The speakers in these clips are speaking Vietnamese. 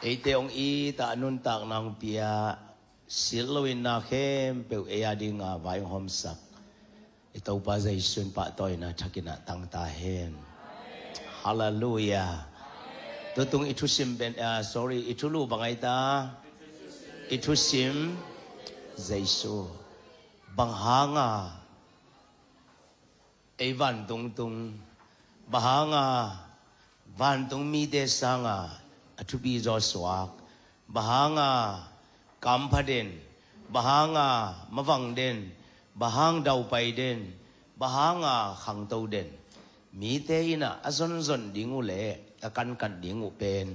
Ite ong i ta nun tak nang pia silwin na khem pe e adi nga vai hom sak. Ito pa sa isun pa toy na takina tang hen Hallelujah. tung itu sim ben uh, sorry itu lu bangai ta. Itu sim Zaisu. Banghanga. Evan tung tung. Bahanga. Van tung mi de sanga. อထุบีจอสวေกบွာဘาာาါัมพဖဒด်บหางามาวังเดนบหางดาวไปเดนบหางาขังเตาเดนมีเตยนะอซนซนดิงูเละตะกันกันดิงูเป็น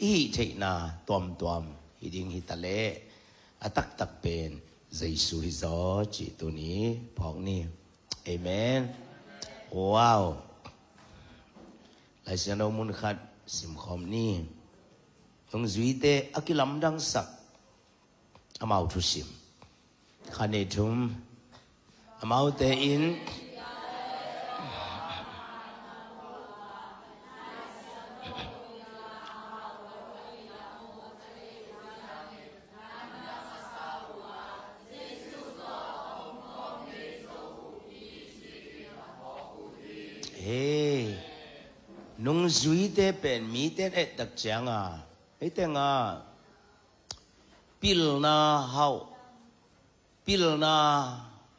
อีเทนาตอมตอมฮิดิงฮิตะเละอตักตักเป็นเจสุฮิซอจิตัวนี้พอกนี่เอเมนว้าวลายเสียงเรามุนขัดสิมคอมนี้ tong zui te akilam dang sak amau thu sim khane thum amau te in Hey, nung zui te pen mi te et tak chang à ấy tiếng à pilna hậu pilna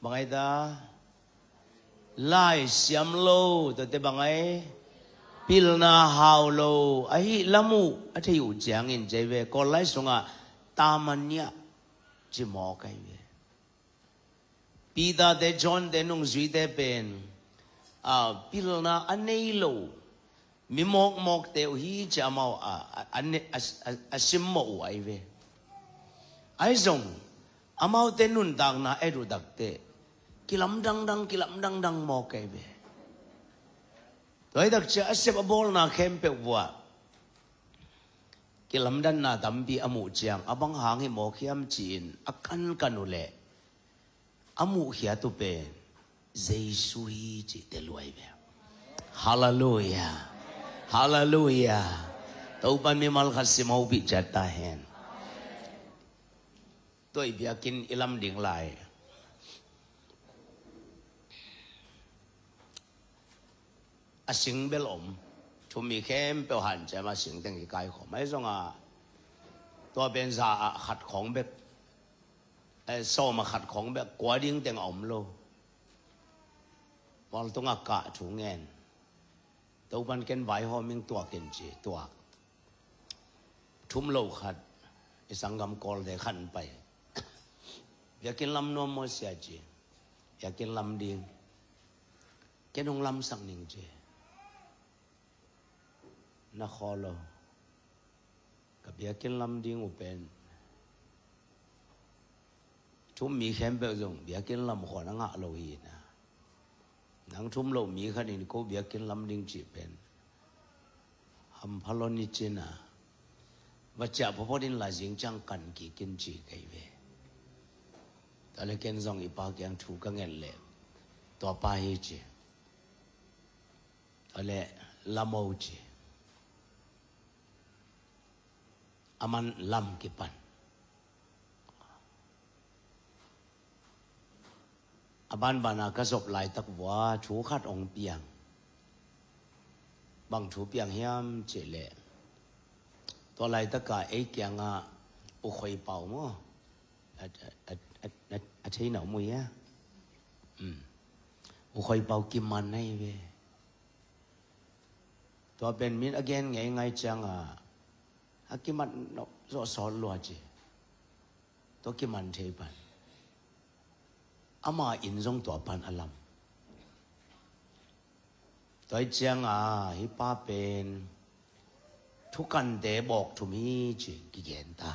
bằng ấy ta lai siam lô tôi tế bằng Pil na hau lo, ấy lamu ở đây u giang in chơi về còn lại xuống à tamanya chỉ mò cái về pita de john de nung duy de pen à na anei lo mi mok mok teo hi cha mau a an a sim mo ai ve ai zong amau te nun dang na edu dak te kilam dang dang kilam dang dang mo kai ve toi dak cha asep bol na khem pe wa kilam dan na bi amu chiang abang hang hi mo khiam chin akan kanule amu khia tu pe Jesus hi chi te luai ve Hallelujah ฮาเลลูยาตัวปัญญามัลขสิมาบิจัตตาเห็นตัวอิบยากินอิลัมดิงไลอาสิงเบลอมชุมมีเข้มเปรวหันจะมาสิงแตงกีกายของไม่ส่งอ่ะตัวเป็นสาขัดของแบบไอ้ส้มาขัดของแบบกวาดิ้งแตงอมโลวอนต้องอากาศถุงเงินตัวมันเกินไหวหอมิงตัวเกินจีตัวทุ่มโลขัดไอสังกัมกอลได้ขันไปอยากกินลำนวมมอเสียจีอยากกินลำดิงกินองลำสังนิ่งจีนักขอลกับอยากกินลำดิงอุเป็นทุ่มมีแคมเปญจงอยากกินลำขอนังาโลหินะนังทุ่มเรามีขนาดนี้ก็เบียกินลำดิงจีเป็นอำพลนิจนะว่าจะพอพอดินลายสิงจังกันกี่กินจีกันไปแต่เล็กน้องอีปากยังถูกกันเลยนตัวป้าเจอะไรลำโอจีอามันลำกี่ปัน aban bana ka zop lai tak wa chú khát ông piang bằng chú piang hiam chế lệ to lai tất cả ấy kia nga u khơi bảo mo at at at at at thấy nào mui á hmm. u khơi bảo kim man này về to bên min again ngay ngay chang à à kim man nó rõ sót loa chứ to kim man thấy bạn อามาอินซงตัวปันอัลัมตัวเจียงอ่ะฮิปาเป็นทุกันเดบอกทุมีจีกิเกนตา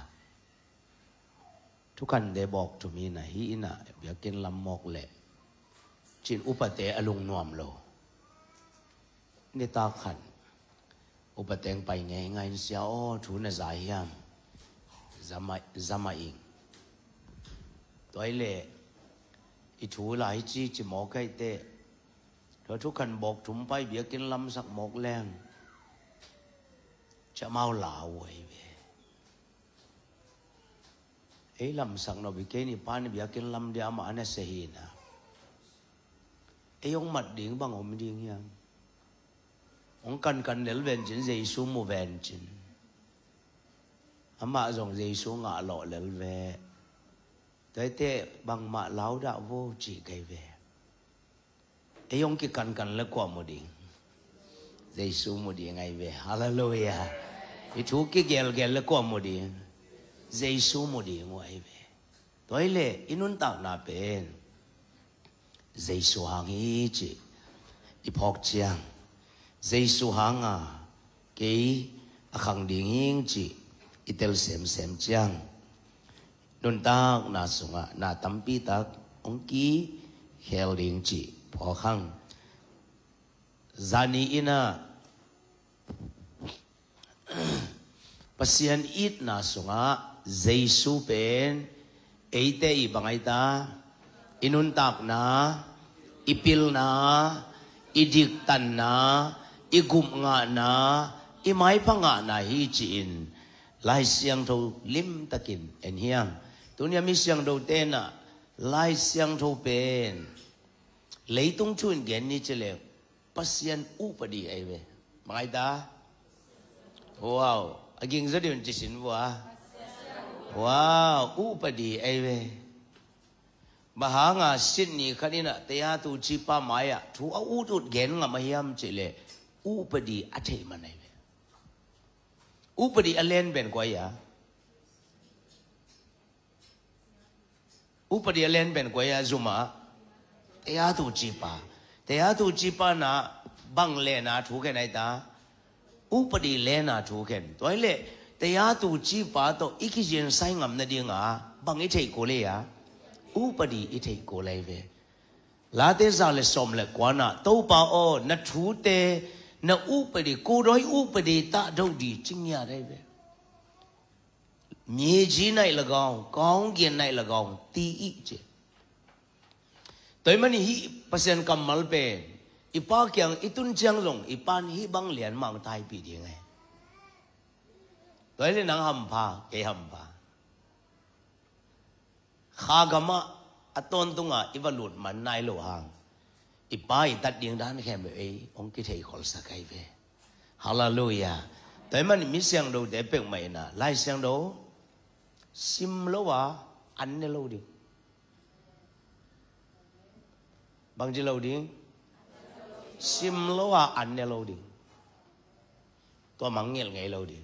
ทุกันเดบอกทุมีนะฮีนะเบียกินลำมอกเละจินอุปเตอลุงนวมโลนี่ตาขันอุปเตงไปไงไงเสียว้ทุนะสายยามจะมาจะมาอิงตัวเล่ ít chú lại chi chỉ mỏ cây tệ rồi chú cần bột chúng bay bia kiến lâm sắc một len chả mau lão vậy về lâm sắc nó bị cái này pan bia kiến lâm đi ăn anh sẽ hiền à ấy ông mặt điện bằng ông điện nha ông cần cần để lên trên dây xuống một ven mà dòng dây xuống ngã lọ lên về tới thế bằng mạ lão đạo vô chỉ cây về ấy ông kia cần cần lấy quả một điện giê su một điện ngày về hallelujah cái chú kia gel gel lấy quả một điện giê su một điện ngoài về tối lệ inun tạo nà bên giê su hàng ý chỉ đi học chiang giê su hàng à cái à khẳng định ý chỉ tel xem xem chiang đun tak na sunga na tam pi ông tak ongki heling chỉ po khang zani ina pasian it na sunga jesu pen eite ibangai ta inun inuntak na ipil na idik tan na igum nga na imai pa nga na hi chi in lai siang tho lim takin en hiang ตวนี้มีเสียงโดเตนอะไล่เสียงทูเป็นเลยต้องช่วยเกนนี่เะเลพัศยันอุปดีไอ้เวมาไอตาว้าวอากิงจะเดินจีสินวะว้าวอุปดีไอ้เวมหางาสินนี่คันนี้นะเตียตูจีป้ามาอะถูเอาอุตแเกนละมายามเะเลอุปดีอัตรมันไอเวอุปดีอเลนเป็นกว่าอยาဥပဒေလန်ပင်ကွယ်ရဇုမာတရားသူကြည်ပါတရားသူကြည်ပါနာဘန့်လဲနာထိုးခဲ့လိုက်တာဥပဒေလဲနာထိုးခဲ့ပြီတွိုင်းလေတရားသူကြည်ပါတော့ဣခိရင်ဆိုင်ငမ်နေဒီငါဘန့်အထိတ်ကိုလေယာဥပဒေအထိတ်ကိုလိုက်ပဲလာတဲ့စားလဲစုံလဲကွာနာတုပ်ပါအောနထူးတဲ့နဥပဒေကိုတော်ဥပဒေတအထုတ်ဒီကျင်းရတယ်ပဲมีจမြေကြီး၌၎င်းကောင်းကင်၌၎င်းတည်ဤကျเจိုင်မနီဟိပစန်ကမ္မလ်ပนอีป้าเกียงอีตุนเจียงลงอีปานฮีบังเลียนมังไทยปีดีไงตัวนี้นังหำพาเกยหำพาขากามะ อตอนตุงอ่ะอีวัลุดมันนายโลหังอีป้าอีตัดเดียงด้านแค่เบอองค์กิเทยขอลสักไกเวฮาเลลูยาแต่มันมีเสียงดูเด็กเป็นไม่น่ะไล่เสียงดู simlowa anne lo đi bằng gì lo đi simlowa anne lo đi có mắng nghe ngày lo đi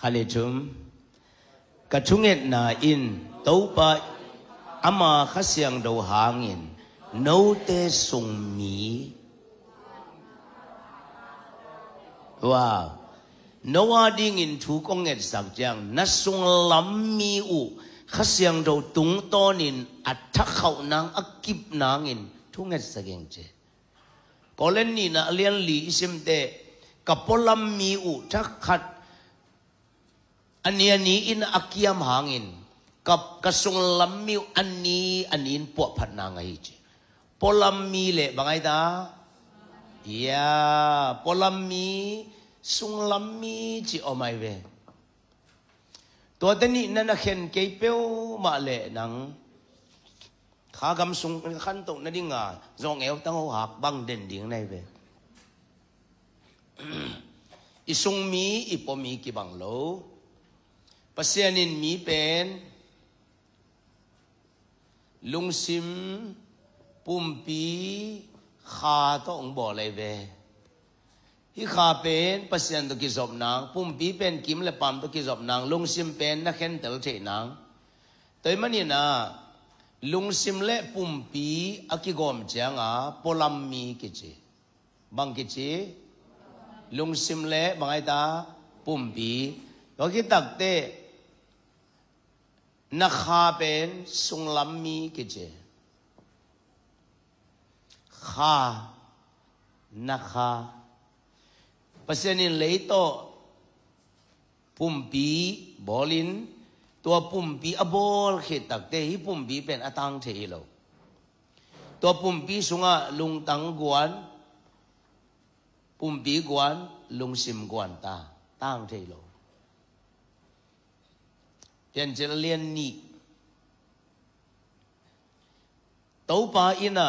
khali chum ka chunget na in topa ama khasyang do hangin no te sung mi wow noa ding in thu kong nget sak chang na sung lam mi u khasyang do tung tonin atha khau nang akip nang in thu nget sageng che polen ni na alian li isim te kapolam mi u thak khat ani ani in akiam hangin kap kasung lammiu ani anin po phat na ngai chi polam mi le bangai da ya polam mi sung lam mi chi o mai ve to tani na khen ke peu ma le nang khá gam sung khăn tụng nó đi ngà do nghèo tăng hô hạc bang đền điện này về isung mi i mi ki bang lo พระเสนินมีเป็นลุงซิมปุ่มปีขาต้องบอกอะไรไปที่ขาเป็นพระเสนตุกิจบนางปุ่มปีเป็นกิมและปัมตุกิจบนางลุงซิมเป็นนักเห็นเตลเจนางแต่เมื่อนี่นะลุงซิมและปุ่มปีอากิโกมเจ้างาปลามมีกิจบางกิจลุงซิมและบางไอตาปุ่มปีก็คิดตักเต na kha ben sung lam mi ke je kha na kha pasani lấy to pum pi bolin tua pum pi abol khi tak te hi pum pi pen atang the ilo tua pum pi sunga lung tang guan pum pi guan lung sim guan ta tang the ilo เปลี่นจะเลียนนี่ตัวป้าอินะ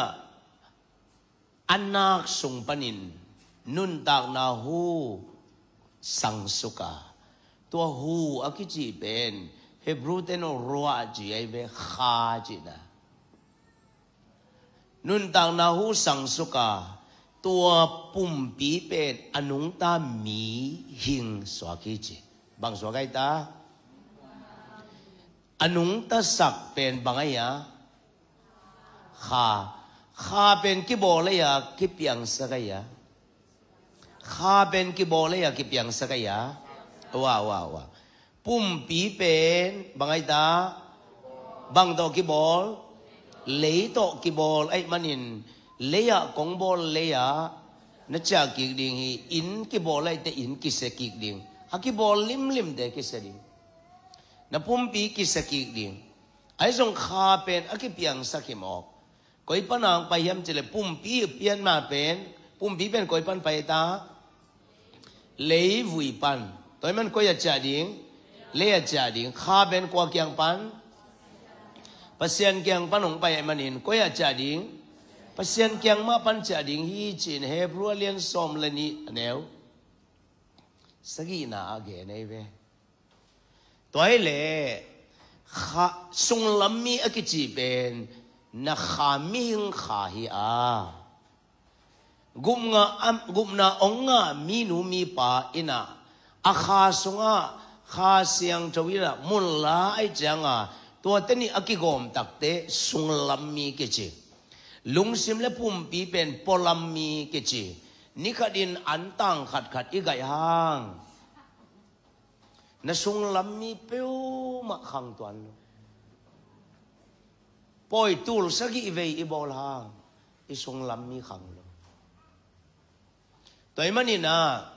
อันนักสุงปนิน นุนตากนาหูสังสุกาตัวหูอักิจิเป็นเฮบรูเตนรัวจีไอเบขาจีนะนุนตากนาหูสังสุกาตัวปุ่มปีเป็นอนุตามีหิงสวากิจิบางสวากิตาอนุงตาสักเป็นบางอย่างขาขาเป็นกีบอลเลยอะกี่เพียงสักอย่างขาเป็นกีบอลเลยอะกี่เพียงสักอย่างว้าวว้าวปุ่มปีเป็นบางไอตาบางตอกีบอลเลยตอกีบอลไอมันนิน เลยอะกงบอลเลยอะนัจจักกิ่งดิ่งอินกีบอลไอแต่อินกิเสกกิ่งดิ่งฮักกีบอลลิมลิมเด็กกิเสกิ่งนพุ่มปีกิสกิดิ่งไอ้ทรงคาเป็นอคิเปียงสักหมอกก้อยปนางไปย้ำเจริญพุ่มปีเปียนมาเป็น พุ่มปีเป็นก้อยปันไปตาเลยวุยปันตัวมันก้อยจัดดิ้งเลยจัดดิ้งคาเป็นกวักยังปันภาษาเกียงปันลงไปมันนินก้อยจัดดิ้งภาษาเกียงมาปันจัดดิ้งฮีจินเฮบรัวเลียนสมเลนีแนวสกีนาเกนไอเวตัวเล่ขาสุงลำมีอกิจีเป็นนักขามิงขาฮีอากุมงาอกุมนาองงามีนูมีปาอินะอาขาสุงาขาเสียงจวิระมุนลาไอจังอาตัวเตนี่อกิโกมตักเตสุงลำมีกิจีลุงซิมและปุ่มปีเป็นปลัมีกิจีนิขดิน อันตั้งขัดขัดอีกไง่าง nó sung lắm mi piu mà khang toàn poi tu sa gi về i bol ha i sung lắm mi khang lo toy mani na à,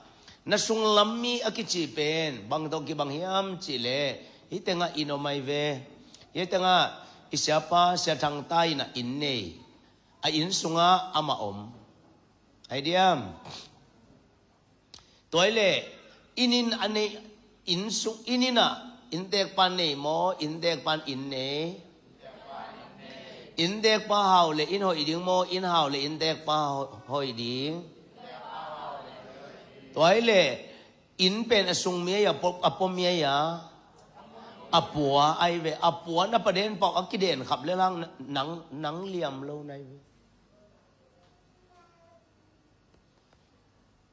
na sung lắm mi a ki chi pen bang hiam chi le i te nga ino mai ve i te nga i sia pa sia thang na in nei a à, in sunga ama à om ai diam toy le inin ane อินสุอินินะอินเดกปานเนมออินเดกปานอินเนอินเดกปะเฮาเลอินหอยดิงโมอินเฮาเลอินเดกปะหอยดิงตัวเลอินเป็นสุงเมียยาปอปมเมียยาอปัวไอเวอปัวนับประเด็นปอกอักเดนขับเรื่องนังนังเหลี่ยมเราใน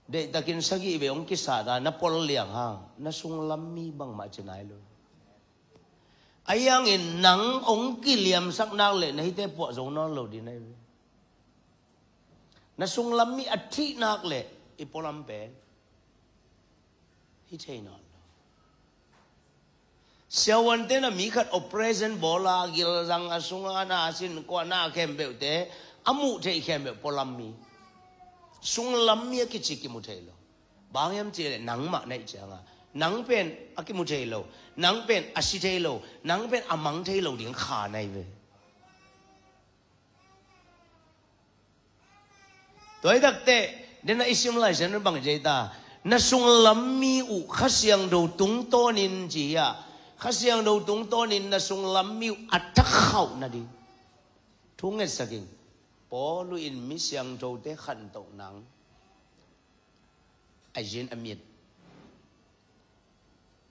để ta kinh sắc về ông kia xả ra nó pol liang ha nó sung lắm mi bằng mà chân ai luôn ai anh in nắng ông kia liềm sắc nang lệ này thế bỏ giống nó lầu đi này nó sung lắm mi ati nang lệ ipolam bé hi thế nào Siawan te na mi khat operation bola gil răng rang asunga na asin qua na khem be te amu te khem be polam mi sung lam mia ki chi ki mu thei lo bang yam che nang ma nai cha à, nga nang pen a à, ki mu thei lo nang pen a à, si thei lo nang pen a mang thei lo ding kha nai ve toi dak te den a isim lai jan bang je ta na sung lam mi u kha siang do tung to nin ji ya kha siang do tung to nin na sung lam mi a ta khau na di thu nge saking bố lu in mi siang trâu tế khẩn tậu nắng ai dân âm nhiệt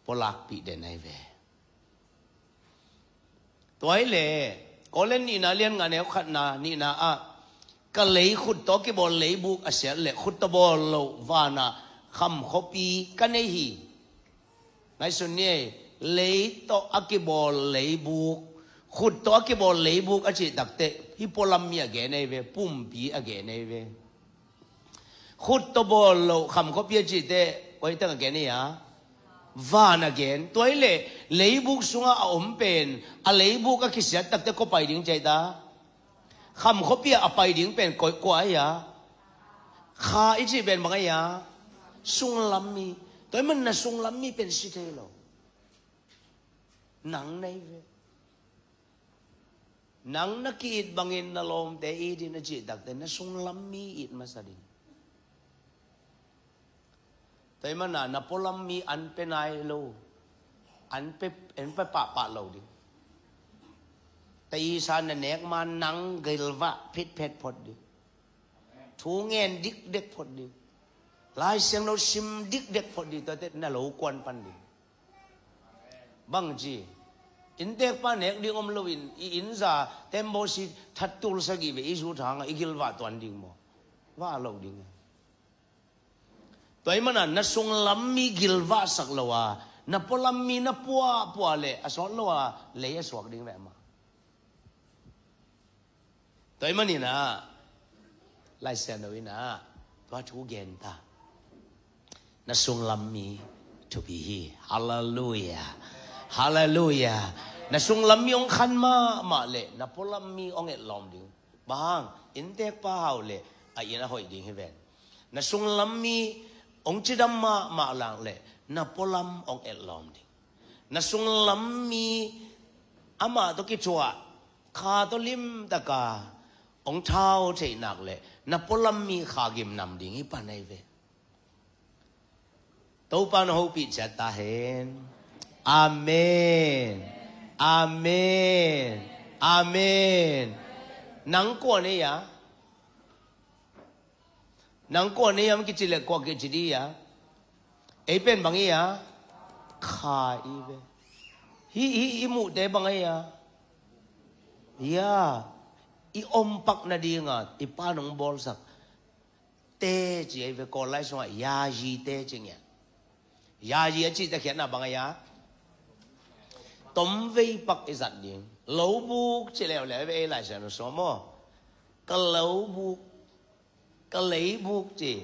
bố lạc bị để này về tuổi lệ có lên nị na liên ngà nếu khẩn na nị na à cả lấy khut to cái bò lấy bu à sẽ lệ khut to bò lậu và na khăm khóc y cái này hi ngay xuân này lấy to à cái bò lấy buộc ขุดตัวกี่บอลเลยบุกอาชีดักเตะฮิปโปลัมมีอะไรในเวปุ่มปีอะไรในเว ขุดตัวบอลคำเขาเพี้ยจีเตะไว้ตั้งอะไรนี่ยะวานอะไรตัวเล่เลยบุกสุงาอมเป็นอะเลยบุกก็คิดเสียดักเตะก็ไปดิ้งใจตาคำเขาเพี้ยอไปดิ้งเป็นก้อยกว่าอย่าขาอีจีเป็นบางอย่างสุงลัมมีตัวมันน่ะสุงลัมมีเป็นสิเทโลหนังในเวนังนักอิดบังเอินนลมแต่อีดินจิตดักแต่นสุงลัมมีอิดมาสดินแต่มันน่ะนพลัมมีอันเป็นไอโลอันเป็นอันเป็นปะปะเลาดิแต่อีสานเนี่ยกมานังเกลวะพิษเพชรพอดดิทูเงินดิกเด็กพอดดิลายเสียงเราชิมดิกเด็กพอดดิแต่เต็นนลูกวนปันดิบังจี in tek pa nek ding om lo in i in za tembo si that tul sa gi be isu thang i gil wa ton ding mo wa lo ding e. toy mana na sung lam mi gil wa sak lo wa na polam mi na pua pua le asol lo wa le ya e swak ding ve ma toy mani na lai se no ina twa thu gen ta na sung lam mi to be he hallelujah Hallelujah. na sung lammi ong khan ma ma le na po lammi ong et lom ding bang in te pa hau le a ina hoi ding hi ven na sung lammi ong chi dam ma ma lang le na po lam ong et lom ding na sung lammi ama to ki chua kha to lim ta ka ong thao che nak le na po lammi kha gim nam ding hi pa nei ve tau pan ho pi chat ta hen amen, amen. Amen. Amen. Nang ko ni ya. Nang kia chỉ yam kichile ko kichidi ya. Epen bangi ya. Kha về. Hi hi hi imu de bangi ya. Ya. I ompak na di nga. Ipanong bolsak. Te chi ebe ko lai sunga. Ya ji te chi nga. Ya ji a chi ta khen na bangi ya. Ya tổng vi bắc cái giật điện lỗ bu chỉ lèo lẽ về lại sẽ nó số mò cái lỗ bu cái lấy bu chỉ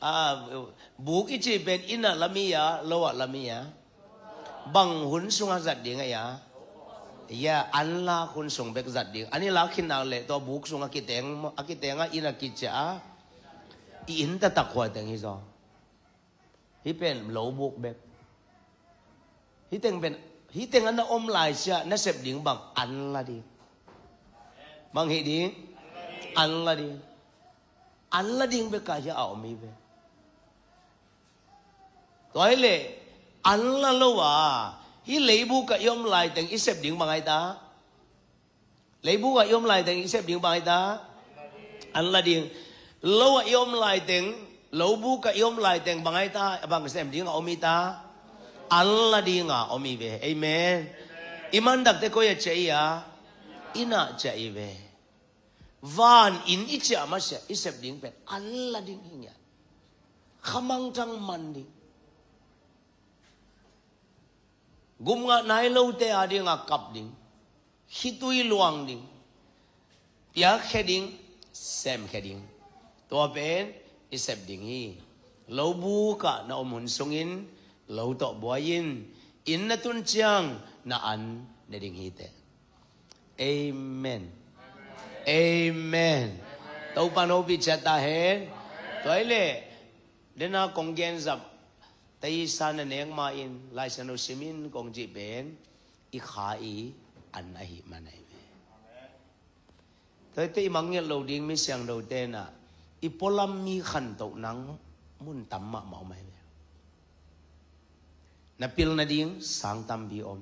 à bu cái chỉ bên ina làm gì à lỗ à làm gì à bằng huấn sung hạt giật điện ấy à ya an la hun sung bek giật điện anh là khi nào lệ to bu sung hạt cái tiếng hạt cái tiếng à ina kia chả in ta tắc hoài tiếng gì rồi hi bên lỗ bu bek hi tiếng bên hi teng an om lai sia na sep ding bằng anh là ding bằng hi ding an la ding an la ding be ka ya ao mi be toy le an la lo wa hi lấy bu cả yom lai tiếng i sep ding bang ai ta lấy bu cả yom lai tiếng i sep ding bang ai ta anh là ding lâu wa à, yom lai tiếng lâu bu cả yom lai tiếng bằng ai ta bang sep ding ao mi ta Allah dinga omi ve. Amen. Iman dak te koya chaya. Ina chai ve. Van in icha Amasya, isep ding pet. Allah ding hinya. Khamang tang mandi. Gum nga nai lâu te adi nga kap ding. Hitui luang ding. Pia kheding sem kheding. Toa pen isep ding hi. Lâu bu ka na omun sungin lâu tọ buayin in na tun chiang na an na ding hite amen amen tâu pan ô bị chết ta hết tới lệ đến na công gen dập tây san nè ma in lai san ô simin công chỉ bên i khá i an ai mà này tới tây mang nghe lâu điên mi sang đầu tiên à ipolam mi khan tàu nang mun tam mà mau mày Napil na ding sang bi om.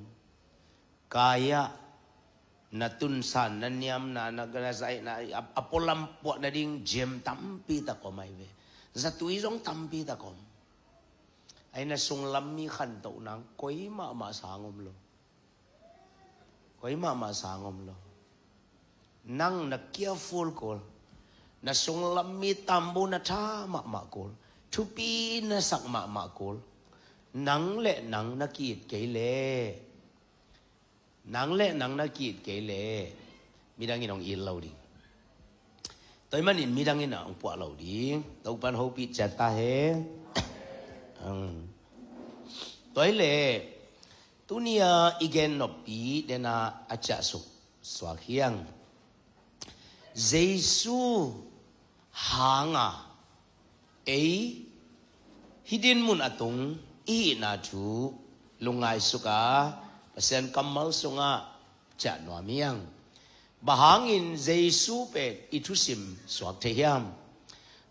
Kaya tun natunsan na niyam na nagnasay na apolampo na ding jem tampi ta ko may be. Sa tuizong tampi ta ko. Ay nasunglam mi kanto nang koy mama sangom lo. Koy mama sangom lo. Nang nakiaful ko nasunglam mi tambo na ta mama ko. Tupi na sak ma ko nắng lệ nắng nó kịt cái lệ nắng lệ nắng nó kịt cái lệ mi đang nghe ông yên lâu đi tới mà nhìn mi đang nghe ông bỏ lâu đi tàu ban hô bị chặt ta hè ừ. tới lệ tu nia igen nộp bí na à acha sụp xóa khiang Giêsu hanga ấy hidin mun atung i na thu lungai suka sen kamal sunga cha no miang bahangin jesu pe ithusim swak the hiam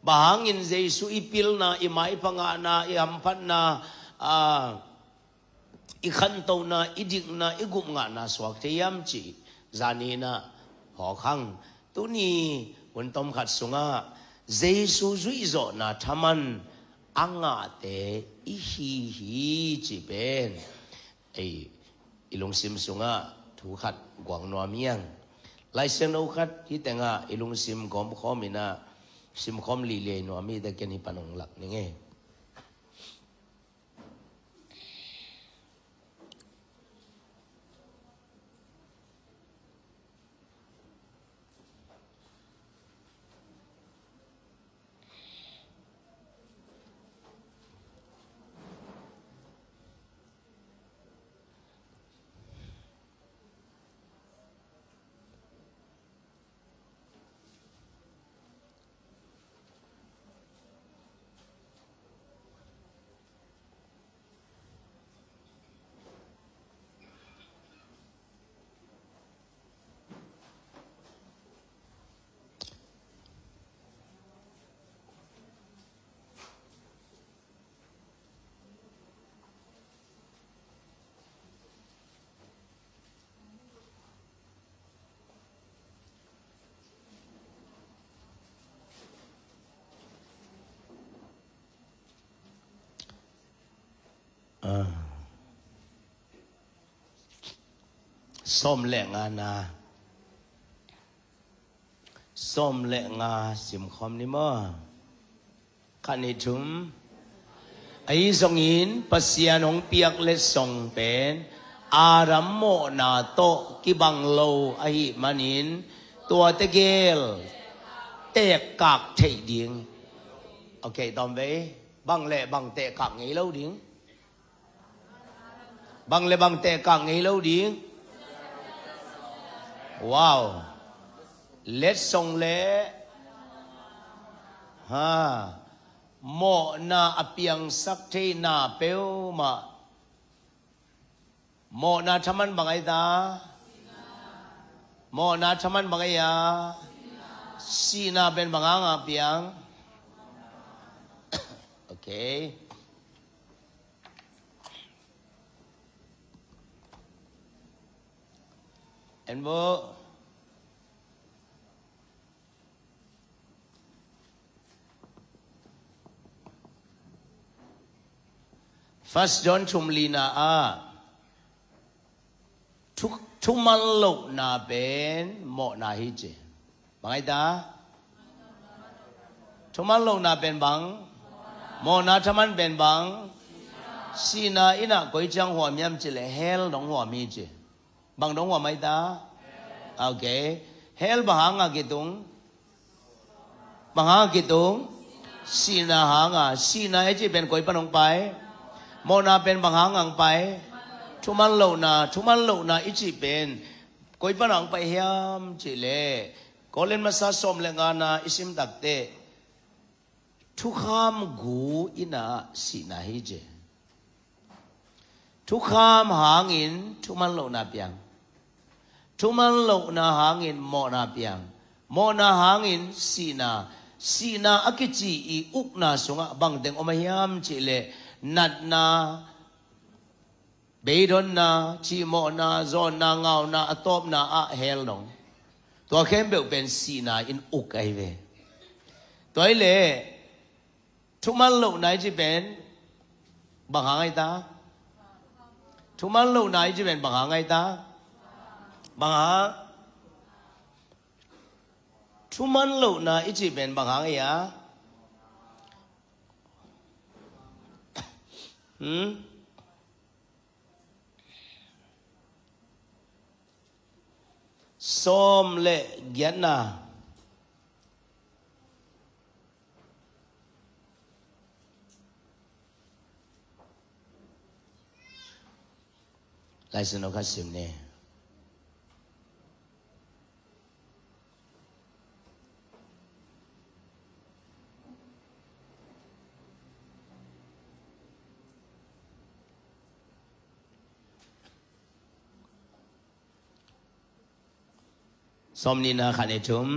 bahangin jesu ipil na imai panga na i ampan na a i khan to na idik na igum nga na swak the hiam chi zani na ho khang tu ni un tom khat sunga jesu zui zo na thaman anga te i hi hi chi ben ai ilung sim sunga thu khat guang no miang lai sen no khat hi tenga ilung sim gom khomina sim khom li le no mi da ken hi panong lak ni nge ส้มแหละงานาส้มแหละงาสิมคอมนี่มั้ขันิถุมไอ้สงอินปัสยานองเปียกเลสส่งเป็นอารัมโมนาโตกิบังโลไอ้มันิน ตัวตะเกลเตะกากเทดิงโอเคตอมไปบังเละบังเตะกากไงเล่าดิงบังเละบังเตะกากไงเล่าดิง Wow. Let song le. Ha. Mo na apiang sakte na peo ma. Mo na taman bangay ta. Mo na taman bangay ya. Sina ben banganga piang. okay. anh vô First John chum li na a chum man lo na ben mo na hi je bangai da chum man lo na ben bang mo na chaman ben bang si na ina koi chang hoa miam le hel dong hoa mi je บางดงว่าไม่ตาโอเคเฮลบังหางกิตุงบังหางกิตุงสีนาหางาสีนาไอจีเป็นคอยปนองไปโมนาเป็นบางหางังไป ทุมันโหล่านา ทุมันโหล่านาไอจีเป็นคอยปนองไปเฮียมจีเล่โกเลนมาสะสมเลงานาอิซิมตักเตทุกขามกูอินาสีนาฮิจีทุกขามหางอิน ทุมันโหล่านาเปียงทุมันโลนาหางินมอนาเปียงมอนาหางินสีนาสีนาอคิจีอีอุกนาสงะบังเดงอมยามจิเลนัดนาเบดอนนาชีมอนาจอนนาเงานาอตอบนาอะเฮลนงตัวเข้มเบลเป็นสีนาอินอุกไอเวตัวเล่ทุมันโลนายจิเป็นบังหางไอตาทุมันโลนายจิเป็นบังหางไอตาบังฮาทุมันโลนาอิจิเป็นบังหาเอียอืมส้มเละเกียนาลซ์นกัสซิมเนี่ย som somnina khanechum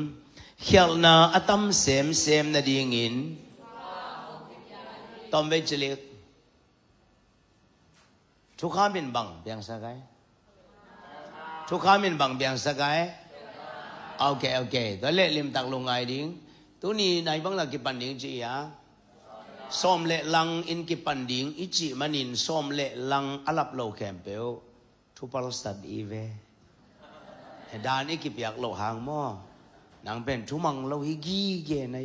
khialna atam sem sem na in tom ve chile chu kha min bang biang sa gai chu kha min bang biang sa gai ok ok đó lệ lim tạc lung ai điên tu ni này bang là kịp bản điên chị á som lệ lang in kịp bản điên ít chị mà nhìn som lệ lăng alap lâu kèm bèo thu pal sat ive ดานี่กิบอยากเราหางหม้อนางเป็นชุมังเราฮิกี้เกนไอ้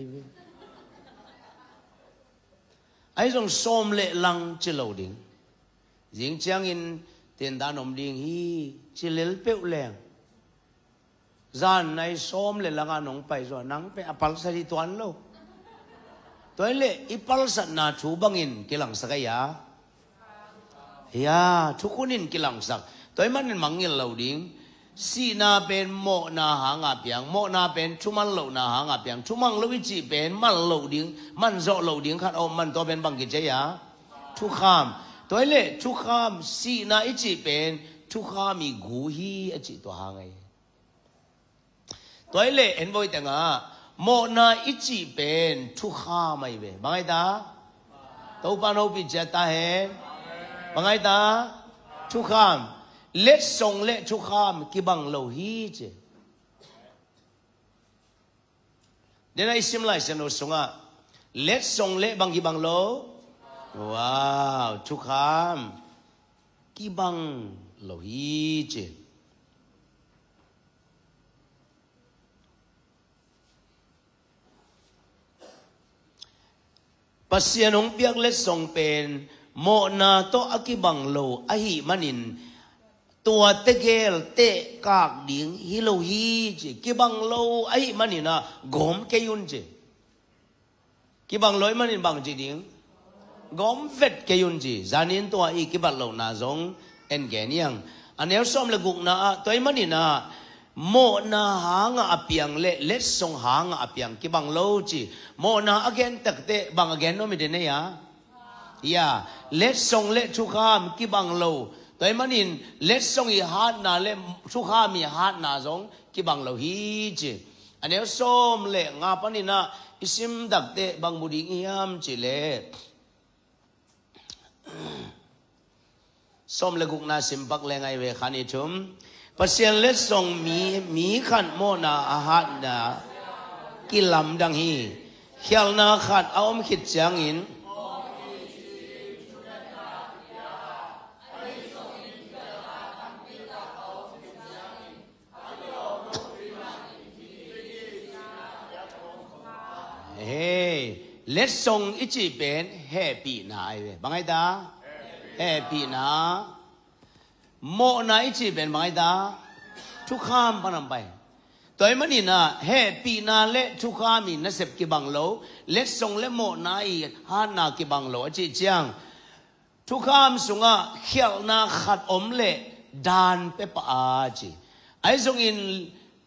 ไอ้ตรงส้มเละลังจิเราดิ่งยิงเชียงอินเตียนดานอมดิ่งฮีจิเลลเปี้ยวแรงจานในส้มเละลังอ่ะนงไปส่วนนางเป็นอภัลสริตวันเราตัวเละอิภัลสนาชูบังอินกิลังสกายา Ya, yeah, tukunin kilang sak. Toy man mangil law ding. สีนาเป็นโมนาหางาเปียงโมนาเป็นชุมันเหลนาหางาเปียงชุมังเลวิจิเป็นมันเหลดิง มันเจเหลดิงขัดเอามันตัวเป็นบางกิจยาทุกขามตัวเลกทุกขาม สีนาอิจิเป็นทุกขามีกูฮีอิจิตัวหางไงตัวเลกเห็นบวอยแต่งาโมนาอิจิเป็นทุกขาไม่เ็นบางไงตาตัวปานเอาปจจตาเห็นบางไงตาทุกขาม let song let chu kham ki bang lo hi chứ đến ai xem lại xem nó song à let song let bang ki bang lo wow chu kham ki bang lo hi che pasianong biak let song pen mo na to akibang lo ahi manin tua te gel te kak ding hi lô hi chỉ cái bằng lô ấy mà nè na gom cái yun chỉ cái lô ấy mà nè bằng chỉ ding gom vết cái yun chỉ ra nên tua ấy cái bằng lô na giống en gen yang anh em xóm là gục na tôi mà nè na mô na hang apiang le let song hang piang cái bằng lô chỉ mô na again tắc te bằng again nó mới đến này à yeah dạ. let song let chu kham cái bằng lô ต่มันอินเลส่งอีฮาร์ดนาเล่สุขามีฮาร์ดนาสงกิบังเราฮีจิอันนี้ส้มเลงาปนินะอิสิมดักเตบังบุดิงยามจิเล่ส้มเลกุกนาสิมปักเลงไอเวขานิชุมปัสเซียนเลส่งมีมีขันโมนาอาฮาร์ดนากิลลำดังฮีเขียลนาขัดเอาอมขิดเสียงอินฮ้เล t song อิจิเป็นเฮปีนาไอเวบังไงตาเฮปีนา โมนาอิจิเป็นบังไงตาทุกข้ามปนัไปตัวเอมันนี่นะเฮปีนาเลทุกข้ามีนะเสพกิบังโลเลสงเลโมนายฮานากิบังโลจิจัง ทุกข้ามสุงาเขียวนาขัดอมเลดานเปปะอาจิไอสงอิน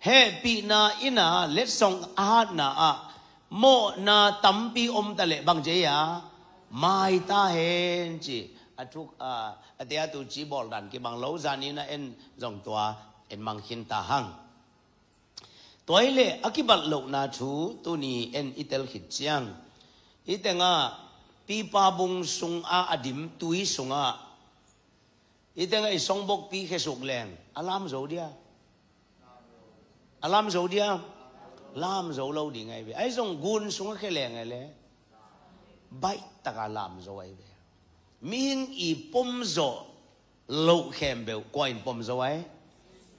เฮปีนาอินาเลสงอาหานาอ mo na tampi om ta le bang je ya mai ta hen chi a à, truk a à, a à, te tu chi bol dan ki bang lo za ni na en zong tua en mang hin ta hang toi le akibat lo na thu tu ni en itel hit chiang itenga pi pa bung sung a adim tui sunga itenga song bok pi khesuk leng alam zo dia alam zo dia làm dấu lâu đi ngay về ấy dòng gun xuống cái lẻ ngay lẽ bay ta cả làm dấu ấy về miếng y pom dấu lâu khem bèo coin pom dấu ấy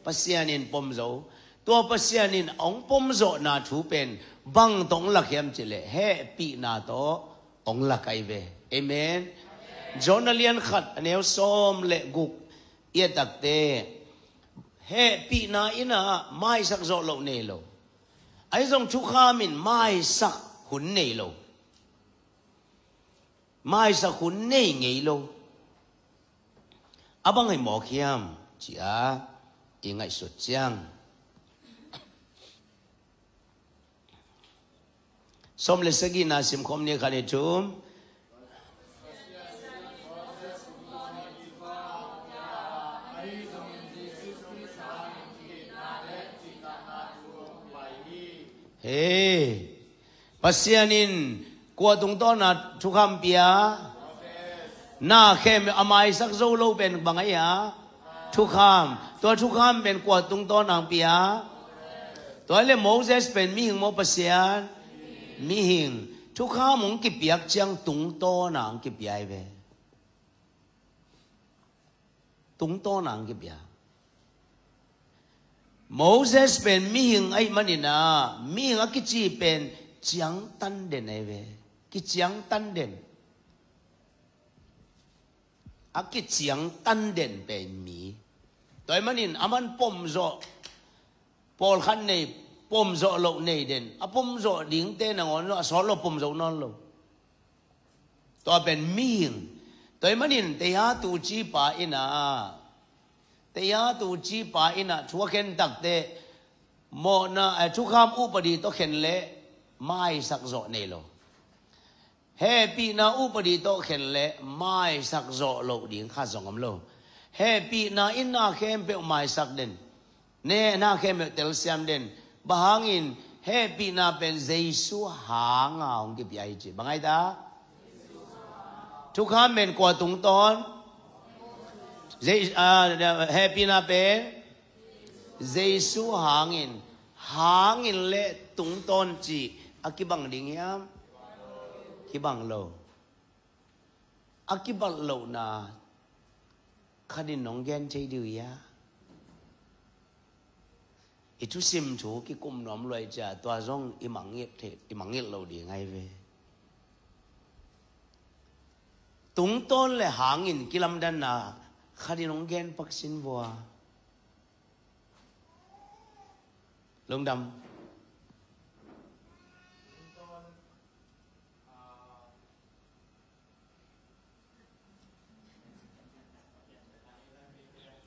pasianin pom dấu tua pasianin ông pom dấu na chú pen băng tống là khem chỉ lệ hệ bị na to ống là cái về amen liên khát nếu xôm lệ gục yết tắc tê hệ bị na ina mai sắc dỗ lậu nề lậu ai dòng chú kha mình mai sắc hun nề lâu mai sắc hun nề nghỉ lâu à bằng ngày mò khiêm chỉ à ý ngại xuất giang som le segi na sim khom ne khale chum เฮ้ปัสเซียนินกัวตุงต้นนัดทุกคำเปียหน้าเข้มอมายสักโซโลเป็นบางไงอะทุกคำตัวทุกคำเป็นกัวตุงต้นนางเปียตัวเล่โมเสสเป็นมิหิงโมปัสเซียนมิหิงทุกขำมมงกิบยักจยงตุงโตนางกิบยายเวตุงโตนางกิบยาย Moses ben mi hing ai manina mi hing akichi ben chiang tan den eve ki chiang tan den akichi chiang tan den ben mi toy manin aman pom zo pol khan nei pom zo lo nei den a pom zo ding te na ngon lo so lo pom zo non lo to ben mi hing toy manin te ha tu chi pa ina ตရยးသူကြီးပါအင်းချွာခင်တက်มဲ့မောชุกคำอุปดีตอเข็นเลไม่สักโจเนโลเฮปีนาอุปดีตอเข็นเลไม่สักโจโลดิ่งข้าสองกำโลเฮปีนาอินนาเข็มเปอไม่สักเดนเนนาเข็มเตลเซียมเดนบางอินเฮปีนาเป็นเจสุหางาองกิบยายจีบังไงตาทุกคำมเป็นกว่าตุงตอน À, hepina pe jesu hangin hangin le tung ton chi à, akibang ding yam kibang lo akibang à, lo na khanin nong gen chei du ya itu sim chú cái cụm nhóm loài trà tòa rong im mắng nghiệp thế im mắng nghiệp lâu đi ngay về tung ton là hangin nghìn km na kharinong gen paksin bua long dam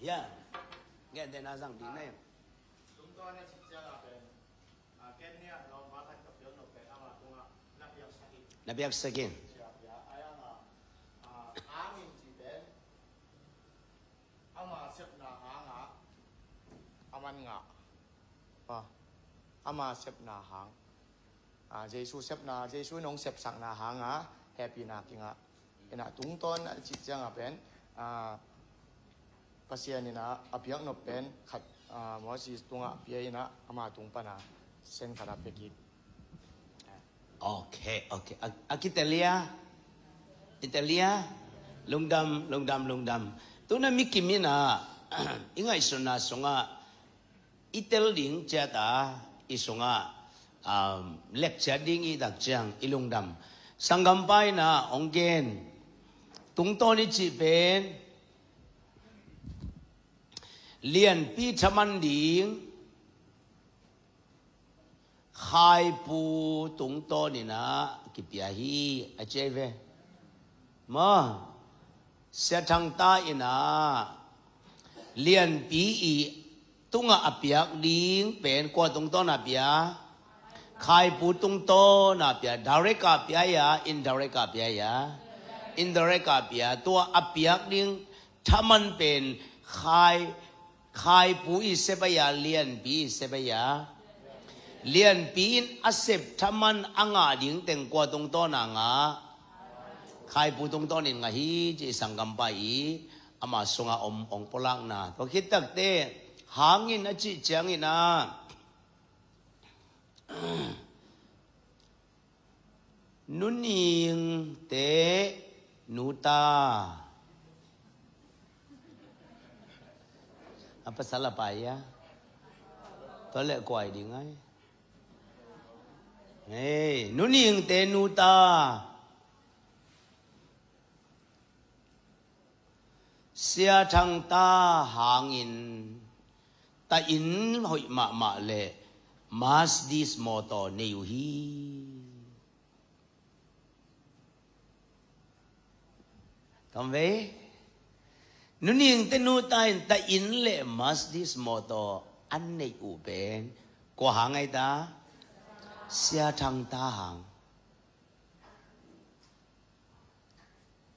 ya gen den azang di nay long to à xếp nà há ngã ama ngã à à xếp nà háng à Giêsu xếp nà Giêsu nông xếp sang nà há ngã happy nà kinh ngã cái nà tung tôn chỉ chẳng à bên à pasian ina apiak no pen khát à mo si tunga pia ina à tung à pa na sen khara pekip Okay, okay. Akitalia, à, à, Italia, lungdam, lungdam, lungdam. ตัวนั้นมิกิมินะยังไงสุนัขสงะอิตาลิงเจตาอิสงะเล็กเจดิงอีดักจังอิลุงดัมสังกัมไปนะองเกนตุงโตนิจิเป็นเลียนปี่ชมันดิงคายปูตุงโตนี่นะกิบยาฮีอาเจเวมาเสียทางตาอินาเลียนปีอีตุงอาเปียกดิ้งเป็นกว่าตรงต้นอาเปียขายปูตรงต้นอาเปียดาริกาเปียยาอินดาริกาเปียยาอินดาริกาเปียตัวอาเปียกดิ้งถ้ามันเป็นขายขายปูอีเสบยาเลียนปีเสบยาเลียนปีอินอาเสบถ้ามันอ่างดิ้งแต่งกว่าตรงต้นอ่างา khai putong tung ton in ngahi ji sang kampai ama sunga om ong polak na to kitak te hangin a chi chang ina nuning te nuta apa salah paya? ya tolek kuai di Hey, nuning te nuta. xia chăng ta hang in ta in hội mạ mạ lệ mas dis mô tò nêu hi Cảm về Nú niên tên nu ta in ta in lệ mas dis mô tò ăn nê ủ bền Cô hàng ai ta Xia chăng ta hang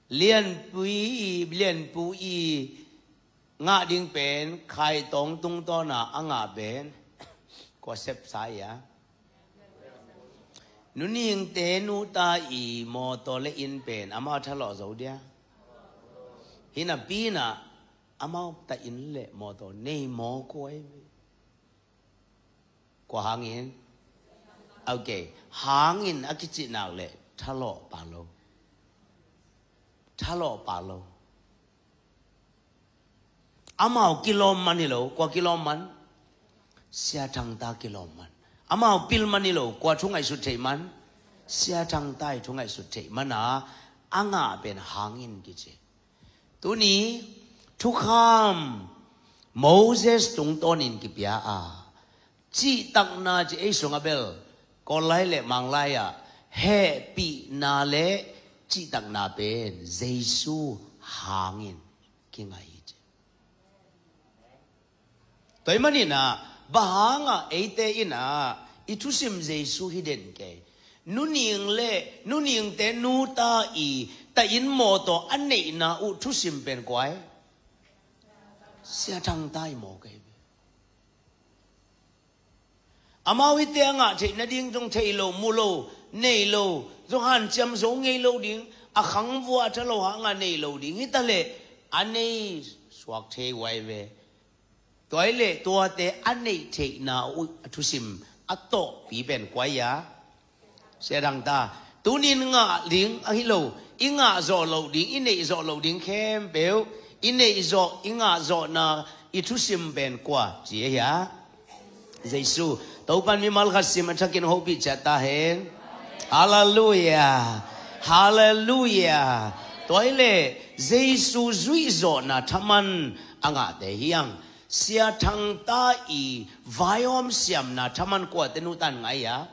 liền bùi liền bùi ngã đinh bền khai tông tung to na anh ngã bền có xếp sai à nu niên tế nu ta y mò to lệ in bền ama thà lọ dấu dia hina pina ama ta in lệ mò to nei mò coi có hàng in ok hàng in akichi nào lệ thà lọ bà lâu thalo palo amao kilo manilo kwa kilo man sia thang ta kilo man amao pil manilo kwa thungai su thei man sia thang tai thungai su thei mana anga ben hangin kiche tuni thukham Moses tung tonin ki pia a chi tak na je isungabel ko lai le mang lai a he pi na chỉ tặng na bên Giêsu hàng in kinh ai chứ tại mà nè bà hàng à ấy thế in à ít chút sim Giêsu hi đến cái nu nieng le nu nieng te nu ta i ta in mo to anh nei na u chút xem bên quái sẽ trăng tay mồ cái amawi tiếng nga che na ding trong thei lo mu lo nei lo zo han cham zo ngei lo ding à khang vua cha lo hàng nga này lo ding ta le anh nei suak the quay về. toi le tôi te anh nei the na u thu sim a to bị ben quay à. sẽ rằng à à ta tú nín ngã liếng a à hi lo ý ngạ dọ lầu điếng ý nệ dọ lầu điếng khem béo in này dọ in ngã dọ na ít thu sim bèn quả chỉ hả giê xu tấu ban mi mal khát sim a thakin hô bị chả ta hèn Hallelujah. Hallelujah. Toile Jesu zuizo na taman anga de hiang sia thang ta i vayom siam na taman ko tenu tan ngai ya.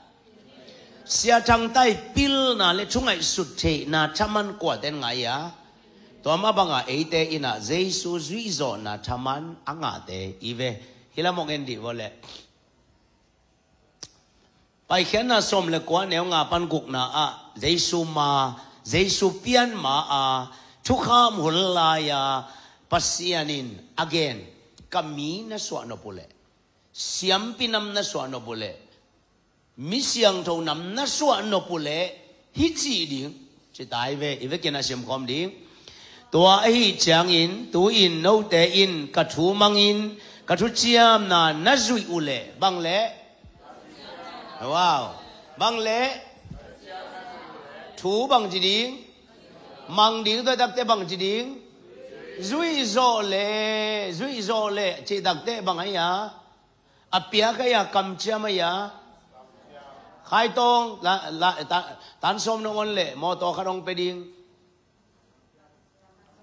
Sia thang tai pil na le chungai sut the na taman ko ten ngai ya. Toma banga eite ina Jesu zuizo na taman anga de ive hilamongendi vole. ไปเขียนนะสมเลกว่าแนวงาปันกุกนะอะเยซูมาเยซูเปียนมาอะทุกข้ามหุลลายาปัสยานิน again กามีนะสวนบุเลเสียมปินำนะสวนบุเลมิเสียงทนำนะสวนบุเลฮิจีดิงจะตายเวอีเวกินาเสียมคอมดิงตัวไอจางอินตูอินโนเตอินกระทูมังอินกระทูเจียมนานะจุยอุเลบังเละ wow bằng lễ thú bằng chỉ điên mang điên tôi đặt tế bằng chỉ điên duy dọ lệ duy dọ lệ chỉ đặt tế bằng ấy à à pia cái à cầm chia mà à khai tông là là ta tán xóm nó ngon lệ mò to khát ông pe điên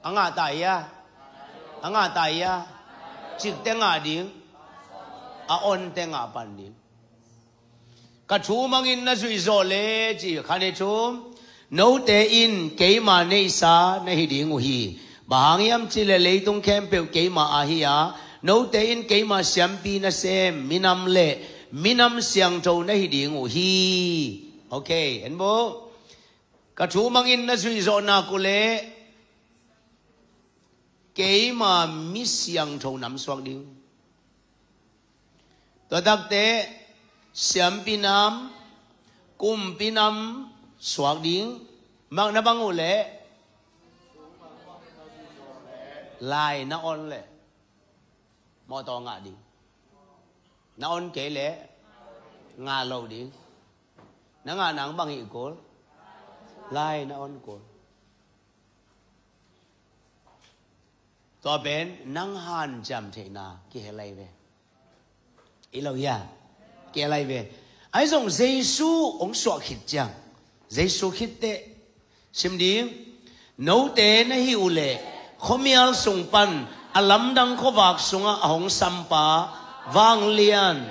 anh à tài à anh à tài à chỉ tên à điên à ôn tên à bàn điên cả chú mang in na suy zo le chỉ khá này chú nấu tế in cái mà nay sa nay hi đi ngủ hi bà hàng yam chỉ là lấy tung kem biểu cái mà à hi à nấu tế in cái mà xem pi nó xem minam lệ minam xiang trâu nay hi đi ngủ hi ok anh bố cả chú mang in na suy zo na cô lệ cái mà mi xiang trâu nắm xoang điu tôi đặc tế siam pinam kum pinam suak ding mang na bangu le lai na on le mo to nga ding na on ke le nga lo ding na nga nang bang i ko lai na on ko to ben nang han jam the na ki helai ve ilo ya yeah. À? kia lại về ai dùng Giêsu ông sọ khít chăng Giêsu khít tệ xem đi nấu tệ nó hiểu lệ không miếng sùng pan alam đăng khó vạc à a hong sampa vang liền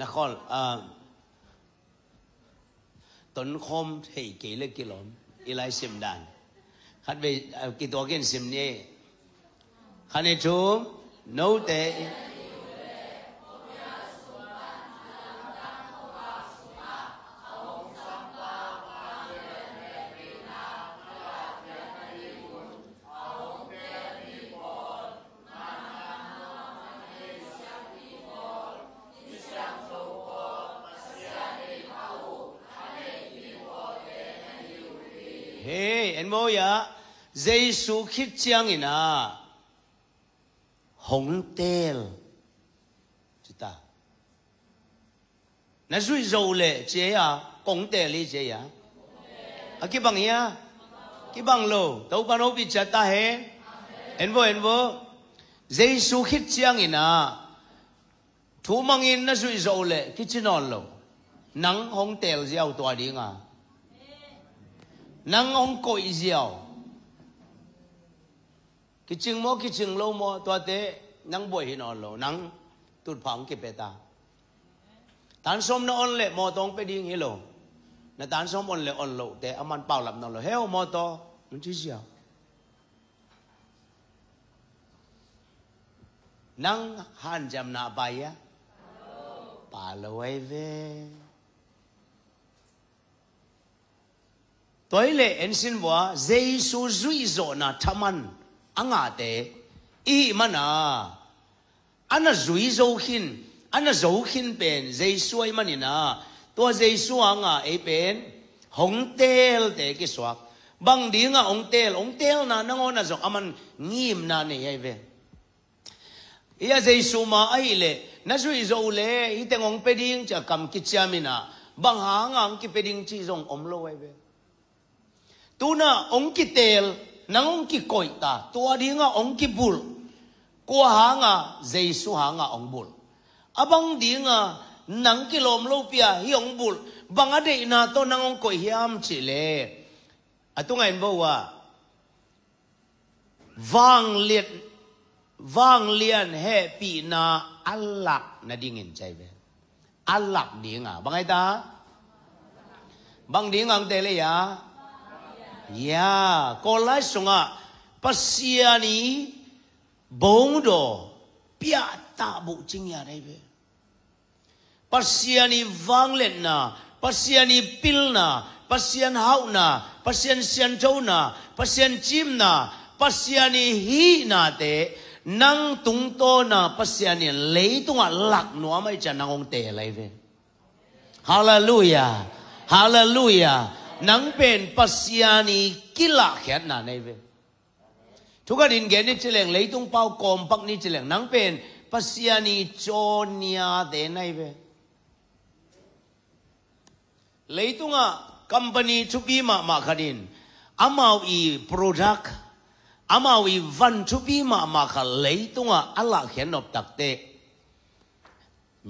นะข้ตนคมเฮกี่เล็กกี่หลอมอีไลเิมดันขัดไป กี่ตัวกินเิมเนี่ยขันไอชุมโน้ตเต mô ya giê xu khít chiang ina hồng tel chúng ta nó duy dầu lệ chế à cũng tệ lý chế à à cái bằng ya cái bằng lô tàu ban ô bị chặt ta hè, en vô en vô giê xu khít chiang ina thú mang in nó duy dầu lệ cái chân non lô nắng hồng tel gieo tòa đi ngang nang ông cội diều cái chừng mô cái chừng lâu mô toa tế nang bồi nó lâu nang tụt phẳng cái bê ta Tán xóm nó ổn lệ mô tông bê đi nghe lâu na tán xóm ổn lệ ổn lâu tế aman bảo lập nó lâu heo mô to nó chứ diều nang han jam na baya pa lo ai về tôi lệ en xin vua su duy dỗ na tham ăn anh à thế ý mà na anh duy dỗ hin anh dỗ hin bền Giêsu ấy mà nè na tua Giêsu anh à ấy bền hồng tel thế cái soạc bằng đi ngà ông tel ông tel na nó ngon na dọc aman nghiêm na này ai về Ia su mà ấy lệ na duy dỗ lệ ý tiếng ông peding chả cầm kia chia mina bằng hàng ngang kia peding chỉ dùng om lâu ấy về tu na ông ki tel nang ông ki koi ta tu đi nga ông ki bul ko ha nga jesu ha nga ông bul abang đi nga nang ki lom lo pia hi ông bul bang de na to nang ông koi hiam chi le atung ai bo wa vang liệt vang liền hệ pi na alak na dingin chai ve alak bang ai ta bang dingang tele ya na, na, na, na, na, na pil hau hi 呀，过来送啊，不是你崩着，别打不进呀那边，不是你忘了呐，不是你病呐，不是好呐，不是先走呐，不是进呐，不是你黑呐的。nang tung to na pasiani lấy tung à lạc nó mới cho nang ông tề lấy về hallelujah hallelujah นังเป็นปัสยานีกิลาเขียนนาในเวทุกดินเกนี่เจริงเลยตุงเป้ากมปักนี่เจริญนังเป็นปัสยานีโจเนียเดนในเวเลยตุงอ่ะคัมปานีทุบีมามาขัดิน อามาวีโปรดัก อามาวีวันทุบีมามาขัดเลยตุงอ่ะอัลลาเขียนนบตักเต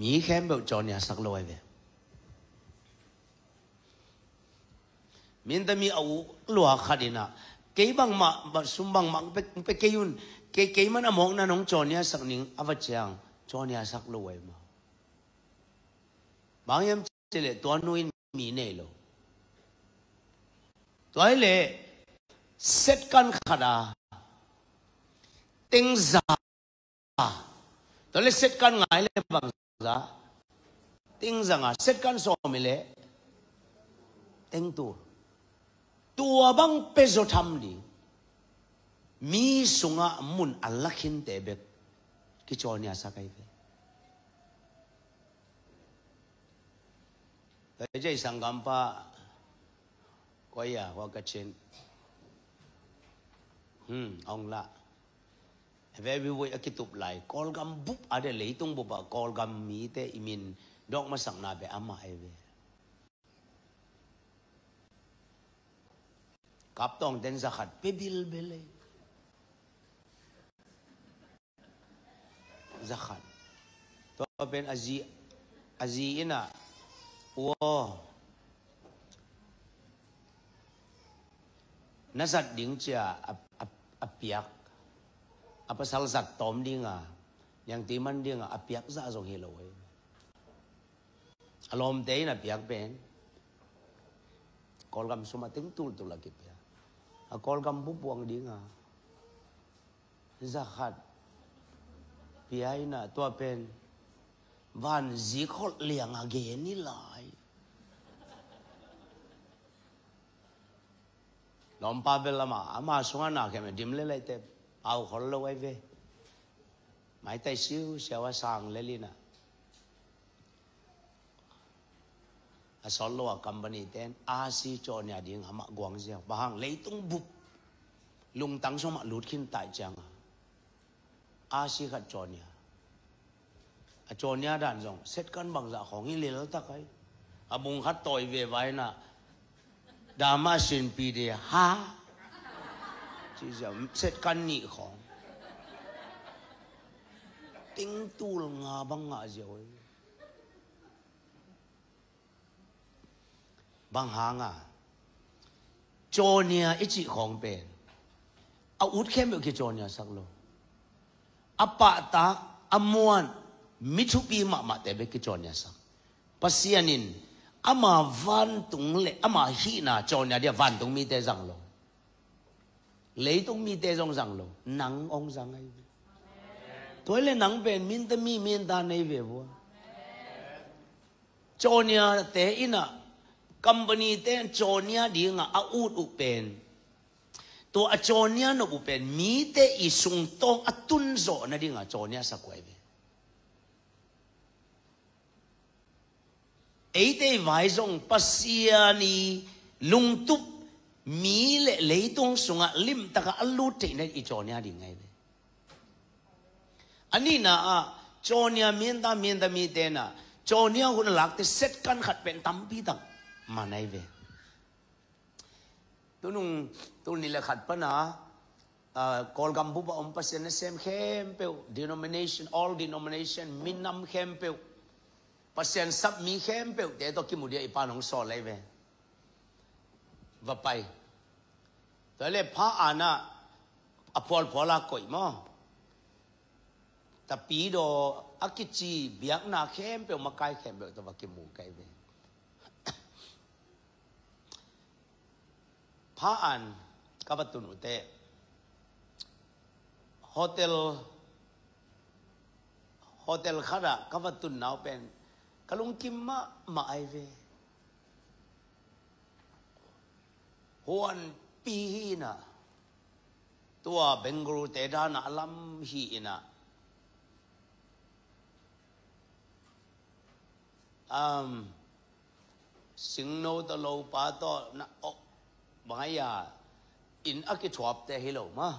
มีแค่แบบจอนยาสักลอยเว miễn ta mi au lua khadina ke bang ma ba sum bang mang pe pe ke yun ke ke man mong na nông chon ya sak ning ava chang chon ya sak lo wai ma bang yam che le to no in mi ne lo to ai le set kan khada ting za to lệ set kan ngai lệ bang za tinh za nga set kan so mi lệ tinh tu tua bang pezo tham mi sunga mun Allah te bek ki chol ni asa kai ve ta je sang gam pa ko wa ka hmm ong la very way akitup lai kol gam bup ade leitung bu ba kol mi te imin dok masang na be ama ai kaptong den zakat pebil bele zakat to ben azi azi ina wo nazat ding cha apiak apa sal zat tom dinga, yang timan dinga, apiak za zo hilau, we eh. alom te ina apiak ben kolgam sumating tul tul lagi pe a ờ, kol gam bu buang ding a za dạ khat pi ai na to pen van zi khol liang a ge ni lai lom pa bel ma ama sunga na ke me dim le lai te au khol lo wai ve mai tai siu sewa sang le li na a solo company ten RC cho nhà ding hama guang zia lấy tung bup lung tang xong ma lut khin tai chang RC khat cho nhà a à, cho nhà dan jong set bằng bang dạ za khong hi lel ta kai à bung khat toy về vai na dama sin pi de ha chỉ giờ set kan ni khong tính tu là ngà băng ngà rồi บางหางอ่ะโจเนียอิจิของเป็นเอาอุดเข้มอยู่กี่โจเนียสักโลอปะตาอมวนมิทุปีมามาแต่เบกิโจเนียสักปัสยานินอามาวันตุงเลอามาฮีนาโจเนียเดียวันตุงมีแต่สังโลเลยตุงมีแต่สังสังโลนังองสังไงตัวเล่นนังเป็นมินตมีมินตาในเวบัวโจเนียเตอินะ company ten chonia dinga a à, ut upen to à, a chonia no upen mi te isung tong atun à, zo na dinga chonia sa kwai be eite vai zong pasia ni pasiani lungtup mi le sung sunga lim ta taka alu te na i chonia ding ngai be ani na a chonia mienda mienda mi te na chonia hun lakte set kan khat pen tampi tang มาไหนเวตุนุงตุนิละขัดปะนะเอ่อกอลกัมบุบอมปะเซนเซมเข้มเปว denomination all denomination มินนัมเข้มเปวปะเซนซับมีเข้มเปวเตตอกิมุเดอีปานองซอเลยเวว่าไปแต่เลพ้าอานะอภวรพอลากอยมั้งแต่ปีโดอากกิจีเบียงนาเข้มเปวมาไกลเข้มเปวตะวะกิมูไกเวพระอันกับตุนอุเตฮอเทลโฮเทลขระกับตุนนาวเป็นกลุงกิมมะมาไอเวฮวนปีฮีนะตัวเบงกูเตดานาลัมฮีนะอืมสิงโนตโลปาโตนะออ maya in aki chop te hilo ma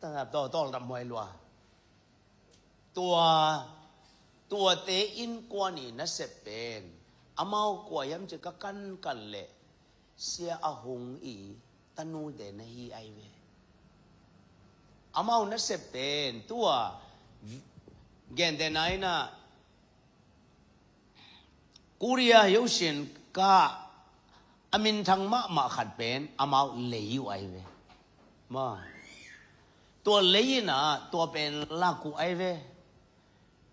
ta na to to ram hoi lua tua tua te in kwani na se pen amau kwa yam che ka kan kan le sia a hung i tanu de na hi ai ve amau na se pen tua gen de na ina Korea Yoshin ka อามินทังมะมาขัดเป็นอามาเลยไว้เวมาตัวเลยนะตัวเป็นลากูไอเว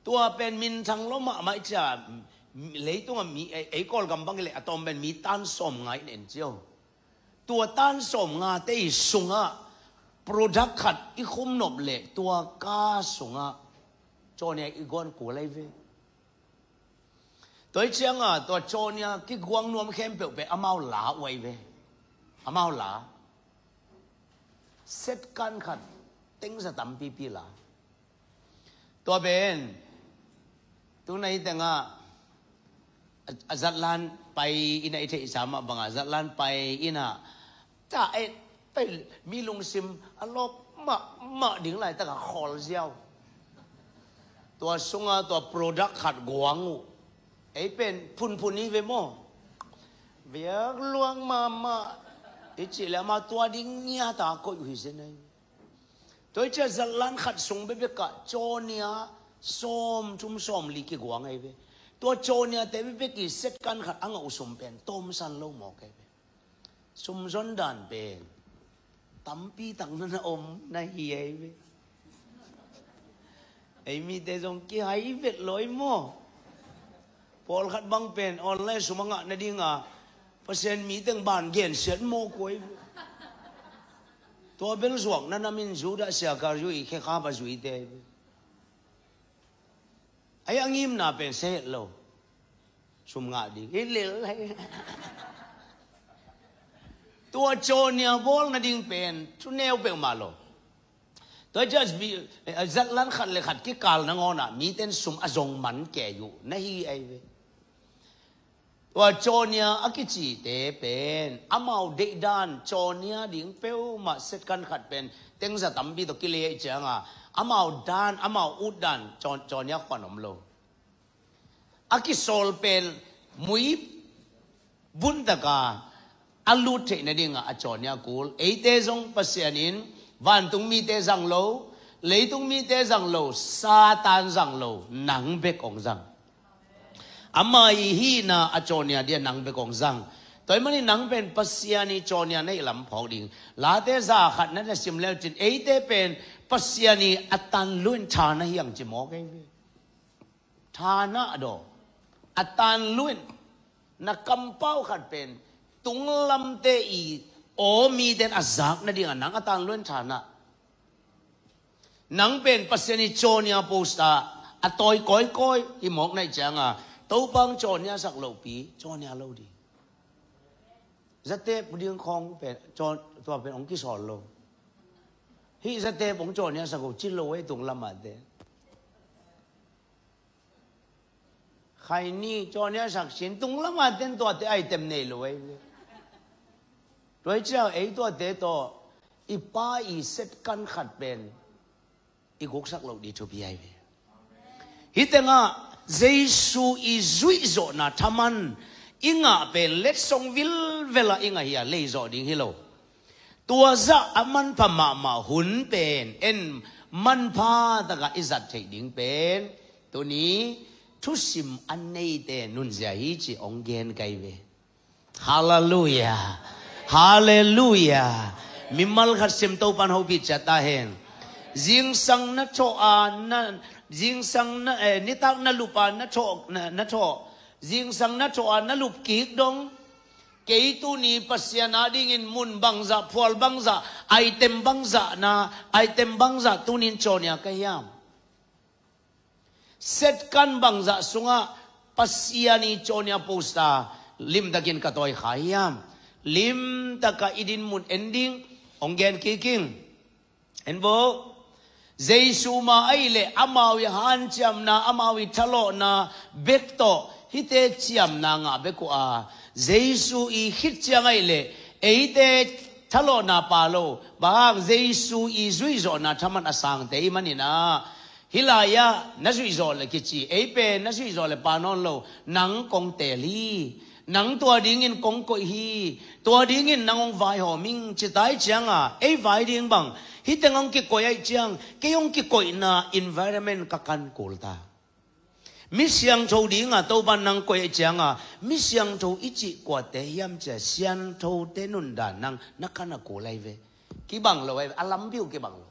ตัวเป็นมินทังลมะมาจะเลยตัวมีไอ้กอลกำบังเลยอตอมเป็นมีตันสมไงเนี่ยเจียวตัวตันสมงาเตยสุงะโปรดักขัดอีคุมนบเลยตัวกาสุงะโจเนี่ยอีกอนกูไลเว tới chiang à tôi cho nha cái quang nuông khen biểu về amau à lá quay về amau à lá xét can khăn tính ra tầm pi pi lá tôi bên tôi này tiếng à, à giật lan ina ite sama bằng à giật ina ta ấy tay mi lung sim alo mà mà đứng lại ta cả khol gieo tôi sung à tôi product khát quang ấy bên phun phun đi về mò việc luang mà mà ít chỉ là mà tua đi nghe ta có ủy thế này tôi chưa dần lan khát súng bên việc cả cho nia xôm chung xôm lì cái guang ấy về tua cho nia tới bên việc kỳ xét căn khát ăn ngậu súng bên tôm san lâu mò cái về súng rón đàn bên tắm pi tặng nó ôm na hi ấy về ấy mi tới giống kia hay việc lối mò พอลขัดบังเป็นออนไลน์สมังะนดีงาเปอร์เซ็นต์มีตั้งบานเกียนเสียนโมกุยตัวเป็นสวงนั้นนั้นมินจูดะเสียการอยู่อีกแค่ข้าประจุอีเตไอ้ยังยิ้มน่าเป็นเซ็ตโลสมงะดีเลเลยตัวโจเนียบอลนดิ่งเป็นชุนเนวเป็นมาโลตัวจัสบีจัดลันขัดเลยขัดกิการนะงอน่ะมีเต้นสมอจงมันแก่อยู่ในฮีไอเ้ว่าจอเนียอคิจิเตเป็นอามาเดดานจอเนียดิ่งเปวมาเสร็จกันขัดเป็นเต็งจะตั้มบีตกิเลเจียงอ่ะอามาดานอามาอุดานจอนจอเนียขวานอมโลอคิโซลเป็นมุยบุนตะกาอัลลูเทนดิ่งอ่ะจอเนียกูลเอเตซงปัสยานินวันตุงมีเตจังโลเลยตุงมีเตจังโลซาตานจังโลหนังเบกองจังอามาฮีนาอจอนีาเดียนังไปกองซังตอนมันนังเป็นปัศยานีจอนีาในลำพอดิง ลาเตซาขัดนั้นจะิมเล้วจินเอเตเป็นปัศยานีอัตันลุนชานะยังจิมอกเองทานะดออัตันลุนนักกัมปาวขัดเป็น ตุงลำเตอีโอมีเดนอาซักนั่นดเ่งนังอัตันลุนชานะนังเป็นปัศยานีจอนีาโปสตาอตอยก้อยก้อยที่มอกในจังอ่ะตู้ปังจอนยาสักလหล်ပြီးကြยာ်ညလုပดีะเตปเรื่องของเป็นจอตัวเป็นองค์กิสอนลงฮิะเตปองจอเนีายสกุจิโลไว้ตรงละมาดเดใครนี่จอเนีายสักสินตรงละมาดเดตัวเตไอเต็มเนลไว้ด้วยเฉพาไอตัวเตตัวอีป้าอีเซตกันขัดเป็นอีกุกสักโลดีทุบยไปฮิตเงะ Giêsu i duy dọ na thaman dạ inga về let song vil vela inga hia lei dọ ding hilo tua za aman pa ma ma hun pen en man pa ta ga izat thei ding pen to ni thu sim an nei te nun zia hi chi ong gen kai ve hallelujah hallelujah mimal khát sim tàu pan hậu bị chata hen riêng sang na cho à na riêng sang na eh, ni tak na lupa à, na chok na na chok riêng sang na chok à, na lup kik dong kei tu ni pasiana ding in mun bangza phol bangza item bangza na item bangza tunin chonya kayam set kan bangza sunga pasiani chonya posta lim dakin katoi khayam lim taka idin mun ending onggen kiking en bo zeishuma aile amawi hanchamna amawi thalona bekto hite chiamna nga beko a zeishu i hitchang aile eite thalona palo bang zeishu i zuizo na thaman asang te imani na hilaya na zuizo le kichi eipe na zuizo le panon lo nang kong te li nang tua ding in kong ko hi tua ding in ông vai ho ming chi tai chăng à? ấy vai ding bang hi teng ong ki koi ai chang cái ong ki koi na environment ka kan kol ta mi siang chou ding a to ban nang cội chăng à? mi siang chou i chi kwa te yam cha siang chou te nun da nang na kana ko lai ve ki bang lo ai alam à biu cái bang lo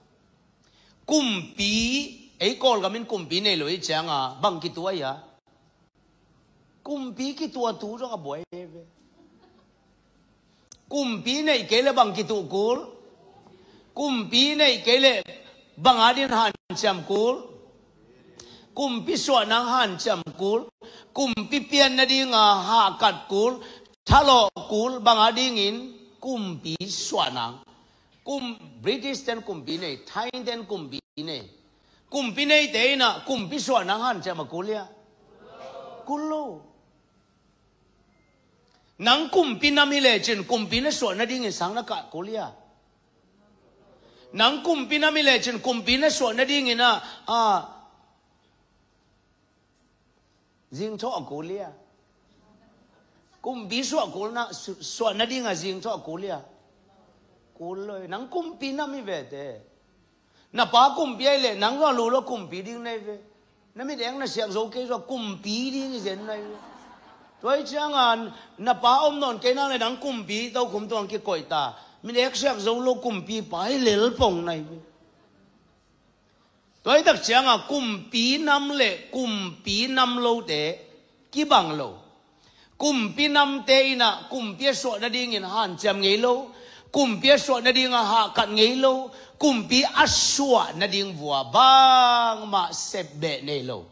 kum pi ấy kol à, cái mình kum pi này lo i chang a bang ki tu ya bí cái tua tu rong a boy ve bí này cái là bằng cái tu kul kumpi nei ke le bang adin han cham kul kumpi so nang han cham kul kumpi pian na ding a ha kat kul thalo kul bang ading in bí so nang kum british then bí ten kumpi nei thai ten kumpi nei kumpi nei te na kumpi so nang han cham kulia kulo nang kumpi na mi legend kumpi na so na ding sang na ka kulia nang kumpi na mi legend kumpi na so na ding na a jing tho kulia kumpi so kul na so na ding a jing tho kulia kuloi nang kumpi na mi ve te na pa kumpi le nang lo lu lo pi ding nei ve na mi deng na siang zo ke zo pi ding zen nei ve tôi chẳng ăn nà pa ông non cái nào này đang cùng bi tao cùng tuang cái cõi ta mình ek sắc dấu lô cùng bi phải lel phong này tôi đặc chẳng à cùng bi năm lệ cùng bi năm lâu để kí bằng lâu cùng bi năm tê nà cùng bi sọ đã đi nghìn hàn chém ngay lâu cùng bi sọ đã đi ngà hạ cận ngay lâu cùng bi asua na đi vua bang mà sẹp bẹ này lâu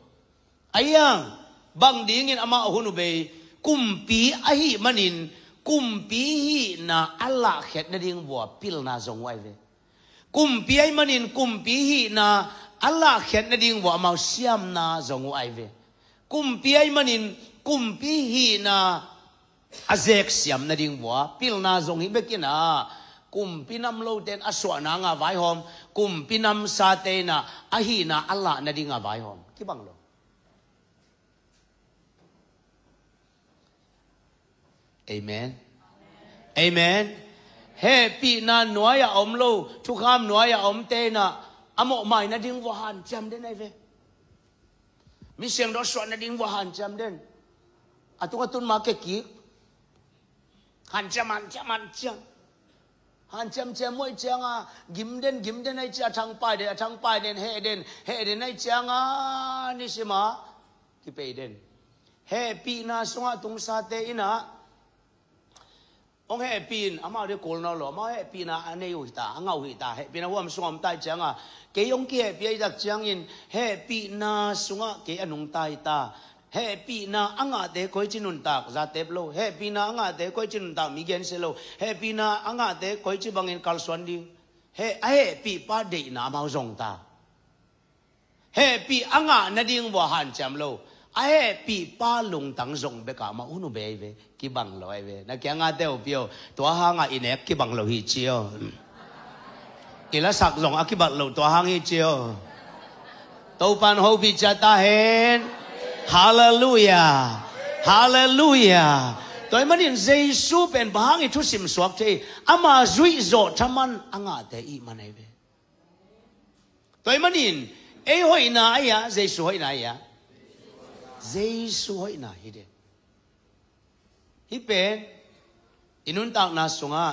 ayang à, bang đi nghìn ama hôn bê kumpi ahi manin pi hi na alla khet na ding bua pil na zong wai ve pi ai manin pi hi na alla khet na ding bua mau siam na zong wai ve pi ai manin pi hi na azek siam na ding bua pil na zong hi bekina pi nam lo ten aswa na nga vai hom pi nam sa te na ahi na alla na ding nga vai hom ki bang lo Amen. Amen. He pi na nuai ya om lo, chu kham nuai ya om te na, amo mai na ding wa han cham den ai ve. Mi siang đó soạn na ding wa han cham den. Atung atun ma ke ki. Han cham han cham han cham. Han cham cham moi chang a, gim den gim den ai cha thang pai de thang pai den he den, he den ai chang a ni sima ki pe den. He pi na sunga tung sa te ina ông hệ pin ông mau đi cố nó lo mau hệ pin à anh ấy ta anh ngầu ta hệ pin à hôm xuống tay chẳng à cái ông kia bây giờ chẳng in hệ pin na xuống à cái anh ông tay ta hệ pin na anh à để coi chân ông ta ra tép lo hệ pin na anh à để coi chân ông ta mi gen xe lo hệ pin na anh à để coi chân bằng in cal xoan đi hệ hệ pin ba để na mau rong ta hệ pin anh à nè điên vào hàn chém lo ai pi pa lung tang rong be ka ma unu be về ki bằng lo về na kia ngã te opio to hang nga à, in ek bằng bang lo hi chio ila sak long a ki bang lo to hang hi chio to pan hô bị cha ta hen hallelujah hallelujah tôi mới đến Giêsu bên bà hàng thu sim suak thế ama à duy zo chaman anga à te i manai về tôi mới nhìn ai hoi na ya Giêsu hội na ya Jesus hoi na hi de hi pe inun tak na sunga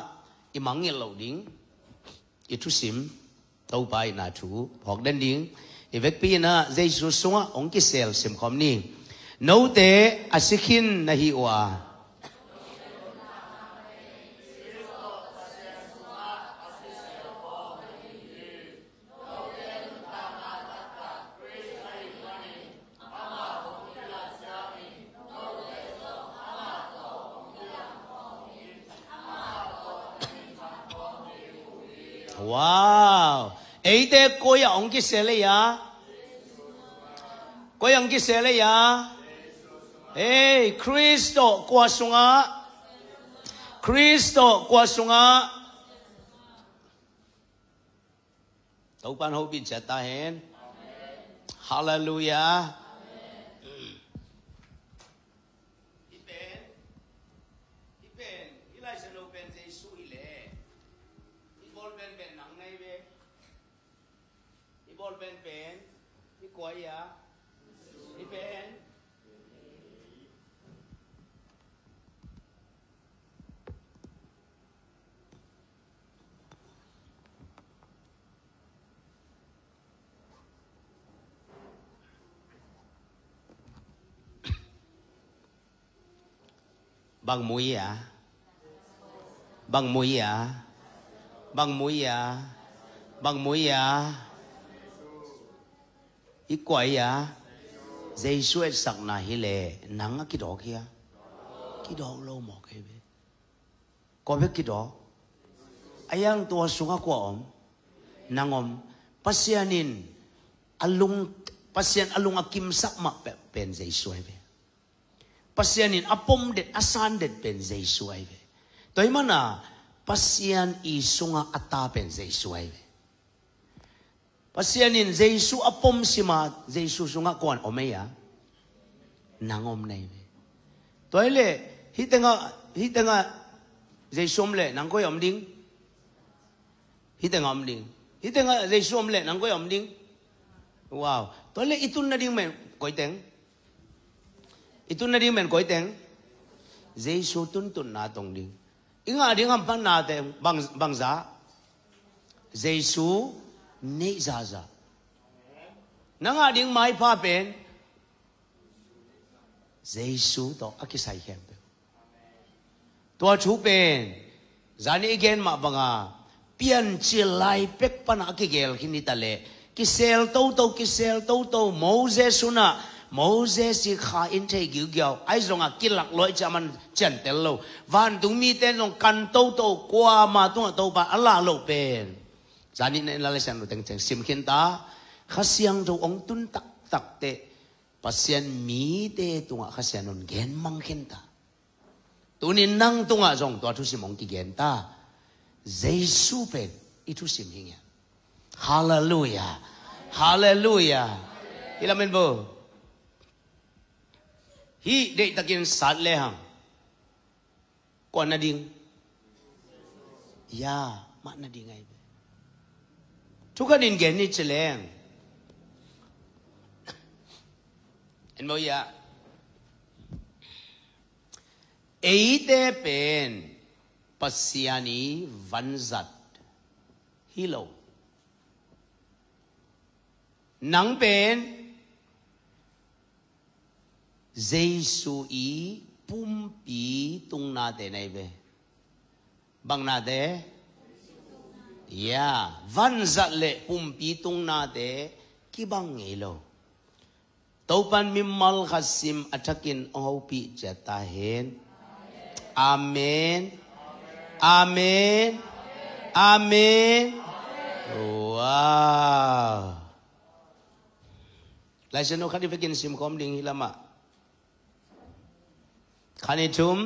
imang ye lo ding i sim tau pai na thu phok den ding i vek pi na Jesus sunga ong ki sel sim khom ni nấu tế asikin nahi oa wow ấy thế cô ấy ông kia xem lấy à cô ấy ông kia xem lấy à hey Christo qua sung á, Christo qua sung á, tàu pan hô bị chết ta hên Hallelujah bằng mũi à bằng mũi à bằng mũi à bằng mũi à ý quậy à dây suy sặc na hi lệ nắng cái đó kia cái đó lâu mọc cái bé có biết cái đó ăn tua sunga ko om nangom pasianin alung pasian alung akim sak ma pen jay suwe pasianin apom det asan det pen zai suai ve toy mana pasian i sunga ata pen zai suai ve pasianin zai su apom sima zai su sunga kon omeya nangom nei ve toy le hitenga hitenga zai som le nang koy om ding hitanga om ding hitanga zai som le nang koy om ding wow toy le itun na ding me koy teng Itu na ding men koi teng. Jesus xu tun tun na tong ding. Inga ding ham pan na teng bang bang za. Jesus xu ne za za. Na nga ding mai pa pen. Jesus xu to akisai hem. Tua chú pen. Zani igen ma banga. Pian à. chi lai pek pan akigel kinitale. Kisel tau tau kisel tau tau Moses suna. Moses suna. Moses kha in te gyu gyo ai zong a à, kilak loi cha man chen te lo van tu mi ten zong kan to to kwa ma tu to ba ala lo pen zani ne la le san teng teng sim khin ta kha siang do ong tun tak tak te pasien mi te tu nga kha sian non gen mang khin ta tu ni nang tu nga zong à, to thu sim ong ki gen ta jesu pen i thu sim hing ya hallelujah hallelujah ilamen bo hi de takin sat le hang ko na ding ya ma na ding ai tu ka din gen ni cheleng en mo ya eite pen pasiani vanzat hilo nang pen giêsu ý bùm bí tung na thế này về bằng na thế yeah văn dạ lệ bùm bí tung na thế kí bằng nghề lo tàu pan mim mal khasim atakin au pi chata hen amen amen amen wow lai sẽ nó khát đi phải kinh sim khom đình hi lama คันนี้ชุม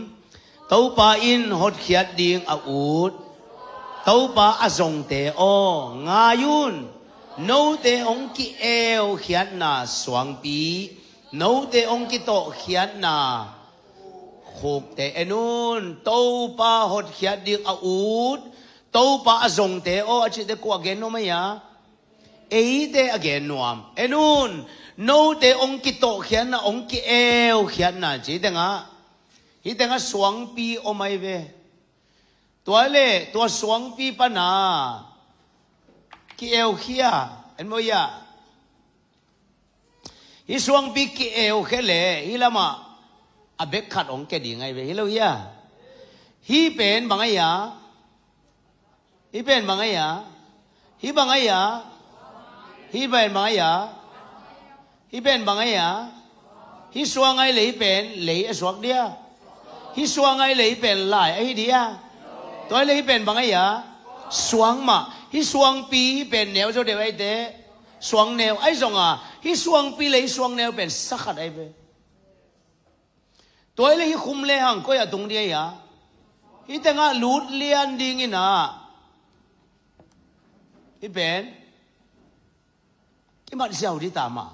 เต้าปาอินหดเขียดดิ่งอาอูดเต้าปาอสงเตโองายุนโนเตองกิเอวเขียดนาสวงปีโนเตองกิโตเขียดนาโคกเตอนุนเต้าปาหดเขียดดิ่งอาอูดเต้าปาอสงเตโออาจิตเตกัวเกนโนไม่ยาเอเตอเกนนวมอนุน no te ong ki to khian na ong ki eo khian na chi te nga ฮิตงะสวงปีโอไม่เวตัวเล่ตัวสวงปีปนากิเอลเขียเอ็นโมยาฮิสวงปีกิเอลเคเล่ฮิละมาอเบกขัดองเกดีไงเวฮิโลเฮียฮิเป็นบางไงยาฮิเป็นบางไงยาฮิบางไงยาฮิเป็นบางไงยาฮิเป็นบางไงยาฮิสวงไงเลยฮิเป็นเลยสวงเดียฮิสวงไงเลยเป็นลายไอ้เดียตัวเลยเป็นบางอไงยะสวงมาฮิสวงปีเป็นแนวเจ้าเดียวไอ้เดสวงแนวไอ้สองอ่ะฮิสวงปีเลยสวงแนวเป็นสักขัดไอ้เบตัวเลยคุมเลหังก็อย่าตรงเดียยะฮิแต่งาลูดเลียนดิ่งินะฮิเป็นที่มาดเสียวดีตามา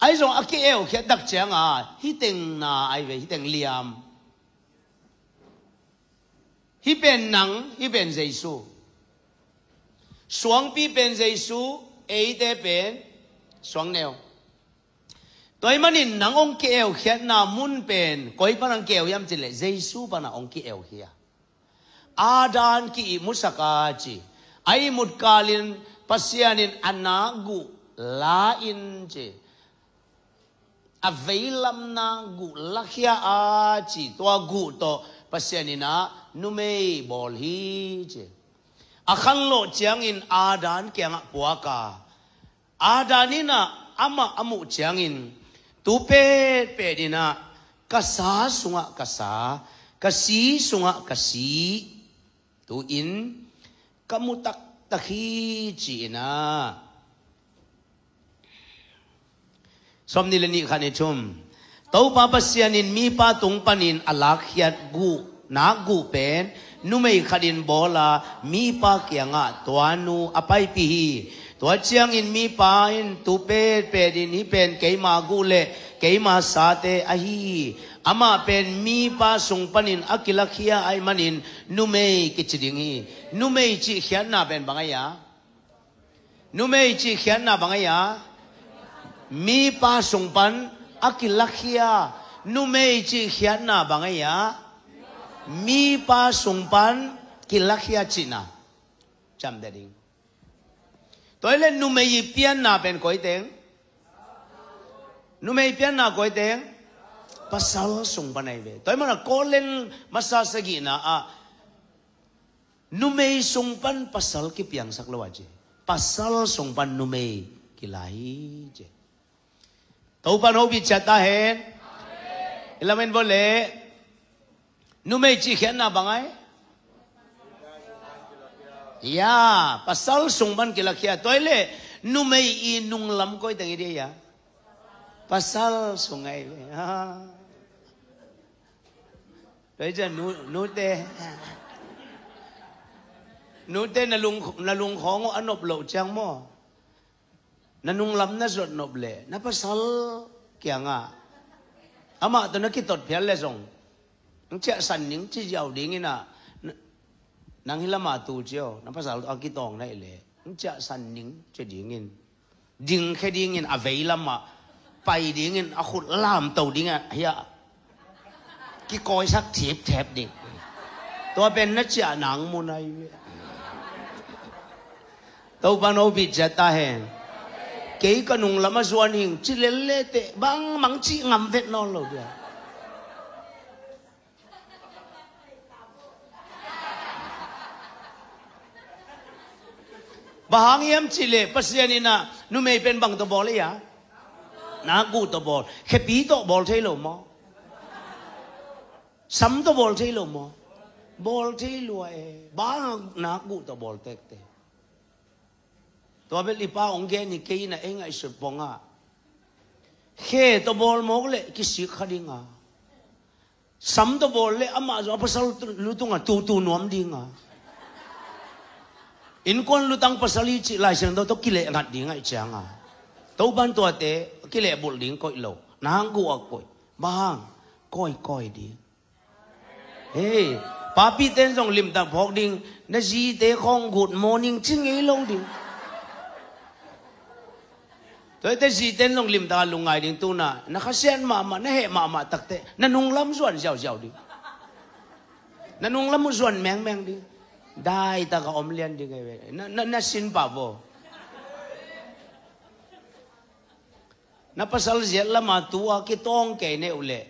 À, à. ai rồi ác eo khi đặc chẳng à hi tiếng na ai về hi tiếng liam hi bên nắng hi bên giấy su xuống bi bên giấy su ấy để bên xuống nèo tôi mà nhìn nắng ông kia eo khi na mun bên coi pan ông kia eo yam chỉ lệ giấy su pan ông kia eo khi à adan ki musakachi ai kalin pasianin anagu lain je အဗေလမနာကုလခယာချီတောကုတောပစနေနာနုမေဘောလီချီအခန်လောချင်းအာဒန်ကေငါပွာကာအာဒနီနာအမအမှုချင်းတူပေပေဒီနာကဆာဆုငါကဆာကစီဆုငါကစီတူအင်းကမုတက်တခီချီနာ som ni leni khani chum to pa pasianin mi pa tung panin alak hiat gu na gu pen numei khadin bola mi pa kianga tuanu apai pi hi tua chiang in mi pa in tu pe pe din hi pen ke ma gu le ke ma sa te a hi ama pen mi pa sung panin akila ai manin numei ki chidingi numei chi khian na pen bangaya numei chi khian na bangaya มีปาสงปันอักิลักเฮียนุเมจิเฮียนาบังเอียมีปาสงปันกิลักเฮียจีนาจำได้ดิตัวเล่นนุเมยเปียนนาเป็นก้อยเต็งนุเมยเปียนนาก้อยเต็งภาษาสงปันไอเวตัวมันก็เล่นภาษาสกินาอะนุเมยสงปันภาษาคิปยังสักละวะเจภาษาสงปันนุเมยกิลาฮีเจ ban Taupan hobi chata hen. Ilamin boleh. Numei chi khen na ai? Ya, pasal sung ban sungban kilakia toile numei i nung lam koi tangi dia ya. Pasal sung ai? Ha. Doi ja nu nu te. Nu te na lung na lung khong anop lo chang mo nung lam na zot nop le na pasal kya nga ama to na kitot phel le zong ng cha san ning chi yaw ding ina nang hilama tu chio na pasal a kitong na ile ng cha san ning che ding in ding khe ding in avei lama pai ding in a khut lam tau ding a ya ki koi sak thiep thep ding to ben na cha nang mu nai tau ban obi jata hen kế cả nung lama zuan hình chỉ lê lê tệ băng mắng chị ngắm vẹt non lâu được bà hàng em chỉ lê bác sĩ anh na nu mày bên bằng tàu bò lấy à na gu lâu mò sắm tàu bò thấy lâu mò bò thấy lùi bà na gu tàu bò tết tết ตัวเป็นลิป้าองเกนี่เกยน่ะเองไอ้สุดปงอ่ะเขตัวบอลมอกเลยกิสิขัดิงอ่ะสัมตัวบอลเลยอามาจะพัสดุลุตุงอ่ะตูตูนวมดิงอ่ะอินคนลุตังพัสดุจิลายเสียงตัวตัวกิเลงัดดิงไอ้เจียงอ่ะตัวบันตัวเตะกิเลบุลดิงก้อยโลนางกูอ่ะก้อยบ้างก้อยก้อยดิเฮ้ป้าพี่เต้นส่งลิมตาพอกดิงนาซีเตะของกูดมอร์นิ่งชิงไอ้โลดิง tôi thấy gì tên long lim ta lùng ngai ding tu na nó khá sen mà mà nó he mà mà tắc te nó nung lắm ruộng giao giao đi nó nung lam ruộng mèng mèng đi dai ta ka ông lian đi à, cái về dạ à, nó na na sin nó bo na pasal zel la ma tua cái tong cái này ule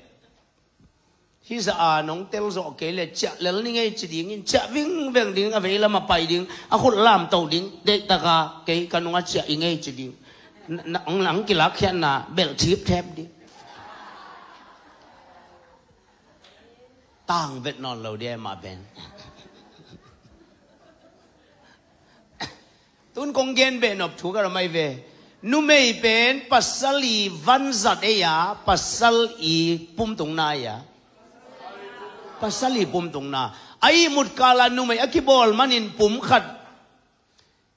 khi za a nong tel zo ke le cha lel ni ngai chi ding in cha ving veng ding a à ve la ma pai ding a khut lam tau ding de ta ka ke kanunga cha ingai chi ding นลังหลังกี่ลักแค่นาเบลชิพแทบดิ ต่างเวทนอนเราเดียมาเป็นตุนกงเกนเบนอบถูกระไม่เวนุเมยเป็นปัสสลีวันจัดเอียาปัสสลีปุ่มตรงนายะปัสสลีปุ่มตรงนาไอ้มุดกาลานุเมยอคิบอลมันอินปุ่มขัด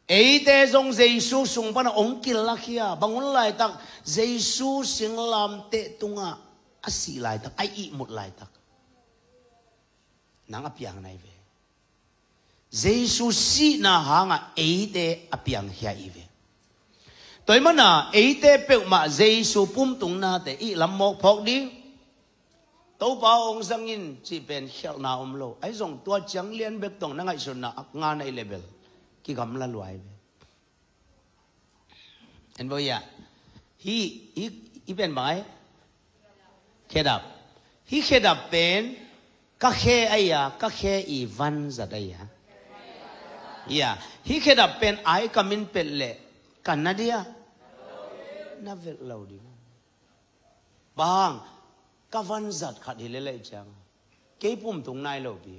ấy thế dòng Giêsu sung bana ông kia là kia bằng lại tắc Giêsu sinh làm tệ tung à a xì lại tắc ai ít một lại tắc nang apiang này về Giêsu si na hàng à ấy thế apiang hia ý về tôi à, mà na ấy thế biểu mà Giêsu pum tung na thế ít làm một phok đi tàu bao ông sang in chỉ bên hiểu na ông lâu, ấy giống tua trắng liên bẹt tung na ấy sơn na ngang này level กี่กำลังรวยเห็นบ่ยะฮีฮีอีเป็นไหมเขดับฮีเขดับเป็น ก็แค่อะไะก็แค่อีวันจะได้ยะยะฮีเขดับเป็นไอ้กคมินเป็นเละ กันนาเดียนับเวลาดีบางก็วันจัดขัดเหลเลยจังเก็บปุ่มตรงไหนเราบี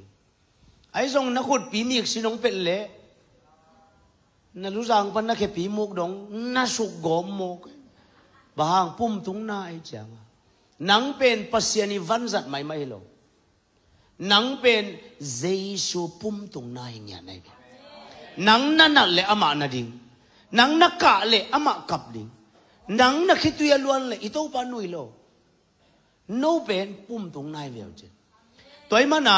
ไอ้ทรงนักขุดปีนี้สิน้องเป็นเละ na lu zang pan na ke pi muk dong na suk gom muk bahang pum tung na ai chang nang pen pasiani van zat mai mai lo nang pen jesu pum tung na nya nai nang na na le ama na ding nang na ka le ama kap ding nang na khitu ya luan le ito pa nui lo no pen pum tung nai veo che toy mana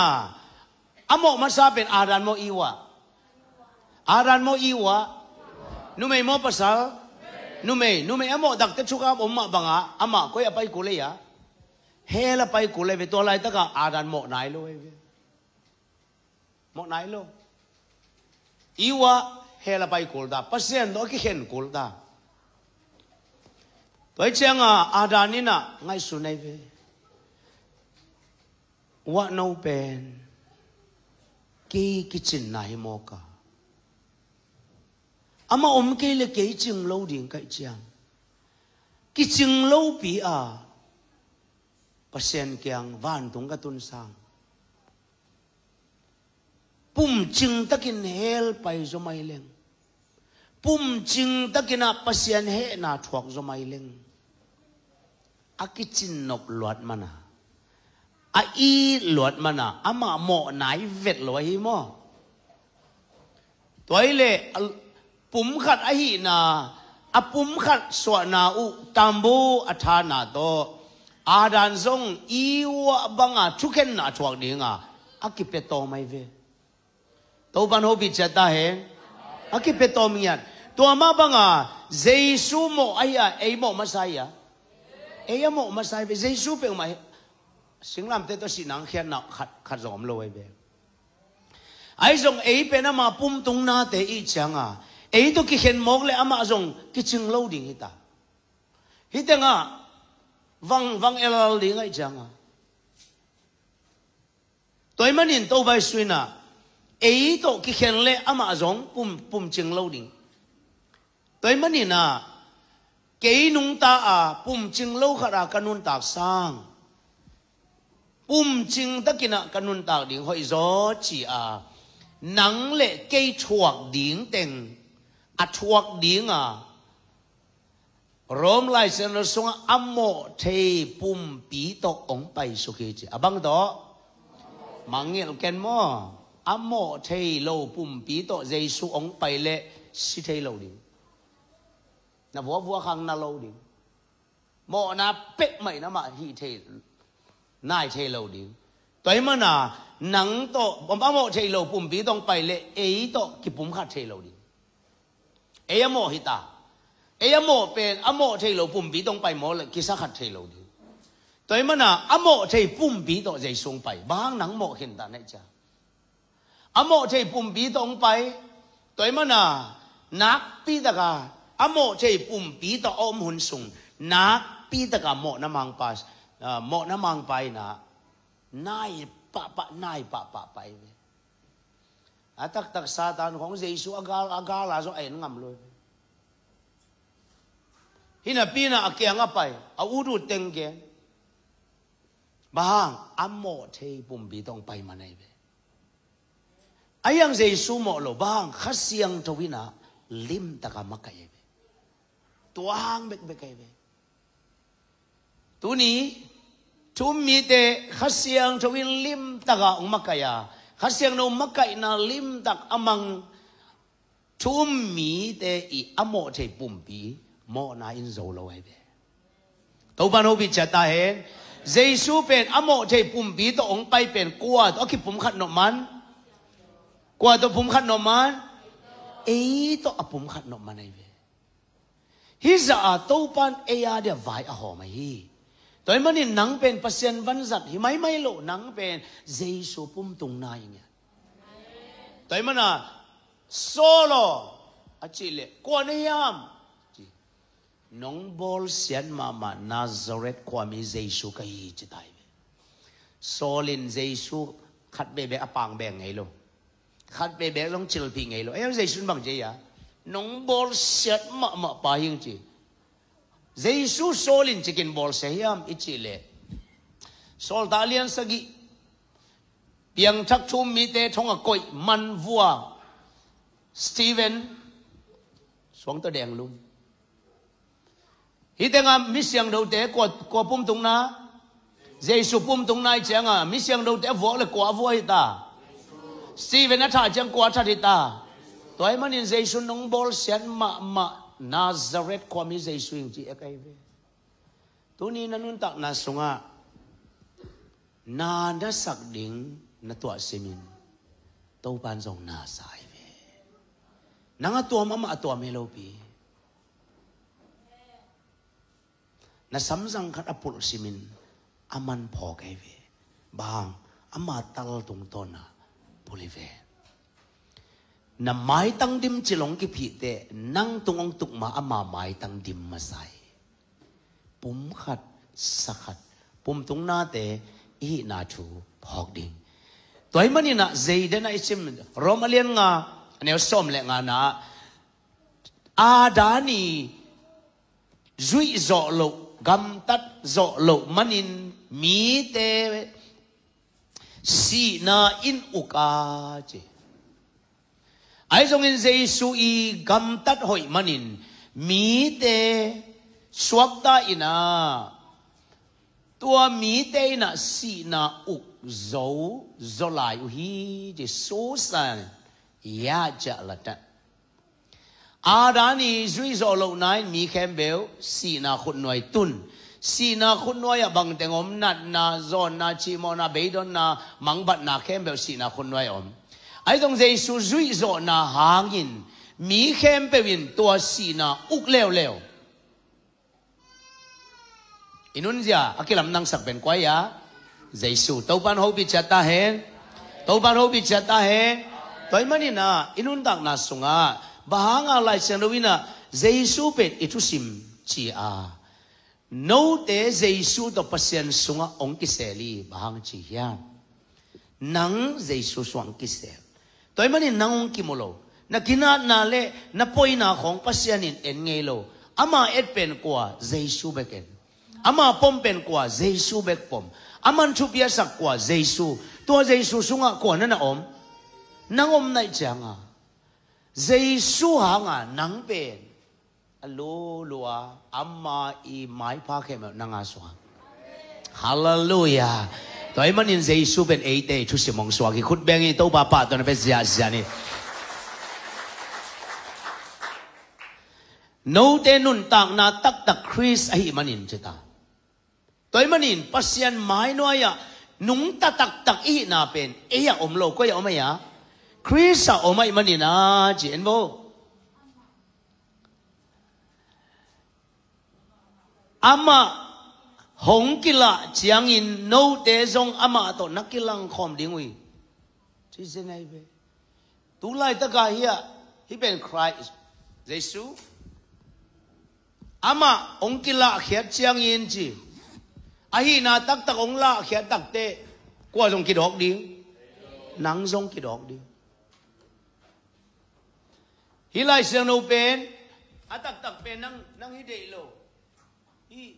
amo ma sa pen aran mo iwa aran mo iwa numay mo pasal numay numay amo dak te chuka umma banga ama koi apai kule ya hela pai kule ve to lai taka aran mo nai lo e mo nai lo iwa hela pai kul da pasien do ki hen kul da toi chang a adanina ngai su nai ve wa no pen ki kitchen nai mo ka ama om ke le ke ching lo ding kai chiang ki ching lo pi a persen kyang van tung ka tun sang pum ching takin hel pai zo mai leng pum ching takina pasian he na thuak zo mai leng akichin nok luat mana a i luat mana ama mo nai vet loi mo toile pum khat a hi na a pum khat swa na u tambu a tha na to a dan zong i wa banga thuken na chuak ding a a ki pe to mai ve to ban ho bi chata he a ki pe to mi yan to ama banga jesu mo aya ei mo masaya ei mo masai ve jesu pe mai sing lam te to si nang khian na khat khat zom lo ve ai zong ei pe na ma pum tung na te i chang a ấy tôi cái hiện mong lệ ama dùng cái chừng lâu đi người ta hít tiếng vâng, vang văng văng elal đi ngay chẳng à tôi mà nhìn tôi bay suy na ấy tôi cái hiện lệ ama dùng bùm pum chừng lâu đi tôi mà nhìn à cái nung ta à pum chừng lâu khara kanun tạc sang pum chừng ta kia nung tạc đỉnh hội gió chỉ à nắng lệ cây chuột đỉnh tình a thuốc điên à rom lai sen nó sung ammo te pum pi to ong pai so ke chi abang đó mangel ken mo ammo te lo pum pi to jay su ong pai le si te lo đi na vua vua khang na lo đi mo na pek mai na ma hi te nai te lo đi tới mà na nắng to bom ammo te lo pum pi tong pai le ấy to ki pum khat te lo đi เอยโมหิตา เอยโมเป็นอโมเทโลปุ่มบีต้องไปหมอเลยกิสขัดเทโลดีตัวมันอะอโมเทปุ่มบีต้องใจส่งไปบางหนังโมเห็นตาเนจ้าอโมเทปุ่มบีต้องไปตัวมันอะนักปีตะกาอโมเทปุ่มบีต้องอมหุนสูงนักปีตะกาโมน้ำมังปัสโมน้ำมังไปนะนายปะปะนายปะปะไปเ à tắc tắc sa tan tan ของ su agal agal là do ai ngầm lôi hina pina akia nga pai a à, uru tenge bahang ammo à, thei pum bi tong pai manai be ayang à, Giêsu mo lo bahang khasiang thowina lim taka makai be tuang bek bekai be ni thum mi te khasiang thowin lim taka ongmakaya khá siêng nô mắc cậy na lim tạc amang chum mi te i amo te bùm bì mo na in zo lo ấy be tàu ban hô bị chả ta hen Giêsu pen amo te bùm bì to ông bay pen qua to khi bùm khát nọ man qua to bùm khát nọ man ấy to bùm khát nọ man ấy be hi za tàu ban ai e a de vai a ho mai hi Tới mà nên nắng bên pasien văn giật thì mấy mấy lộ nắng bên dây số bum tùng này nhỉ. Tới mà là solo à chị lệ quan hiam nóng bol xiên mà mà Nazareth qua mi dây số cái gì chị tài solin dây số khát bê bê apang bê ngay luôn khát bê bê long chil pi ngay luôn em dây số bằng gì à nóng bol xiên mà mà bà hiên chị Giêsu solin chicken ball se hiam ichile sol ta lian sagi piang thak thu mi te thong a koi man vua Stephen xuống tới đèn luôn hi tenga mi siang đầu te ko ko pum tung na Giêsu pum tung nai chang a mi siang đầu te vua le kwa vua hi ta Stephen a tha chang kwa tha hi ta toy manin Giêsu nong bol sian ma ma Nazareth kwa mi zai suing ji ekai ve tuni nanun tak na sunga na da sak ding na tua Simin tau pan zong na sai ve nanga tua mama atua me pi na samjang khat apul simin aman po kai ve bang ama tal tung tona puli puliven na mai tang dim chilong ki phi te nang tungong tuk ma ama mai tang dim ma sai pum khat sakhat pum tung na te i na thu phok ding toy mani na zeiden na isim romalian nga ne som le nga na adani zui zo lo gam tat zo lo manin mi te si na in uka che ai zong in zai su i gam tat hoi manin mi te suak ta ina tua mi te ina si na uk zấu do lại hi thì số sàn ya chả dạ là ta à đã ni duy do lâu nay mi khem béo si na khôn nói tun si na khôn nói à bằng tiếng om nát na do na chi mo na bấy đó na mắng bận na khem béo si na khôn nói om ai dòng dây su duy rộ na hàng in mi khem pe win tua si na uk leo leo inun zia akilam nang sak ben kwai ya dây su tàu ban hô bị chặt ta hen tàu ban hô bị chặt ta hen tôi mani na inun tak na sunga bahanga lai sen rovina dây su pen itu sim chi a no te dây su to pasien sunga ong kiseli bahang chi hian nang dây su suang kiseli တိုင်မနီနောင်ကီမလောနကိနာနာလေနပွိနာခေါင်ပစယနင်အငေလောအမအက်ပင်ကွာဇေရှုဘကင်အမပုံပင်ကွာဇေရှုဘကပုံအမန်ချူပြဆက်ကွာဇေရှုတောဇေရှုဆုငါကွာနနအုံးနောင်အုံးနိုင်ချာငါဇေရှုဟာငါနန်းပင်အလိုလွာအမအီမိုင်ဖာခဲမနငါဆွာဟာလေလုယာ tôi tôi nhìn xóa khi bà ตัวไอ้มันยินเจสุเป็นเอเตชุสิมองสวากิขุดแบงนี่ตัวป้าป้าตัวนั้นเป็นเสียเสียนี่ no tê nôn tak na tak tak Chris ai manin chita toy manin pasian mai no ya nung ta tak tak i na bên, e ạ om lo quay ya om ya Chris a om ai manin a ji en bo ama hong kila chiang in no de zong ama to nakilang khom dingui chi se nai be tu lai ta ka hia he been Christ, jesu ama ong kila khia chiang in chi a hi na tak tak ong la khia tak te qua zong ki dok ding nang zong ki dok ding hi lai se no pen a tak tak pen nang nang hi de lo hi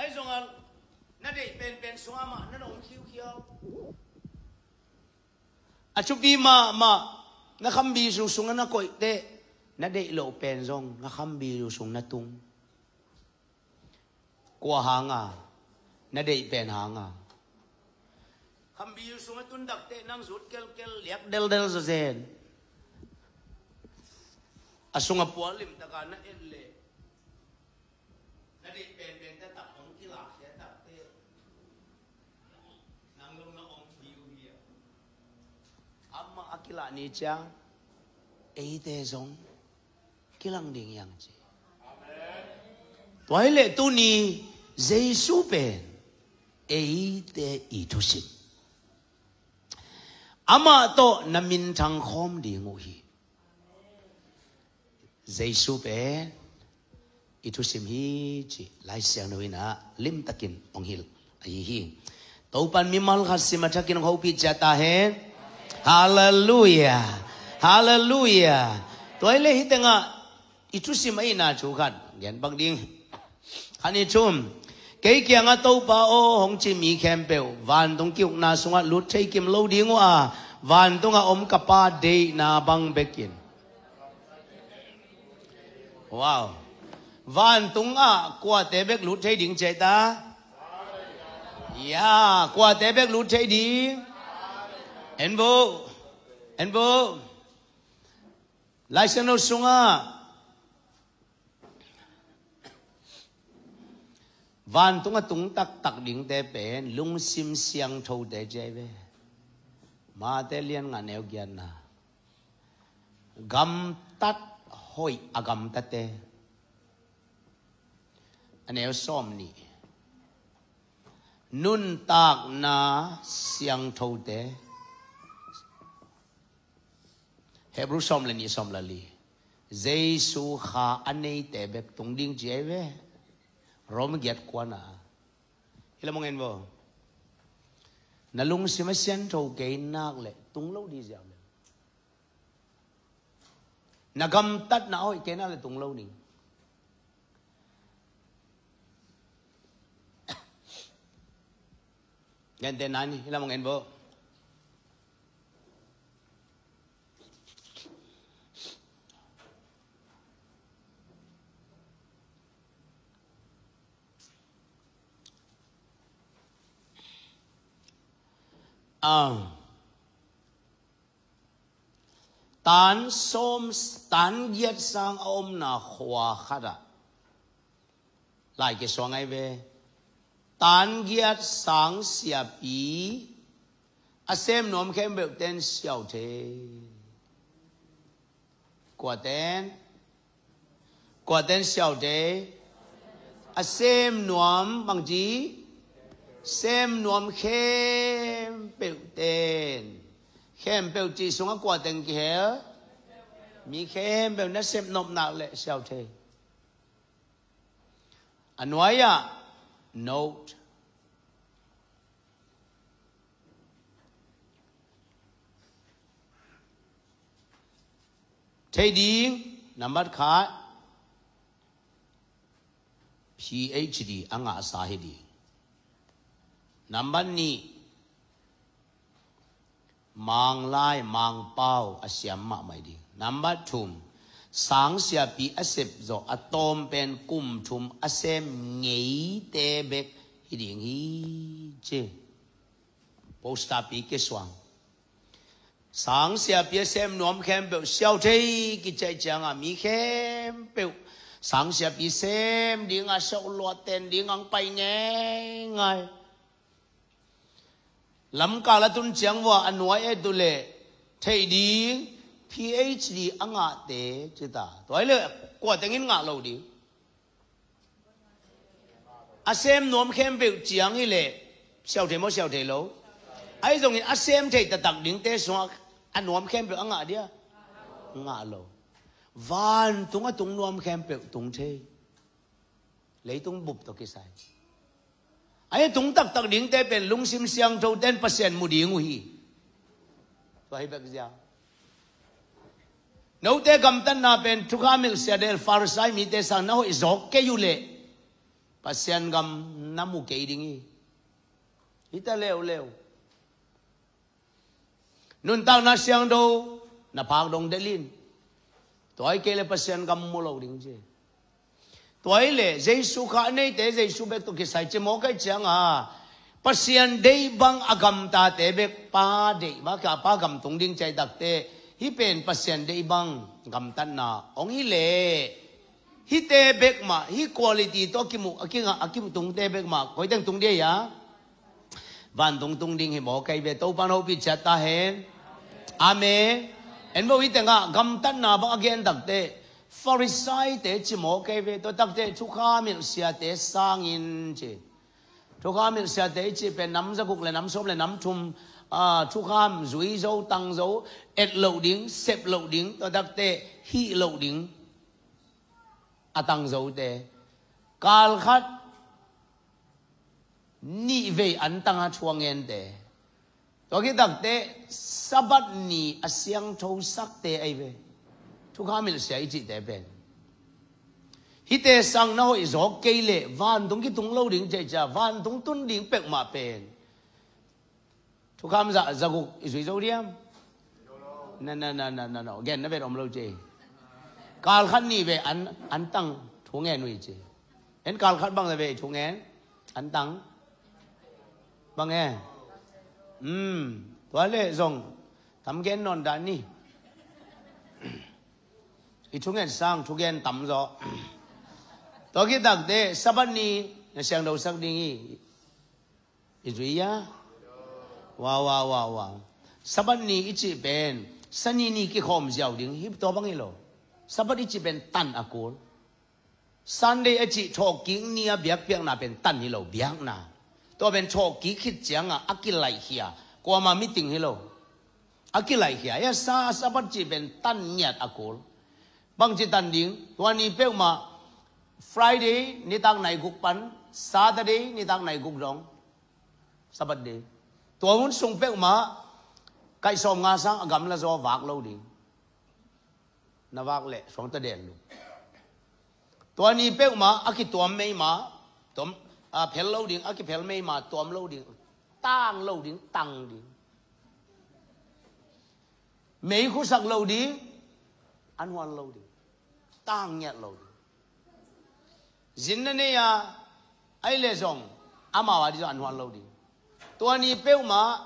ai dùng al na để pen pen xuống mà nó ôm khiu khiu à chụp đi mà mà nó không bị rủ xuống nó cội tệ nó để lộ pen rong nó không bị rủ xuống nó tung qua hàng à nó để pen hàng à không bị rủ xuống nó tung đặc tệ năng rút kêu kêu, liếc del del rồi zen à xuống à puan lim ta cả nó kí là ni cha ấy thế giống kí lăng đình yang chi tuổi lệ tu ni dây su bền ấy thế ý thu sinh ama to nam min thang khom đi ngủ hi dây su bền ý thu sinh hi chi lai sang nơi na lim takin ong hil ai hi tàu pan mi mal khát sim atakin hau pi cha ta hen Hallelujah. Hallelujah. Tôi lấy hít tiếng ạ. Ít chút xí mấy nà chú khăn. Ghen băng điên. Khăn ít chùm. Cái kia ngã tâu bà ô hong chi mi khem bèo. Vàn tông kiệu nà sung ạ lút chay kim lâu điên ngọa. Vàn tông ạ ôm cà pa đê nà băng bè kiên. Wow. Vàn tông ạ qua tế bèc lút chay điên chạy ta. Yeah, qua tế bèc lút chay điên. En vô En vô Lai sẽ nô sung à Van tung à tung tắc tắc đỉnh tế bế Lung sim siang thâu tế chế về Mà tế liên ngàn eo gian à Gam tắt hoi a gam tắt tế Anh eo xóm nị Nun tạc na siang thâu tế Hebrew som lên như som là li Giêsu kha anei te bep tung ding je ve rom get kwana ila mong en bo na lung si ma sen tho ke nak le tung lo đi jaw le na gam tat na oi ke na le tung lo ni Nhân tên này, là mong anh vô. ờ tán xôm tán giết sang ôm na khóa khát à lại cái số ngay về tán giết sáng xia bí à xem nó khen biểu tên xiao thế quả tên quả tên xiao thế à xem nó bằng gì เม้นนวมเข้มเปิวเต้นเข้มเปิวจีสงกว่าเต็งเขียวมีเข้มเปิวนั้นเซ้นนมหนักเลยเสียวเทอันไว้ยะโน้ตเทดิงนัมบัดขา PhD อังอาสาเฮดี Number ni mang lai mang pao asiam ma mai di. Number two sáng sia pi asep zo atom pen kum thum asem ngei te bek hi ding hi che. Posta pi ke swang. sáng sia pi asem nuam khem beu siao thei ki chai chang a mi khem beu sáng sia pi sem ding ngang sok lo ten ding ngang pai ngay ngay lắm cả là tuân chẳng và anh nói ấy tôi lệ thầy đi PhD anh ngạ tế chứ ta tôi lệ quả tiếng ngạ lâu đi à xem nuông khem biểu chẳng hi lệ sao thế mà sao thế lâu giống như à xem thầy ta tặng đến tế xóa anh nuông khem biểu anh ngạ đi ngạ lâu van tung a tung nuông khem biểu tung thế lấy tung bụp tao cái sai ai tung tak tak ding te pen lung sim siang tho ten percent mu ding hi to hi bak ja no te gam tan na pen thu kha mil se del far sai mi te sang na ho izok ke yu le percent gam namu ke ding hi ita leo leo nun tang na siang do na phak dong delin toy ke le percent gam mu lo ding je tuổi lệ dây Giêsu khá nay tế Giêsu bé tu kỳ sai chỉ mỗi cái chẳng à pasian day bang agam ta tế bé pa day mà cả pa gam tung đinh chạy đặc tế hi pen pasian day bang gam ta na ông hi lệ hi tế bé mà hi quality to kim à, kim à, kim tung tế bé mà coi đang tung đi ya van tung tung đinh hi mỗi cái bé tàu pan hô bị chặt ta hen amen en bo hi à gam ta na bang again đặc tế Pharisai tế chỉ mô kê về tôi tắc tế chú khá miệng xìa tế sang in chỉ chú khá miệng xìa tế chỉ bè nắm ra cục là nắm xốp là nắm thùm à, chú khá dúi dâu tăng dấu ẹt lậu điếng xếp lậu điếng tôi tắc tế hi lậu điếng à tăng dấu tế cal khát ni về ăn tăng à chuang en tế tôi cái tắc tế sabat ni à siang thâu sắc tế ấy về ทุกข้ามิลเสียจิตแต่เป็นฮิตเตสังนาอิจอกเกเลวันตรงกิตุงเล่าดิ่งเจจาวันตรงตุนดิ่งเป็กมาเป็นทุกข้ามจะจะกุกอิสุยเจ้าเดียมนั่นนั่นนั่นนั่นนั่นแกนนั่นเป็นอมเล่าเจกาลขันนี่เวอันอันตั้งทุงแงนุยเจเห็นกาลขันบ้างเลยเวทุงแงอันตั้งบ้างแงอืมตัวเล่ส่งทำแกนนอนดานนี่ ichungen sang thugen tam zo to ki dak de sabani na sang do sak ding i izuya wa wa wa wa sabani ichi ben sani ni cái khom giàu đi. hip to bang lo sabani chi ben tan akol sunday chỉ cho king ni a biak piak na ben tan ni lo biak na to ben tho ki khit chiang a akilai hia ko ma meeting hi lo akilai hia ya sa sabat chi ben tan nyat akol bằng chỉ tàn điện tuan ni bèo mà Friday ni tăng này gục bắn Saturday ni tăng này gục rong Sabat day tuan muốn sung bèo mà cái som ngã sang à, gầm là do vạc lâu đi na vạc lệ song ta đèn luôn tuan ni bèo mà aki à, tuan mây mà tuan à phèn lâu đi aki à, phèn mây mà tuan lâu đi tăng lâu đi tăng đi mấy khu sạc lâu đi ăn hoan lâu đi tang nhẹ lâu zin này à ai lệ zong ama wa đi cho anh hoàn lâu đi tôi ni bêu mà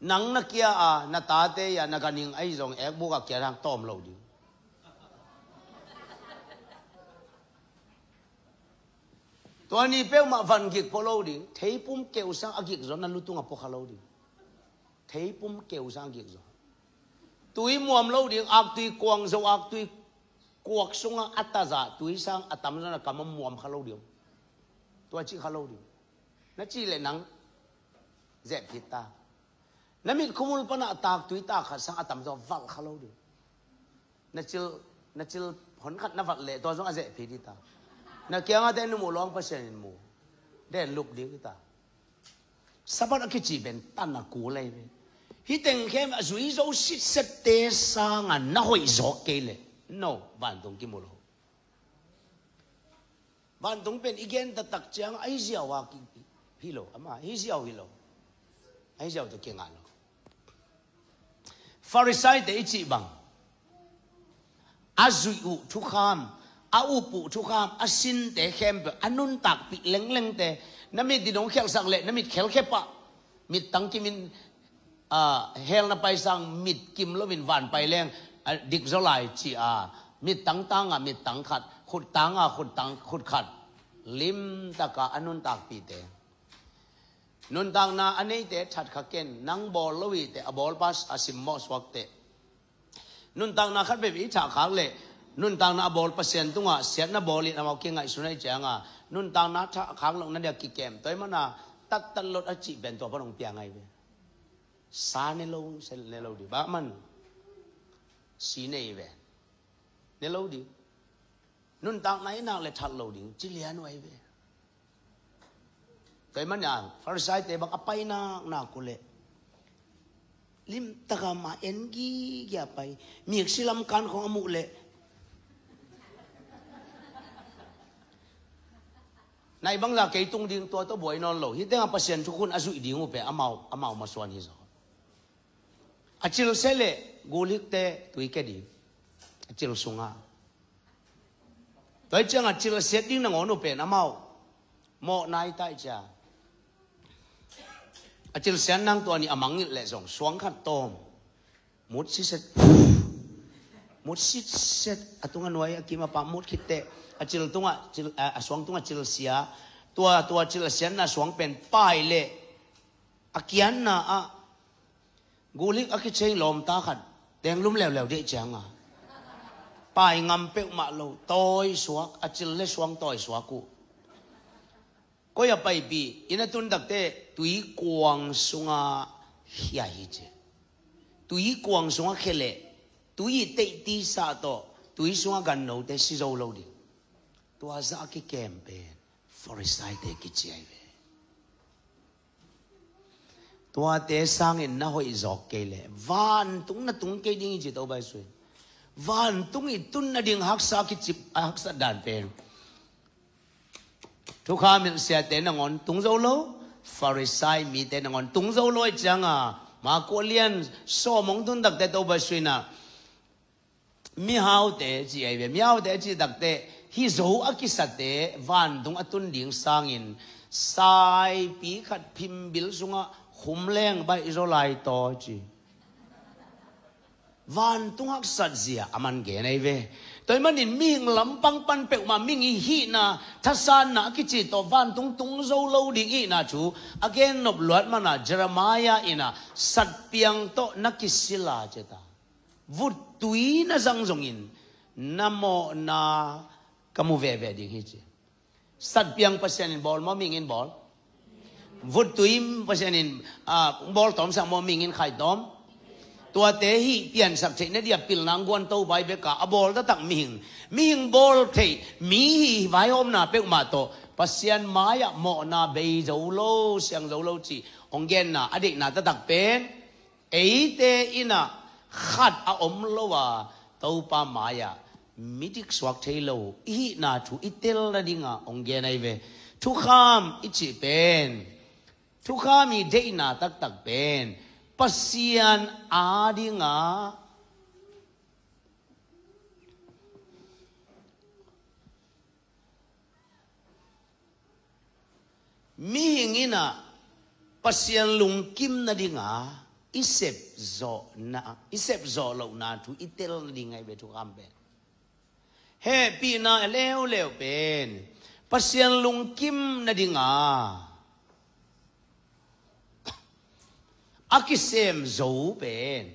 nắng nó kia à nó ta tê à nó gần những ai zong ép bố kia đang tôm lâu đi tôi ni bêu mà vẫn kịch lâu đi thấy pum kêu sang à kịch rồi nó lút tung à po lâu đi thấy pum kêu sang kịch à rồi tui muam lâu đi ác tui quang dâu ác tui cuộc sống ăn ta giả túi sang ắt tắm ra là cảm ơn muộm khá lâu điều tôi chỉ khá lâu điều nó chỉ lại nắng dẹp thịt ta nó mình không muốn bana ta túi ta khá sang ắt tắm ra vặn khá lâu điều nó chỉ nó chỉ hấn khát nó vặn lệ tôi giống dẹp thịt ta nó kéo ngay đây nó mù loang bớt sen mù để lục điếu ta sao bắt cái chỉ bên tan là cú lên hi từng khi mà rủi râu xít xít tê sang à nó hội gió kê lên น่บานตรงกิมลบานตรงเป็นอีกเงนตะตักจังไอ้เสียววากิฮิโลอะมาไอ้เสียวฮิโลไอ้เสียวตะเก่งอ่ะลูกฟาริสัยเตอิจิบังอาจุยอุทุกขามอาอุปุทุกขามอาสินเตเข้มไปอนุนตักปิเล็งเล็งเตนั่นไม่ดีน้องเขียวสังเล่นั่นไม่เขียวเข็ปะมิดตั้งกิมินเฮลนับไปสั่งมิดกิมลวินวานไปแรงดิกจะไลจีอามีตังตังอ่ะ มีตังขัด ขุดตังอ่ะ ขุดตังขุดขัด ลิมตะกาอนุนตากปีเต นุนตังนาอันนี้เตชัดขกเกนนังบอลลวีเตะบอลปัสอสิมมอสวักเต นุนตังนาขัดไปวิชาขางเลยนุนตังนาบอลเปอร์เซนต์ตุงอ่ะเสียนาบอลลีนามาเก่งไงสุนัยเจงอ่ะ นุนตังนาขางลงนั่นเดียกิเกมตัวมันอ่ะตัดตลดดอจิเป็นตัวพระองค์เปียงไงเวยสาในโลงเซนในโลงดีบ้ามัน xí này về nên lâu đi nun tang nãy nàng lại thật lâu đi chỉ lẽ nó về cái mà nhà phải sai tế bằng apai na na cô lệ lim taga ma engi ya miệng miếng silam kan không amu lệ này bằng là cái tung điên tôi tôi bồi non lâu hiện đang pasien chúng con azu đi ngủ về amau amau mà xoan hi rồi achil sele กูเลิกเตะตุยแค่ดีจิลสุงาตัวเจ้ากจิลเสียดิ้งนั่งอนุเป็นน้ำเมาหมอกนายตายจ้าจิลเสียนั่งตัวนี้อมังแหละสองสวงขัดตอมมุดซีเซ็ตมุดซีเซ็ตตุงันวายกี่มาปั๊มุดคิดเตะจิลตุงะจิลสวงตุงะจิลเสียตัวตัวจิลเสียน่ะสวงเป็นป้ายเละอักยันนะอะกูเลิกอักเชยลมตาขัด đang lúng lèo lèo địa chẳng à bài ngâm bẹo mạ lâu tôi xuống à chỉ lấy xuống tôi xuống cụ có ya bài bì ina tuân đặc tế tùy quang xuống à hià hi chứ tùy quang xuống à khê lệ tùy tệ tí xa to tùy xuống à gần lâu tế xí dâu lâu đi tôi ra cái kèm bè forest side tế cái chế bè tua te sang in na hoi zo ke le van tung na tung ke ding chi to bai sui van tung i tun na ding hak sa ki chip ah, hak sa dan pe thu kha min sia te na ngon tung zo lo pharisai mi te na ngon tung zo loi chang a ma ko lian so mong tun dak te to bai sui na mi hao te chi ai ve mi hao te chi dak te hi zo a ki sa te van tung atun ding sang in sai pi khat phim bil sunga khum leng bay zo lai to chi van tung hak sat zia aman ge nei ve toy man in ming lam pang pan pe ma ming i hi na tha san na ki chi to van tung tung zo lo ding i na chu again nob lot mana jeremiah ina sat piang to nakisila ta, vut tui na zang zong in namo na kamu ve ve ding hi chi sat piang pasian in bol ma ming in bol vut tuim pasenin a bol tóm sang mo mingin khai tóm, tua te hi tian sak che ne dia pil nang gon tàu bay be cả, a bol da tak ming ming bol the mi hi vai om na pe ma to pasian à mo na be zo lô sang zo lô chi ông gen na adik na ta tak pen ấy thế ina khat à om lo à, to pa maya midik swak thei lo hi na thu itel na dinga ong gen ai ve thu kham ichi pen ทุกข้ามีเดนาตักตักเป็นปัสยานอาดิงามีหิงินะปัสยานลุงกิมนาดิงาอิเซบโซนาอิเซบโซลงนาทุอิเตลนาดิงไงเบทุกข้ามเป็นเฮปีนาเลวเลวเป็นปัสยานลุงกิมนาดิงา akisem zo ben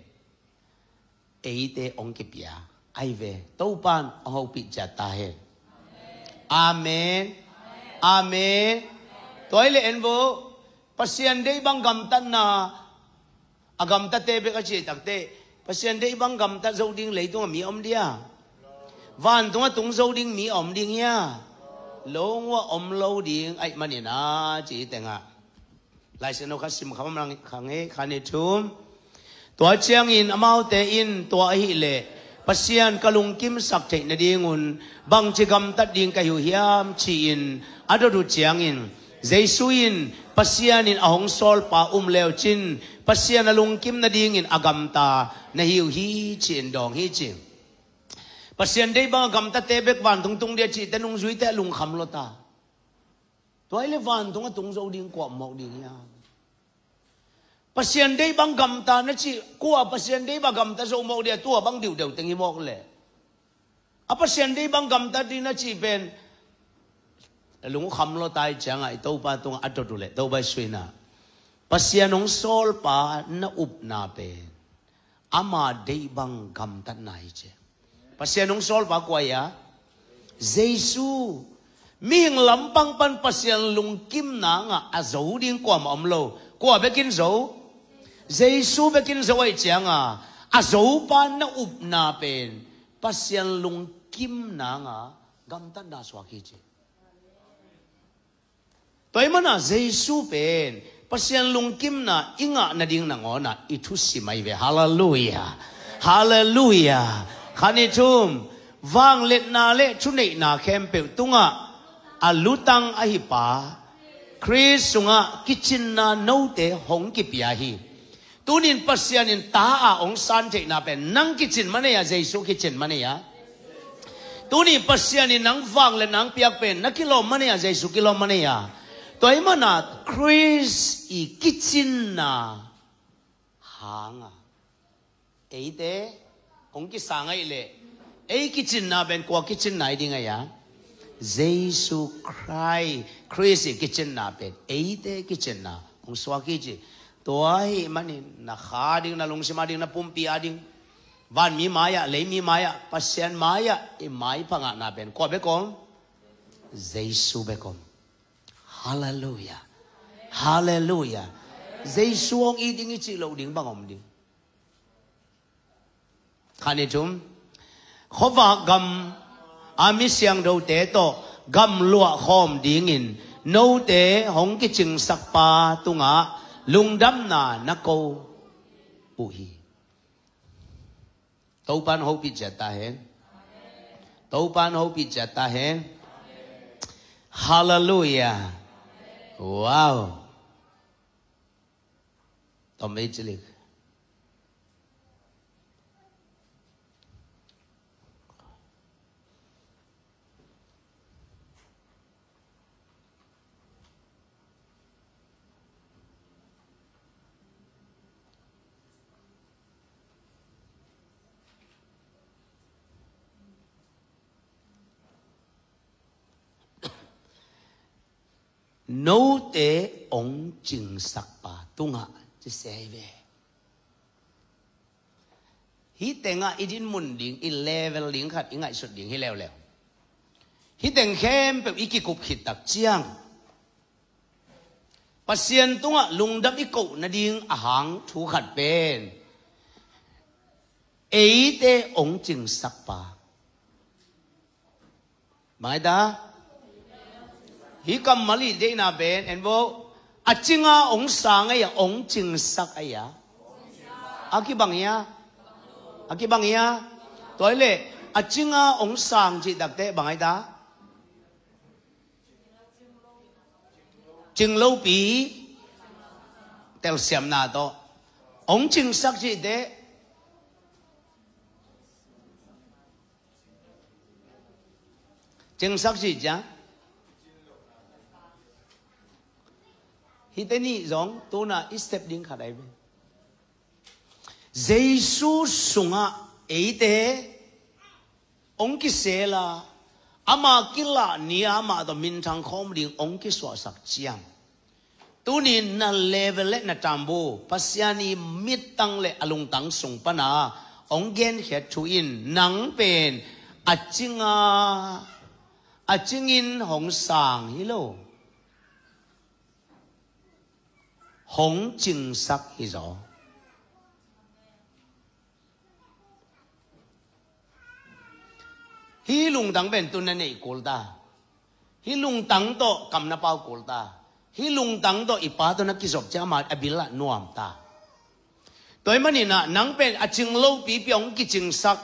eite ongkipya aive topan ohopi jatahe amen amen toile enbo pasien dei bang gam tan na agam ta te be ka chi tak te pasien dei bang gam ta zo ding lei tung mi om dia van tung tung zo ding mi om ding ya long wa om lo ding ai mani na chi tenga lai sen ka sim kham rang khange khane thum tua chiang in amau te in tua hi le pasian kalung kim sak thei na dingun bang chi gam ta ding ka hu hiam chi in adodu chiang in Jaisuin pasianin ahong sol pa um leo chin pasian alung kim na dingin agamta na hiu hi chin dong hi chin pasian dei bang agamta tebek wan tung tung dia chi tenung zui te lung kham lota tôi le van tung a tung zo ding kwa mo ding ya pasien dei bang gam ta na chi kwa pasien dei ba gam ta zo mo dia tua bang diu deu tengi mok le a à, pasien dei bang gam ta di na chi ben lung kham lo tai chang ai to pa tung ato tu le to ba sui na pasien ong sol pa na up na pe ama dei bang gam ta nai che pasien ong sol pa kwa ya Jesus mi hình lắm băng ban pasian lung kim na nga a zo ding kwa lâu om lo kwa be kin zo jesu be kin zo ai chang a a zo pan na up na pen pasian lung kim na nga gam tan na swa ki chi toy mana jesu pen pasian lung kim na inga na ding na nà na ithu si mai về hallelujah hallelujah khani thum wang let na le chu nei na khem pe tunga à alutang ahipa Chris sunga kitchen na no te hong ki piahi tunin pasian in ta a ong san te na pe nang kitchen mane ya jesu kitchen mane ya tuni pasian in nang vang le nang piak pe na kilo mane ya jesu kilo mane ya toy mana Chris i kitchen na hanga eite ong ki sanga le, ei kitchen na ben ko kitchen na idinga ya Giêsu Christ Christ kitchen na pet eite kitchen na ong swa kitchen toai mani na khading na lungsi mading na pumpi ading van mi maya lấy mi maya pasien maya e mai panga na ben ko be kom Giêsu be kom hallelujah hallelujah Giêsu ông i ding chi lo ding bang om ding khane chum khova gam ami siang do te to gam lua khom ding in no te hong ki ching sak pa tunga lungdam na na ko uhi tâu pan hô pi jata hen tâu pan hô pi jata hen hallelujah wow tôm ấy chỉ นู้ดเอองจิงสักปะตุงะจะเสียไปฮิตเองอ่ะอีดินมุนดิงอีเลเวลดิงขัดอีไงสุดดิงให้แล้วแล้วฮิตเองเข้มเป็นอีกิกุบขิดตักเจียงปัสเซียนตุงอ่ะลุงดับอีกกนนดิงอาหางถูขัดเป็นเอเตองจิงสักปะหมายถ้ง hi kam mali de na ben en bo a chinga ong sang ya ong ching sak aya aki bang ya aki bang ya toy le a chinga ong sang chi dak te bang ai da ching lâu pi tel siam na to ong ching sak chi de ching sak chi chang giống hiteni zong ít step ding khả đại bên Giêsu sunga eite ông ki se la ama kila ni ama to min thang khom ding ông ki swa sak chiang tu ni na level na tambo pasiani mit tăng le alung tăng sung pana ông gen he thu in nang pen achinga achingin hong sang hilo hống trinh sắc hi rõ hi lung tăng ben tu nani kol ta hi lung tăng to cầm na bao kol ta hi lung tăng to ipa to na kisop cha ma abila nuam ta toy mani na nang pen aching à lo pi pyong ki ching sắc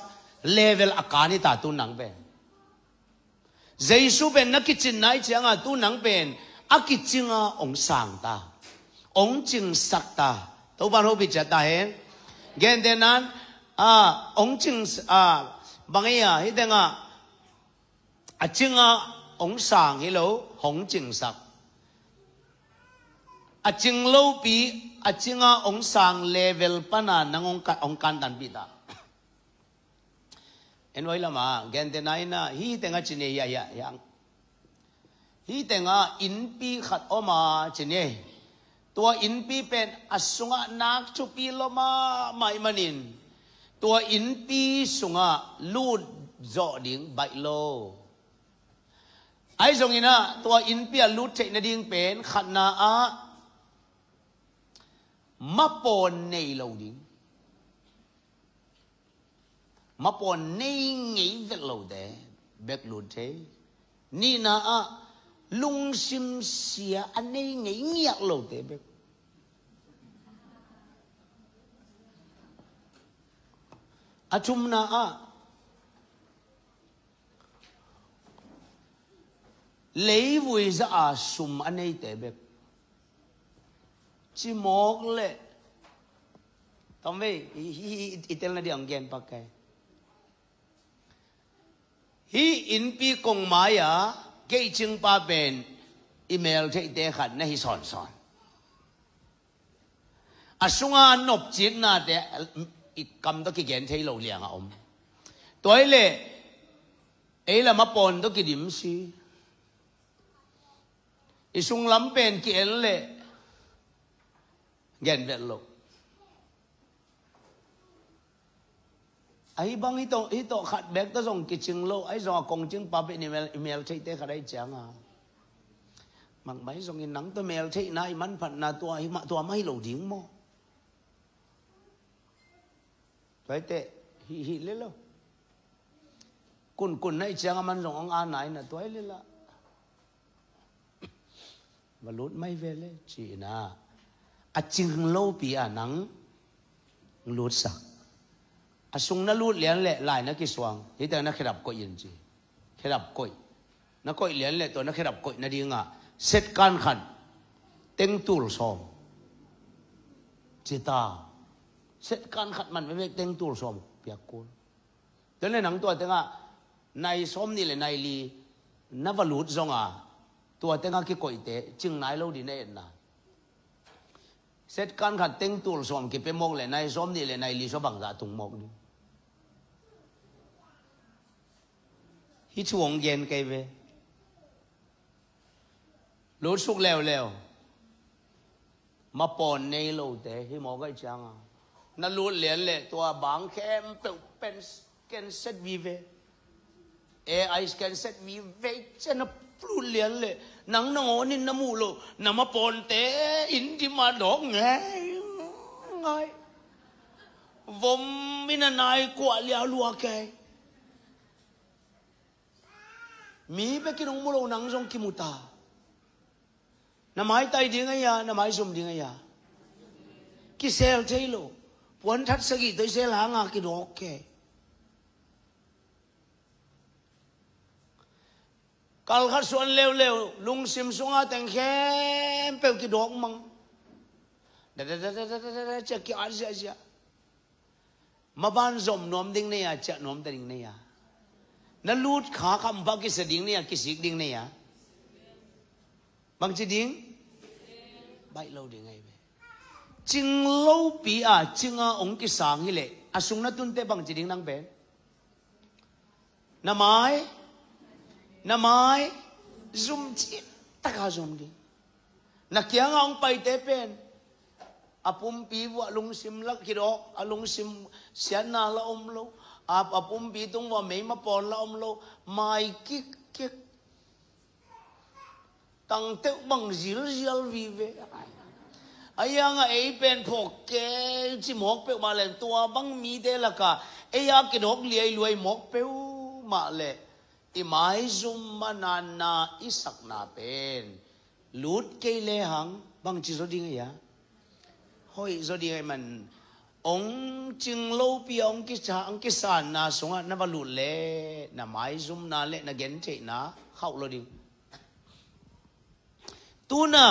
level akani à ta tu nang ben jaisu ben na kichin à nai ngà tu nang pen akichinga ông sang ta ông chừng sắc ta tàu ban hô bị chết ta hết. Gần đây nan à ống chừng à bằng ấy à hết đang à à chừng à ống sáng hết lỗ hống chừng sắc à chừng lâu bị à chừng à ống sáng level pana nang ong ông can tan bị ta en vậy là mà gần đây nan na hi đang à chừng này ya ya yang hi đang à in pi khát oma chừng này ตัวอินปีเป็นอสุงะนักชุปีลมาไม่มันินตัวอินปีสุงะลูดจอดิงใบโลไอ้จงอินะตัวอินปีลูดเทนดิงเป็นขันนาอะมาปนในโลดิงมาปนในงี้เวลโลเดเบกลูดเทนี่นะอะลุงซิมเสียอันนี้งี้เงียกโลเดเบก achumna a ah. lấy vui ra à sum anh ấy tệ bẹp chỉ một lệ tóm về hi hi tên là điểm gen bạc cái hi in pi công mai à cái chứng ba bên email thấy tệ khẩn này hi son son à sung à nộp chiến na tệ cầm đó cái gen thấy lâu liền à ông tuổi lệ ấy là mà bồn đó cái điểm gì sung lắm bên cái ấy lệ vẹn lộ ấy băng ito ito khát bẹt đó dùng cái chừng lộ ấy do công chừng bà bên email thấy thế khát đấy à mặc mấy dùng cái tôi mail thấy nay mắn phận là tua mà tua mấy lầu điếng mò phải tệ hi hi lên lâu kun kun này chàng man rong ông ăn này là tuổi lên là và lốt mai về lê chỉ na à chừng lâu bị à nắng lốt sạc à sung na lốt liền lệ lại na cái xoang thì ta na khép đập cội yên gì khép đập cội na cội liền lệ tôi na khép đập cội na đi ngà set can khẩn tiếng tu sòm chỉ ta เสร็จการขัดมันไม่เต็งตัวสมเปียกกนแต่ในหนังตัวเต็งอ่ะในสมนี่แหละในลีนับลูดซองอ่ะตัวเต็งอ่ะกี่ก่อยเตะจึงนายเราดีแน่นะเสร็จการขัดเต็งตัวสมกี่เป็นมองเลยในสมนี่แหละในลีสบังจะตุงมองนี่ฮิชวงเย็นไกเวรู้สุกแล้วแล้วมาปอนในโลเตะฮิมอก็จังอ่ะ na lu liền, le to bang khem tự pen can set vi ve ai scan set vi ve chen plu le le nang nang on in namu lo nama pon te in di ma dog ngai ngai vom mina nai kwa lia lua ke mi pe ki nong mulo nang jong ki muta namai tai dinga ya à, namai zum dinga ya à. ki sel te lo quan thắt sẽ kỳ tới sẽ là ngà kỳ đó kệ kal khát suan leo leo lung sim sung a teng khem bèo kỳ đó măng da da da da da da da che kỳ ăn zia zia mà ban zom nom ding này à che nom ding này à nó lút khá khám ba cái sự ding này à cái sự ding này à bằng chỉ ding bay lâu đi ngay lâu ching lo pi a ching a ong ki sang hi le asung na tun te bang chi ding nang ben namai namai zum chi taka zum di na kia nga ong pai te pen apum pi wa lung sim lak ki à alung sim sian na la om lo à apum pi tung wa mei mà pon la om lo mai ki ki tang te bang zil zil vi ve ai อายังไอเป็นพวกเกจิหมกเปียวมาเลยตัวบังมีเดลกะไอยากินอกเลียรวยหมกเปียวมาเลยอีไม้ซุมมานานาอิสักนาเป็นลูดเกเลหังบังจิโซดิงยะฮ้อยโซดิงไอมันองจึงโลปีองกิจาองกิสานนาสงะนับลุเลนาไม้ซุมนาเลนับเกนเทนาเข้าโลดิงตูน่ะ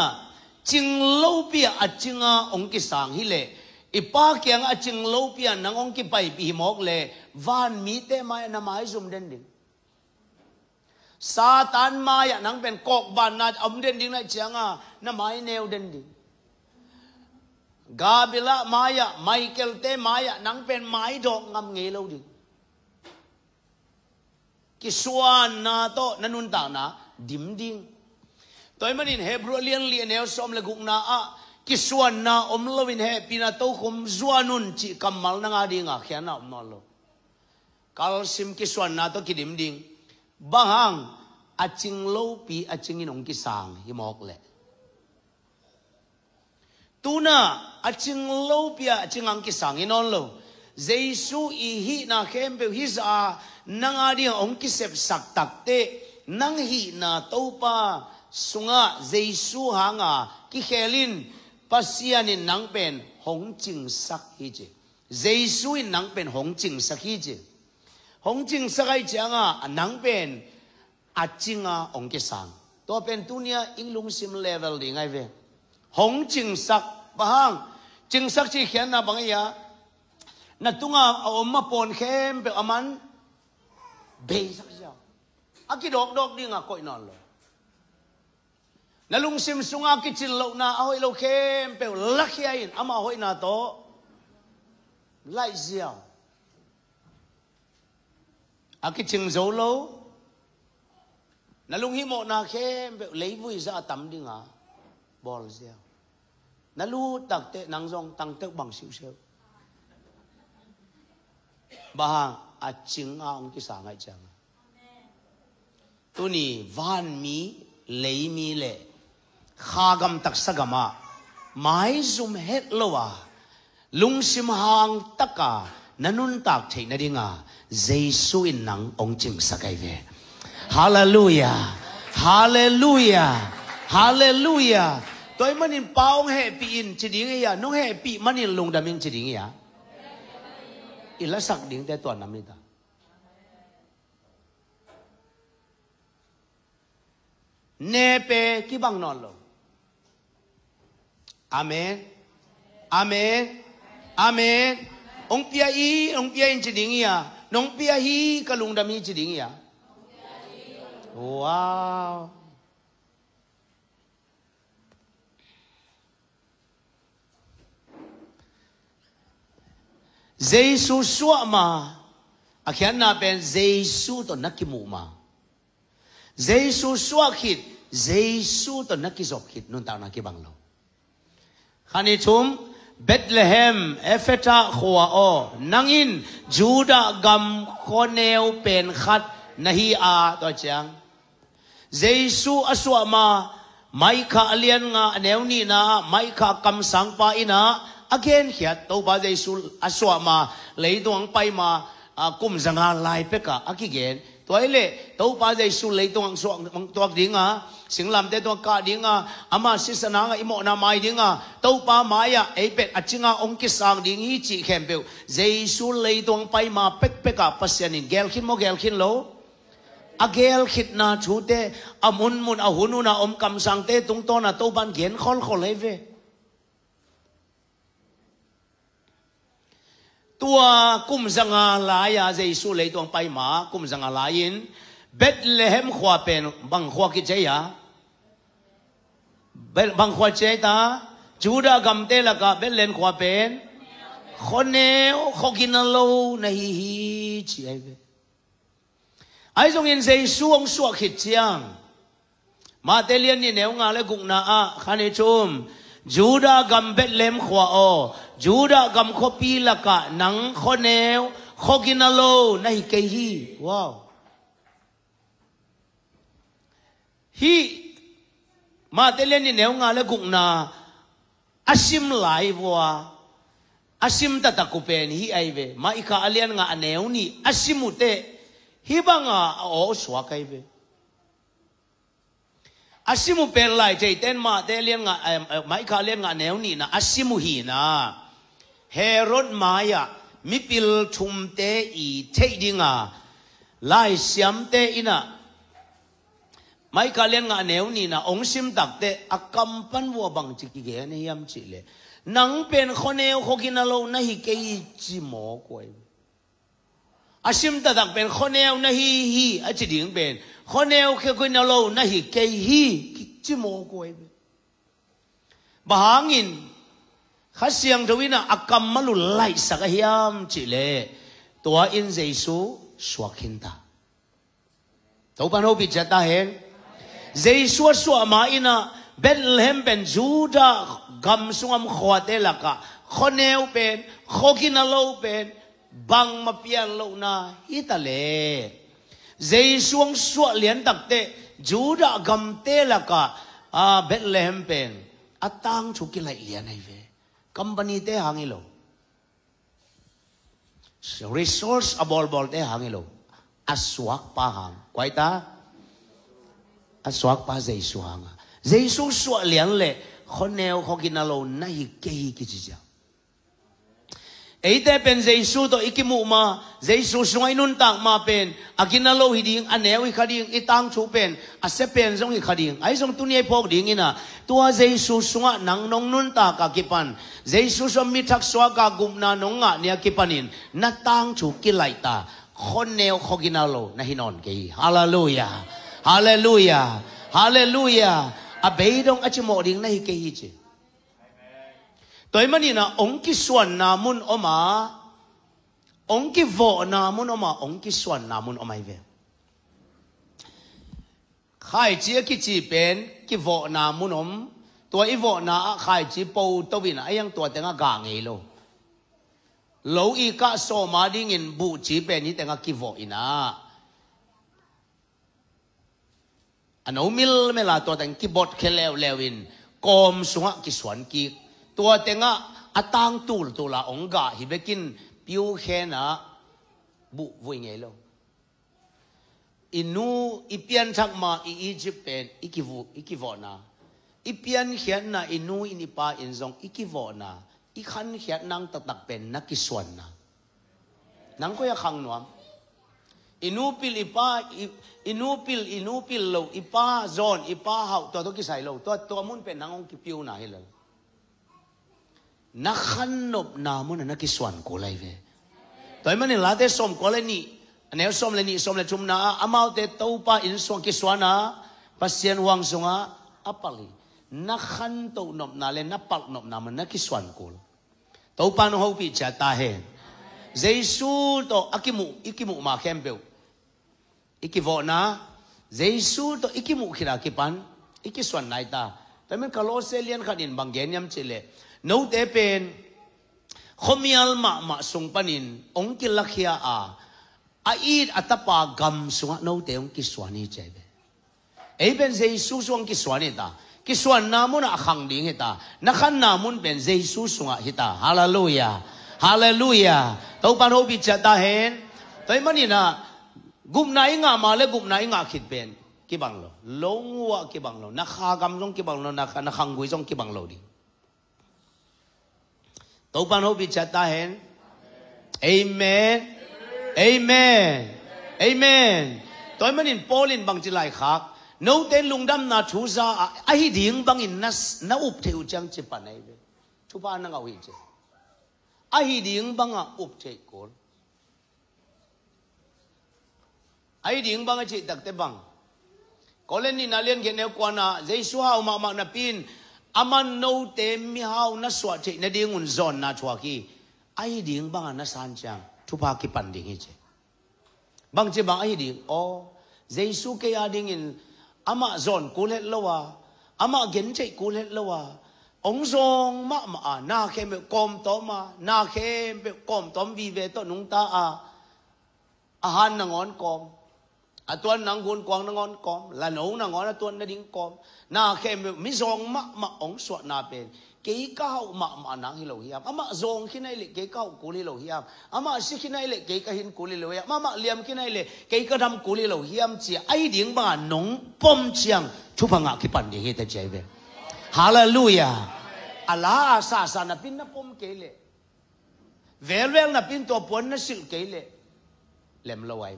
ching lo bia a à, chinga ong à, ki sang hi le ipa kyang a à, ching lo bia nang ong ki pai bi mok le van mi te mai na mai zum den ding satan mai ya nang pen kok ban na om den ding na chianga na mai neu den ding Gabila Maya, Michael Te Maya, nang pen mai dok ngam nge lo ding. Kiswan na to nanun ta na dim ding toy manin hebrew lian lian ne som le guk na a ki suan na om lovin he pina to khum zuanun chi kamal na nga dinga khian na om no lo kal sim ki suan na to kidim ding bahang aching lo pi aching inong ki sang hi mok le tuna aching lo pi aching ang ki sang inon lo Jesus i hi na khem pe hi nang a dia ong ki sep sak tak nang hi na to pa sunga jesu hanga ki khelin pasian in nang pen hong ching sak hi je jesu in nang pen hong ching sak hi je hong ching sak ai changa nang pen a chinga ong ke sang to pen tunia inglung sim level ding ai ve hong ching sak bahang ching sak chi khian na bang ya na tunga omma pon khem pe aman be sak ja aki dok dok ding a koi non lo na lungsim sunga ki chil lo na ahoi lo khem pe lakhia in ama hoi na to lai ziao a ki ching zo lo na lung hi mo na khem pe lấy vui ra tắm đi nga bol ziao na lu tak te nang zong tang te bằng siêu siêu ba hàng a chính a ông cái xã ngại chẳng tu ni van mi lấy mi lệ khagam taksagama mai zum het lowa lungsim hang taka nanun tak thei na ringa jesu in nang ong ching sakai ve hallelujah hallelujah hallelujah tôi mình in paung he pi in chỉ ding e ya nung he pi mình in lung daming chỉ ding e ya ila sak ding te tuan nam ta nepe kibang non lo Amen. Amen. Amen. Ong pia i, ong pia in chiding iya. Nong pia hi kalung dami chiding iya. Wow. Zeisu suak ma. Akhian na pen Zeisu to nakimu ma. Zeisu suak hit. Zeisu to nakizok hit. Nuntang nakibang lo. Zeisu Khanitum Bethlehem Efeta Khoa O Nangin Juda Gam Koneu Pen Khat Nahi A Toa Chiang Zeisu Aswa Ma Mai Ka Alian Nga Aneo Na Mai Ka Kam Sang Pa Ina Again Khiat Tau Ba Zeisu Aswa Ma Lai Pai Ma Kum Zanga Lai Peka Aki Gen Gen tuổi lệ tàu pa dây su lấy tuang suang mang tuak ding à sing lam te tuang ka ding à ama si sana nga à, imo na mai ding à tàu pa maya ai à, pet achinga à ong ki sang ding hi chi khem peu dây su lấy tuang pai ma pek pek ka pasianin gel khin mo gel khin lo agel khit na chu te amun mun a hunu na om kam sang te tung to na to ban gen khol khol ve tua kum zanga la ya jesu le tuang pai ma kum zanga la in bethlehem khoa pen bang khoa ki che ya bang khoa che ta juda gam te la ka bethlehem khoa pen khone khokina lo na hi hi ấy ai ve ai zong in jesu ong suwa khit chiang ma te lian ni neu nga le guk na a khane chum juda gam bethlehem khwa o juda gam khopi la ka nang khoneu khoginalo nai ke hi wow hi mà tên lên thì nếu ngà là cũng là asim lại vua asim ta ta kupen hi ai về mà ika alian ngà nếu ni asim ute hi bang à ô xóa kai về asim upen lại chạy tên mà tên lên ngà mà ika alian ngà nếu ni na asim hi na เฮรดมายะมิปิลชุมเตอีเทดิงาไลาเสียมเตอินะไม่กาเลียงานเนวนี่นะองซิมตักเตอากมปันวัวบังจิกิเกนยมจิเลนังเป็นคนเนวขกินาโลนะฮิเกยจิหมอกวยอาชิมตดักเป็นคนเนวนะฮิฮิอาจิดิงเป็นคนเนวขคกินาโลนะฮิเกยฮิจิหมอกวยบางอิน khá siêng rồi na akam malu lại sa ka à, hiam chỉ lệ tua in Jesus suak hinta tàu ban hô bị chết ta hen Jesus suak ma ina Bethlehem ben Juda gam sungam khoate laka khoneu pen khokina à lo pen bang mapian lo na hitale zai suang suak lian tak te Juda gam te laka a à, Bethlehem pen atang chuki lai lian ai ve company ते हांगिलो resource available te hangilo aswak pahang kwaita aswak pa jaisu hanga jaisu swa liang le khoneu khokinalo na hi ke hi Eite pen zeisu to ikimu ma zeisu sungai nun tak ma pen akina lo hiding anewi kading itang chu pen ase pen zong ikading ai zong tunie pok ding ina tua zeisu sunga nang nong nun ta ka kipan zeisu som mi tak swa ka gumna nong nga nia kipanin na tang chu kilai ta khon neo khogina lo na hinon kei hallelujah hallelujah hallelujah abei dong achimo ding na hi kei hi che ตัวมันนี่นะองค์กิสวนนามุนออกมาองค์กิโวนามุนออกมาองค์กิสวนนามุนออกมาเวใครเจีกิจีเป็นกิโวนามุนอมตัวอีโวนาใครจีปูตัววินไอยังตัวแตงกางเอโลโลอีกะโซมาดิเงินบุจีเป็นนี่แตงกิโวอินะอันนู้มิลเมลาตัวแตงกิบดเคลเลวเลวินกอมสุงะกิสวนกิตัวเตงะอตังตูลตัวละองกะฮิเบกินพิวเฮนะบุวุยเงโลอินูอิเปียนทักมาอีอียิปต์เป็นอิกิวูอิกิวอนาอิเปียนเขียนนะอินูอินิปาอินซองอิกิวอนาอีขันเขียนนางตักตักเป็นนักกิสวนนะนังก็ยังขังนวมอินูปิลอิปาอินูปิลอินูปิลโลอิปาโซนอิปาเฮาตัวตุกิไซโลตัวตัวมุนเป็นนางองกิปิวนาเฮล na khăn nộp nà muốn là nó cái soạn cổ lại về tới mà này lá thế xong cổ lại nị nếu xong lại nị xong lại chung na amau thế tàu pa in soạn cái soạn á pasien hoàng sung á apali na khăn tàu nộp nà lên na pak nộp nào mà nó cái soạn cổ tàu pa nó hậu bị trả ta hè, Giêsu to akimu ikimu ma vo na, Giêsu to ikimu khira kipan ikisoan naita tamen kaloselian khanin banggen yam chile no bên không khomial mà mà sung panin ông ong ki à ai a it atapa gam sung sunga ông te ong ki swani ấy bên ben su suang ki swani ta suan ki swan namun a khang ding hita na khan su sung jesu hết ta hallelujah hallelujah to pan ho bi chata hen toy manina gum nai nga ma le gum nai nga khít bên ki bang lo lo wa ki bang lo na kha gam jong ki bang lo na kha na khang gui jong ki bang lo đi Tộc ban hốt bị chặt ta hẹn. Amen. Amen. Amen. Tôi mới nên Paulin bằng chỉ lại khác. Nấu tên lùng đâm na chú ra. Ai điên bằng in nas na up theo chăng chỉ bàn này. Chú ba năng ngầu chứ. Ai điên bằng up theo cổ. Ai điên bằng chỉ đặc tế bằng. Có lên đi na liên kiện nếu quan à. Giấy xóa mà mà na aman no te mi hau na swa che na ding un zon na chwa ki ai ding ba na san chang thu pa ki pan ding che bang che bang ai ding o jesu ke ya ding in ama zon ko le lowa ama gen che ko le lowa ông zong ma ma à na khem be kom to ma na khem be kom tom vi ve to nung ta à à han na ngon kom à tuân nang gun quang nang on com là nấu nang on à tuần nang ding com na khi mi zong ma ma ong suat na pen cái cao mà mà nang hi lo hi am ama à, zong khi này lệ cái cao cú li lo hi am ama à, si khi này lệ cái cái hin cú li lo hi am ama à, liam khi này lệ cái cái đam cú li lo hi am chỉ ai ding ba nong pom chiang chu phang ngạc khi pan đi hết chạy về hallelujah ala sa sa na pin na pom cái lệ vel vel na pin to pon na sil cái lệ lem lo ai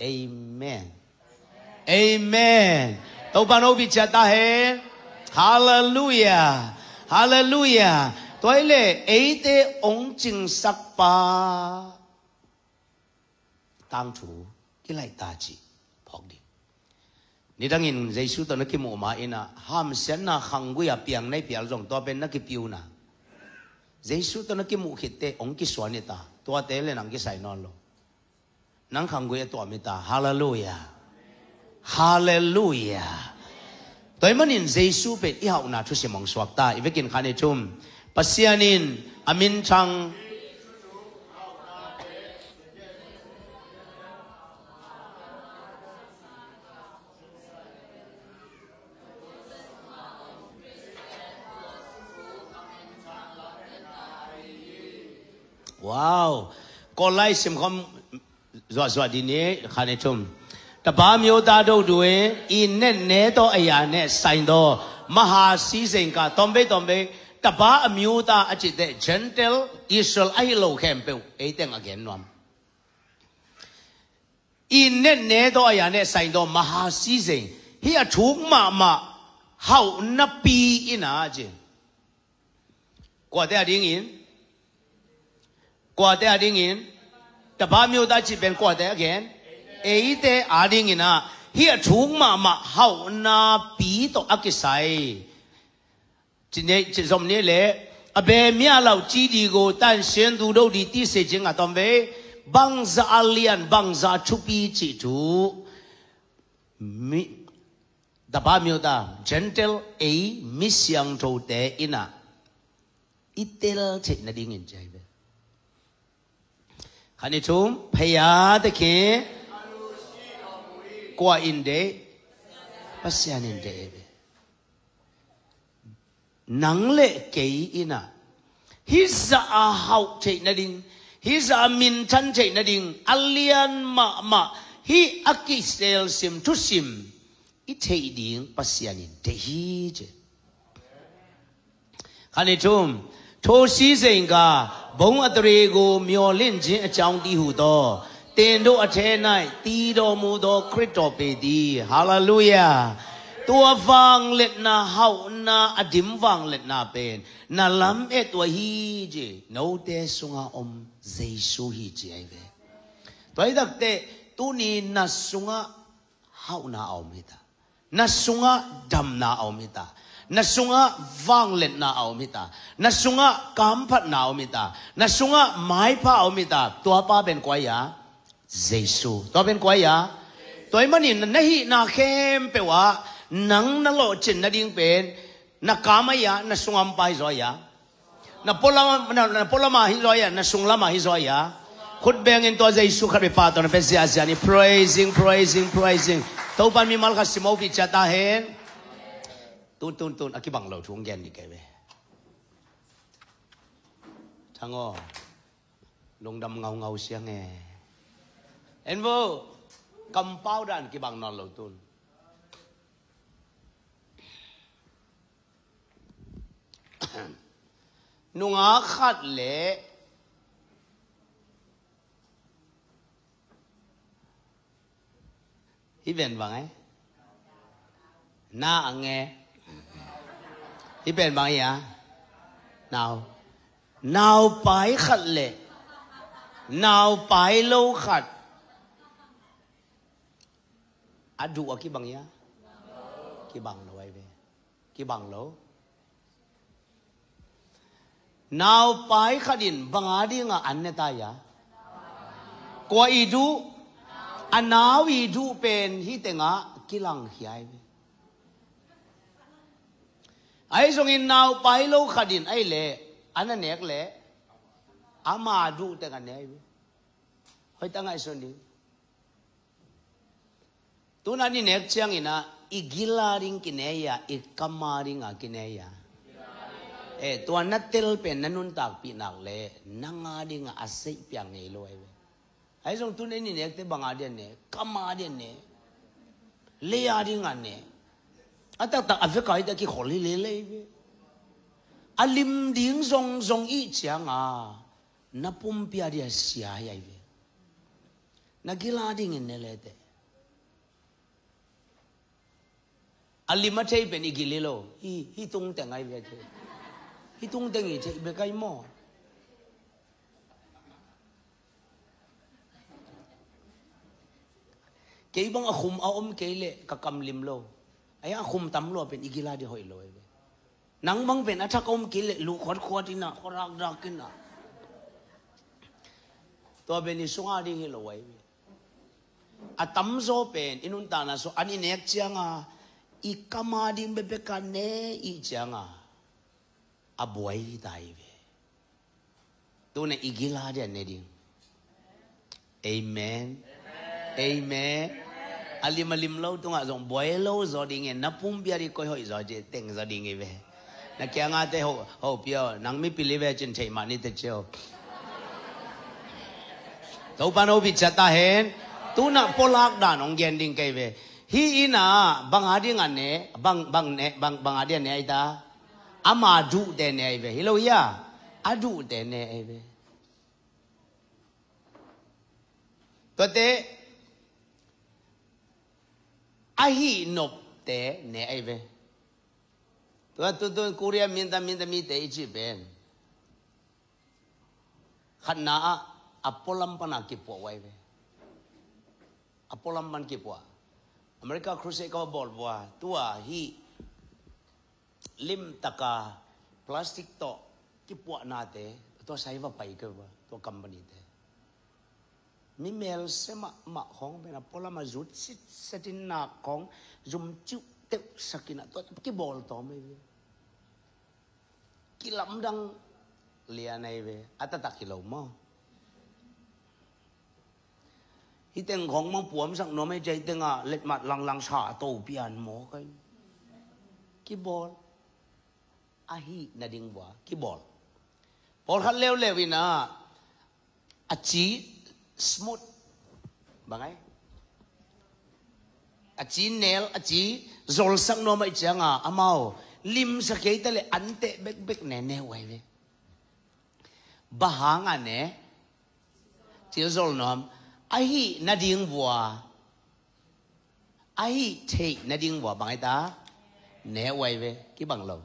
Amen. Amen. Tâu ban ốp chặt ta hê. Hallelujah. Hallelujah. Tối lệ ấy thế ông chừng sắc ba. Tăng chủ cái lại ta chỉ phọc đi. Nhi đang nhìn giấy sư tao nó cái mộ mà ina ham sen na khăng quỳ à piang này piang rong to bên nó cái piu na. Giấy sư tao nó cái mộ khịt tế ống cái xoan ta. Tua tế lên nằm cái sai non luôn nắng khang quê tỏa mi ta hallelujah hallelujah tôi muốn nhìn Giêsu bên y học na chú sĩ mong suộc ta về kiến khane chung, pasianin amin chang Wow, có lai xem không ဇော့ဇော့ဒီနေ့ခါနေထုံတပါမျိုးသားတို့တွင်ဤနဲ့နဲသောအရာနဲ့ဆိုင်သောမဟာစည်းစိမ်ကတုံဘေတုံဘေတပါအမျိုးသားအချစ်တဲ့ gentle israelite လို့ခံပြုအေးတဲ့ငါကဲနွမ်ဤနဲ့နဲသောအရာနဲ့ဆိုင်သောမဟာစည်းစိမ်ဟိအထုမမဟောက်နပီအင်းနာချင်းကွာတဲ့အတင်းငင်ကွာတဲ့အတင်းငင် Taba miu da chi ben kwa de again. Ei te ading ina. Hi a chung ma ma hau na pi to akisai. Chine chizom ni le. Abe mia lau chi di go tan shen du do di ti se jing atom ve. Bangza alian bangza chupi chi tu. Mi Taba miu da gentle a misyang to te ina. Itel che na dingin jai. in in à. dạ ina, his dạ a hau te na ding his a min chan te na ding alian ma ma hi aki sel sim tu sim i te ding pasian in de hi je khani tum ထိုရှိစိန်ကဘုံအတရေကို မျော်လင့်ခြင်းအကြောင်းတည်းဟုသောတင်တို့အထဲ၌တည်တော်မူသော ခရစ်တော်ပေသည်ဟာလေလုယာตัวฟังเล็ดนาเฮานาอดิมฟังเล็ดนาเป็นนาลัมเอตัวฮีเจโนเตสุงาอมเจซูฮีเจไอเวตัวไอ้ดักเตตุนีนัสุงาเฮานาอมิตานัสุงาดัมนาอมิตานสุงะวังเล็ดนาเอามิตานสุงะคำพัดนาเอามิตานสุงะไม้ผ้าเอามิตาตัวป้าเป็นกวายาเจสุตัวเป็นกวายาตัวไอ้มันนี่นะฮีนาเข้มเปว่านังนั่งโลจินนั่งยิงเป็นนักกามายานัสุงะไปรอยานักปลามานักปลามาฮิรอยานัสุงลามาฮิรอยาคุณเบ่งอินตัวเจสุขับไปพาตัวนั้นเป็นเสียเสียนี่ praising praising praising ตัวปันมีมัลกัสมาวิจัตตาเหน tôn tôn tôn à cái bằng lầu xuống ghen đi cái về thằng ô đông đâm ngầu ngầu xe nghe em vô cầm bao đàn cái bằng non lầu tôn nung á khát lệ ý vẹn bằng ấy na nghe Ý bên bằng ya. Nào. Nào bài khát lệ. Nào bài lâu khát. Adu bằng ya. Kì bằng lâu ai về. bằng lâu. Nào bài khát in bằng á đi anh nè ta ya. Qua idu. Anh nào idu bên hi tê ngà kì lăng hi ai ai zong in nau pai lo khadin ai le anh nek le ama du te anh nei hoi ta ai son ding tu na ni nek chiang ina igilaring kineya ikamaring a kineya e tu na tel pe nanun tak pi nak le nanga ding a sei piang nei lo ai ai zong tu ne ni nek te banga den ne kama den ne le ya ding an ne ta ta à, à cái đó cái khổ lý lý lý à lim điên rong rong ít chẳng à na pum pia dia xia yai ve na gila ding nè le te à lim thei pe ni gili lo hi hi tung teng ai ve te hi tung teng i te be kai mo cái băng khum ao om cái lệ cả cầm lim lâu ไอ้อาคุมตำรวจเป็นอีกิลาเดียวเลยเนังบังเป็นอัชกอมกิเลลูกขอดขวดินะขอรักรักกินนะตัวเป็นอิสุงาดิ้งเลยเอะตมโซเป็นอินุนตานะโซอันนี้เนี้ยเจ้างา อีกามาดิ้งเบเบกันเนี้ยจางอะอบวยตายเลยตัวเนี้ยอีกิลาเดียเนี้ยดิงเอเมนเอเมน alim alim lâu tung à dòng bói lâu giờ đi nghe nắp bung bia đi coi hội giờ chỉ tiếng giờ đi nghe về nè kia ngã thế hậu hậu bia nàng mi pili về chân chạy mà ni thế chiều tàu pan hậu bị chặt ta hên tu na polak đàn ông gen đi cái về hi ina bang adi ngan ne bang bang ne bang bang adi ai ta ama tên nè ai về hello ya adu nè ai về tôi tế အဟိနုတဲနေအိပဲသူကတူတူကိုရီးယားမြင်းသားမြင်းသမီးတဲအချစ်ပဲခဏအပိုလမ်ပနာကိပွားဝိုင်ပဲအပိုလမ်မန်ကိပွားအမေရိကခရစ်စေကောဘောလ်ဘွာသူကဟိလင်တကာပလတ်စတစ်တော့ကိပွားနာတဲตัวใช้ว่าไปก็ว่าตัวกัมปนีแต่มิเมลเสมาหมะของเป็นพลมาจุดสิสตินาของยุมจุเตสกินาตัวกีบอลต่อไม่เวกิลำดังเลียในเวอัตตะกิโลมอฮิตงของมังปวมสังนไม่ใจเตงอ่ะเล็ดมัดลังลังชาโตเปียนหมอกันกีบอลอาฮีนาดิงวะกีบอล พอขันเลวเลวินะอาจี smooth bangai achi à, nel achi à, zol sang no mai changa amao lim sa ke tale ante bek bek ne ne wai ve bahanga ne chi zol nom ahi nading bua ahi te nading bua bang ta ne wai ve ki bang lo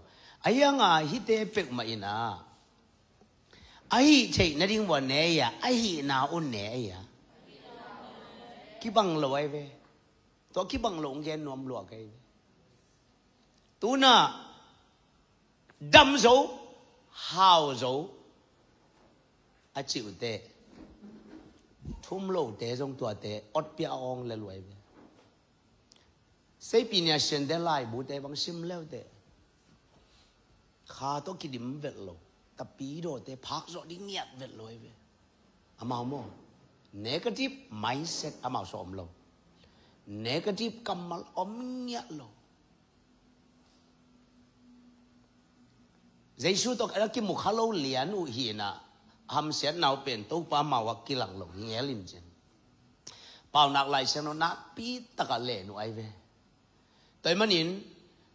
ayanga hi te pek ma na? ai chạy nà đinh bọn nè ya ai na un nè ya khi băng lộ ai về tôi băng bằng lộ gen nom lộ cái tu na đâm dấu hào dấu à chịu tệ thum lộ tệ trong tua tệ ớt bia ong là lụi về xây pin nhà sen để lại bù tệ băng sim leo tệ khá tôi kí điểm vẹt lộ ta bí đồ te phác rõ đi nghiệp về lối về à mau mô negative mindset à mau sòm lâu negative cầm mal om nghiệp lâu giấy su tôi cái kim mục halo liền u hi na ham xét nào bền tốt pa mau hoặc kỳ lặng lâu nghe linh chân bảo nạc lại xem nó nát bí ta cả lệ nu ai về tới mà nín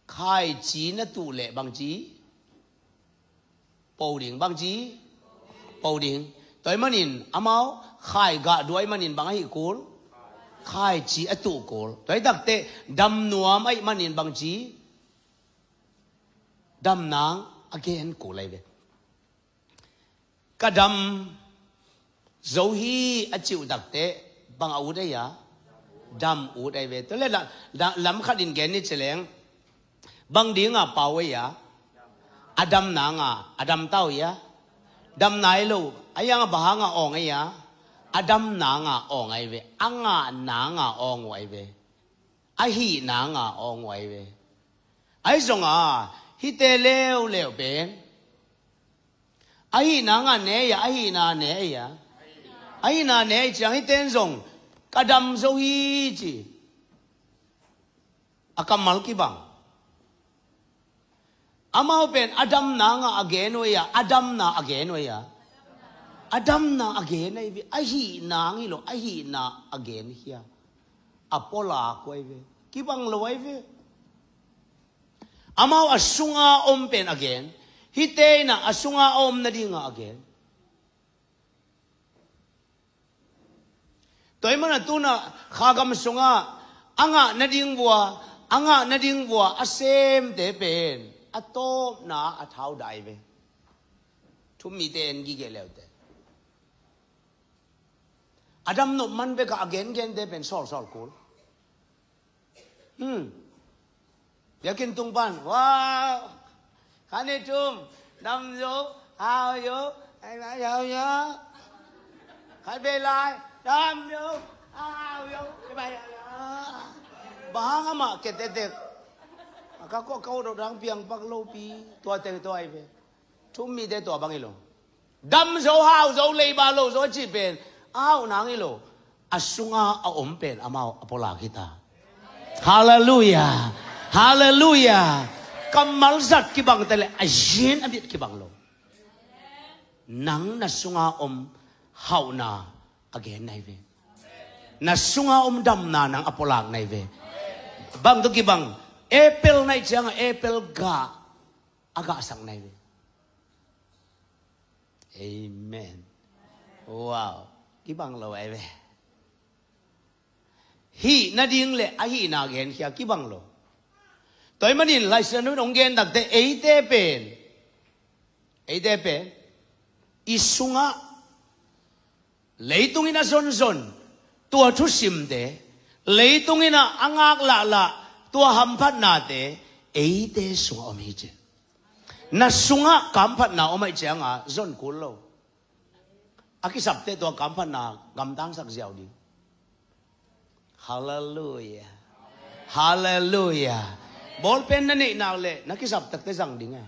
khai chí nó tụ lệ bằng chí bầu điện bằng gì bầu điện tới mà nhìn amao khai gạ đuôi mà nhìn bằng ai cố khai chỉ ở tụ cố tới đặc tệ đâm nuông ấy mà nhìn bằng gì đâm nang again cố lại về cả đâm dấu hi ở chịu đặc tệ bằng ấu đây à đâm ấu đây về tôi lấy là lắm khát đình ghen đi chơi lén bằng điện à bảo ấy à Adam na nga, Adam tao ya. Dam na ilo, ayang baha nga ong ya. Adam na nga ong ay ve, anga na nga ong ay ve. Ahi na nga ong ay ve. Ay so nga, hite leo leo ben. Ahi na nga ne ya, ahi na ne ya. Ahi na ne chang hiten song, kadam so hi chi. Akamal ki bang. Ama ben Adam na nga ageno ya Adam na ageno ya Adam na ageno ya Ahi na ngilo Ahi na ageno ya Apola ako ya Kibang lo ya Ama asunga om ben again Hite na asunga om na di nga again Toi mana tu na khagam sunga Anga na ding buwa Anga na ding buwa Asem te pen Asem te pen အတောနာအทောက်တိုင်ပဲသူမိတဲ့ငိကလေးတဲ့อาดัมโนมันเบกาเกนเกนเดเป็นสอลสอลกูอืมอยากกินตุงปันว้าวขันนี้จุมนำโยเอาโยไอ้มาเอาโยขันเบลายนำโยเอาโยไปไปบ้างอะมาเกตเด็ก các ko câu ro rang piang pak lâu pi tua tên tua ai ve thum mi te to bang ilo dam zo hao zo le ba lo zo chi pen ao nang ilo asunga a om pen amao apola kita hallelujah hallelujah kamal zat ki bang tele ajin abit ki bang lo nang na sunga om hau na again nai ve na sunga om dam na nang apolang nai ve bang to ki bang apple này chẳng apple ga aga à, sang này amen wow cái bằng lo ai về hi na ding le a à, hi na gen kia cái bằng lo tôi mà nhìn lại xem nó đông gen đặc thế ấy thế bên ấy thế bên isunga lấy tung ina zon zon tua chút sim thế lấy tung ina angak lạ lạ tua ham phát na te ấy te sung om hi che na sunga kam phát na om ai che nga zon kul lo aki sap te tua kam phát na gam dang sak ziao đi hallelujah hallelujah ball pen na ni nào le na ki sap tak te zang ding ai e.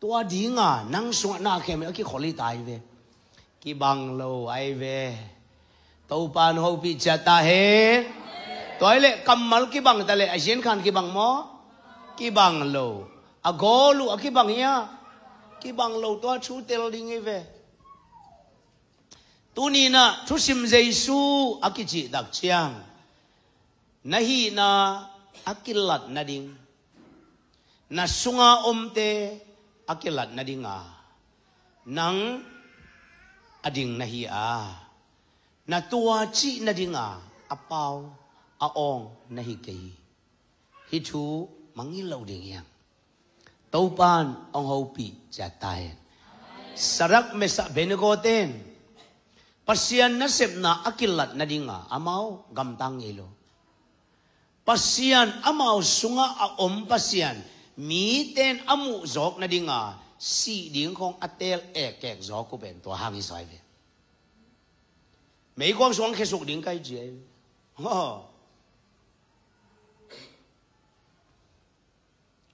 tua đi nga nang sunga na khem aki kholi tai ve ki bang lo ai ve tàu pan hô bị chặt ta hết Toi lệ kammal ki bang ta lệ Asian Khan ki bang mo ki bang lo a à, go lu a à, ki bang ya ki bang lo to chu tel ding ve tu ni na chu sim jaisu a ki chi dak chiang nahi na akilat na ding à, na sunga om omte akilat na ding a nang ading hi a na tua chi na ding a apaw aong na hi ke hi thu mangi lo ding yang tâu pan ông hậu bị trả tài sarak me sa benegoten pasian na sep na akilat na dinga gam tang ilo pasian amau sunga a om pasian mi ten amu jok na dinga si ding khong atel e ek jok ko ben to hangi soi ve mấy con song ke sục đến cái gì ho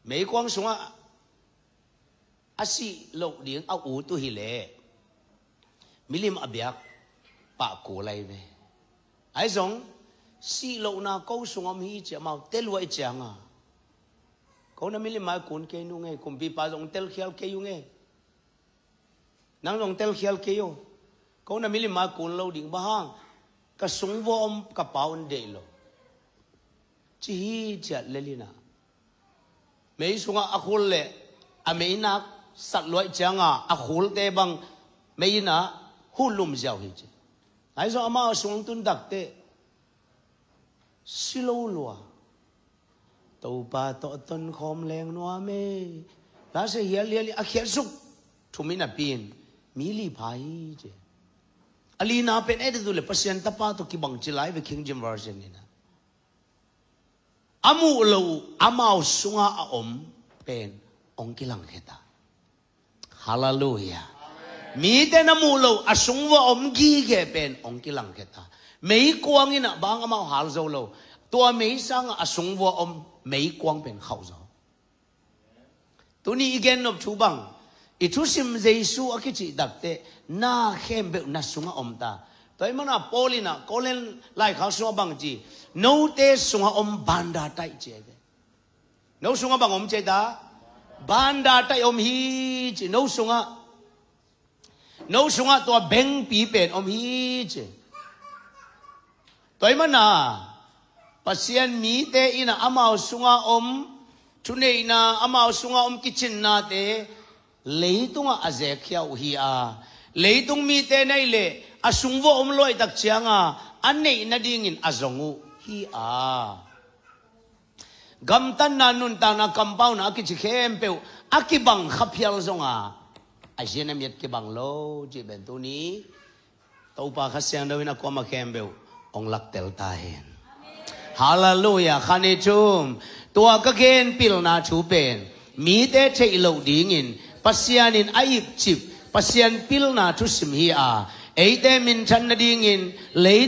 没光说啊是六零啊五都系咧，米林阿别把过来呗，哎种四六那高松我们一只毛得来讲啊，高那米林买滚给侬哎，滚比把种得开给用哎，能种得开给用，高那米林买滚六零不行，个松我们个包人得了，只一只来哩那。ไม่สุงอาคุลเลอาไม่นักสัตว์ลอยจังอ่ะอาคุลเตบังไม่นะหุ่นลุมเจ้าหิจไอ้สอมาสงตุนดักเตสิโลลัวตัวปาตัวตนคอมแรงนัวเม่ลาเสียเลียลีอาเขียนสุกทุมินาปีนมีลีพายเจอลีนาเป็นเอ็ดดูเลยพัศยนตาปาตุกิบังจิไลเวคิงจิมวาร์เจนนี่นะ amu lo amau sunga a om pen ong kilang heta hallelujah mi te na mu lo asung wa om gi ge pen ong kilang heta mấy quang ina bang amau hal zo lo a mấy sang asung wa om mấy quang pen khau zo tu ni igen nop chu bang itu sim jesu akichi te na khem be na sunga om ta tới mà nó polina có lên lại khảo xuống bằng gì nấu tê xuống ông bàn đà tay chế đấy nấu xuống bằng ông chế đá bàn đà tay ông hi chỉ nấu xuống nấu xuống tua beng pi bền ông hi chỉ tới mà nà pasien mi tê ina amao xuống ông chú này na amao xuống ông kitchen na tê lấy tung a zek hiu hi a lấy tung mi tê này lệ asung wo om loi tak chianga anei na ding in azongu hi a gam tan na nun ta na compound a ki chem pe a ki bang khaphial zonga a jena miet ki bang lo ji ben tu ni tau pa kha siang do na ko ma khem be ong lak tel ta hen hallelujah khani chum tua ka gen pil na chu pen mi te chei lo ding in pasianin ayip chip pasian pil na thu sim hi a eite min than na ding in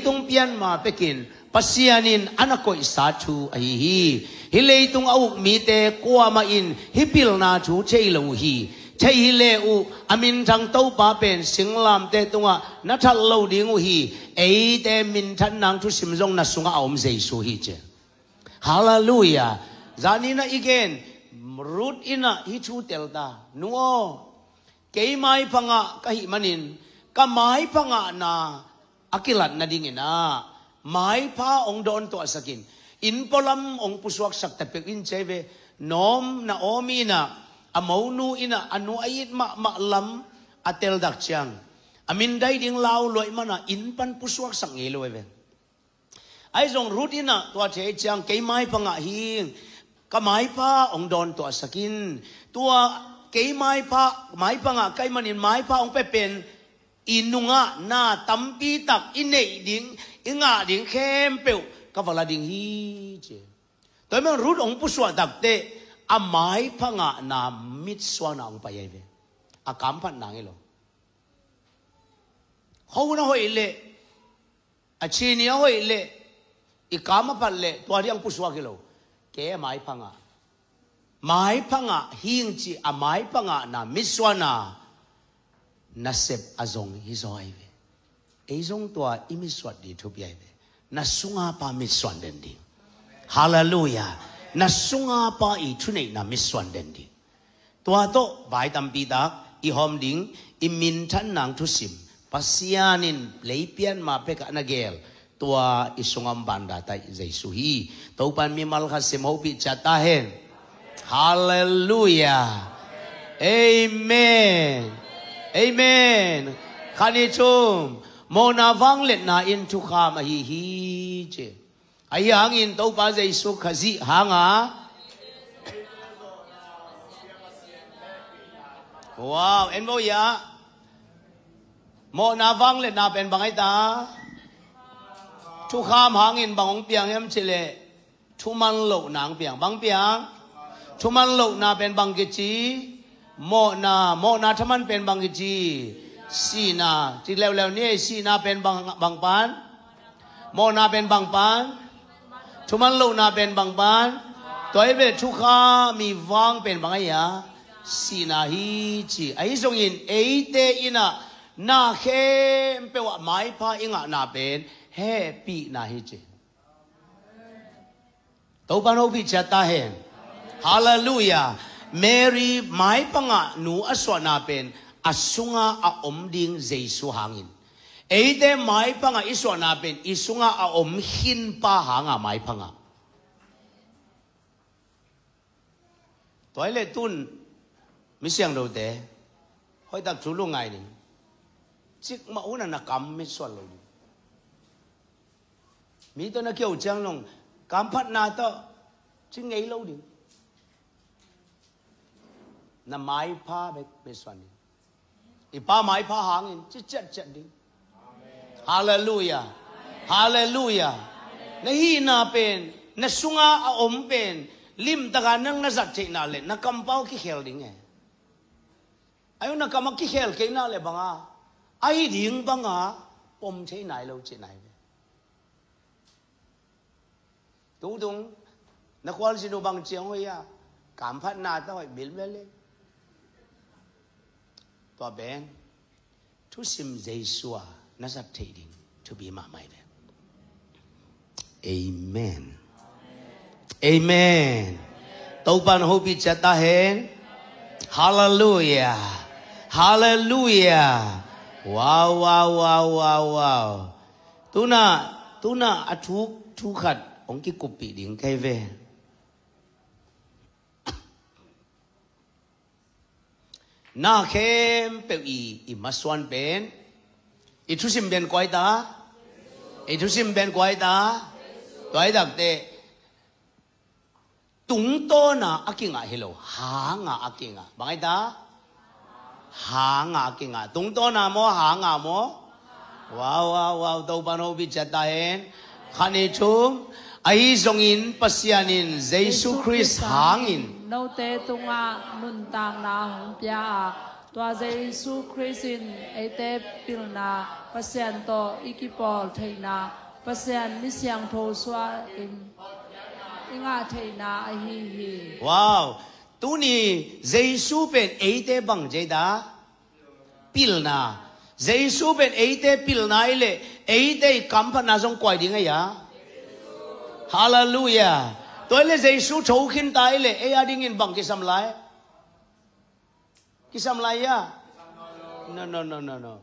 tung pian ma pekin pasianin anakoi sa chu ai hi hi leitung au mi te kwa ma in hi pil na chu chei lo hi chei hi le u amin thang tau pa pen singlam te tunga na thal lo ding u hi eite min than nang chu sim jong na sunga om zai su hi che hallelujah zani na igen rut ina hi chu telta nuo keimai panga kahi manin ก็ไมาพังอานาอักิลัดนาดิงินาไมายพาองดอนตัวสกินอินปลัมองปุสวกสักแต่เป็กอินเจเวนอมนาโอมีนาอมอนูอินาอนุอิดมะมะลัมอเตลดักจียงอามินได้ดิงลาวลอยมานาอินปันปุสวกสังเอลอยเวไอ้ทรงรู้ทีนะตัวเจจังเกยไม้พังอาหิงก็ไม้ผ้าองดอนตัวสกินตัวเกยไม้ผ้าไม้พังอะไกมันอินไม้ผ้าองไปเป็น inunga na tampi tak inei ding inga ding khem peu ka vala ding hi che toy men rut ong pu swa dak te a mai phanga na mit swa na ong pa ye ve a kam phan na ngelo ho na hoi le a chi ni hoi le i kam pa le to ri ang pu swa kilo ke mai phanga mai phanga hiang chi a mai phanga na mit swa na nasep azong hi zoi ve e zong tua imi swat di thup yai ve na sunga pa mi swan den di hallelujah na sunga pa i thune na mi swan den di tua to vai tam pi da i hom ding i min than nang thu sim pasianin leipian ma pe ka na gel tua isungam banda ta Jesu hi pan mi mal kha sem hopi chata hen hallelujah amen, amen. Amen. Khani chum. Mo na vang let na in tu kha ma hi hi che. Ai hang in dây số zai su khazi hanga. Wow, en dạ. mo ya. Mo na vang let na pen ai ta. Chu kham hang in bangong piang em chê lệ. Chu man lo nàng piang bang piang. Chu man lo na pen bang kia chi. โมนาโมนาทมันเป็นบางจีสีนาที่แล้วแล้วนี่สีนาเป็นบางบางปาน โมนาเป็นบางปานทุมันลูนาเป็นบางปานตัวเอเบทุกขามีวังเป็นบางอย่าสีนาฮีจีไอ้ส่งยินเอเตอินะนาเข้มเปว่าไม้พาอิงะนาเป็นเฮปีนาฮีจีตัวปานอุปิจตาเฮนฮาเลลูยา Mary mai panga nu aswana pen asunga a omding Jesu hangin. Eide mai panga iswana pen isunga a omhin pa hanga mai panga. Toile tun mi siang đầu te. Hoi tak chu lu ngai ni. Chik ma una na kam mi swal lo. Mi to na kêu chang long kam phat na to ching ngei lo ding na mai pha be be swani i pa mai pha hang in chi chat chat ding hallelujah hallelujah na hi na pen na sunga a om pen lim taga nang na zat chei na le na kam kampau ki khel ding e ayo na kam ki khel ke na le banga ai ding banga pom chei nai lo chei nai đúng đúng nó quan xin đồ bằng chiếng hoi à cảm phát nà tao hỏi to bèn tu sim jesua nasap tading to be my my amen amen tâu ban hô bi cha ta hen hallelujah hallelujah wow wow wow wow wow tuna, na tu à na a thu khat ông kia cục bị điện cây về na khem pe i i maswan ben i thu sim ben kwai ta i thu sim ben kwai ta toai dak te tung to na akinga hello ha nga akinga bangai ta ha nga akinga tung to na mo ha nga mo wow wow wow to bano bi chataen khani chum ai zongin pasianin Jesus christ hangin nô tê tung a nun tang na hùng pia a tua dây su christin ấy tê pil na pasian to ikipol thầy na pasian mi siang thô xoa im inga thầy na a hi hi wow tu ni dây su bên ấy tê bằng dây da pil na dây su bên ấy tê pil na ấy lệ ấy tê cắm phần na dòng quay đi ngay ya Hallelujah tôi lấy giấy số chấu khiến tay lệ ai ai đi nghìn bằng cái xăm lái cái xăm lái ya no no no no no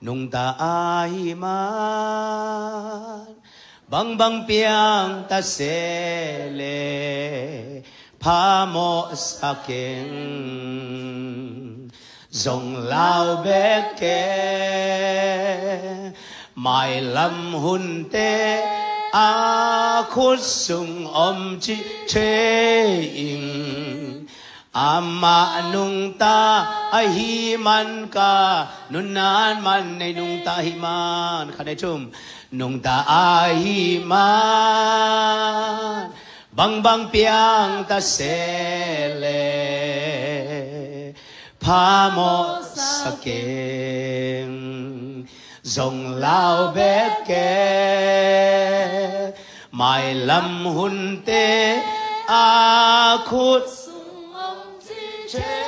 nung ta ai man bang bang piang ta se le pa mo sa keng zong lao be ke mai lâm hun tê a khút sung om chi chê in Amma nung ta hi man ka nunan man nay nung ta hi man khane chung, nung ta ahi man bang bang piang ta sele phamo sakem dòng lao bé kè mai lâm hun tê a à khút sung ông di chế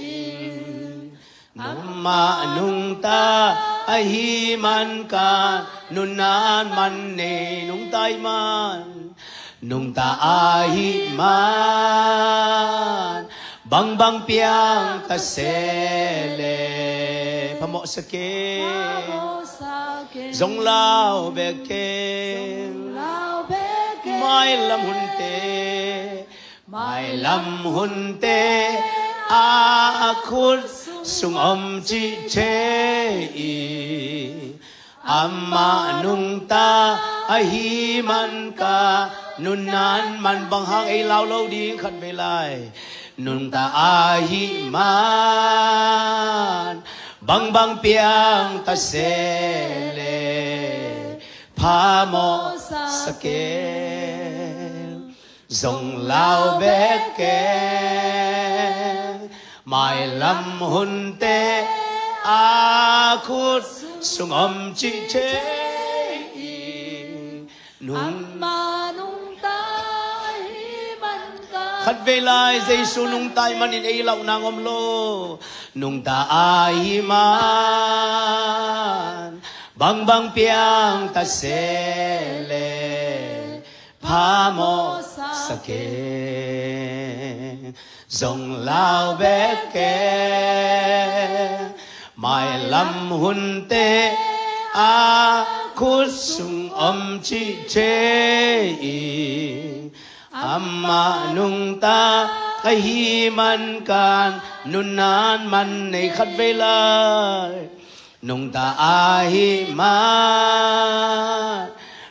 in nam ma nung ta a hi man ca nun nan man nê nung tai man nung ta a hi man bang bang piang ta sele pamo sake zong lao be ke mai lam hun te mai lam hun te a khut sung om chi che i amma nung ta a hi man ka nun nan man bang hang ai lao lâu di khát về lai nung ta ahi man bang bang piang ta sele pa mo sa ke, dòng lao bé ke, mai lâm hun tê a khut sung om chi chế nung ma khát về lại dây su nung tai mà nên ấy lâu nàng om lô nung ta ai man bang bang piang ta se le pa mo sa ke dòng lao bé ke mai lâm hun tê a khúc sung âm chi chê amma nung ta cái hi man can nun nan man này khát về lai nung ta a hi ma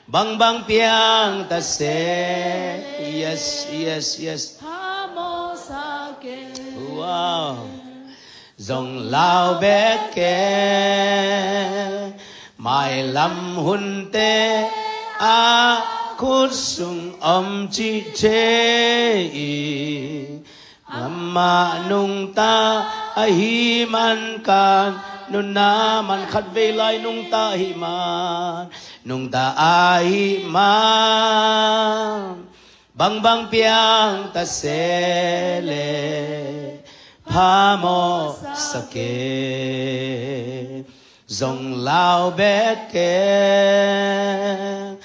bang bang piang ta se yes yes yes wow dòng lao bé ke mai lâm hun tê a khút sung âm chi chế ý nung ta hi man can nun na man khát về lai nung ta hi man nung ta ai man bang bang piang ta se le pha mo sa ke dòng lao bé kẹt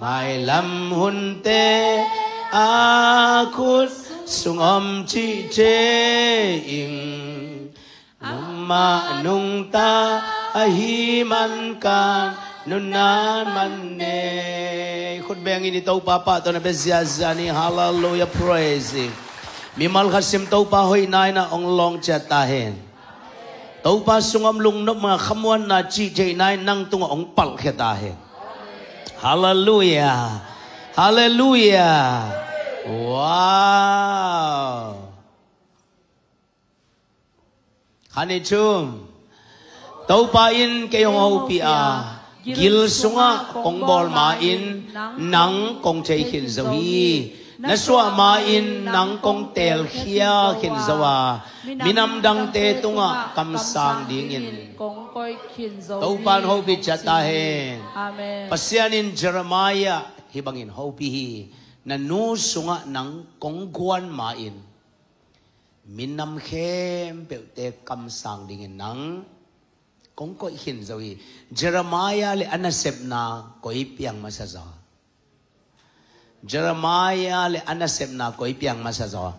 mai lam hun te a khut sung om chi chê in nam ma nung ta a hi man kan nun nan man ne khut beng ini tau papa to na bezia zani hallelujah praise mal khasim tau pa hoi nai na ong long cha ta hen tau pa om lung nok ma khamwan na chi chê nai nang tung ong pal khe ta hen Hallelujah. Hallelujah. Wow. Hane chum. Tau pa in kayong hopia. Gil sunga kong bol ma in nang kong chay khin zawi. Na swa ma in nang kong tel khia khin zawa. Minam dang te tunga kam sang dingin. Taupan hobi jatahin. Amen. Pasyanin Jeremiah hibangin hobi hi na nusunga ng kongguan main. Minam khem peute kam sang dingin nang kong koi hin zawi. Jeremiah le anasep na koi piang masaza. Jeremiah le anasep na koi piang masaza.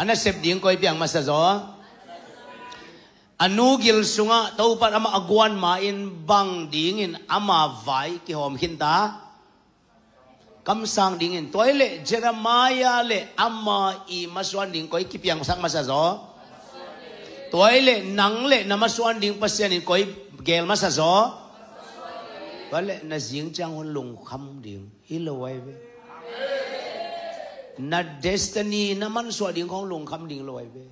Anasep ding koi piang masaza. Anasep Anugil sunga taupan ama aguan main bang dingin ama vai ki hom hinta sang dingin toile Jeremiah le ama i maswan ding koi kipiang sang masazo toile nang le na maswan ding pasianin koi gel masazo vale na jing chang hon lung kham ding hilo wai ve na destiny na man swa ding hong lung kham ding lo wai ve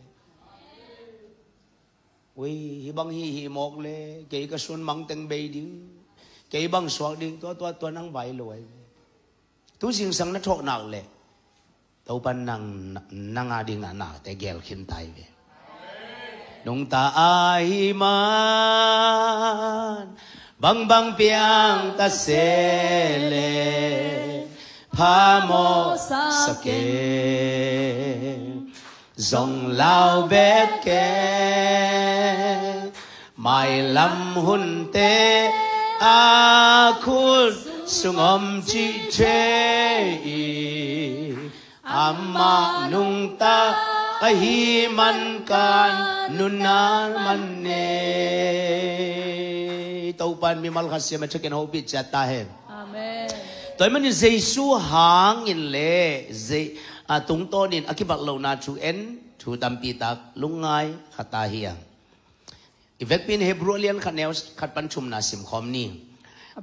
quy hi băng hi hi một lê chị cái xuân mong từng bì đi chị băng xoạc đi tua tua tua năng vậy lùi tú xin sang nó thọ nào lệ tàu pan năng năng à đi ngã nào te gel khiên tay về đúng ta ai man băng băng piang ta sẽ lệ pha mô sa kê dòng lao bé kè mai lâm hun tê a khul sung om chi chê i amma nung ta kahi man kan nunar man ne tàu pan mi mal khasi mà chắc hậu biết chặt ta hè tôi mình giê xu hàng in lệ giê à tung to din akibak lo na chu en chu tam pi tak lung lungai khata I à. ivet pin hebru lian khanew khat pan chum na sim khom ni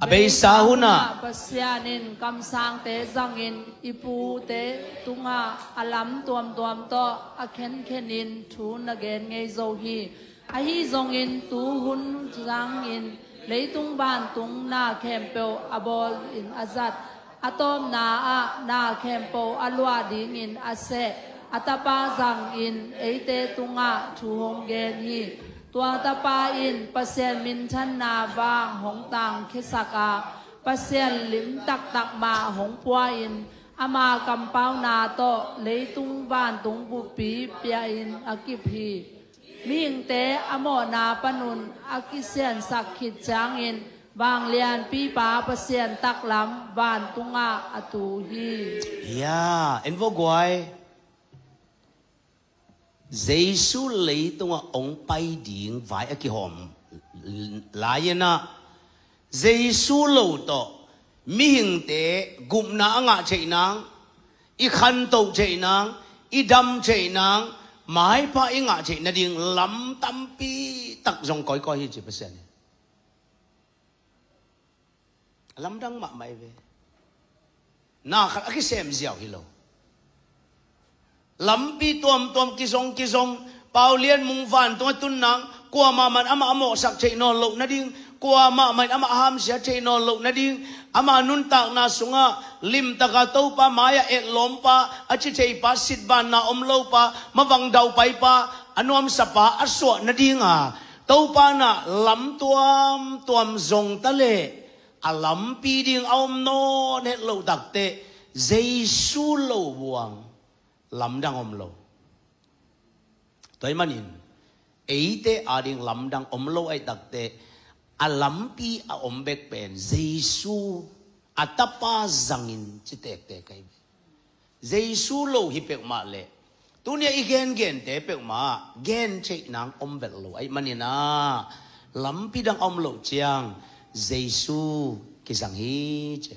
abei à, sa huna pasianin kam sang te zangin ipu te tunga alam à, tuam tuam to akhen kenin thu na gen ngei zo hi a hi zongin tu hun zangin lấy tung ban tung na khem peo abol in azat อตอมนาอานาเคมโปอาลวดิงินอาเซอาตาปาจังอินเอเตตุงะทูฮงเกนีตัวตาปาอินปเซนมินชันนาบางหงตังเคสกาปเซนลิมตักตักมาหงปวอินอามากำเป้านาโตเลยตุงบานตุงบุปีเปียอินอากิพีมิ่งเตอโมนาปนุนอากิเซียนสักขิดจางอิน Bang lian pi pa pasien tak lam van tunga atu hi. yeah en vo guai. Giêsu lấy tunga ông bay điện vai a ki hom. Lai na. Giêsu lâu to mi hình tế gum na nga chạy nang. I khăn tàu chạy nang. I đâm chạy nang. Mãi pa i ngạ chạy na điện lắm tam pi tắc dòng cõi coi hi chỉ pasien. lam rang ma mai ve na khat cái xem dẻo hi lo lắm pi tuam tuam ki zong ki zong bao liên mung van to tun nang kwa ma man ama amo sak che no lo na ding kwa ma man ama ham sia che no lo na ding ama nun tak na sunga lim taka to pa maya ek lom pa achi che pa sit ban na om lo pa mawang dau pai pa anom sapa aswa na ding à, to pa na lắm tuam tuam zong ta le à lắm bi điên ông nó nét lâu đặc tệ dây su lâu buồn lắm đang ông lâu tôi mà nhìn ấy tế à điên lắm đang ông lâu ấy đặc tệ à lắm bi à ông bẹc bền dây su à tapa rằng in chỉ tệ tệ cái dây su lâu hi bẹc mà lệ tu nia i gen gen te bẹc mà gen chạy nang ông vẹt lâu ấy mà nhìn à lắm bi đang ông lâu chiang Giêsu cái rằng hi chứ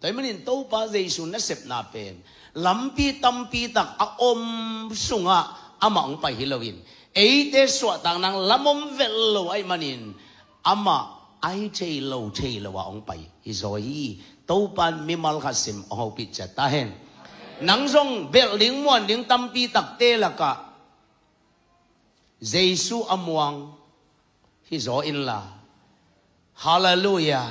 tới mình nên tàu pa Giêsu nó xếp na bên lắm pi tam pi tắc a à, om sung a à, ama à, ông pa hilovin ấy thế suat tang năng lắm om vẹn lo ai manin ama ai chơi lâu chơi lâu ông bay rồi tàu pan mi mal kasim hậu bị chặt ta hen nắng rong bẹt lính muôn lính tam pi tặc tê là cả Giêsu âm hi rõ in là Hallelujah.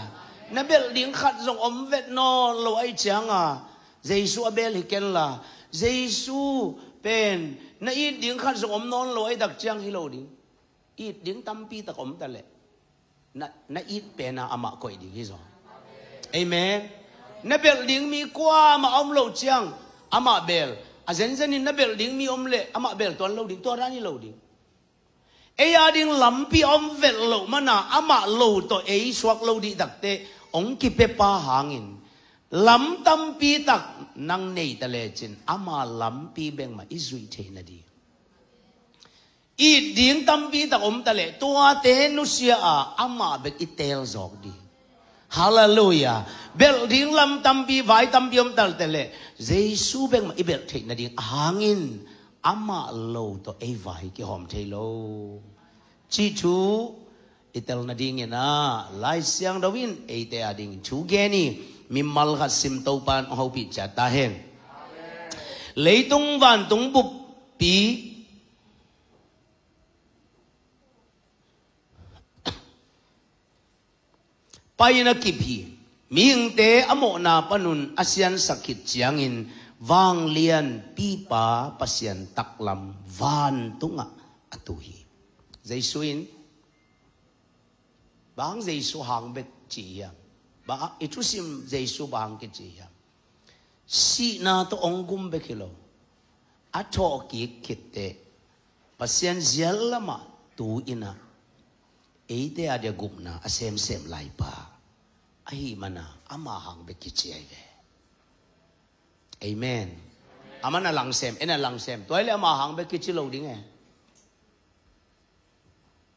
Nó biết liếng khát dòng ấm vẹt nó lâu ấy chẳng à. Giê-xu bê lì kên là. Giê-xu bên. Nó ít liếng khát dòng ấm non lâu ấy đặc chẳng hi lâu đi. Ít liếng tâm pi đặc ấm ta lệ. Nó ít bè à mạ quẩy đi rồi. Amen. Nó biết liếng mi qua mà ông lâu chẳng. À mạ bèl. À dân dân nó biết liếng mi ông lệ. À mạ bèl toàn lâu đi. Toàn ra như lâu đi ai à đình lắm bị ông về lâu mà na ama à, lâu to ấy suốt lâu đi đặc tế ông kí pe pa in, lắm tâm pi tắc năng này ta lệ chin ama à, lắm pi beng mà ít duy thế na đi i ding tâm pi tắc ông ta lệ tua thế nu sia a à, ama be ít tel zok đi Hallelujah. Bel ding lam tam pi vai tam pi om tal tele. Jesu beng ma ibel thei na ding hangin ama lo to e vai ki hom the lo chi chu itel na ding na lai siang dawin e te ading chu ge ni mi mal kha sim to pan ho pi cha ta hen lấy tung van tung bục pi pai na ki pi mi te amo na panun asian sakit chiang in vang liền pipa pasien tak lam van tunga atuhi dây suin bang dây su hàng bek chỉ ya ba itu sim dây su bang ke chỉ ya si na to ongum bekilo atho ki kitte pasien zelama tu ina eite ade na, asem sem laipa ahi mana ama hang bekichi ai Amen. xem, Amana lang sem, ena lang sem. Toi le ma hang be kichi lo ding e.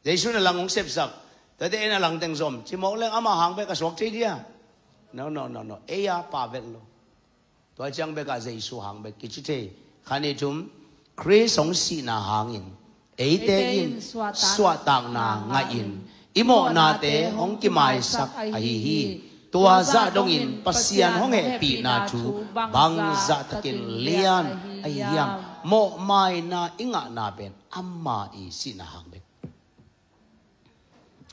Jesu na lang sập. Tôi thấy em de ena lang teng Chỉ mẫu mo le ama hang be ka sok đi à? No no no no. à, bà Eya pa vet lo. Toi chang be ka Jesu hang be kichi te. Khani e tum Christ ong si na hang in. Ei te in swa tang na nga in. Imo na te hong ki mai sak ai hi tua za dạ dong vâng, dạ vâng, dạ à, in pasian hong he pi na chu bang za takin lian ayam mo mai na inga na ben amma i si na hang be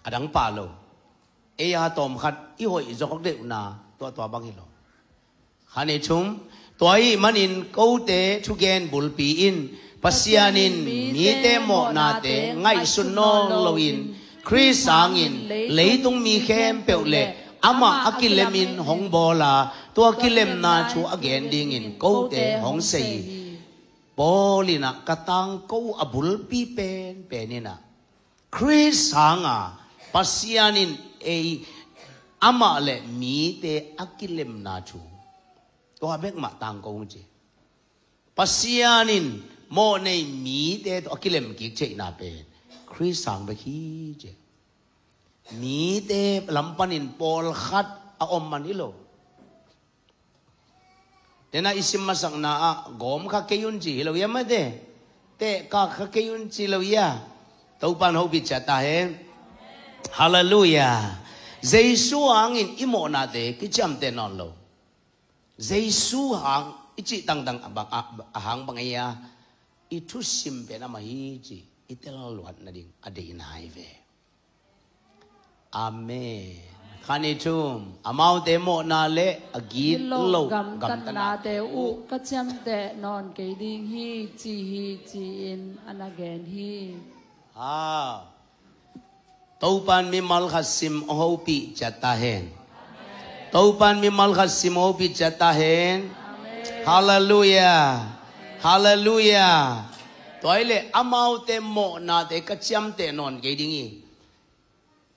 adang pa lo e ya tom khat i hoi zo khok de na tua tua bang hi lo khane chum toi manin ko te chu gen bul pi in pasianin mi te mo na te ngai sun no lo in khri sang in lấy tung mi khem peu lệ ama akilemin hong bola to akilem na chu again ding in ko te hong sei bolina katang ko abul pi pen penina chris sanga pasianin e ama le mi te akilem na chu to abek ma tang ko ji pasianin mo nei mi te akilem ki che na pen chris sang ba ki je mi te lampanin pol khat a om manilo tena isim masang na a gom kha keyun ji lo ya mate te ka kha keyun ji lo ya taupan hobi ho bi chata he hallelujah jesu ang in imo na de ki cham te non lo jesu hang ichi tang tang abang hang bangaya itu simpe na mahi ji itelal luat na ding ade inai ve Amen. Khani chum amau te mo na le agi lo gam tan na te u ka cham te non ke ding hi chi hi chi in anagen hi. Ha. Taupan mi mal khasim ho pi chata Taupan mi mal khasim ho pi chata hen. Hallelujah. Hallelujah. Toile amau te mo na te ka cham te non ke ding hi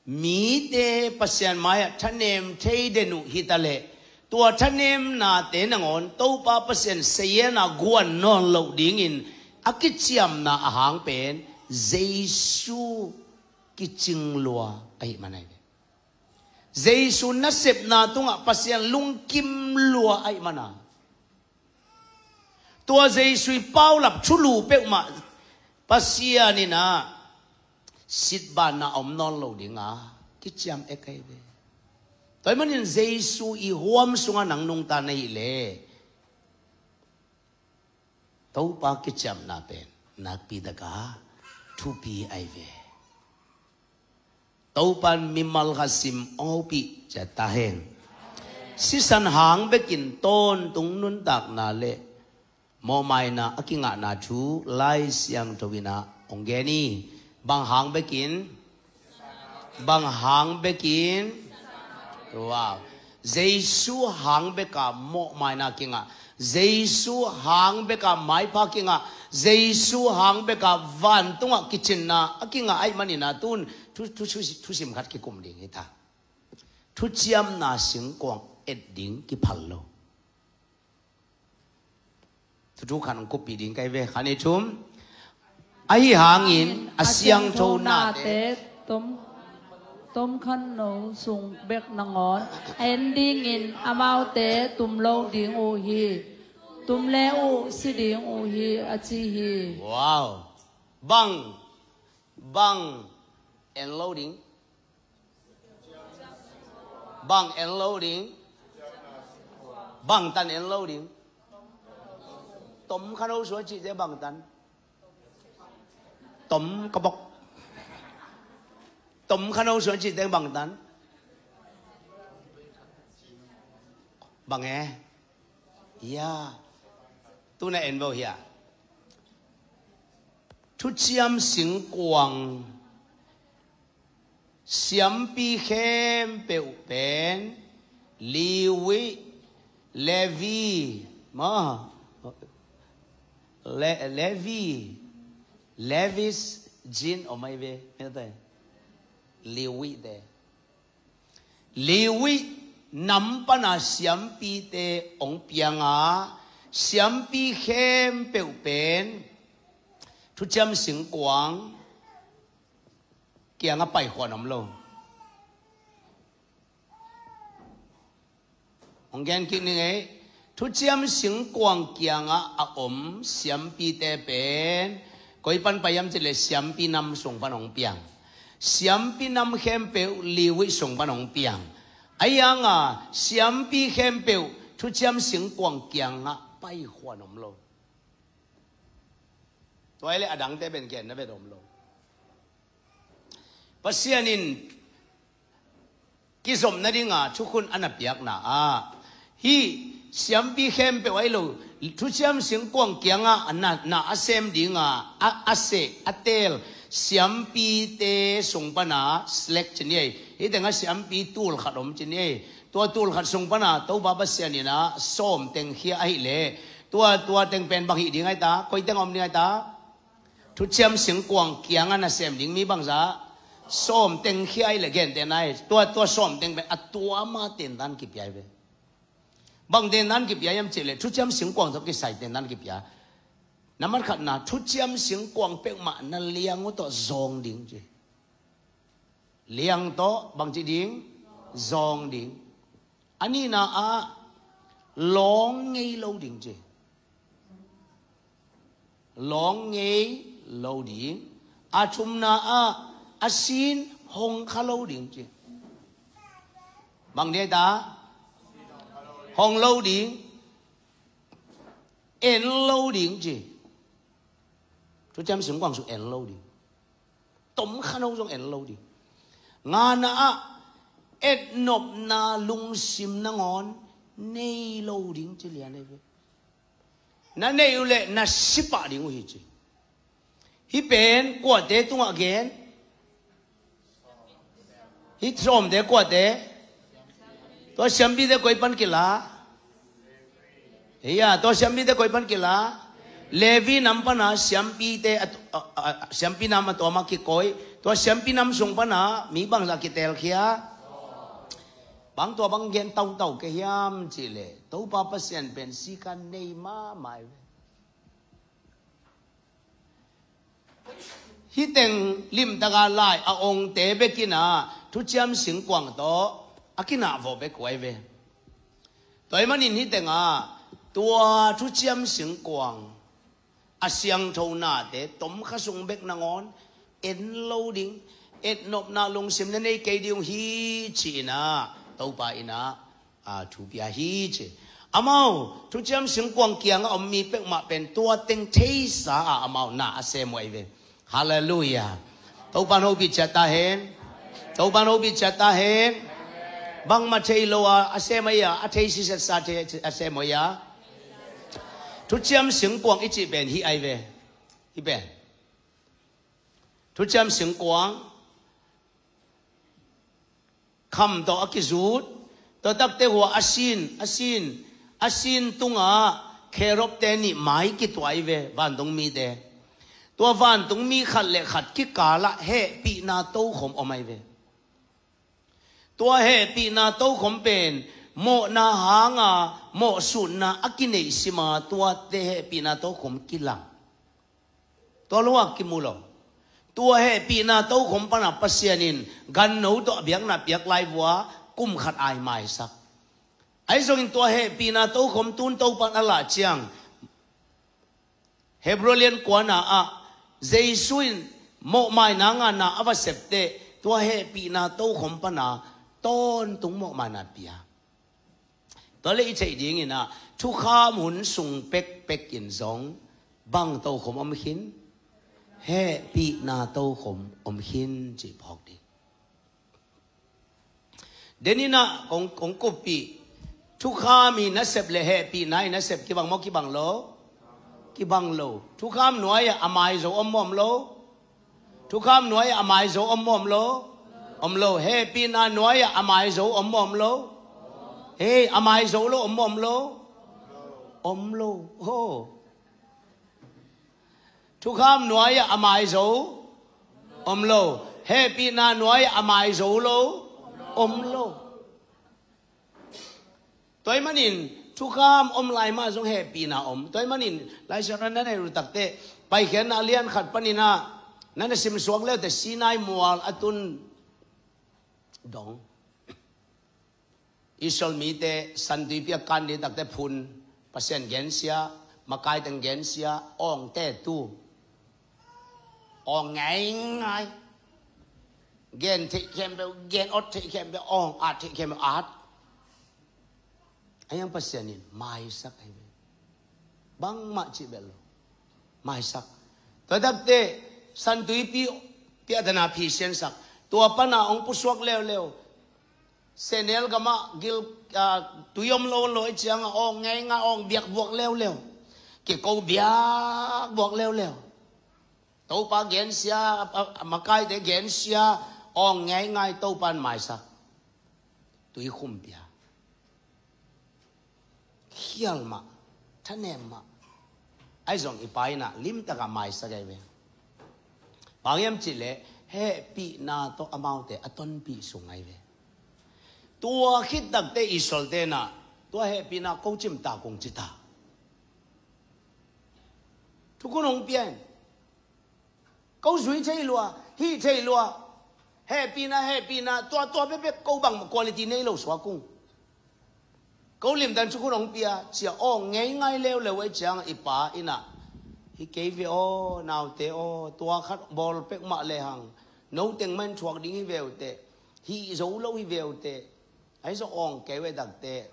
mi te pasian maya thanem thei denu hitale tua thanem na te nangon to pa pasian seyena guan non lo ding in akichiam na ahang pen jesu kiching lua ai manai jesu na sep na tunga pasian lung kim lua ai mana tua jesu paulap chulu pe ma pasianina sit ba na om non lo ding a ki cham e kai be toy man in jesu i huam sunga nang nung ta nei le tau pa ki cham na pen na pi da ka thu pi ai ve tau pan mi mal ha sim o pi cha ta hen si san hang be kin ton tung nun tak na le mo mai na akinga na thu lai siang to wina ongeni บางหางไปกิน บางหางไปกิน ว้าวเจสุหางไปกับหมไม้นากิงะเจสุหางไปกับไม้พักกิงะเจสุหางไปกับวันตุงะกิจินนะกิงะไอ้มันนี่นะตุนทุทุทุทุสิมขัดกิกุมดิ่งิตาทุจีมนาสิงกวงเอ็ดดิ่งกิพัลโลทุกขันกุปีดิ่งไกเวขันไอชุม ai hàng in a siang thâu na te tom tom khan no sung bek nangon ending in amau te tum lo ding u hi tum le u si ding u hi a chi hi wow bang bang and loading bang and loading bang tan and loading tom khan no so chi te bang tan tụm có bọc tụm khăn âu sướng chỉ tên bằng tán bằng nghe yeah dạ. tu này em vào hiểu thu chiêm sinh quang xiêm bi khem biểu bén li vi levi mà levi Levis Jin ở mấy về mấy đây Lewi đây Lewi nằm bên na xiêm pi tê ông piang à xiêm pi khem biểu bén thu chăm sinh quang kia ngã bài hoa nằm lâu ông ghen kinh này thu chăm sinh quang kia ngã à ôm xiêm pi tê bén กคยปันไปยังจะเลยสยามพี่นำส่งปนองเปียงสยามพี่นำเข้มเปียวเลีวิส่งปนองเปียงไอยังอ่ะสยามพี่เข้มเปียวทุกเช้าสิงกวางเกียงอ่ะไปขวานอมโลตัวเลยอดังเตเป็นแก่นนะเป็นอมโลภาษาอ่นกิสมนั่นเองอ่ะทุกคนอันอับยากนะอ่ะฮีสยามพี่เข้มเปียวไอ้โล thu chiam sing quang kiang a na na xem ding a a ase atel siam pi te sung pana select chini ai hi tenga siam pi tul om chini ai tua tul khat sung pana to baba sian na som teng hia ai le tua à tua teng pen bang hi ding ai ta koi teng om ni ai ta thu chiam sing quang kiang a na xem ding mi bang za som teng hia ai le gen te nai tua tua som teng pen tua ma ten dan ki pi ai ve bằng tiền năn kịp em chỉ lệ chút chém sinh quang thập cái sai tiền năn kịp ya nắm mắt khát na chút chém sinh quang bẹc mạ na liang ngô to zong điên chứ liang to bằng chỉ điên zong điên anh ấy na à long ngay lâu điên chứ long ngay lâu điên à chum na à à xin hong khá lâu điên chứ bằng đây ta Hồng Lâu Điện En Lâu Điện gì Chú chăm xứng quang sự En Lâu Điện Tổng khá nâu trong En Lâu Điện Nga nã Et nộp na lung xìm na ngon nay lâu điện chứ liền này vậy Na nay ưu lệ na sĩ bạ điện ưu hì chứ Hi bên quạt tế tung ạ ghen Hi trộm tế quạt tế તો શંભી દે કોઈ પણ કિલા હિયા તો શંભી દે કોઈ પણ કિલા લેવી નામ પણ આ શંપી તે શંપી નામ તો અમા કે કોઈ તો શંપી નામ સુંગ પણ આ મી બંગ લા કે તેલ ખિયા bang tua bang gen tau tau ke yam chi le tau pa pa sen pen si kan nei ma mai hi teng lim da ga lai a ong te be kina thu cham sing kwang to akina vo be kwai ve toy manin hi te nga tua chu chiam sing quang a à, siang thâu na te tom kha sung bek na ngon en loading et nop na lung sim na nei ke diung hi chi na tau pa ina a thu pia hi chi amao thu chiam sing quang kiang om mi pek ma pen tua teng thei sa a à, amao à, na a se moi ve hallelujah tau pan ho bi ta hen tau pan ho bi ta hen บางมาเทโลอาอาเซมายาอาเทสิเตซาเทอาเซมายาทุกเช้าสิงปวงอิจิเป็นฮีไอเวฮีเป็นทุกเช้าสิงปวงคำต่ออักิจูดต่อตักเตหัวอาซินอาซินอาซินตุงอาเครบเตนิไหมายกิตัวไอเววันตรงมีเดตัววันตรงมีขัดเละขัดกิกาละเฮปีนาโตขมอมไอเวตัวเฮตีนาโตคมเป็นโมนาหางาโมสุนาอกินเนสิมาตัวเตเฮปีนาโตคมกิลังตัวลวกกิมูลงตัวเฮปีนาโตคมปนับปเสียนินกันโนตัวเบียงนับเบียกไลวัวกุมขัดอายไม่สักไอ้ทรงตัวเฮปีนาโตคมตุนโตปันอลาเชียงเฮบรเลียนกวนาอะเจสุนโมไม่นางานาอวเสพเตตัวเฮปีนาโตคมปนา้นตุ้งหมอกมานาเปีย ตอนนี้ใช่จริงนะทุกข้ามหุนสุงเป็กเป็กยินสองบางเต้าขมอมขินเฮปีนาเต้าขมอมขินจีพอกดีเดี๋ยวนี้นะของของกบีทุกข้ามีนัเสบเลยเฮปีนายนัเสบกี่บังมอกี่บังโลกี่บังโล ทุกข้ามหน่วยอะอมายโซอมมอมโล ทุกข้ามหน่วยอะอมายโซอมมอมโลอมโลเฮปีนาหน่วยอมาโซอมอมโลเฮอมาโซโลอมอมโลอมโลโฮทุกคำน่วยอมาโซอมโลเฮปีนาหน่วยอมาโซโลอมโลตัวมันินทุกคำอมไลมาจงเฮปีนาอมตัวมันินไลายชานั้นในรู้ตักเตะไปเขียนอาเลียนขัดปนินานั่นสิมสวงแล้วแต่สีนายมัวอตุนดองอิสลามีเตสันติพิจารดีตักแต่พุนเปอร์เซนเกนเซียมาไกลตังเกนเซียอองเตตูอองไงไงเายเกนทิเข้มไปเกนอัดทิเข้มไปอองอาทิเข้มอัดไอ้ยังเปอร์เซนินม่สักไอ้เบังมาจิเบลไม่สักแต่วตักแต่สันติพิพิจารณาพิเศษสัก tua pana ong puswak leo leo senel gama gil ah, tuyom lo lo eh, chiang ong ngay nga ong biak buak leo leo ki ko biak buak leo leo tâu pa gen sia makai de gen sia ong ngay ngai tâu pan mai sa tui khum bia hial ma thanem ma ai zong ipai na lim ta ga mai sa ga ve bang yam chi le he pi na to amount te aton pi sungai ve tua khit dak te isol te na tua he pi na ko chim ta kong chi ta tu ko nong pian ko zui chei lua hi chei lua he pi na he pi na tua tua be be ko bang quality nei lo swa kung ko lim dan chu ko nong pia chia o ngai ngai leo leo wei chang ipa ina hi ke ve o nào te o tua khát bol pek ma le hang nấu tiếng men chuộc đi hi về te hi dấu lâu hi về te ấy so ong kế về đặc te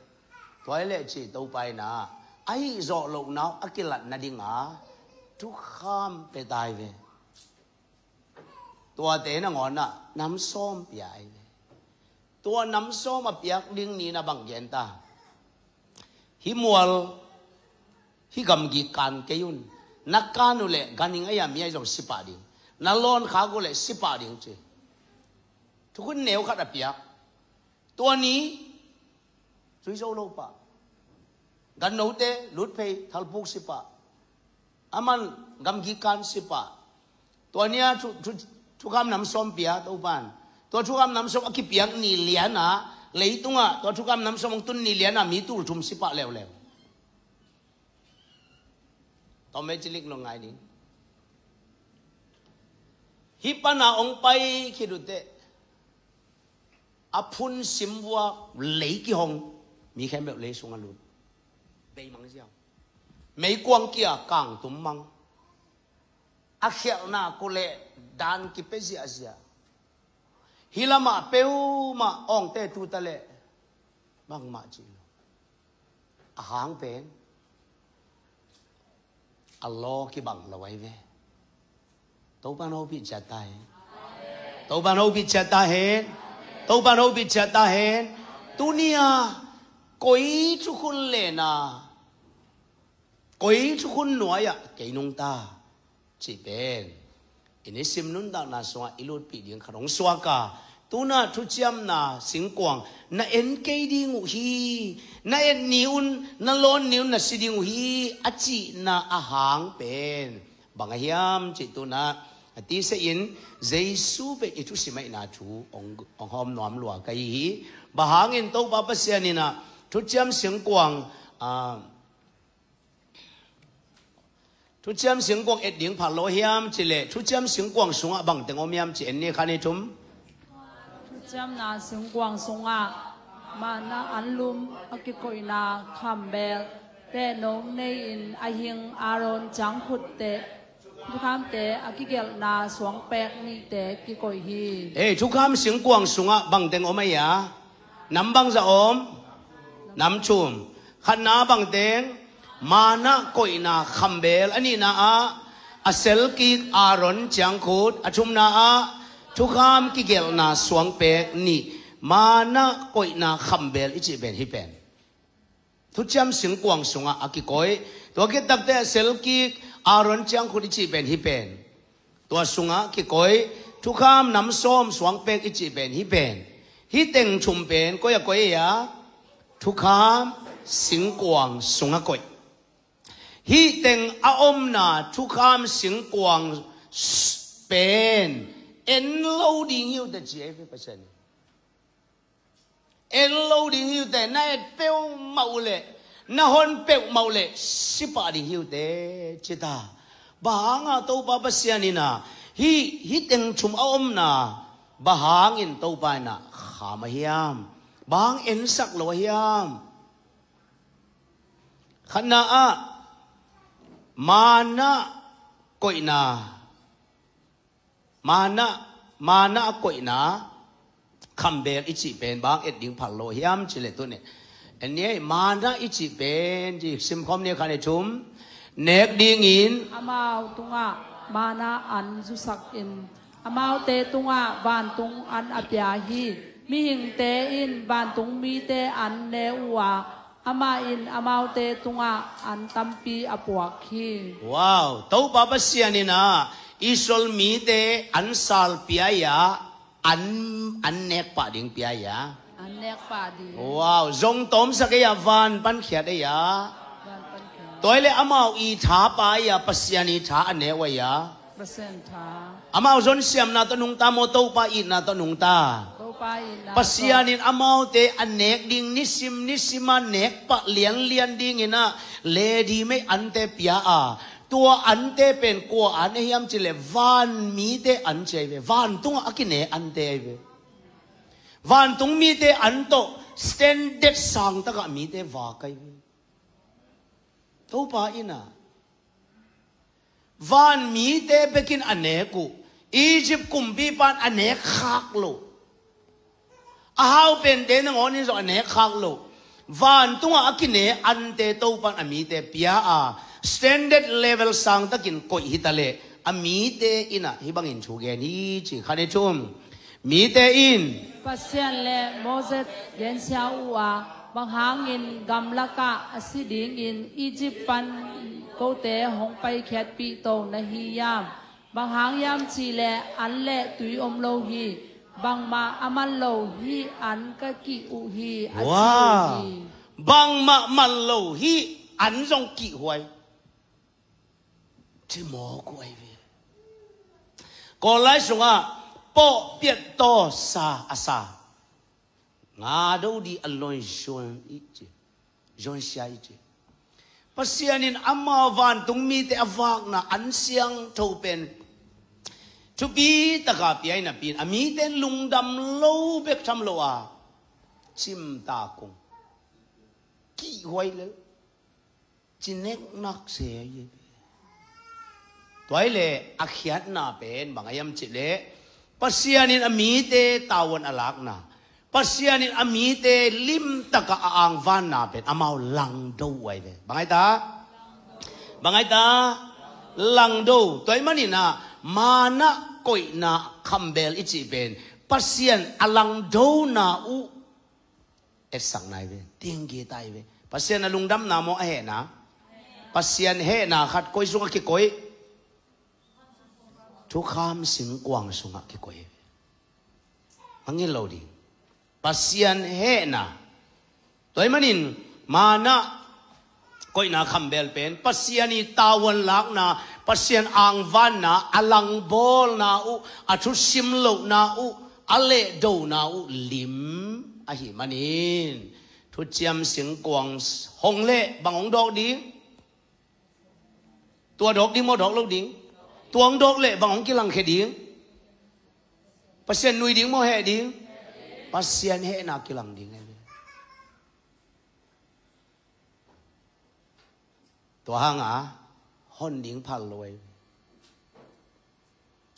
thoái lệ chỉ tàu bài na ấy do lâu nào ác lặn na đi ngã chú kham về tài về tua te na ngon na nắm xóm piai về tua nắm xóm mà piak đinh ni na bằng gen ta hi mual hi gam gì càn cái yun นักการุเลกันิงไอ้ยามีไอ้จงสิบปาดิงนักลอนขาก็เลสิบปาดิงเจีทุกคนเหนียวขัดเปียตัวนี้่วยโซโลปะกันโนเตลุดเพย์ทัลปุกสิปะอามันกำกิการสิปะตัวนี้ยทุกคำนำส้มเปียตัวปานตัวทุกคำนำส้มอคิเปียงนิ่เลียนะเลยตุงอ่ะตัวทุกคำนำส้มตุนนิ่เลียนะมีตูรุมสิปะแล้วแล้วตอมจิลิกลงไงนี่ฮิปนาองไปคิดดูเตอพุนซิมวัวเลยกี่หงมีแค่แบบเลยสงอลุเบยมังเสียวไม่กวงเกียกังตุ้มมังอาเขนากูเลดันกิเปซิอาเซีย ฮิลามาเปวมาองเตตูตะเลบังมาจิลอาหางเป็น alo cái bằng là vậy về tố ban hô bị trả tài tố ban hô bị trả tài hết tố ban hô bị trả tài hết tu nia cối chú khôn lệ na cối chú khôn nói à cái nông ta chỉ bên ini sim nun tak naswa ilut pi dia karong suaka tu na thu chiam na sing quang na en ke di ngu hi na en niun na lon niun na si di ngu hi a chi na a hang pen bang hiam chi tu na a ti se in zai su be i thu si mai na thu ong ong hom nom lua kai hi ba hang in to ba pa se ni na thu chiam sing quang a thu chiam sing quang et ding pha lo hiam chi le thu chiam sing quang sunga bang teng om hiam chi en ne kha ne thum จำนาสิงกวางสง n g s u n า a mà na an ก u m กก i koi na k h a เ bel t น nong n หิง n ารนจัง r o ดเตทุกคำเตออกิเกลนาสวงแปกนี่เตกิโกยฮีเอ้ทุกคำเสียงกวางสงะบังเตงอมยะน้ำบังจะอมน้ำชุมขันนาบังเตงมานโกยนาคัมเบลอันนี้นาอาอเซลกิกอารอนจังคูดอชุมนาอาทุกคำกิเกลนาสวงเป็กนี่มานะก้อยนาคำเบลอิจิเป็นฮิเป็นทุกจำสิงกวงสุงอากิก้อยตัวกิตักแต่เซลกิอารอนจังคุณอิจิเป็นฮิเป็นตัวสุงอากิก้อยทุกคำน้ำส้มสวงเป็กอิจิเป็นฮิเป็นฮิเต็งชุมเป็นก้อยก้อยยะทุกคำสิงกวงสุงก้อยฮิเต็งอาอมนาทุกคำสิงกวงเป็น enloading you the every person enloading you the na peu mau le na hon peu mau le sipa ding you the chita bahanga to ba basianina hi hi teng chum om na bahang in to pa na khama hiam bang en sak lo hiam khana a mana na มานะมานะกอยนะคำเบลอิจิเป็นบางเอ็ดดิ้งพัลโลฮิมเิเลตุเนี่ยอันนี้มานะอิจิเป็นจ่ซิมคอมเนี่ยคันชุม เนกดิ้งอินอามาตุงะมานะอันจุสักอินอามาเตตุงะบานตุงอันอัปยาฮีมีหิงเตอิน บานตุงมีเตอันเนอวะอามาอินอามาเตตุงะอันตัมปีอปวกฮีว้าวเต้าบาบเสียนี่นะ isol mide ansal piaya an anek pa ding piaya anek pa ding wow zong tom sa kaya van pan kya de ya toile amau i tha pa ya pasian i tha ane wa ya pasian tha amau zon siam na to nung ta mo to pa i na to nung ta pasianin amau te anek ding nisim nisima nek pa lian lian ding ina lady me ante pia a ตัวอันเตเป็นกัวอันเฮียมจิเลวันมีเตอันเจเววันตุงอักินเนอันเตเววันตุงมีเตอันโตสแตนเดดสังตะกะมีเตวาไกเวตัวปาอินะวันมีเตเปกินอันเนกุอียิปต์กุมบีปานอันเนคากโลอาฮาวเป็นเดนงอนิสอันเนคากโลวันตุงอักินเนอันเตโตปานอมีเตปียอา standard level sang takin koi hitale ami te ina hibangin chuge ni chi khane chum mi te in pasian le mozet Yen sia wa bang hang in hangin gamlaka asiding in egypt pan câu tế hong pai khét pi tô na hi yam bang hang yam chi le an le tùy om lâu hi bang ma amal lâu hi an ka ki u hi an wow. bang ma mal lâu hi an dòng kỵ hoài chứ mò của ai về còn lại xuống à bỏ biệt to xa à xa ngà đâu đi alone xuống ít chứ John xia ít chứ pasianin amma van tung mi te avak na anh siang thâu pen chu bi ta ga pi ai na pin ami à ten lung đầm lâu bek tham lo à, chim ta cung ki huai le chinek nak se ye ตัวเลอักเขนนาเป็นบางยามจิเลปัสยานินอมีเต ตาวนอลักนาปัสยานินอมีเต ลิมตะกะอ่างวานนาเป็นอามาลังดูไว้เลยบางไอตาบางไอตาลังดูตัวมันนี่นะมานะก้อยนาคัมเบลอิจิเป็นปัสยานอลังดูนาอุเอสังนายเวติงเกตายเว้ปัสยานลุงดัมนามอเฮนะปัสยานเฮนาขัดก้อยสุกกิก้อยทุกคำสิงกวางสุงักิโกเอมังเงลอดีปัสยันเฮนะตัวมันินมานะก็น่าคำเบลเป็นปัสยานีตาวันลักนะปัสยานอังวันนะอลังบอลนะอุอัตุสิมโลนะอุอเลโดนะอุลิมอะฮิมันินทุเจียมสิงกวางหงเล่บังองดอกดีตัวดอกดีมอดอกลูกดีต u a n g dok le b a อง ki lang khedi pasien ย u i ding mo he ding p a เ i e n he na ั i lang d i n ตัวหางอ่ะหอนดิงพันลวย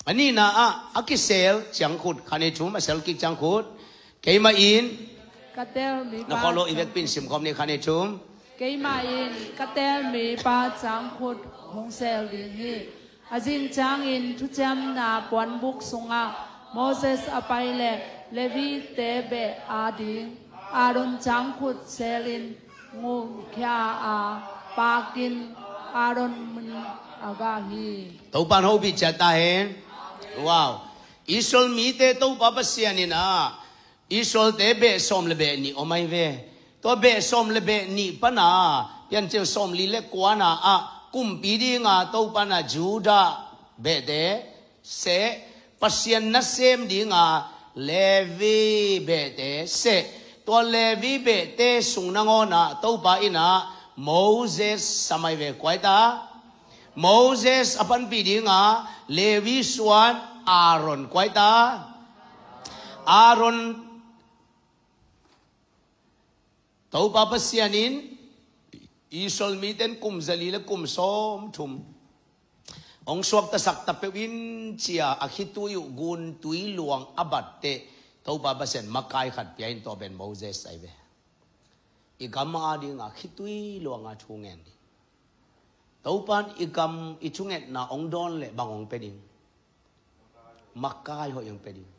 อันนี้นะอ่ะอักิเซลจังขุดคันนี้ชุมอักิเซลกิจังขุดเคยมาอินกเตลมีนักโลอีเวกปินสิมคอมนี่คันนี้ชุมเคยมาอินกเตลมีปาจังขุดหงเซลดิงนี่ Azin chang in thu cham na puan buk sunga Moses apai le Levi te be a ding Arun chang khut selin ngu kya a pakin Arun min agahi Tau pan hau bi chata hen Wow Isol mi te tau sian sianin na. Isol te be som le be ni omai ve To be som le be ni na. Pian chen som li le na a kum pi di nga to pa na juda be de se pasien na sem di nga levi be de se to levi be te sung na ngo na to pa ina moses samai ve kwai ta moses apan pi di nga levi suan aaron kwai ta aaron to pa in isol mi ten kum zali le kum som thum ong suak ta sak ta pe win chia akhitu à yu gun tui luang abat te ba ba sen makai khat pian to ben moses sai be igam a ding akhitui luang a thungen ni to pan igam ichunget na ong don le bangong pedin makai ho yang pedin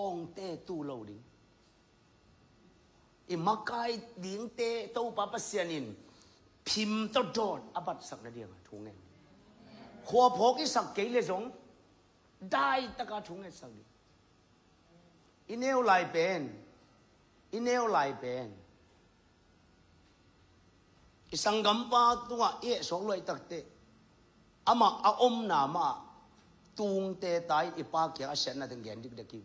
ong te tu lo ding อิมากายดิ่งเตะตัะปาปัสยนินพิมตดอโดอบัดสักนะเดียงถุงเงินขัวพกอีสักเกลเลสงได้ตะกาถุงเงินสักดิอินเอวไลเป็นอินเอวไลเป็นอิสังกัมปาตัวเอสองลอยตักเตะอามาอาอมนามาตุงเตตายอีปาเกยอาเสนนาถึงแกนดิกเด็กกิบ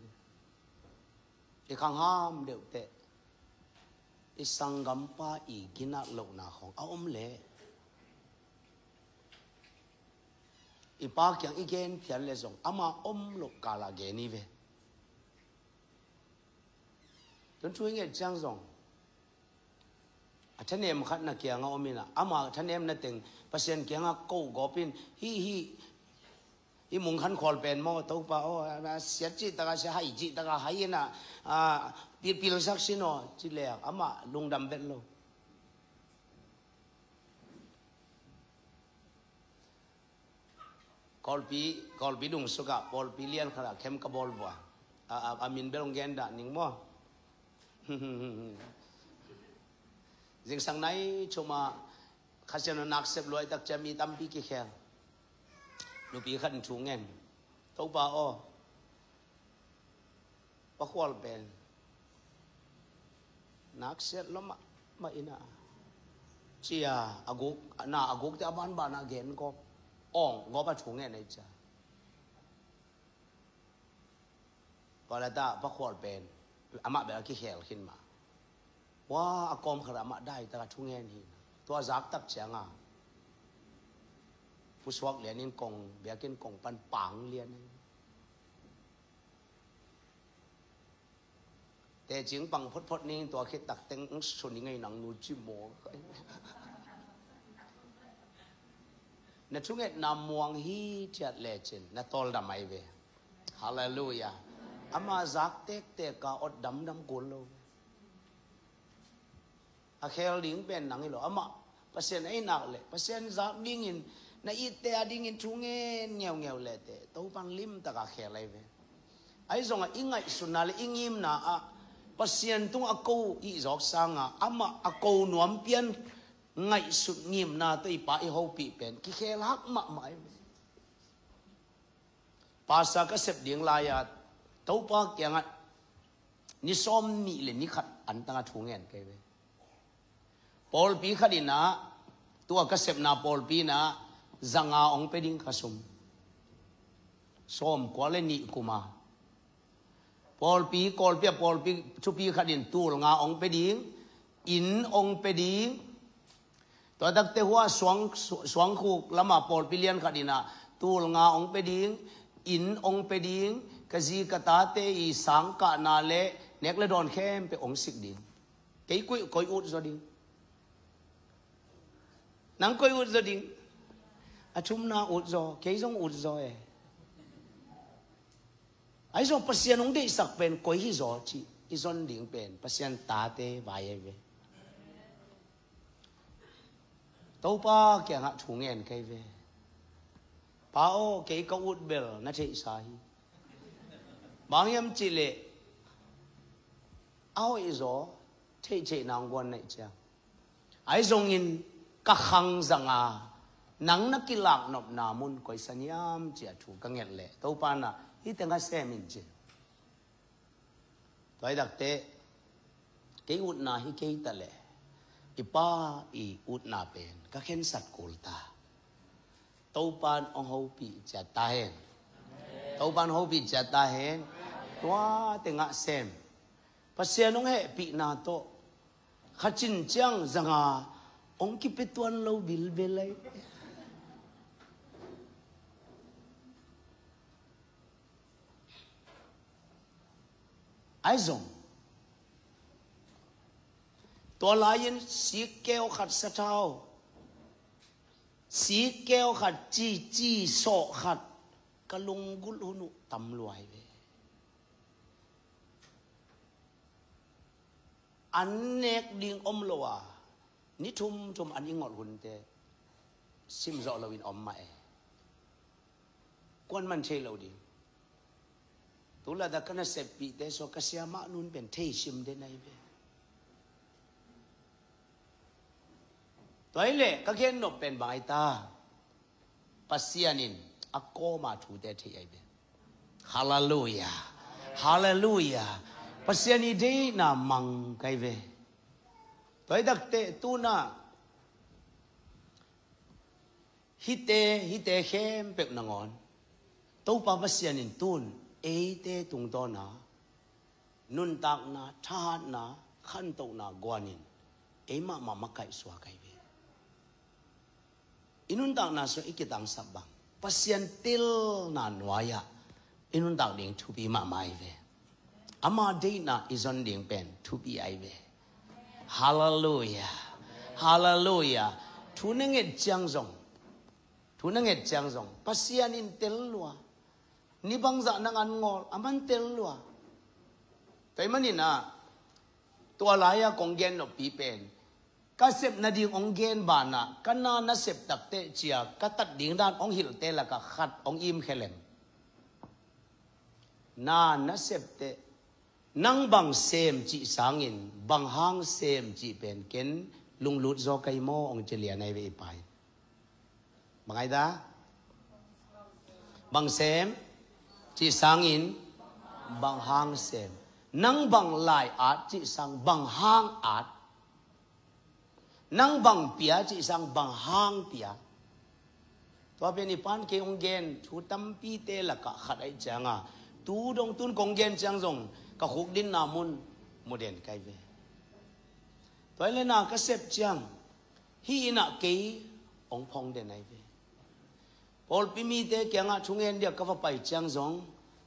อีข้างห้ามเดือดเตะ isanggampa igina lo na khong aom le ipa kyang igen phial le zong ama om lo kala ge ni ve don chu nge chang zong em khat na kyang a omina ama em na teng pasien kyang a ko gopin hi hi i mung khan khol pen mo to pa o oh, siat chi ta ga sa hai chi ta ga hai na a ti pil sak sin o chi le ama lung dam vet pi kolpi kolpi dung suka pi lian khara kem ka bol wa amin belong genda ning mo jing sang nai chuma khasena nak sep loi tak chami tampi ki khel lupi khan chu ngem to pa o pa khwal ben นักเสียละมมาอินาเจียอากุกนาอากุกจะบ้านบ้านาเกนก็อ่องงอปะชงเงในจ้า็าลตาพระขวดเป็นอามะแบบกิเขลขึ้นมาว่าอากอมขรามะได้แต่ชุงเงนีตัวจักตักเสียงอ่ะผู้สวกเลียนินกงเบียกินกงปันปังเลียนนี่แต่จึงบังพดพดนี่ตัวคิดตักเต็งส่วนยังไงหนังนูจิโมนะทุกเงนำมวงฮีจัดเลจินนะตอลดำไมเวฮาเลลูยาอามาซักเต็กเตกาอดดำดำกุลโลอาเคลลิงเป็นหนังอีหรออามาเปอร์เซ็นต์ไอ้หนักเลยเปอร์เซ็นต์ซักดิ้งอินนะอีเตอดิ้งอินทุกเงนเงียวเงียวเลยเตตัวฟังลิมตะกาเคลเลยเวไอ้ทรงอ่ะอิงไงสุนัลอิงยิมนะอ่ะ pasien tung ako i jok à ama ako nuam pian ngai sụt ngim na tới ba i ho pi pen ki khel hak ma mai pa sa ka sep ding la ya to pa kyang at ni som ni le ni khat an tanga thu ngen ke ve pol pi khadina tua ka sep na pol pi na zanga ong pe ding khasum som kwale ni kuma ปอลปีกอลเปียปอลปีชุปีขัดินตูลงาองเปดีอินองเปดีตัวตักเตหัวสวงสวงคุกละมาปอลปีเลียนขัดินะตูลงาองเปดีอินองเปดีกะจีกะตาเตอีสังกะนาเลเน็กเลดอนเข้มไปองสิกดินเกยกอยอุดจดิงนังกอยอุดจดิงอาชุมนาอุดจอเกยซงอุดจอเอ ai zong pasien ong de sak pen koi hi zo chi i zon ding pen pasien ta te vai ve tàu pa kia ngạ thu ngẹn cây về pa ô cái câu út bèl nó chạy sai bang em chỉ lệ áo ấy gió thế chạy nàng quan này chả ai dùng in các khăng rằng à nắng nó kia lạc nộp nà môn quay sanh yam chỉ chủ các ngẹn lệ tàu pa na mình chứ, tôi toy dakte cái út na hi ke tale ipa i út na pen ka khen sát sat kulta topan ong ho pi cha ta hen topan ho pi cha ta hen toa tenga sem pasianong he pi na to khachin chang zanga ong ki pe tuan lo bil belai Aizong. Tua lain si keo khat sa tao. Si keo khat chi chi so khat. Kalunggul hunu tam luai ve. An nek ding om loa. Ni thum thum an ingot hun te. Sim zo lawin om mai. Quan man chê lâu ding. ุลาดะกันเสปีเดโซกษสยมานุนเป็นเทชิมเดนัยเบตัวเล็ก็เห็นนกเป็นบายตาปัสยานินอโกมาถูเดทีไอเบฮาเลลูยา ฮาเลลูยาปัสยานิเดนามังไกเวตัวดักเตตูนา ฮิตเตฮิตเตเข้มเป็กนงอนตัวปัสยานินตูน ấy thế tung to na nun tạc na tha na khăn tụ na guanin ấy mà mà mắc cái xóa cái về inun tạc na so ikitang sabang pasian til na nuaya inun tạc điện thu bi mà mai về ama date na ison điện pen thu bi ai về hallelujah hallelujah thu nang e chang zong thu nang e chang zong pasian in tel luah ni bang za nang an ngol aman tel lua tai mani na tua laya kong gen no pi pen ka sep na ding ong gen ba na kana na sep tak te chia ka tat ding dan ong hil te la ka khat ong im khelem na na sep te nang bang sem chi sangin bang hang sem chi pen ken lung lut zo kai mo ong chelia nai ve pai mangai da bang sem chỉ sang in bằng hang xem nắng bằng lại át chỉ sang bằng hang át nắng bằng pia chỉ sang bằng hang pia to bên ipan ke ông gen chú tâm pi tê là cả khát ấy chẳng à tu đông tun công gen chẳng rồng cả khúc đinh nam môn một đèn cái về tôi lên nào các sếp chẳng hi nạ kế ông phong đèn này về Paul pimi te kya nga thungen dia kawa pai chang zong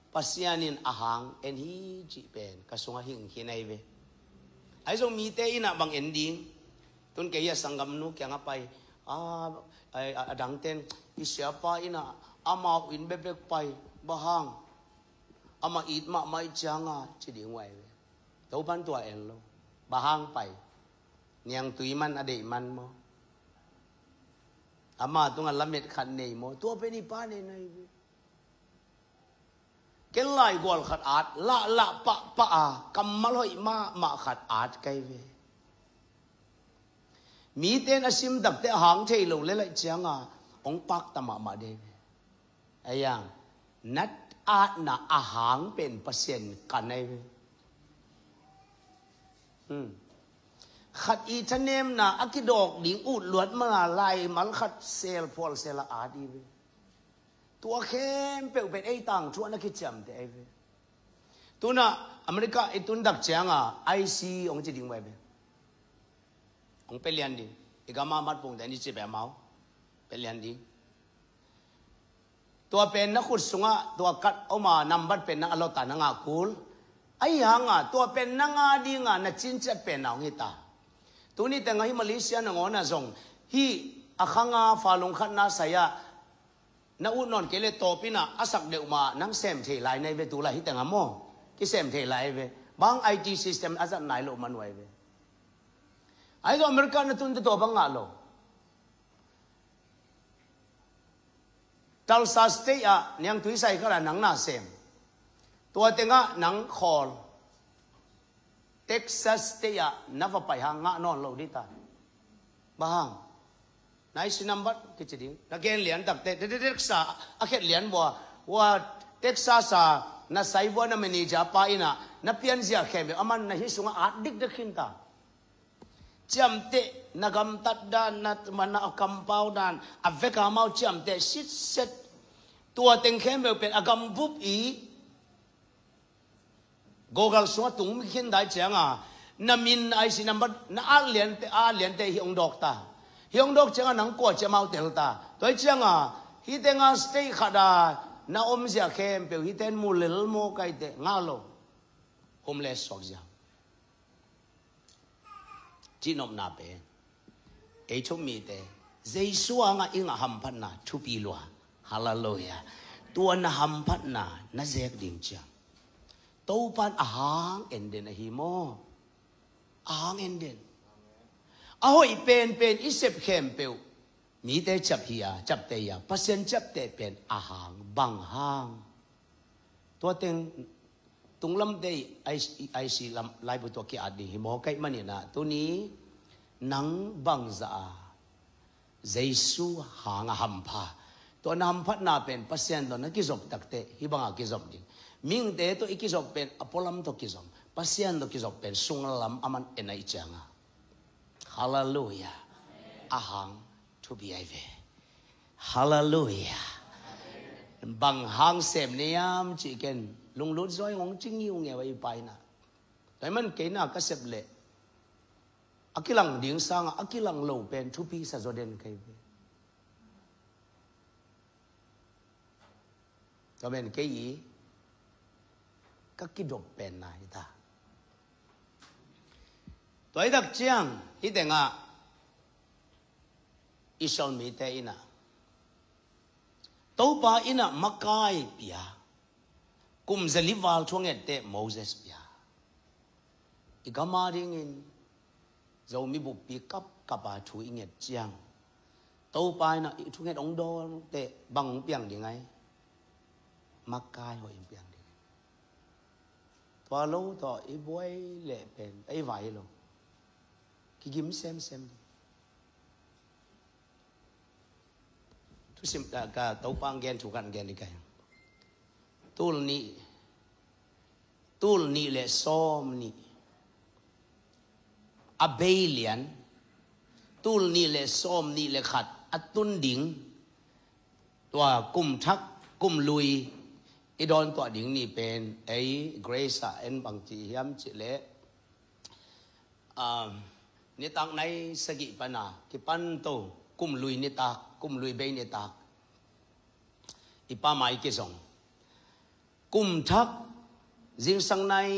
pasianin ahang en hi chi pen kasunga hing khi nai ve ai zong mi te ina bang ending tun ke ya sangam nu kya nga pai a adang ten i sia pa ina ama in be bek pai bahang ama it ma mai changa chi ding wai ve to ban tua en lo bahang pai niang tuiman ade à man mo อามาตุงาละเมิดขันนี่มตัวเป็นนี่ป้านี่นบเกลไลกอลขัดอาดละละปะปะอากำมลอยมามาขัดอาด์ตไกเว มีเตนอชิมดับเตหางใจเราเลยละเจียงอาองปักตมามาเดเอยังนัดอาณาอาหางเป็นเปอร์เซ็นต์กันในอืมขัดอีทะเนมนาอักิดอกดิ่งอูดหลวดมาลายมันขัดเซลพอลเซลอาดีเวตัวเข้มเปลวเป็นไอต่างชวนนักจำแต่ไอ้เวตัวน่ะอเมริกาไอตุนดักเจ้างอ่ะไอซีองจะดิ่งไว้เวองไปเรียนดิไอกามามัดปงแต่นี่จะแบบเมาไปเรียนดิตัวเป็นนักขุดสุงะตัวกัดเอามานำบัดเป็นนักอลตานังอาคูลไอ้ยังอ่ะตัวเป็นนังอาดีงอ่ะนักจินจะเป็นเอางี้ตา tu ni te ngai malaysia na ngona zong hi akhanga falung khat na saya na u non kele to asak deu ma nang sem the lai nei ve tu la hi tanga mo ki sem the lai ve bang it system asak nai lo man wai ve ai do america na tun to bang lo tal sa ste a nyang tui sai khala nang na sem tua tenga nang call Texas te ya nava pai ha nga non lo di ta ba ha nai si number ki chi ding na gen lian tak te de de sa a khet lian bo wa Texas sa na sai bo na meni ja pa ina à. na pian zia khe me aman na hi sunga a dik de khin ta cham te na gam tat dan na mana kam pau dan a ve ka mau cham te sit set tua teng khe me pen a à gam bup i Google số tung hiện đại chẳng à na min ai si number na a liền te a liền te hi ông ta hi ông đọc chẳng à nắng qua chả mau tel ta tôi chẳng à hi te nga stay khada na om zia khem pe hi ten mu lel mo kai te nga lo homeless sok zia chỉ nom na pe e chom mi te Jesus anga inga hampan na chu thupi lo hallelujah tuan hampan na na zek ding chang โตปันอาหางเอ็นเดนอหิโมอาหางเอ็นเดนอาหอยเป็นเป็นอิเซบเข็มเปียวมีแต่จับเฮียจับเตียปัสเซนจับเตเป็นอาหางบางหางตัวเต็งตุงลำเตยไอซีไอซีลำไล่บุตรกี้อดีหิโมไก่มันเนี่ยนะ ตัวนี้นังบัง้าเจสูหางหัมพา ตัวนัำพัฒนาเป็นปัสเซนตัวนั้นกิจศมตักเตหิบังอากิจศพดิ ming te to ikizok pen apolam to kizom pasian to kizok pen sungalam aman ena ichanga hallelujah ahang to be ave hallelujah bang hang xem niam chỉ cần lung lút roi ngóng chính yêu nghe vậy bài na đấy mình cái nào các xếp lệ akilang điếng sang akilang lâu pen thu pi sa jordan cái về cho bên cái gì các cái đồ bền này ta tuổi đặc chiang hi tiếng à isol mi te ina tàu pa ina mắc makai pia kum zali val chuang et te moses pia igama đi in dầu mi bu pi kap kapa thu inget chiang tàu pa ina thu nget ông do te bang piang đi ngay makai ho im piang พอลงต่ออีบวยเลเป็นไอ้ไหวลงกิกิมเซมเซมทุสิมตากาตปังแกนถุกันแกนดีกันตูลนี่ตูลนี่เหละซอมนี่อเบลียนตูลนี่เหละซอมนี่เละขัดอตุนดิงตัวกุมทักกุมลุย i don ko ding ni grace en bang chi hiam chi le um ni tak nai sagi pana lui ni tak kum lui be ni tak ipa mai ke song kum thak jing sang nai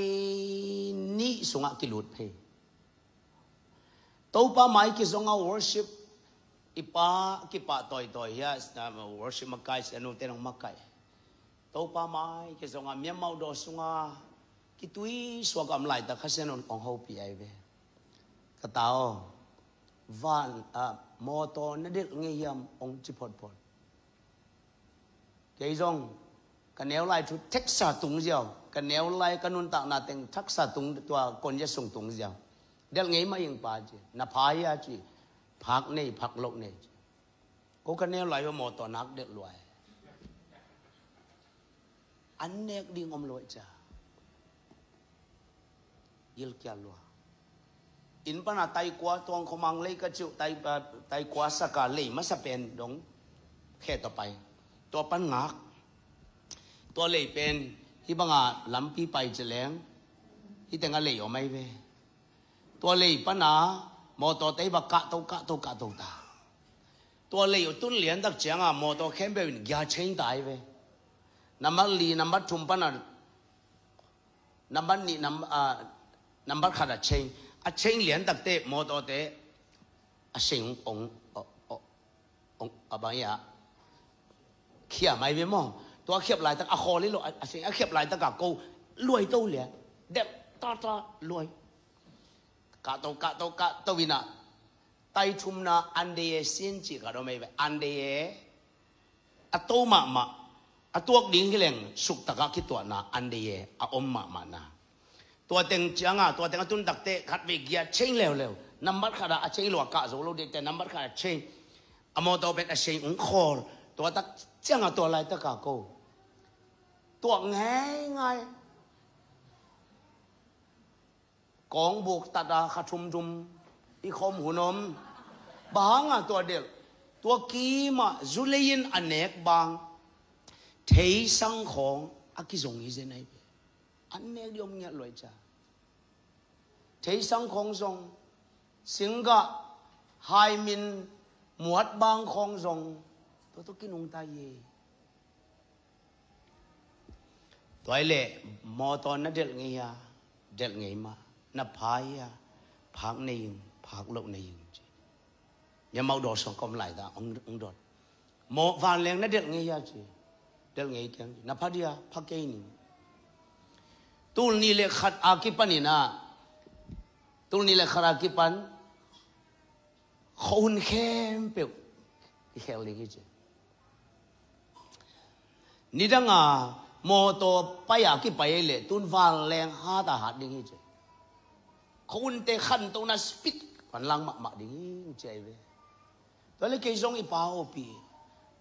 ni sunga ki lut phe to pa mai ke song worship ipa ki pa toy toy ya worship makai anu tenang makai tàu pa mai cái dòng ngầm mèo đồ sung à cái túi xua gầm lại ta khách sen còn hậu bị ai về cái tàu van à mô tô nó đi nghe hiểm ông chỉ phật phật cái dòng cái nếu lại chút thách sa tung giàu cái nếu lại cái nôn tạo là tiền thách sa tung tua con gia sung tung giàu đel nghe mà yên pa chứ na phá ya chứ phạc này phạc lộc này có cái nếu lại mô tô nát được loài อันเนกดิงอมลอยจ้ายิลแก่ลัว อินปนัตไตกวาตัองขมังเลยกัจุวไตไตกวาสกาเลยมาสเปนดง แค่ต่อไป ตัวปันงัก ตัวเลยเป็นที่บังอาลัมพีไปจะแรงที่แตงอาเลยออกไม่เว ตัวเลยปนามอตัวไตบักกะตัวกะตัวกะตัวตาตัวเลยตุนเลรียญตักเจ้าอ่ะมอตัวเข้มเป็นยาเชิงตายเวนัมบอรลีนัมบอรทุมปนันนัมบอรนีนัมอ่านัมบอรขัดเชิงอ่ะเชิงเลียนตักเตะโมโตเตะอเชิงองององอะไรอ่ะเขียนไม่เป็นมังตัวเขียนลายตั้งอะคอลิโลอ่ะเชิงอ่ะเขียนลายตั้งกับกูรวยโตเลยเด็กตาตารวยกะโตกะโตกะโตวินาไต่ชุมนาอันเดียเซนจิกานรูไหมเว้อันเดียอ่ะโตมากมา atuak ding hileng suk taka tua na ande ye a omma mana tua teng changa tua teng atun dakte khat ve gia chain lew lew number khara a chain lo ka zo lo de te number khara chain amo to bet a chain un khol tua tak changa tua lai ta ka ko tua ngai ngai kong buộc ta da kha chum chum, i khom hunom bang a tua del tua ki ma zulein anek bang thế sang khong à cái dùng như thế này anh nè đi ông nhặt loại cha thế sang khong dùng xin cả hai mình muat bang khong dùng tôi tôi kinh nông ta gì tôi lệ mò to nó đẹp nghe à đẹp nghe mà nó phai à phác này phác lộ này nhà mau đồ sống công lại đó ông ông đột một vàng liền nó đẹp nghe à chứ tel ngai kyang na phadia phakei ni tul ni le khat akipan ni na tul ni le khara akipan khon khem pe ki khel li gi je ni danga mo to pa ya ki pa le tun wal leng ha ta hat ding gi je khon te khan to na spit pan lang ma ma ding chai ve to le ke jong i pa ho pi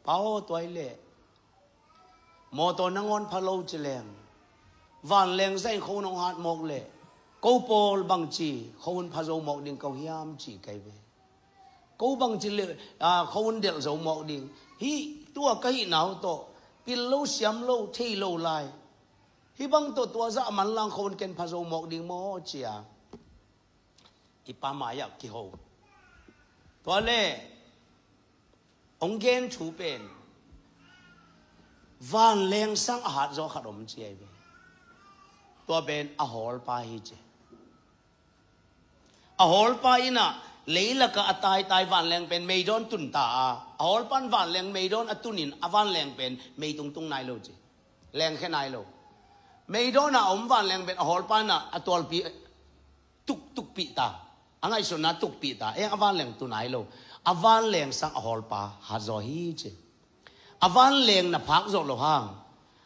pa ho toile mô tô nang on phalo chi lem van leng zai khâu nong hạt mok le câu pol bằng chi khâu phá dấu mok đình câu hiam chỉ cây về câu bằng chỉ lệ à khâu đel dấu mok đình hi tua cây nào to pin lâu xiam lâu thi lâu lại hi băng to tua dạ man lang khâu ken phá dấu mok đình mô chi à ipa maya ki ho tua le ông gen chu pen van leng sang a hat zo khat om chi ai be to ben a hol pa hi che a hol pa ina leila ka atai tai van leng pen mei don tun ta a hol pan van leng mei don atunin a van leng pen mei tung tung nai lo che leng khe nai lo mei don na om van leng pen a hol pan na atol pi tuk tuk pi ta angai so na tuk pi ta e a van leng tu nai lo a van leng sang a hol pa ha zo hi che avan leng na phak zo lo hang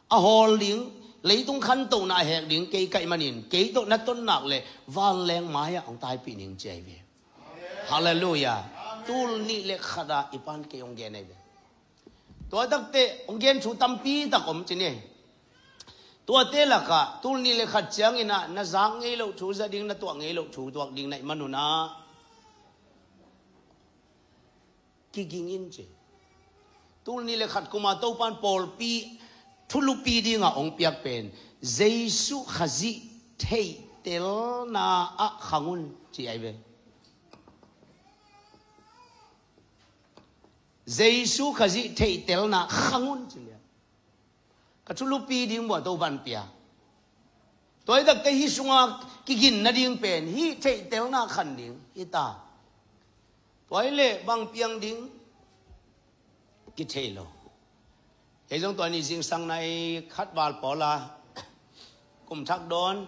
a hol ling lấy tung khăn tàu na hẹn đến cây cây mà nhìn kế tàu na tôn nạc lệ van leng mái à ông tai bị nhìn chạy về hallelujah tu ni lệ khada ipan cây ông gen này về tôi đặc tế ông gen chú tâm pi ta cũng chân này tôi tế là cả tu ni lệ khát chăng ina na giang ngay lậu chú gia đình na tuang ngay lậu chú tuang đình này mà nuna kí kinh in chứ tu ni le khat kuma to pan pol pi thulu pi di nga ong piak pen jesu khazi thei tel na a khangun chi ai be jesu khazi thei tel na khangun chi le ka thulu pi di mo to ban pia tôi đã cái hi sunga cái gin na ding pen hi thei tel na khan ding hi ta tôi le bang piang ding cái thế lo cái giống tôi đi riêng sang này khát vào bỏ là cùng thắc đón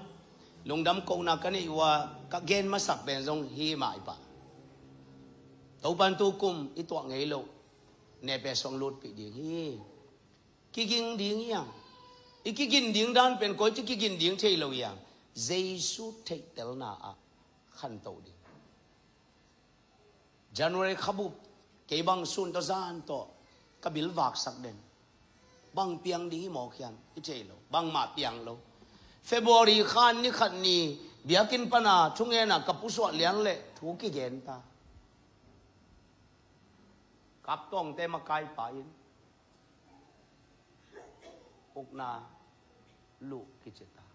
lùng đám câu nào cái này và các gen mà sạc bền giống hi mãi bà tàu ban tu cùng ít tuộng ấy lộ nè bè song lột bị điếng hi cái gin điếng à cái gin điếng đan bền coi chứ cái gin điếng thế lo ya Jesus take tell na à khăn tàu đi January khabup cái bang sun to zan to กบิลวากสักเดนบางเปียงดีหมอเขียนอิเจลบางมาเปียงโลเฟบรุรีขันนี่ขันนี่เบียกินปนาช่วงเอ็นะกับผู้สวดเลี้ยงเละทูกกี่เจนตากับต้องเตมากายป่ายินอุกนาลูกกิจตา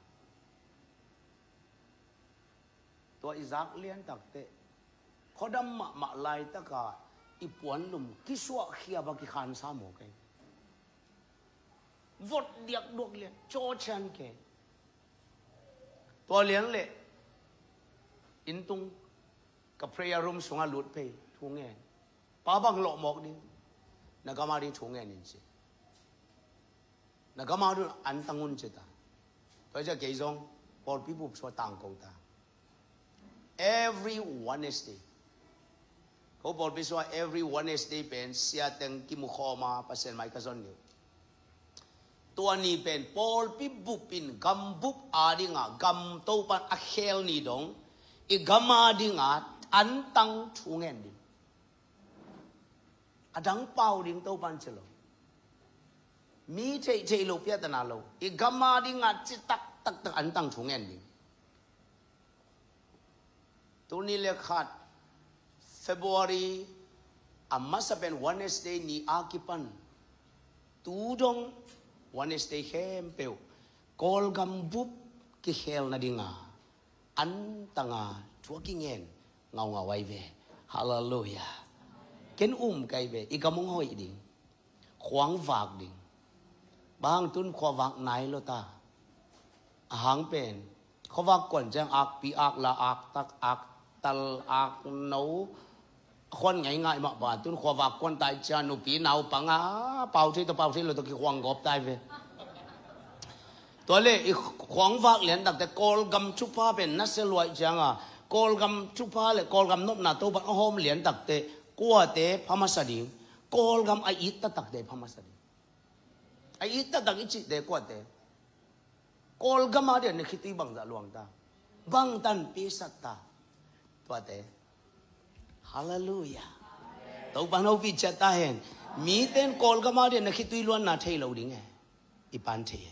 ตัวอิซักเลี้ยงตักเตะขอดำมะมะลายตะกาย i puan num ki suwa khia ba ki khan sa mo ke vot điệp đuộc liền cho chân ke to liền lệ in tung ka prayer room sunga lut pe thu nghe pa bang lo mok đi na gama đi thu nghe nin si na gama du an tangun che ta to ja ke jong por pi bu so tang ko ta every one is wednesday Ko bol biswa every Wednesday pen siya teng kimukoma pasen mai kazon niu. Tua ni pen pol pi bupin gam bup adi nga gam tau pan akhel ni dong. I gam adi nga antang thungen din. Adang pau ding tau pan chelo. Mi chei chei lo pia tana lo. I ngà adi nga chi tak tak tak antang thungen din. Tu ni le khát. February, I must have been Wednesday ni akipan. Tudong Wednesday hempeo. Kol gambup kihel na dinga. An tanga tuakingen ngau ngawai ve. Hallelujah. Ken um kai ve ikamong hoy ding. Khoang vak ding. Bang tun khoa vak nai lo ta. Ahang pen. Khoa vak kon jang ak pi ak la ak tak ak tal ak nấu คนไงง่ายมาบาตุนขวากคนตายชานุปีนาวปังอาเป่าที่ตัวเป่าที่เราตัวกี่ควงกบตายไปตัวเล่ขวางฝากเหรียญตั้งแต่โกลกำชุบผ้าเป็นนัสลวยจังอ่ะโกลกำชุบผ้าเลยโกลกำนบนาตัวบัดโฮมเหรียญตั้งแต่กัวเตะพม่าสดิงโกลกำไออิตตั้งแต่พม่าสดิงไออิตตั้งอิจิเตะกัวเตะโกลกำมาเดี๋ยวนี้คิดตีบังจะลวงตาบังตันปีสัตตาตัวเตะฮาเลลูยาตัวบ้านเราภิจัตตาเห็นมีแต่คนก็มาเรียนนักที่ตุยล้วนนาเที่ยวดิ้งไงอีปันเที่ย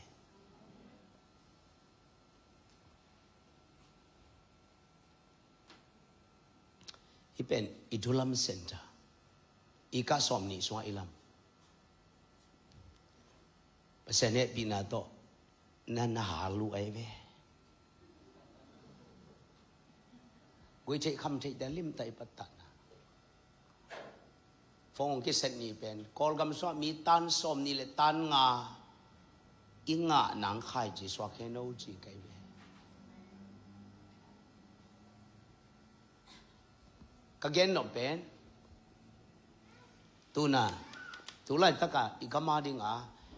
อีเป็นอีดูลัมเซ็นเตอร์อีกาสอมนี่สวาอีลัมเพราเฉนั้นปินาโตนั่นหาลูไอเว้ยกูจะคำเทียดลิมไตปัตตางกิเซนีเป็นกอลกัมสวมีตันสมนี่เลยตันงาอิงะหนังไข่จีสวาเคโนจีไกเวก็เกนนเป็นตูน่ะตูไล่ตะกะอีกมาดิงา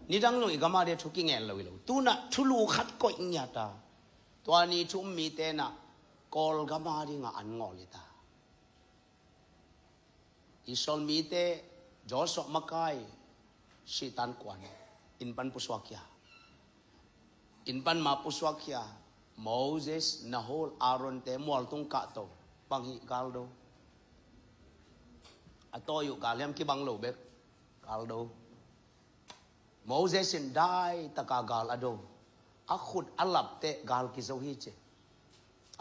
นี่ดังลงอีกมาเดียทุกิงเงลวิลูตูน่ะทุลูขัดก็อิงยาตาตัวนี้ชุมมีเตน่ะกอลกัมาดิงา่อันงอเลยตา isol mi joso makai si tan kuan inpan puswakya inpan ma Moses nahol Aaron te mual tung ka to panghi kaldo ato yu ki banglo bep kaldo Moses in dai takagal ado akhud alap te gal ki zo che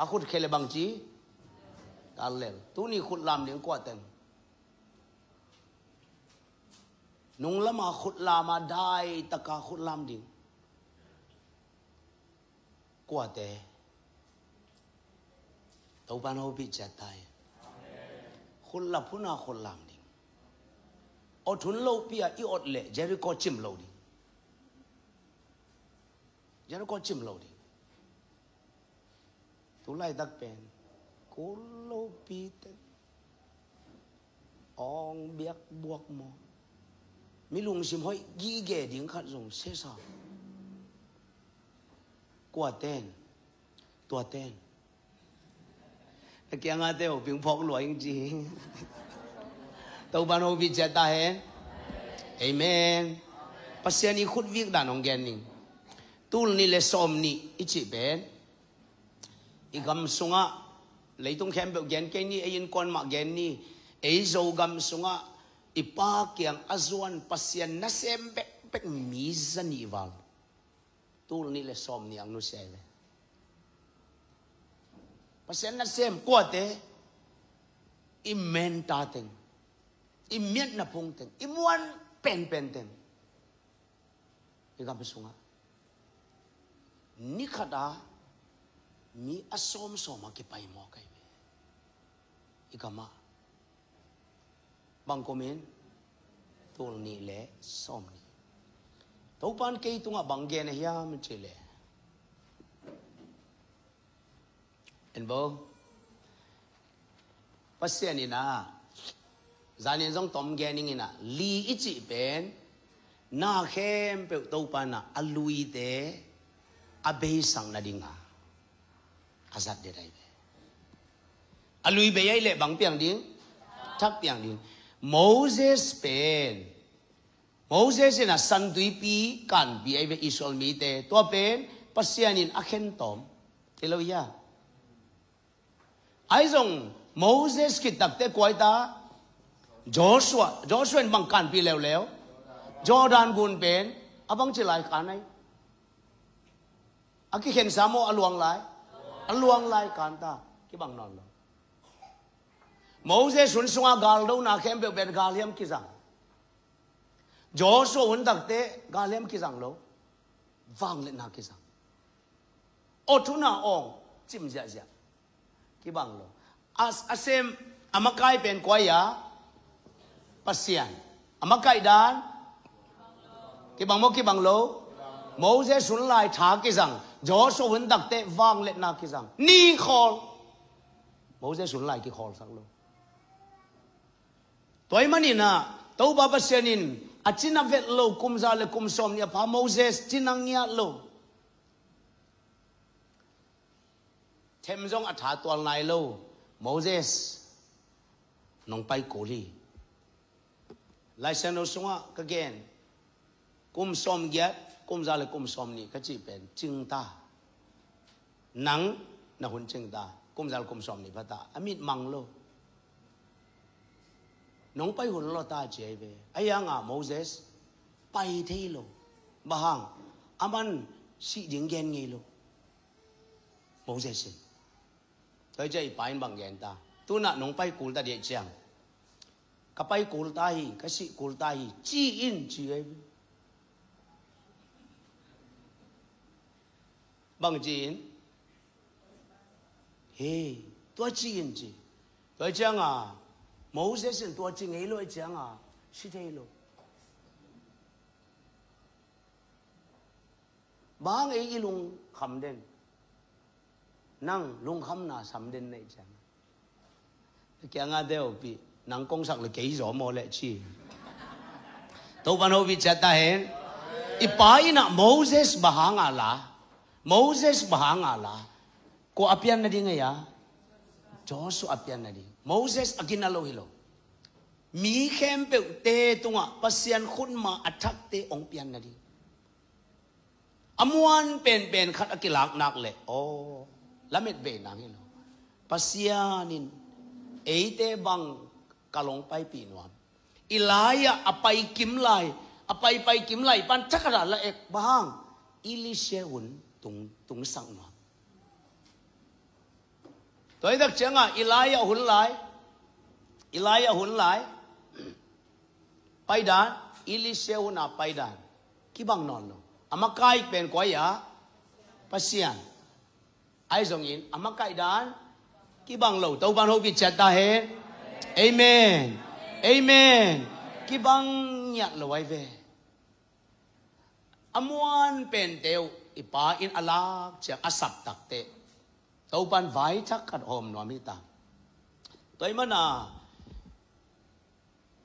akhud khele bang chi kalel tu ni khud lam ning kwa teng นุงละมาขุดลามาได้ตะกาขุดลามดิงกว่าแต่ตับ้านเขาพิจาดตาุดละพุนาขุดลามดิงอดทุนเลวเปียอีอดเละเจริโกจิมเลาดิเจริโกจิมเลาดิตุไลตักเป็นกุโลปีเตองเบียกบวกมอ mi lung sim hoi gi ge ding khat zong se sa qua tên tua tên kia nga teo ping phok lo ing ji tàu ban hô vi chết ta he amen pasian i khut việc đàn ông gen ni tul ni le som ni ichi ben i gam sunga lấy tung khem bẹo gen cái ni ai in con mạ gen ni ai zô gam sunga ipa kiang azuan pasien na sem bek bek mi zani wal tul ni le som ni ang nu se le pasien na sem ko te eh. i men na pung teng i pen pen teng i gam sunga ni khada mi asom soma ke pai mo kai i gama bằng của mình tuôn ni lệ xóm ni tàu pan cái tung à bằng gen hia mình chỉ lệ anh bố bác sĩ anh na gia đình trong tôm gen anh na li ít chỉ bên na khem biểu tàu pan na alui thế abe sang na dinga azat de dai alui be yai le bang piang ding chắc piang ding Moses pen Moses in a san tui pi kan bi ai ve Israel mi te to pen pasian in akhen tom Eloya ai zong Moses ki tak te koi ta Joshua Joshua bang kan pi leo leo Jordan gun pen abang chi lai kan ai aki khen samo aluang lai aluang lai kan ta ki bang non lo Moses sun sunga gal do na khem be ben galiam ki jang Joshua un dak te galiam ki jang lo vang le na ki jang o thu na ong chim zia zia, ki bang lo as asem amakai pen kwaya pasian amakai dan ki bang mo ki bang lo Moses sun lai tha ki jang Joshua un dak te vang le na ki jang ni khol Moses sun lai ki khol sang lo toy manina to baba senin achina vet lo kumza le kumsom ya pa moses chinangya lo thêm dòng ạt hạ toàn lại lâu Moses nong bay cổ đi lại xem nó xuống cái gen cùng xóm ghét cùng ra là cùng xóm nị các bèn chưng ta nắng na huấn chưng ta cùng ra là cùng xóm nị ta amit mang lo nong pai hun lo ta che ve ayanga moses pai the lo bahang aman si ding gen ngi lo moses tới chơi pai bằng gen ta tu na nong pai kul ta de chang ka pai kul ta hi ka si kul ta hi chi in chi ai bằng chi in he tua chi in chi tới chang à Moses en tua ching hei loi chang a si thei lo bang ei lung kham den nang lung kham na sam den nei chang kya nga deo pi nang kong sak le kei zo mo le chi to ban ho vi chata hen ipai na Moses bahanga la Moses bahanga la ko apian na ding ya Joshua apian na ding Moses agin alo hilo. Mi khem pe te tunga pasian khun ma athak te ong pian na di. Amuan pen pen khat akilak nak le. Oh, lamet be nang hilo. Pasianin eite bang kalong pai pi nuam. Ilaya apai kim lai apai pai kim lai pan chakara la ek bang ili sheun tung tung sang nuam. tôi đặc chẳng à Elia hun lại Elia hun lại bay đàn Eliseu na bay đàn khi bằng nón lo amakai pen quá ya pasian ai giống in amakai à, đàn khi bằng lầu tàu ban hô bị chặt ta hết amen amen khi bằng nhặt lo ai về amuan pen teo ipa in alak chak asap tắc takte ตปันไหวชักขัดหอมนอมิตาตัวมันนะ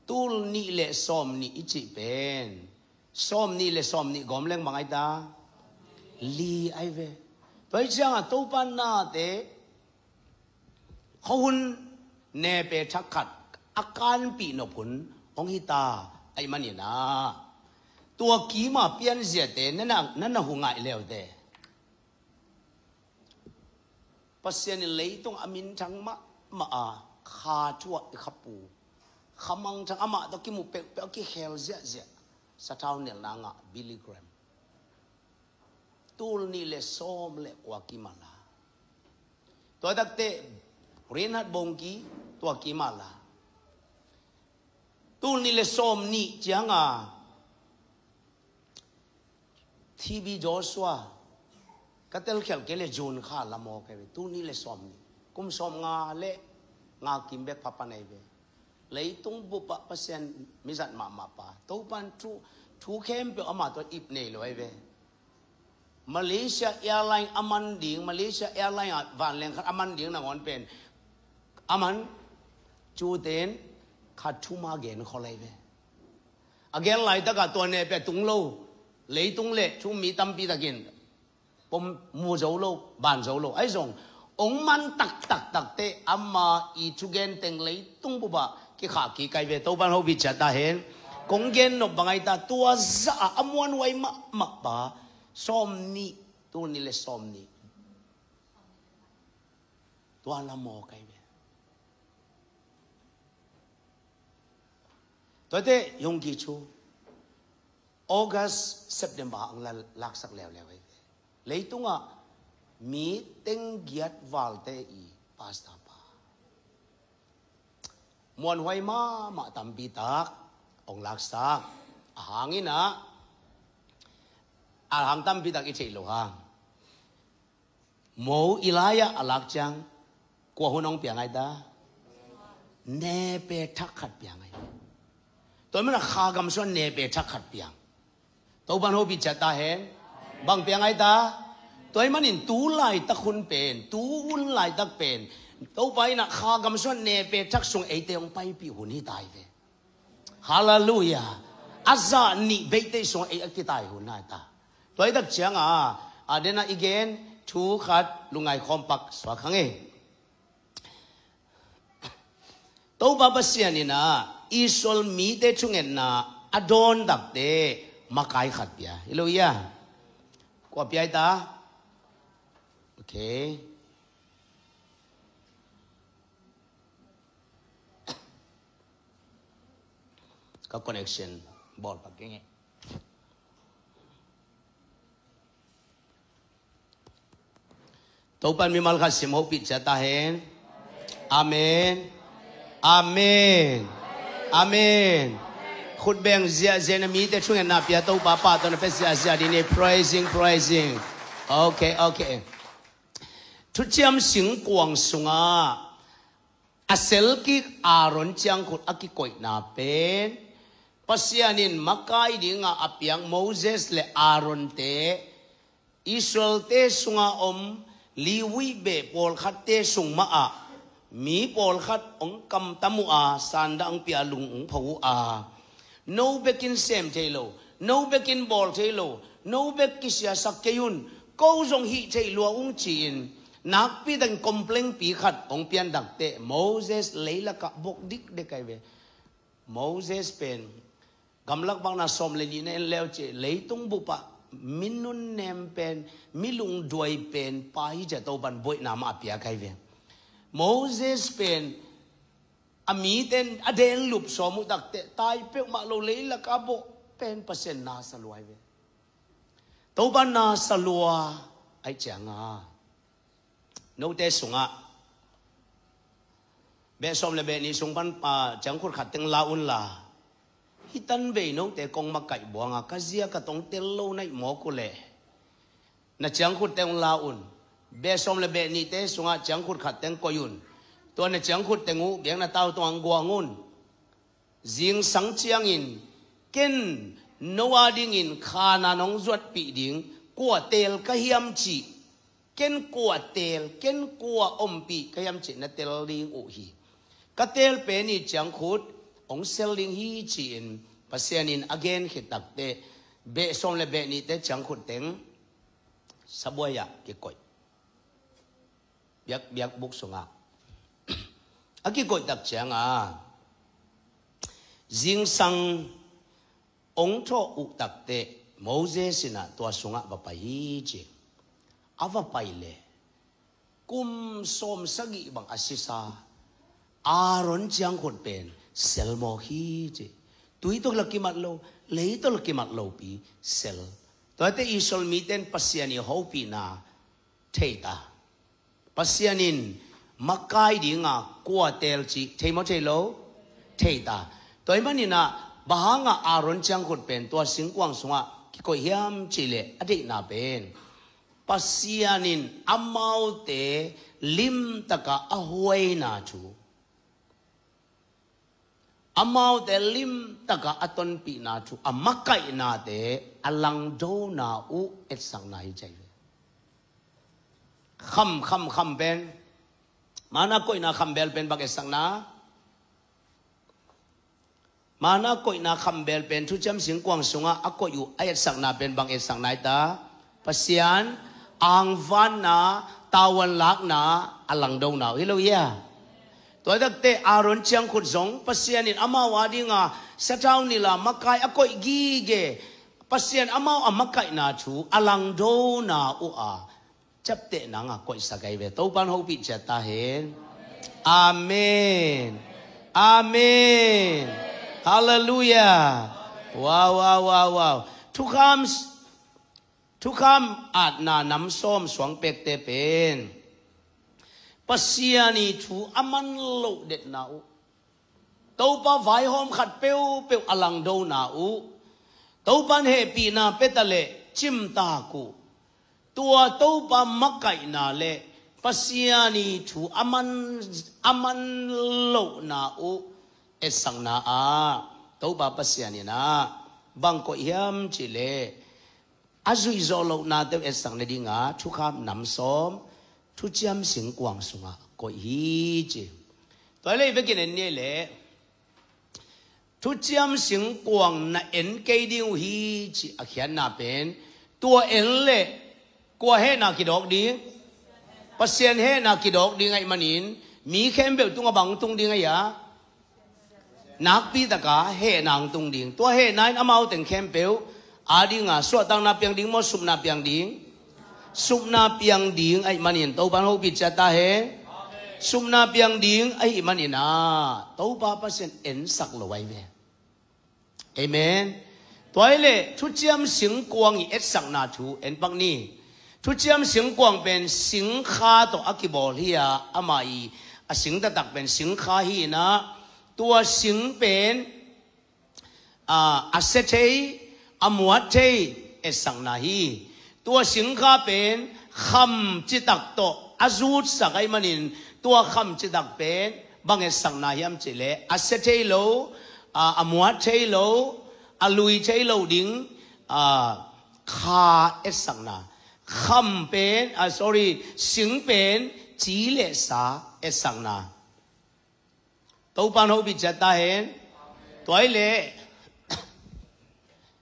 ตูลนี่เลสอมนี่อิจิเป็นสอมนี่เลสอมนี่กอมเลงมังไอตาลีไอเวไปเจ้าตัวปันนาเตเขาหุนเนเปชักขัดอาการปีนอผลองฮิตาไอมันนี่นะตัวกีมาเปียนเสียเตนั่นนั่นหงายเลวเต pasian lei tong amin thang ma ma a kha chua e khapu khamang thang ama to ki mu pe pe ki hel zia zia sa thau ne la nga billy graham tul ni le som le wa ki ma la to dak te rin hat bong ki to ki ma la tul ni le som ni chiang a TB Joshua cái tel khéo cái là jun khá là mò cái tu ni là xóm ni cũng xóm ngà lệ ngà kim bẹt papa này về lấy tung bộ bạc pasien mi dặn mà mà pa tàu ban chú chú khem bị âm tôi ip này rồi về Malaysia Airlines aman Malaysia Airlines và lên khát aman điện là ngon bền aman chú tên khát chú ma lấy về again lại tất cả tuần này bị tung lâu lấy tung lệ chú mi tâm bi ta gen bom mu zo lo ban zo lo ấy rồi ông man tak tak tak te amma i chu gen teng lấy tung bu ba ki kha ki kai ve to ban ho bi cha ta hen công gen no bangai ta tua âm oan wai ma ma ba som ni tu ni le som ni tua la mo kai về tôi thế yong ki chu August September ang lak sak lew lew ấy Lấy tung leitunga mi teng giat valte i pasta pa mon huai ma ma tampi tak ong laksa ahangin na ahang tampi tak i chei lo ha mo ilaya alak chang ko hunong piang ai da ne pe thak khat piang ai tôi mới là khá gầm số nè bề chắc khát piang. tôi ban hô bị chặt ta hẹn บางเปียงไงตาตัวไอ้มันนินตูไลตะคุณเป็นตูอุ่นไลตะเป็นตัวไปนะข้ากำส่วนเนเปชักส่งไอเตียงไปปีหุ่นี่ตายเวฮาเลลูยาอาซานีเบเตส่งไออักตายหุ่นน่าตาตัวไอ้ตักเชียงอ่ะอาเดน่าอีเกนทูขัดลุงไงคอมปักสวักขังเอตัวบาบเสียนี่นะอิสโอลมีเตชุงเงินนะอดอนดักเตมาไกขัดเบียิลูยา我不爱打。OK。个 connection，无法经诶。Tuhan memang kasih mau pijat tahen. Amin. Amin. Amin. Amin. Amin. Amin. khut beng zia zena mi te chung na pia to pa pa to na pe zia zia di nè praising praising ok. okay thu chiam sing quang sung a asel ki aron chiang khut aki koi na pen pasianin makai di nga apiang Moses le aron te Israel te sunga om liwi be pol khat te sung ma a mi pol khat ong kam tamu a sanda ang pia lung ong phau a no bekin sem thelo no bekin bol thelo no bek kisia sak keyun ko jong hi thelo ung chin nak pi dang complain pi khat ong pian dak te moses leila ka bok dik de kai ve moses pen gamlak bang na som le ni ne leo che tung bu pa minun nem pen milung duai pen pai ja to ban boi na ma pia kai ve moses pen ami ten aden lup so mu dak te tai pe ma lo le la ka bo pen percent na sa luai ve to ban na sa lua ai chang a no te sunga be som le be ni sung ban pa chang khur khat teng la un la hi tan ve no te kong ma kai bo nga ka zia ka tong te lo nai mo ko le na chang khur teng la un be som le be ni te sunga chang khur khat teng ko yun ตัวเนี่ยเจียงขุดแต่งูเบียงน่ะเต้าตัวงัวงุนยิงสังเจียงอินกินนัวดิ้งอินคานานองจวดปีดิ้งกัวเตลก็เฮียมจีกินกัวเตลกินกัวอมปีก็เฮียมจีน่ะเตลลิงอุฮีก็เตลเป็นนี่เจียงขุดองเซลลิงฮีจีอินปัสเซียนิน again ขิตักเตเบะสมเลเบะนี่เตเจียงขุดเต็งสบวยะเกก่อยเบียกเบียกบุกสงา cái gọi đặc đặc trưng á, riêng sang ông cho bắp à cum som sagi bang asisa aron chiang khot pen sel mo hi je tuy tôi laki mat lo lấy tôi laki mat lo pi sel to te isol miten pasiani hopi na theta, pasianin mà cái đi ngà qua tel chi thấy mà thấy lâu thấy ta tôi mà nina bà à aaron chang cột bền tôi sinh quang sung à cái coi hiểm chỉ lệ ở đây na bền pasianin amau te lim taka ahuay na chu amau te lim taka aton pi na chu amakai na te alang do na u et sang na hi chai kham kham kham ben Mana ko ina kambel pen bak esang na. Mana ko ina kambel pen tu jam sing kwang sunga ako yu ayat sang na pen bang esang na ta, Pasian ang van na tawan lak na alang daw na. Hello yeah. Tôi đặc tế Aaron chàng khut giống pasian in amawa đi nga sa tao nila makai ako gige pasian amaw amakai na chu alang daw na ua chấp tệ nắng à quậy sa cái về tâu ban hậu bị trẻ ta hết amen amen hallelujah wow wow wow wow ทุกคำทุกคำอาจนาน้ำส้มสวงเป็กเตเป็นปัสยานีทูอามันโลเด็ดนาอูตัวป้าไฟหอมขัดเปียวเปียวอลังโดนาอูตัวปันเฮปีนาเปตะเลจิมตากูตัวโตปามักไก่นาเล่ปัสยหนีถูอามันอามันโลนาอุ เอสังนาอาโตปาปัสยหนีนาบังก็เยี่ยมจิเล่อาจุยโซโลนาเตเอสังเลดิงา ทุกคำนำซ้อมทุกจำเสิงกวางสุงาก็ฮีจิ ตัวเล่ไปกินเนี่ยเล่ทุกจำเสิงกวางน่ะเอ็นเกดิวฮีจิอาเขียนน่ะเป็น ตัวเอ็นเล่กลัวเฮนากิดอกดีปเสเซียนเฮนากิดอกดีไงมันินมีเข้มเบลตุงอบังตุงดีไงยะนักปีตะกาเฮนางตุงดิงตัวเฮนายเอามาเอาแต่งเข้มเบลอาดิงอ่ะสวดตังนาเปียงดิงมอสุบนาเปียงดิงสุบนาเปียงดิงไอ้มันินโตปันหกปิดจตาเฮสุบนาเปียงดิงไอ้มันินอ่ะโต้าปาปัสียนเอ็นสักลอยเวเอเมนตัวเล่ทุเจิยมสิงกวงอีเอ็สักนาทูเอ็นปังนี่ทุเจียมสิงกวางเป็นสิงคาตอักิบอลเฮียอามาอีสิงตะตักเป็นสิงคาฮีนะ ตัวสิงเป็นอาเซเีอมวัตเทเอสังนาฮีตัวสิงคาเป็นคำจิตตักต่อาจูดสักไอมันิน ตัวคำจิตตักเป็นบางเอสังนาฮีมจิเลอาเซเีโลอมวัตเทโลอลุยเทโลดิงคาเอสังนา khâm bền, à sorry xứng bền chỉ lệ xa e sang na tàu bàn hậu bị chặt ta hẹn tuổi lệ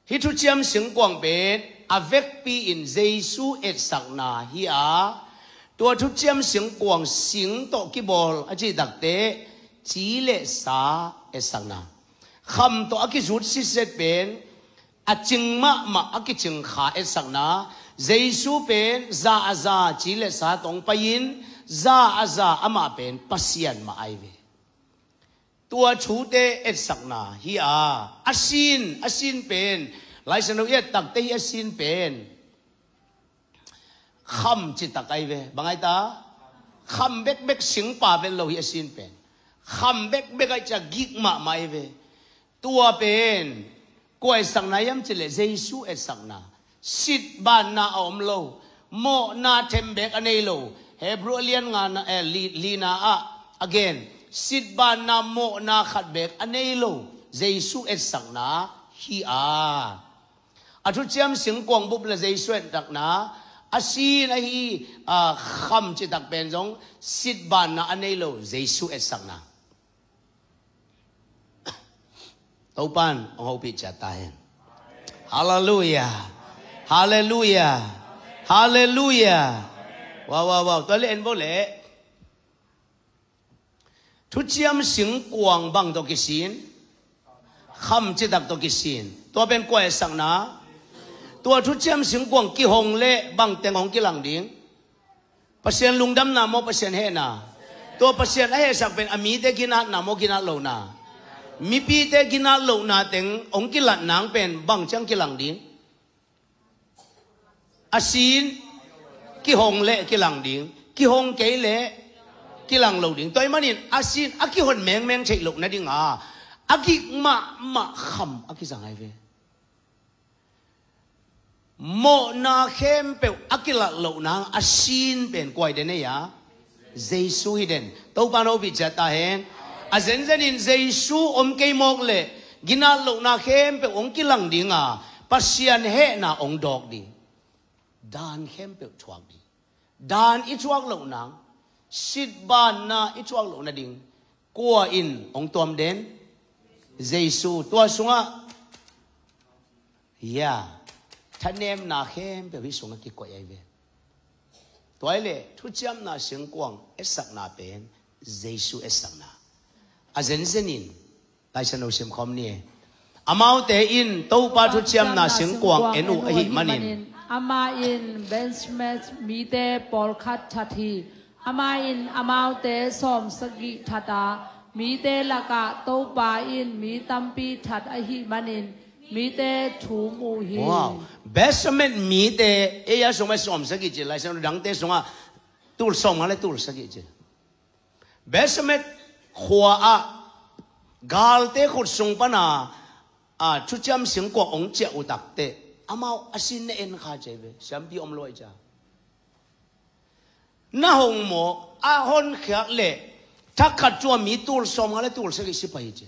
hít thu chiêm xứng quảng bền, à avec pi in jesu e sang na hi à tua thu chiêm xứng quảng xứng tổ ki bol à chỉ đặc tế chỉ lệ xa e sang na khâm tổ ki rút xí xét bên à chừng mà mà à ki chừng khá e sang na Giêsu pen za za chỉ lệ sa tông payin za za ama pen pasian ma ai về tua chú tê et sắc na hi à asin asin pen lại sao nói tắc tê asin pen khăm chỉ tắc ai về bằng ai ta khăm bek bek sing pa về lâu hi asin pen khăm bek bek ai cha gik ma mai về tua pen quay sang na yam chỉ lệ et sắc na sit ban na om lo mo na tem tembek anei lo hebrew lian nga na eh, lina a again sit ban na mo na khat bek anei lo jesu et sang na hi a a thu chiam sing kwang bup la jesu et tak na a si na hi a kham chi tak pen jong sit ban na anei lo jesu et sang na taupan ông hậu bị trả tài hallelujah ฮาเลลูยา ฮาเลลูยาว้าวว้าวตัวเล่นบ่เล่ทุกเจ้าสิงกวางบังตกิสินคำจิตักตกิสิน ตัวเป็นกวยสังนะตัวทุกเจ้าสิงกวางกิหงเล่บังเตงหงกิหลังดิงปเสียนลุงดำนามโมปเสียนเฮนาตัวปเสียนเฮสักเป็นอมีเตกินานาโมกินาโลนามีปีเตกินาโลนาเตงองกิลังนางเป็นบังชียงกิหลังดิง asin ki hong le ki lang ding ki hong ke le ki lang lo ding toy manin asin a ki hon meng meng chei lo na ding a a ki ma ma kham a ki ai ve mo na khem pe a ki la lo na asin pen kwai de ne ya jesu hi den to pa no bi jata hen a zen zen in jesu om ke mok le gina lo na khem pe ong ki lang ding a pasian he na ong dok ding dan hem pe chuak di dan i chuak lo nang sit ban na i chuak lo na ding kwa in ong tom den jesu tua sunga ya thanem na hem pe wi sunga ki ko yai ve toai le thu cham na sing kwang esak na pen jesu esak na a zen zenin lai san osim khom ni e. amau te in to pa thu cham na sing kwang enu ahi hi manin Amain benchmet mite polkat thati. Amain amaute som sagi thata. Mite laka topa in mitampi that ahi manin. Mite thu mu hi. Wow. Benchmet mite eya somai som sagi je. Lai sen dang te songa tul som ale tul sagi je. Benchmet khua a galte khut sung pana a chucham sing ko ong che utakte. amau asin na en kha chebe shampi om loi cha na hong mo a hon khyak le thak khat chua mi tul som ngale tul se si pai che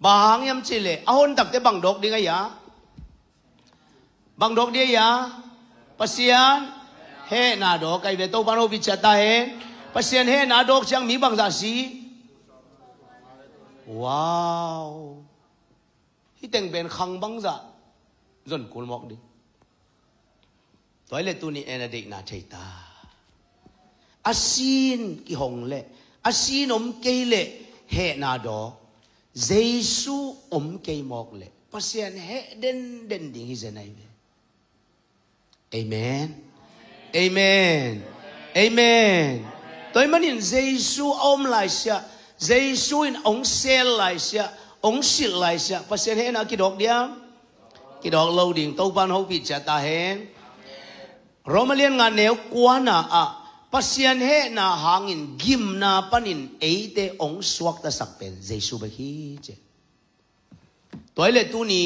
ba hang yam chi le a hon tak te bang dok ding ya bang dok dia ya pasian he na do kai ve to pano bi ta he pasian he na dok chang mi bang da si wow hi teng ben khang bang za zon mọc đi, di toilet tu ni ena dek na chạy ta xin asin hồng lệ, le xin om ke lệ, he na đó, do jesu om ke mok le pasien he đến den ding hi zenai ve amen amen amen tôi mới nhìn jesu om lại xia jesu in ông xe lại xia ông xịt lại xia pasien he na ki dok diam กิดอกเราดิงตบันเขาปิดจะตาเห็นเรามาเรียนงานแนวกวนาอะปัศยันเฮนาหางินกิมนาปนินเอเตองสวกตะสักเป็นเจสุบฮีเจตัวเลตุนี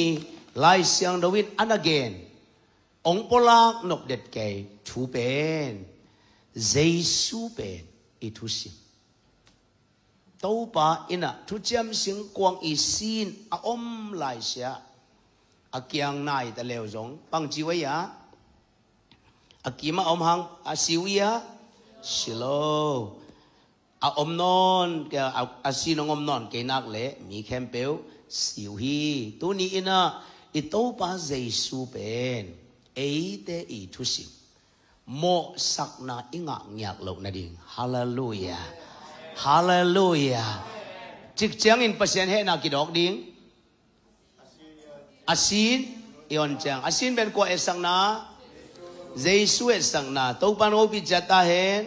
ลายเสียงดวิดอันเกนองปลักนกเด็ดเกยทูเป็นเจสุเป็นอิทุสิมตัวปาอินะทุเจียมสิงกวางอีซินออมลายเสีย a kiang nai ta leo zong pang chi wei ya a kima om hang a siu ya silo a om non ke a si nong om non ke nak le mi khem peu siu hi tu ni ina i to pa zai su pen ei te i thu si mo sak na inga ngiak lok na ding hallelujah hallelujah chik chang in pasien he na ki dok ding asin ion chang asin ben ko esang na Giêsu esang na to pan obi jata hen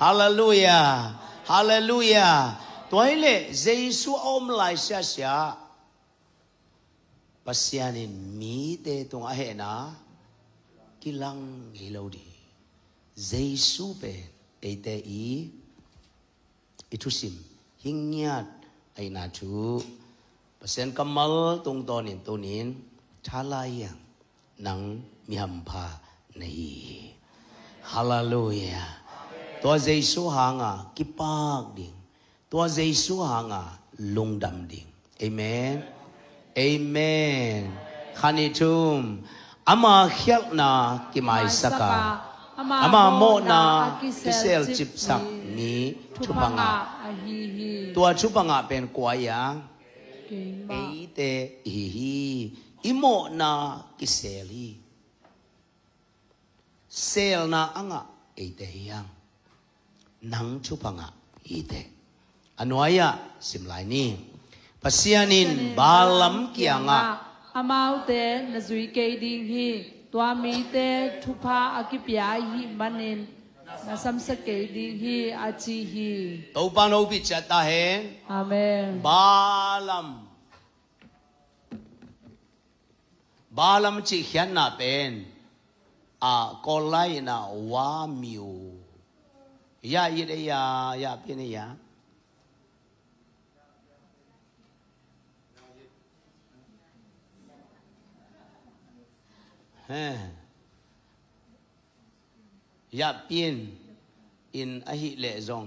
hallelujah hallelujah toy le Giêsu om lai sha sha pasianin mi te tung a he na kilang hilo di Giêsu ben ei te i itusim hingyat ai na chu sen kamal tung to nin tu nin thala yang nang mi ham pha nei hallelujah to jesu hanga ki pak ding to jesu hanga lung dam ding amen amen khani thum ama khial na ki saka ama mo na kisel sel chip sak ni thupanga tua thupanga pen kwaya Kei te ihi. Imo na ki seli. Sel na anga ei te hiang. Nang chupanga à, i te. Anuaya simlai ni. Pasianin balam kianga. Amau à, te na duy kei ding hi. Tua mi te thupa akipia à, hi manin. Na sam samsak ke ding hi achi hi. Taupan obi chata hen. Amen. Balam. บาลมจิเขียนนาเป็นอาก็ไล่นาวามิวยาอีเดียยาพี่นี่ยาฮะยาพี่นอินอหิเลจง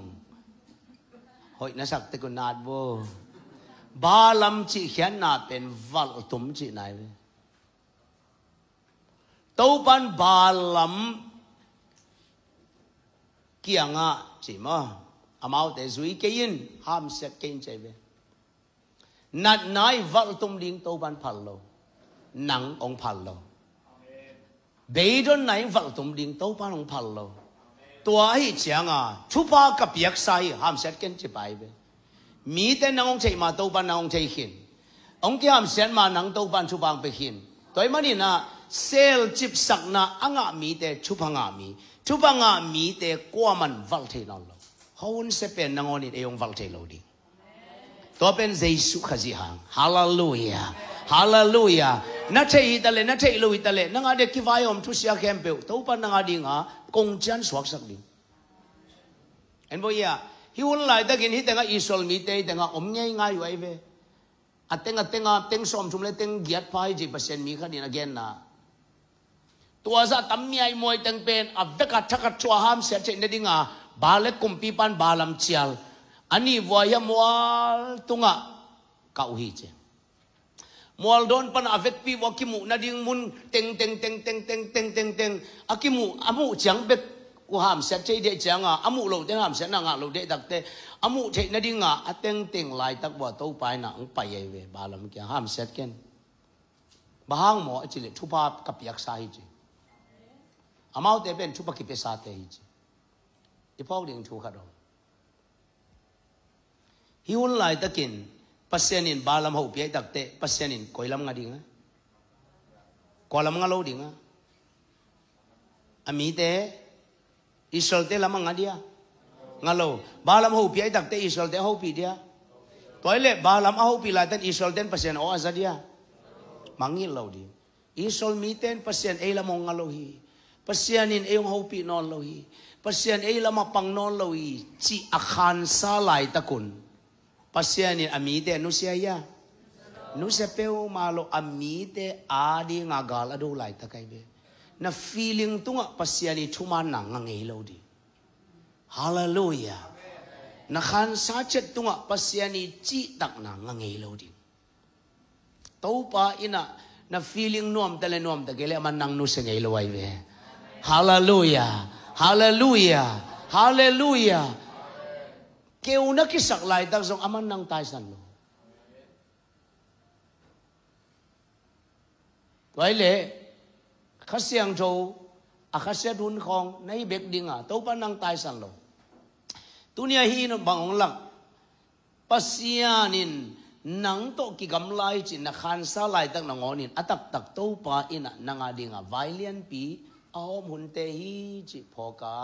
หอยนสักตะกุนัดโบบาลมจิเขียนนาเป็นวัลตุมจินายเว tâu ban lâm à để duy ham sẽ kinh chế về. Nát nai vật tum liên tâu ban phật lô, nắng ông phật lô. Bây giờ nai vật tum liên tâu ban ông phật lô. Tua hi chẳng à, chú ba cặp yak sai ham sẽ kinh chế bài về. mi tên nắng ông chạy mà tô ban nắng ông chạy hiền. Ông kia ham sẽ mà nắng tô ban chú bang bị hiền. Tôi mà đi na sel chip sak na anga mi te chupanga mi chupanga mi te kwaman valte na lo hon se pen nangon it eyong valte lo di to pen jesu khazi hang hallelujah hallelujah na thei ta le na thei lo ta le na nga de kivayom thu sia kem pe to pa na nga ding ha kong chan swak sak ding en bo ya hi un lai ta kin hi ta nga isol mi te ta nga om ngai ngai wai ve atenga tenga teng som chum le teng giat phai ji pasen mi kha din again na ตัวซะตั้มมีไอ้มวยตั้งเป็นอเวกัดชักชัวหามเสียเจนดิ่งอ่ะบาเล็กกุมปีปันบาลำเชียลอันนี้วัยมัวตุงอ่ะเก้าหีเจมัวดอนปันอเวกปีวกิมุนาดิ่งมุนเต็งเต็งเต็งเต็งเต็งเต็งเต็งเต็งอากิมุอามุจังเบกกูหามเสียเจเดจังอ่ะอามุเราเต็งหามเสียนางอ่ะเราเดตักเตอามุเทนาดิ่งอ่ะอาเต็งเต็งลายตักบ่โตไปน่ะองไปเย่เวบาลำเกียหามเสียเกันบ้างหมอจิเลทุพากับยักษ์ไซจี amau te ben thupa ki pesa te hi chi ipok ding thu kha dong hi un lai takin pasien in balam ho pi tak te pasien in koilam nga ding kolam nga lo ding ami te isol te lam nga dia nga lo balam ho pi tak te isol te ho pi dia toile balam ho pi la ten isol ten pasien o azadia mangil lo di isol mi ten pasien eilamong nga lo hi pasianin e ho pi non lo hi pasian e lama pang non lo chi akhan sa lai ta kun pasianin amite de nu sia ya nu se peu ma lo ami nga gal adu lai ta kai be na feeling tunga pasiani thuma na nga ngei lo di hallelujah na khan sa chet tunga pasiani chi tak na nga ngei lo di tau pa ina na feeling nuam tele nuam ta gele man nang nu se ngei lo wai ve Hallelujah Hallelujah Hallelujah kêu nó cái sạc lại ta dùng aman năng tài sản luôn vậy lệ khá xiang châu à khá xe đun khong nay biết đi ngà tàu pan năng tài sản luôn tu nia hi nó bằng ông lặng pasianin à, nang to ki gam lai chi na khan sa lai tak na ngonin atak tak to pa ina à, nanga dinga à violent pi ao mun te hi chi pho ka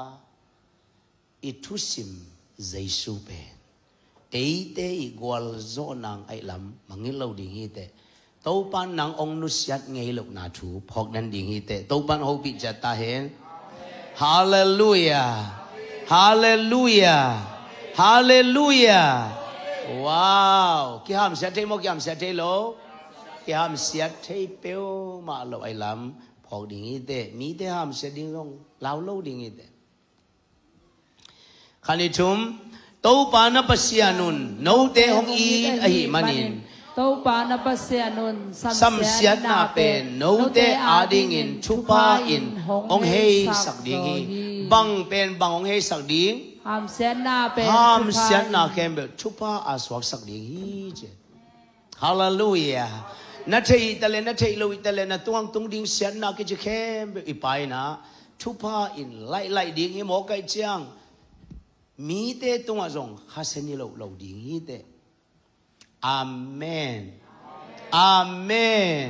i thu sim zai su pe ei te i gwal zo nang ai lam mangi lo ding hi te tâu pan nang ông nu siat ngay lục na thu phok nan ding hi te tâu pan ho bi cha ta hen hallelujah hallelujah hallelujah wow ki ham siat te mo ki ham siat te lo ki ham siat te peo ma lo ai lam học đình y tế mi tế ham sẽ đình rong lao lâu đình y tế khani chum tàu pa na pasya anun, nô tế hong y ahi manin tàu pa na pasya anun, sam siat na pe nô tế a đình in chupa in ong hei sắc đình y bang pen bang ong hei sắc đình ham siat na pe ham siat na kem be chupa a swak sắc đình y Hallelujah na thei ta le na thei lo ta le na tuang tung ding sen na ki khe i pai na thu pa in lai lai ding hi mo kai chiang mi te tung a zong kha sen ni lo lo ding hi te amen amen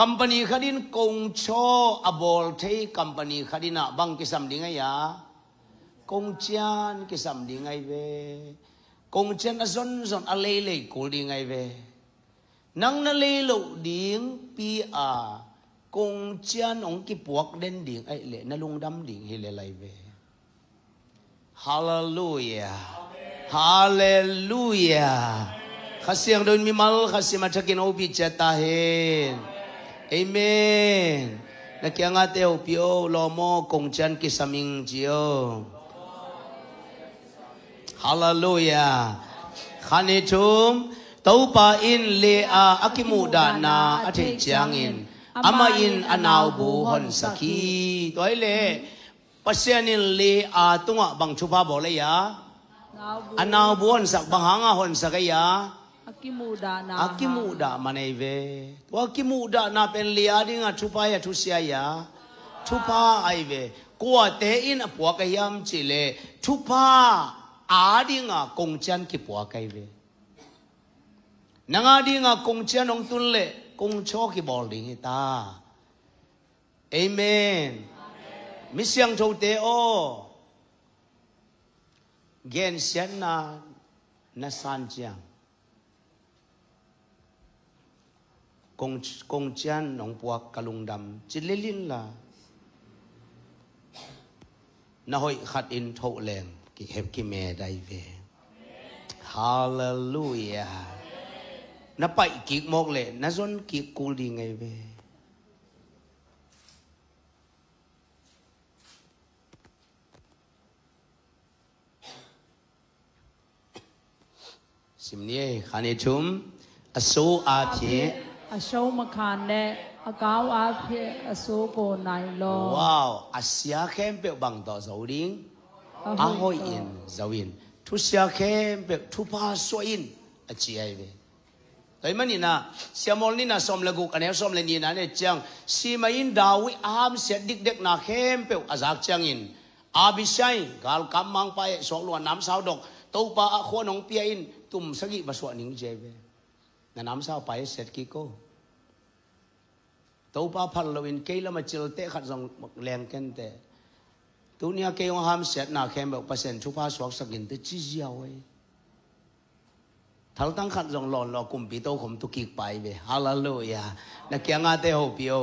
company khadin kong cho abol thei company khadina bang kisam ding ya kong chian kisam ding ai ve kong chen a zon zon a lei lei kul ding ai ve nang na le lo ding pi a à. công chian ong ki puak den ding ai le na lung dam ding hi le lai về hallelujah hallelujah khasiang don mi mal khasima thakin obi chata hen amen na kia nga te pio lo mo kong chan ki saming jio hallelujah khani chung Taupa in le a akimu dana ate jangin. Ama in anau bu hon saki. Toi le. Pasianin le a tunga bang chupa bole ya. Anau bu hon sak bang hanga hon sakaya. Akimu na Akimu dana manaywe. Tu akimu dana pen le a dinga chupa ya chusia ya. Chupa aywe. Kua te in apua kayam chile. Chupa a dinga kong chan ki pua kayywe. nanga đi nga cùng chia nông tuân lệ công cho cái bỏ đi ta amen mi siang châu tế ô gen sen na na san chiang cùng cùng chia nông puak kalung dam chỉ lê linh là na hoi khát in thâu lèng kì hẹp kì mè đây về hallelujah na pai ki mok le na zon ki kul di ngai be sim nie khane chum a so a phyin a show ma khan ne a kaung a phyin a so ko nai lo wow a sia khem pe bang do zo ding a hoi in zo in thu sia khem pe thu pa so in a chi ai be แต่มันนี่นะเสียมอลนี่นะสมเลกุกอันนี้สมเลนีนะเนี่ยจังสีมาอินดาวิอามเสียดิกเด็กนาเข้มเปียวอาจากจังอินอาบิชัยกาลกำมังไปสองลวนน้ำสาวดอกตูปะขวนองเปียอินตุ่มสกิมาสวนิงเจเวนะน้ำสาวไปเสร็จกิโกตูปะพันลวินเกลมาจิลเตะขัดสองแรงกันแต่ตุนี้เกยองหามเสียนาเข้มเปียวเปอร์เซ็นต์ชุพาสวกสกินเตจิเจียวเว้ thal tang khan jong lon lo kum pi to khom tu kik pai hallelujah na kya nga te ho pio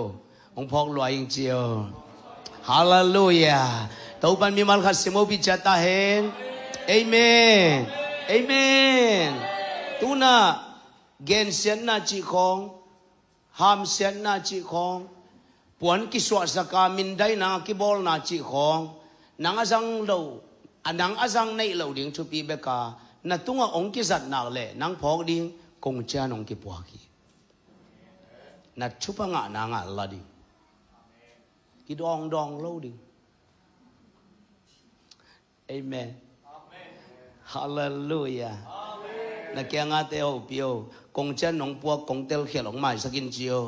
ong phok lo ing chio hallelujah to ban mi mal khat simo bi chata hen amen amen tu gen sen na chi khong ham sen na chi khong puan ki swa saka min dai na ki bol na chi khong nang azang lo anang azang nei lo ding chu pi be ka na tunga ong ki zat nak le nang phok ding kong cha nong ki pwa ki na chupa nga na nga la ding ki dong dong lo ding amen hallelujah na kia nga te ho pio kong cha nong pwa kong tel khia long mai sakin chiyo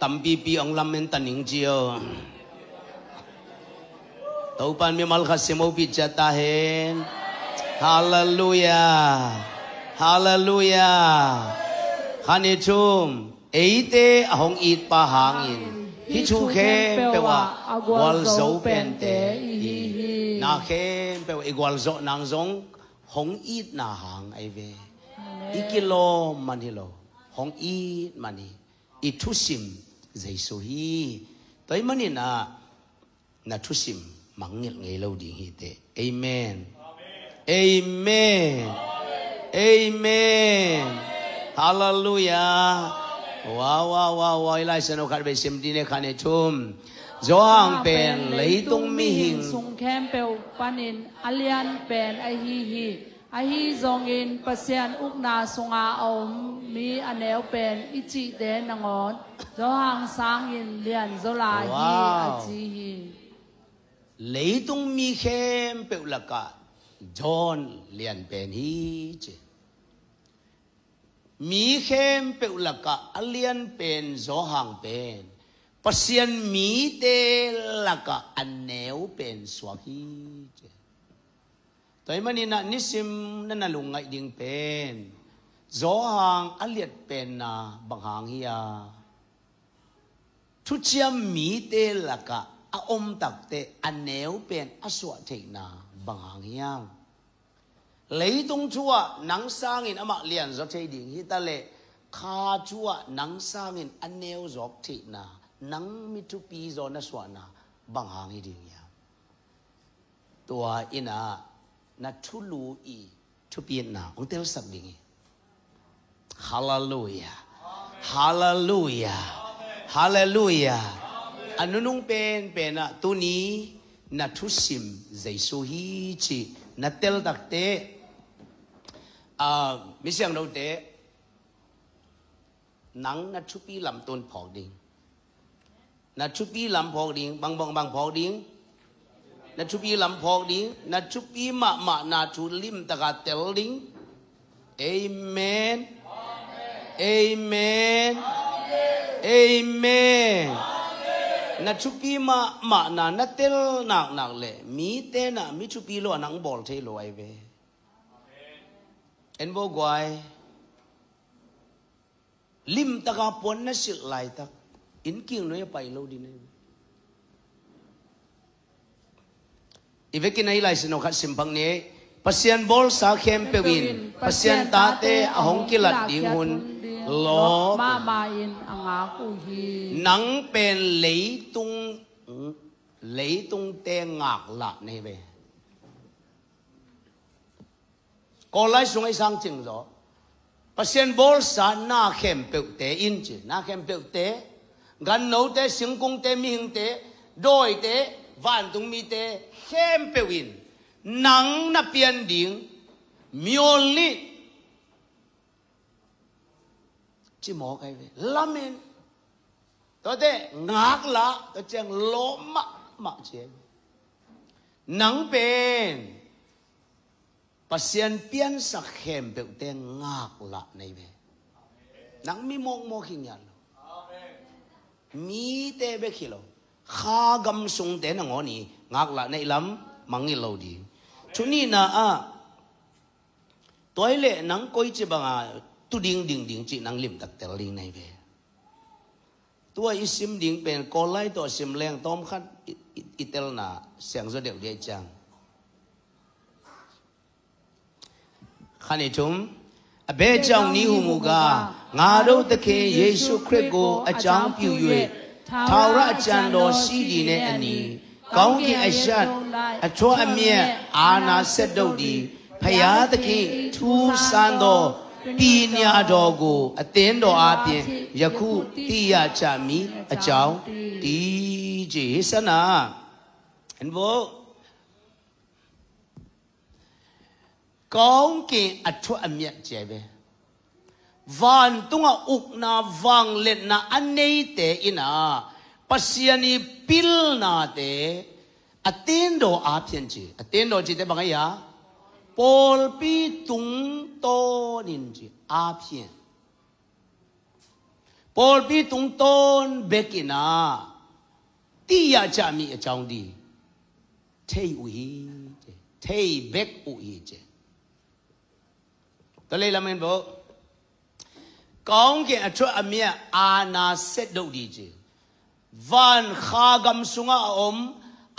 tam pi pi ong lam men taning chiyo तो ऊपर में मलखा सिमो भी जाता hallelujah hallelujah hallelujah खाने चुम एते होंग इत पहांगिन hi chu khem pe wa wal zo pen te hi na khem pe igual zo nang zong hong it na hang ai ve ikilo manilo hong it mani itusim jaisu hi mani na na sim mangil ngay lo ding hi te amen amen amen hallelujah wow wow wow wow lai sano khat be sim dine khane chum zoang ah, pen lấy tung mi hing sung kem pel panin alian pen ai hi hi ai hi zong in pasian uk na ukna a om mi anel pen ichi ngon nangon zoang sang in lian zo lai hi a chi hi ลยตุงมีเข้มเปลักกะจอนเลียนเป็นฮีจจมีเข้มเปลักกะเลียนเป็นโจหังเป็นปรัศยนมีเตลักกะอันเนวเป็นสวากีเจตัวมันนี่นะนิสิมนั่นลุงไงดิ่งเป็นโจหังอเลียเป็นนะบังหังฮียาทุกเช้ามีเตลักกะอาอมตักเตอันเนวเป็นอสวเทนาบางอย่างเลยตรงชั่วนังสร้างอินอมาเลียนจะใเทดิ่งฮิตาเลคาชั่วนังสร้างอินอันเนวจอกเทนานังมิทุปีจอนสวนาบางหางอีดิ่งยาตัวอินานัทุลูอีทุปีนาองเตลสักดิ่งฮาเลลูยาฮาเลลูยาฮาเลลูยาอันนุ่งเป็นเป็นตัวนี้นัทุสิมใจสุฮิจีนัทเตลดักเตอไม่เสียงเราเตนังนัทชุปีลำต้นพอกดิงนัทชุปีลำพอกดิงบางบังบางพอกดิงนัทชุปีลำพอกดิงนัทชุปีมะมะนัทชุลิมตะกาเตลดิงเอเมนเอเมนเอเมนนัชุกีมามาหนานัเตลนักนักเลยมีเตนะมีชุกีลวนังบอลเทลไว้เวเอ็นโบอกไว้ลิมตะกาปนนัสิลไลตักอินกิ่งน้อยไปเลวดีเนี่ยอีเวกินไอไลสินอกัดสิมพังเนี่ยพัศยันบอลสาเขมเปวินพัศยันตาเตอหงกิลัดดิ่งหุน lo ma ma in anga ku hi nắng bên lấy tung ừ, lấy tung te ngạc lạc này về có lái xuống ấy sang chừng rồi và sen bol sa na khem biểu tế in chứ na khem biểu tế gần nấu tế xứng cung tế mi hình tế đôi tế vạn tung mi tế khem biểu in nắng na pian điếng miêu lịch chỉ mò cái về lắm em tôi thế ngạc lạ tôi chẳng lỗ mạ mạ chế nắng bên pasien pian sa khèm, beu te ngak la này về, nang mi mok mò khing yan mi te be khilo khá gam sung te na ngoni ngak la nei lam mangi đi, di chuni na à, lệ toile coi chứ bằng à ตัวดิ่งดิ่งดิ่งจีนังลิมตักเตลิงในเวตัวอิซิมดิ่งเป็นกอลไลตัวซิมแรงต้มขัดอิตเตลนาเสียงโซเดียวเดียจังขณะชมเบจังนิฮูมูกา งาดูตะเคเยซูคริสต์โกอาจารย์พิวเยทาวราจันโดซีดีเนอันนี้กองกิอาชันอัจฉริยะอาณาเสด็จดีพยายามที่ทูสันโดပညာတော်ကိုအသင်းတော်အပြင်ယခုသိရကြမည်အကြောင်းဒီဂျေဆနာ and ဘောကောင်းကင်အထွတ်အမြတ်ကျဲပဲဗန်တုံအုတ်နာဗန်လက်နာ အနေတဲ့အင်းနာပစီယနီပိလနာတဲ့အသင်းတော်အပြင်ကြီးအသင်းတော်ကြီးတဲ့ဘာကြီးဟာပေါ်ပြီးတုံတော်နေတယ်အပြင်ပေါ်ပြီးတုံတော်ဘေကနာတိရချမိအကြောင်းဒီထိတ်ဝီတဲ့ထိတ်ဘက်ဝီတဲ့တလေလမင်းဘောကောင်းကင်အထွတ်အမြတ်အာနာဆက်လုပ်ဒီကြီးဗန်ခါဂမ်ဆုငါအုံး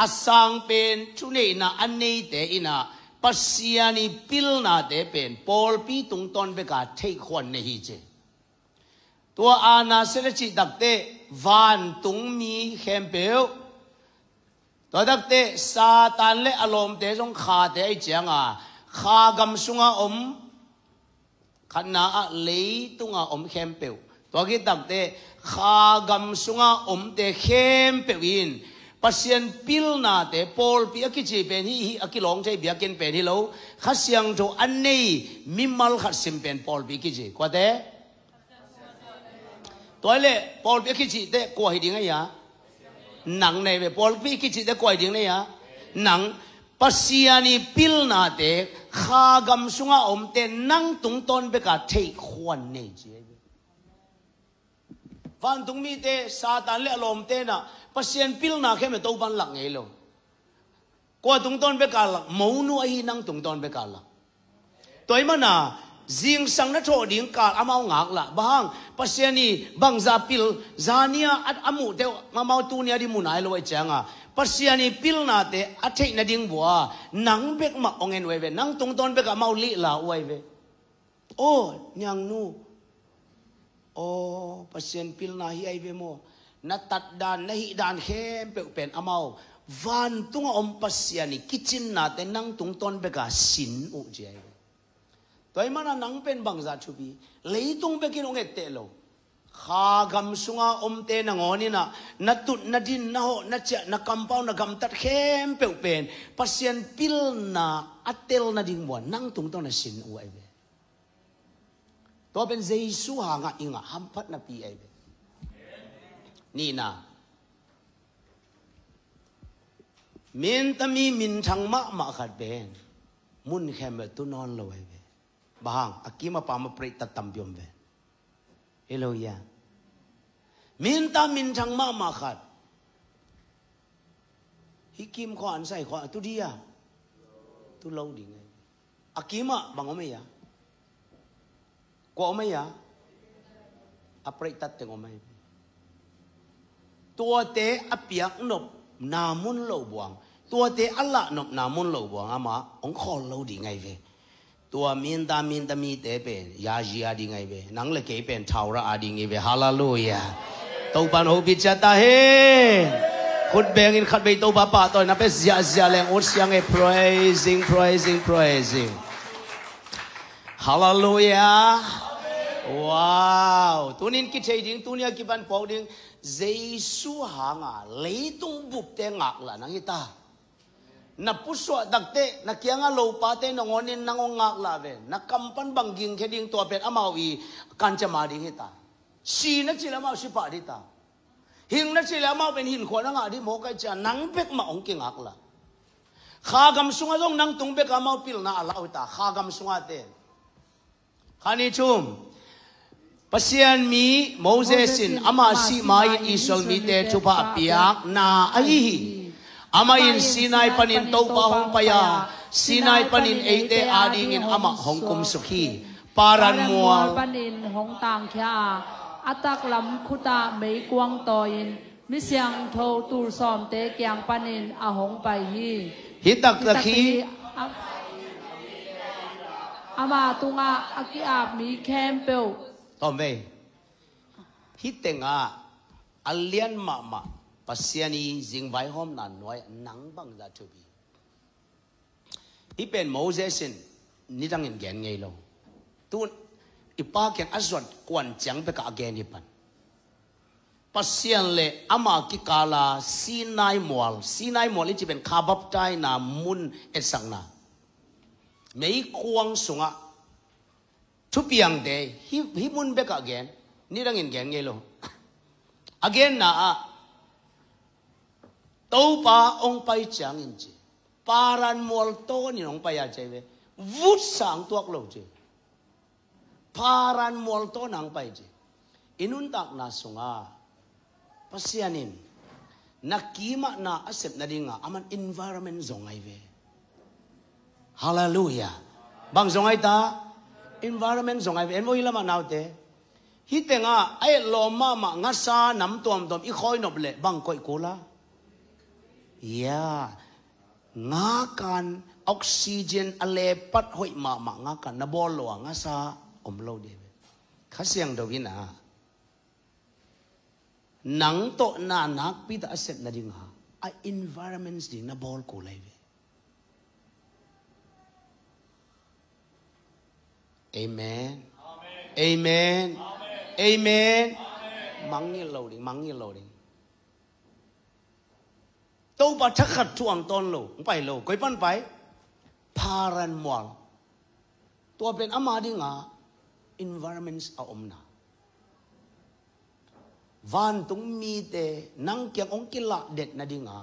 အဆောင်ပင်သူနေနာအနေတဲ့အင်းနာ pasiani pilna de pen pol pi tung ton be ka thei khon ne hi che to ana se le chi dak te van tung mi hem peu to dak te sa tan le alom te jong kha te ai chang a kha gam sunga om khana a le tunga om hem peu to gi dak te kha gam sunga om te hem peu in pasien pil na te pol pi aki che pen hi hi aki long che bia ken pen hi lo khasyang tho an nei mi mal khat sim pen pol pi ki che ko te toile pol pi ki chi te ko hi ding ya nang nei be pol pi ki te ko hi ya nang pasiani pil na te kha gam sunga om te nang tung ton be ka thei khwan nei che van tung mi te satan le alom te na pasien pil na khe me to ban lak ngei lo ko tung ton be ka lak mo nu ai hi nang tung ton be ka lak toy ma na zing sang na tho ding ka amao ngak la bang pasien ni bang za pil zania at amu te mamao tu nia di munai lo e changa pasien ni pil na te a thei na ding bua nang bek ma ongen we ve nang tung ton be ka mau li la we ve o nyang nu Oh, pasyen pil na hiayve mo. Natatdan, nahidan, hempe upen amao Van tunga om pasyan ni kitchen natin nang tungton beka sin o jay. Toy mana nang pen bangza chubi. Leitung bekin unget telo. Kha gam sunga om te na ngoni na natut na din na ho na cha na compound na gam tat hempe upen. Pasyen pil na atel na wan nang tungton na sin uaybe. to ben jesu ha nga inga ham phat na pi ai ni na min tami min thang ma ma khat ben mun khem tu non lo ai be bang akima pa ma pre ta tam byom be hello ya min ta min thang ma ma khat hi kim ko an sai ko tu dia à? tu lo ding akima à bang o me ya à? Ko omaya, apraitat te omay. Tua te apiak nop namun lo buang. Tua te Allah nop namun lo buang ama ong khol lo di ngay ve. Tua min ta min ta mi te pe ya ji a di ngay ve. Nang le ke pen thao ra a di ngay ve. Hallelujah. Tau pan ho bi cha ta he. Khut beng in khat be tau ba pa toi na pe zia zia leng ot siang e praising praising praising. Hallelujah. ว้าวตุนินกิดใชยดิ่งตุนี้คิบันพอดิ่งเยซูหางาเลยตุงบุกเตงักละนังอิตานับพุชวัดดักเตนักยังอาโลปาเตนงอนินนังองักละเวนักคำพันบังกิงเคดิ่งตัวเป็นอามาวีกันจะมาดิ่งอิตาสีนั่นจิลามาชิปาดิตาหิงนั่นจิลามาเป็นหินขวานังอาดิโมกัจจานังเป็กมาองกิงักละข้ากำสุงาตงนังตุงเป็กอามาวพิลนาอัลลาอฮตาข้ากำสุงาเตนขานิชุมปเสียนมีมูเซสินอามาสีมาอินอิสองมิเตชุบะปิยักนาอัยฮีอามาอินสินายปนินโตปะฮงปยาสินายปนินเอเตอาดิงินอามาฮงคุมสุขีปารันมัวปนินฮงตังแคอัตักลำคุตาไม่กวงตอยินมิเสียงโทตูซอมเตเกียงปนินอาหงไปฮีฮิตักตะคีอามาตุงาอากิอาบมีแคมเปลตอมเวฮิตเตงอาอลียนมามาพัสยานีจิงไวโฮมนันน้อยนังบังจะทูบีฮิเป็นโมเสสินนี่ต้องเห็นแกนไงล่ะตูนอีปากแกนอัศวันกวนจังไปกับแกนนี่ปันพัสยานเลอามา กิ กาลาซีนายมอลซีนายมอลนี่จะเป็นคาบับไตนามุน เอสังนาไม่ควงสุง่ะ chupiang de he he mun back again nirang in gen ngelo again na ah, to pa ong pai chang in ji paran mol to ni ong pai ya che ve vut sang tuak lo che paran mol to nang pai ji inun tak na sunga pasianin nakima na asep na dinga aman environment ai ve hallelujah bang ai ta environment zong ai en moi lama nau te hi te nga ai lo ma ma nga sa nam tom tom i khoi nop le bang koi ko la ya nga kan oxygen ale pat hoi ma ma nga kan na bol lo nga sa om lo de kha siang do na nang to na nak pi da aset na ding ha a environments ding na bol ko lai Amen. Amen. Amen. Mangi loading, mangi loading. Tau ba chakat tuang ton lo, pai lo, koi pan pai. Paran mual. Tua ben amadi nga, environments a omna. Van tung mi te, nang kiang ong kila det na di nga.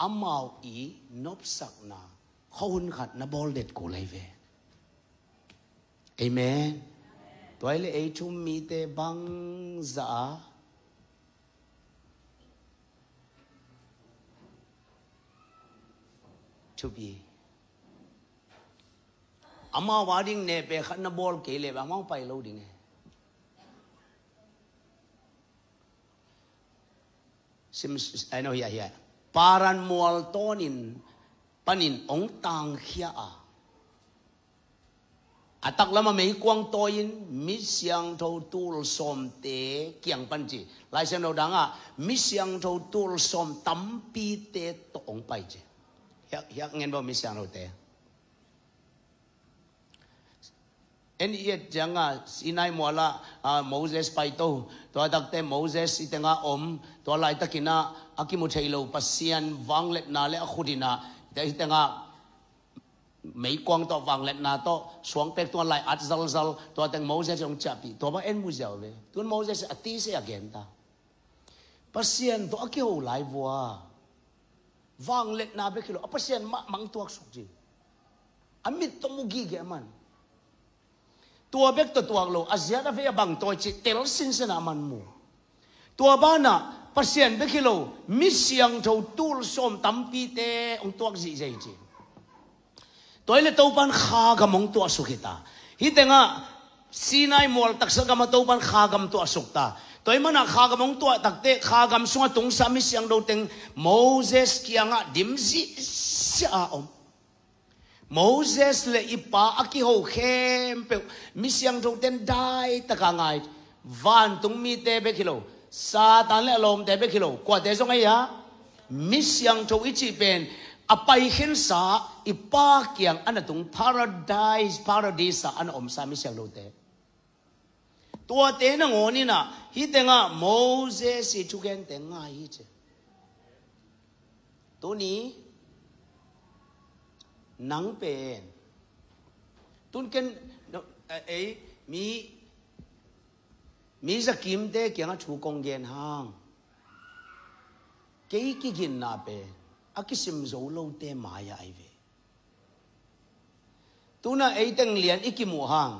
Amau i nop sak na, khawun khat na bol det ko lai ve. Amen. Tôi lấy ấy chung mi tê băng giả. Chụp gì? Amma wa ding ne pe khăn bol kể lệ bà mong phải lâu ding nè. Sims, I know, yeah, yeah. Paran mual tonin panin ong tang khia ah à tắc lắm mà mấy quang tôi in mi siang thâu tu som tế kiang pan chi lại xem đâu đáng à mi siang thâu tu som tắm pi tế tổng bay chứ hiạc hiạc nghe bao mi siang thâu tế en yết chẳng à sinai mua là à Moses bay tu tôi đặt tên Moses thì tên à om tôi lại đặt kia na akimu chay lâu pasian vang lệ na lệ khudina tên à mấy quang to vàng lẹn nà to xuống tết to lại át zal zal to tang mâu zé trong chapi to ba en mu zèo về tuan mâu zé a tí sẽ again ta pasien to akio lại vua vàng lẹn nà bekilo a pasien ma mang tuak suk ji amit to mu gi ge man tua bek to tuak lo azia da ve bang to chi tel sin sen aman mu tua ba na pasien bekilo mi siang thâu tul som tam pi te ông tuak gì gì chi toile topan kha gamong to asukita hi tenga sinai mol taksa gama topan kha gam to asukta toy mana kha gamong to takte kha gam sunga tung sami siang do teng moses kianga dimzi sa om moses le ipa aki ho khem pe mi siang do ten dai takangai van tung mi te be kilo sa tan le lom te be kilo kwa te zong ai ya mi siang to ichi pen apai hin sa ipa kiang ana tung paradise paradise an om sa mi siang lote tua te na ngoni na hi te nga moses i chugen te nga hi che tu ni nang pen tun ken ấy mi mi sa kim te kiang a chu kong gen hang cái cái gin na pen akisim zo lo te maya ai ve tuna eiteng lian mu hang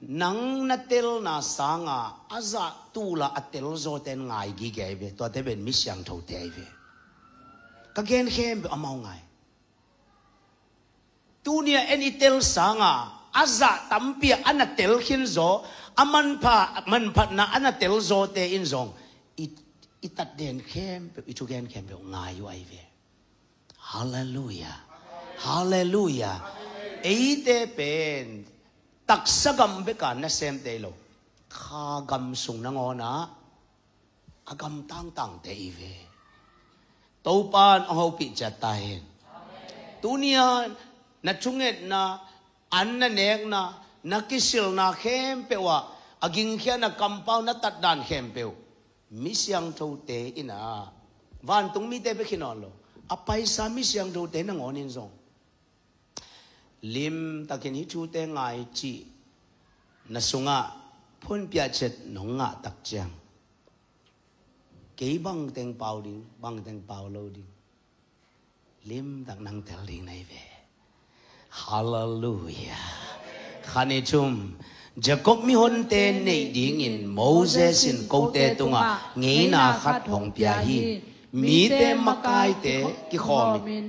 nang na tel na sanga aza tu la atel zo ten ngai gi ge ve to te ben mi siang tho te ve ka gen khem be amau ngai tu nia en itel sanga aza tampia ana tel khin zo aman pa man pa na ana tel zo te in zong it itat den khem pe itu gen khem be ngai yu ai ve Hallelujah. Hallelujah. bên Ite pen taksagam bekan na sem telo. Khagam sung nangona. Agam tang tang te ive. Taupan ang hopi jatahin. Tunian na chunget na anna nek na nakisil na kempewa aging kya na kampaw na tatdan kempew. Misyang chote ina. Van tung mì mi te bekinolo apai sami siang do te na ngonin zong lim takin hi chu te ngai chi na sunga phun pia chet nong nga tak chang ke bang teng pau ding bang teng pau lo ding lim tak nang tel ding nei ve hallelujah khani chum Jacob mi hôn tên này điên, nghìn Moses in câu tê tung à nghĩ na khát hồng pia hi มีเตมกายเตกิขอมิน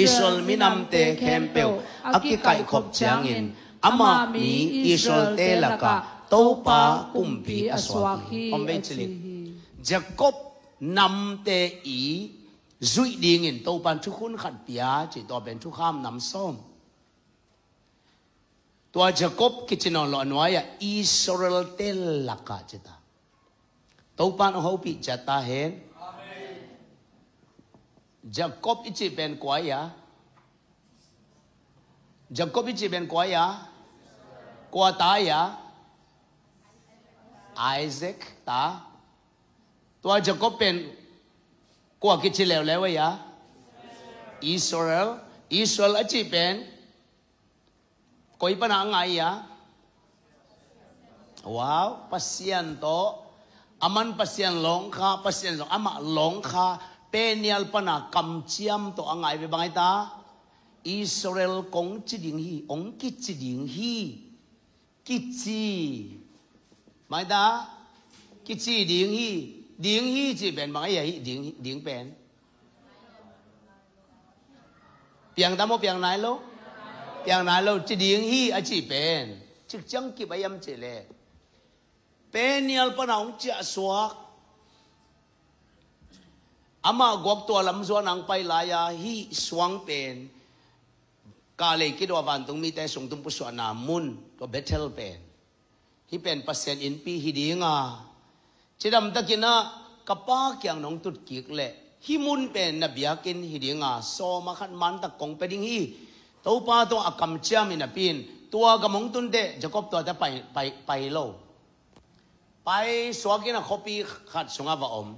อิสลมินำเตเคมเปวอักิไกขบเจียงอินอามามีอิสลเตลกะโตปากุมพีอสวาคีอมเบจชลิกจะกบนำเตอีจุยดิงินโตปันทุกคนขัดปียจิตต่อเป็นทุกข้ามนำส้มตัวจะกบกิจนอนหลอนไวยอิสราเอลเตลกะจิตาโตปันเอาปิจตาเห็น Jacob ichi ben kwaya. Jacob ichi ben kwaya. Kwataya. Isaac ta. Tua Jacob ben kwa kichi leo lewe ya. Israel. Israel ichi ben. Koi pa na angay ya. Wow, pasiento. Aman pasien longka, pasien longka. Ama longka. penial pana kam chiam to angai ve bangai ta Israel kong chi ding hi ong ki chi ding hi ki chi mai ta ki chi ding hi điển hi chỉ bền bằng ấy điển điển bền piang ta mo piang nai lo piang nai lo chỉ điển hi a chỉ bền chứ chẳng kịp ấy em chỉ lệ bền nhiều phần ông chả xóa ama gok to lam zo nang pai la ya hi swang pen ka le ki do ban tung mi te sung tung pu so na mun to betel pen hi pen pasen in pi hi dinga chidam takina kapa kyang nong tut kik le hi mun pen na bia kin hi dinga so ma khan man tak kong pe ding hi to pa to akam chiam in a pin tua gamong tun de jacob to ta pai pai pai lo pai swagina khopi khat sunga va om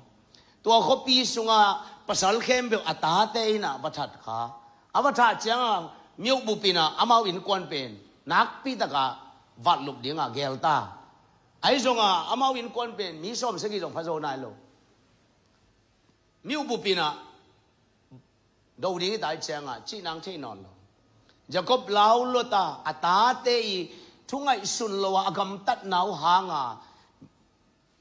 ตัวเขาปีสุงาภาษาเข้มเบลอัตาเตน่ะวัฏขาอวัฏเจียงมิวบุปินะอามาวินกวนเป็นนักปีตะกาวัดลุกเดียงอ่ะเกลตาไอ้สงาอามาวินกวนเป็นมีสมสกิจงพระโจนายโลมิวบุปินะดูดีตายเจียงอ่ะจีนังที่นอนโลจะกบเล่าลตาอัตาเตทุ่งไอสุนโลอากำตัดหนาวหางอ่ะ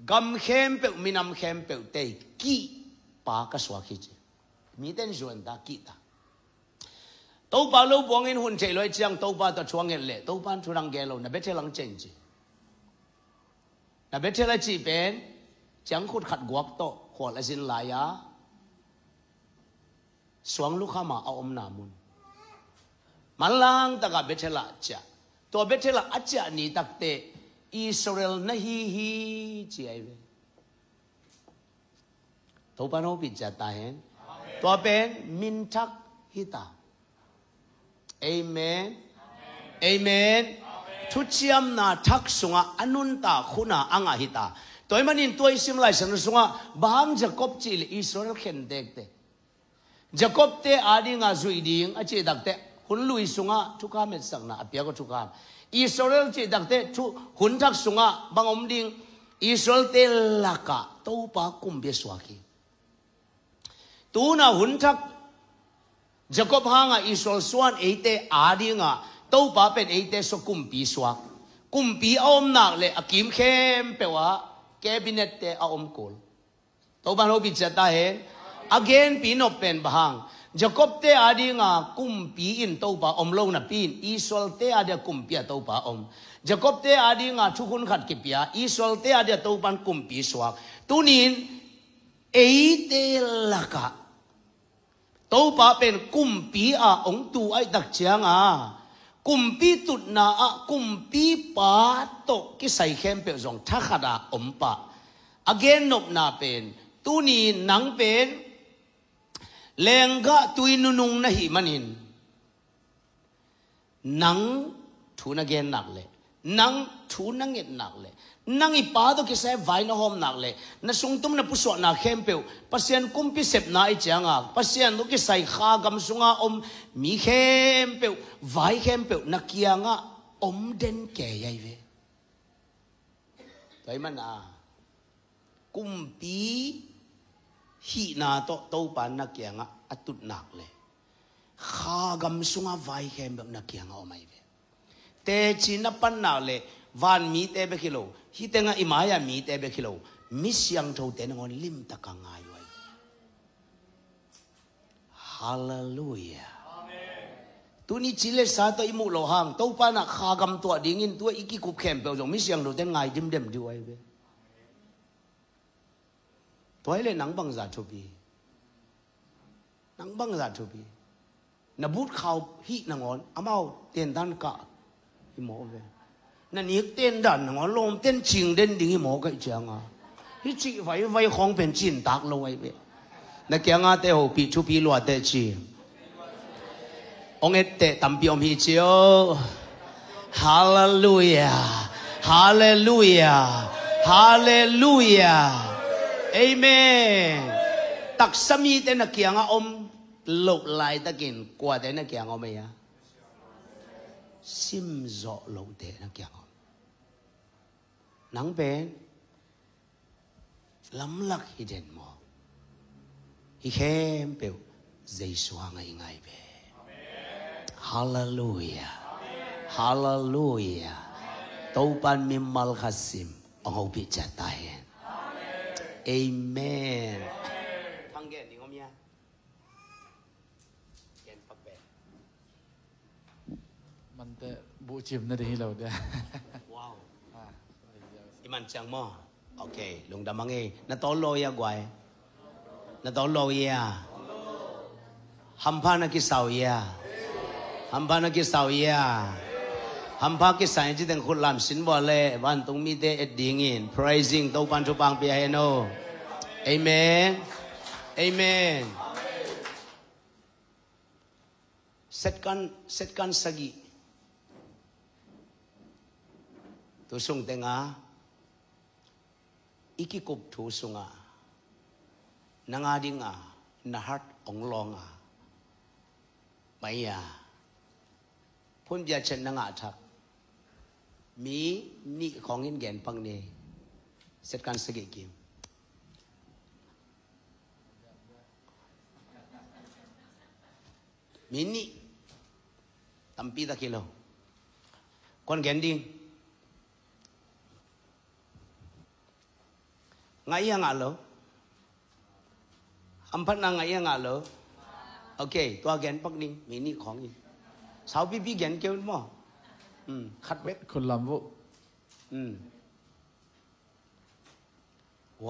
กำเข้มเปวมีนำเข้มเปวเตกีปากสวากิจมีเต่นส่วนตากีตาตัวปาลูกบวงเงินหุ่นเฉยเลยเชียงตัวปาตัวช่วงเงินเละตัวปลาทุรังเกลอนับเบทลังเจนจีนับเบทล่งจีเป็นเชียงขุดขัดกวกโตขวดละสินลายาสวงลูกขามาเอาอมนามุน มันลัางตะกับเบทล่งจ้ะตัวเบทลังอาจจะนี่ตักเตะ Israel na hi hi chỉ ai về thấu ban hô bị trả tài hen tòa bên min thắc hi ta amen amen thu chiam na thắc sunga anun ta khuna anga hi ta tôi mà nhìn tôi xem lại sáng sunga bang Jacob chỉ Israel khen đẹp thế Jacob te adi nga zui ding ache dak te hun lui sunga thukam et sang na apia ko thukam Israel chỉ đặc thế chú hun thắc sung à bằng ông đinh Israel tê là cả tàu ba cùng biết xóa khi tu na hun thắc Jacob hang hanga Israel suan ấy tê á đi ngà tàu ba bên ấy tê so cùng bị xóa cùng bị ông nạc lệ akim khem pe wa cabinet tê ông cột tàu ba nó bị chết ta hết again pin open bang Jacob te adi nga kumpi in pa om lo na pin Israel te adi kumpi a pa om Jacob te adi nga chukun khat kipia Israel te adi topan kumpi swak tunin ei te laka pa pen kumpi a ong tu ai dak chiang a kumpi tut na a kumpi pa to ki sai khem pe zong thakada om pa again nop na pen tuni nang pen lenga tui nunung na hi manin nang thu na gen nak le nang thu na nget nak le nang i pa do kisa vai na hom nak le na sung tum na puso na khem pe pasien kum pi sep na i changa à. pasien do kisa kha gam sunga à om mi khem pe vai khem pe na kianga à om den ke yai ve tai man a kum pi hi na to à à to pan na kia nga atut nak le kha gam sunga vai hem bam na kia nga o mai ve te chi na pan na le van mi te be khilo hi te nga imaya mi te be khilo mi siang tho te ngon lim ta ka ngai wai hallelujah tu ni chile lấy sa tới mụ lò hàng tàu pa na khá gầm tua điên in tua iki cục khem bèo giống mi siang đồ tên ngài dim dim đi vậy ตัวให้เลยนังบังจาทุบีนังบังจาทุบีนบุตรเขาฮีนังอนอามาเตียนดันกะอีหมอเวนั่นี่เตียนดันงอนลมเตียนจิงเด่นดิ่งอีหมอก็เจีงอ่ะฮีจีไว้ไว้ของเป็นจินตักลอยเวนักแกงอาเตหอปีชุปีลวดเตจีองเอเตตัมปิอมฮิจิโอฮาเลลูยา ฮาเลลูยา ฮาเลลูยา Amen. Tak sami te na kianga om lục lai ta kin qua te na kianga om ya. Sim zo lục te na kianga om. Nang ben lắm lắc hi đèn mò. Hi khem biểu dây xóa ngay ngay về. Hallelujah. Hallelujah. Taupan mimmal khasim. Ang hobi cha tayo. Amen. Mình tệ bộ chìm nó đi lâu đấy. Wow. À, Iman chẳng mò. Ok, lùng đam nghe. Nó tỏ lôi ya quài. Nó tỏ lôi ya. Hầm pha nó kia sầu ya. Hầm pha nó kia sầu ya. ham pa ki sai ji deng khul lam sin bo le wan tung mi de a in praising to pan chu pang pi no amen amen Setkan setkan sagi tu sung te nga iki kup thu sunga na nga di nga na hat ong lo nga mai ya phun bia chen na nga thak mi ni khongin gen pang ne set kan sege kim mi ni tampi ta kilo kon gen ding ngai yang alo ampat na ngai yang alo okay to gen pak ning mi ni khongin sau bi bi gen keun mo คัดเบ็ดคนลำบุ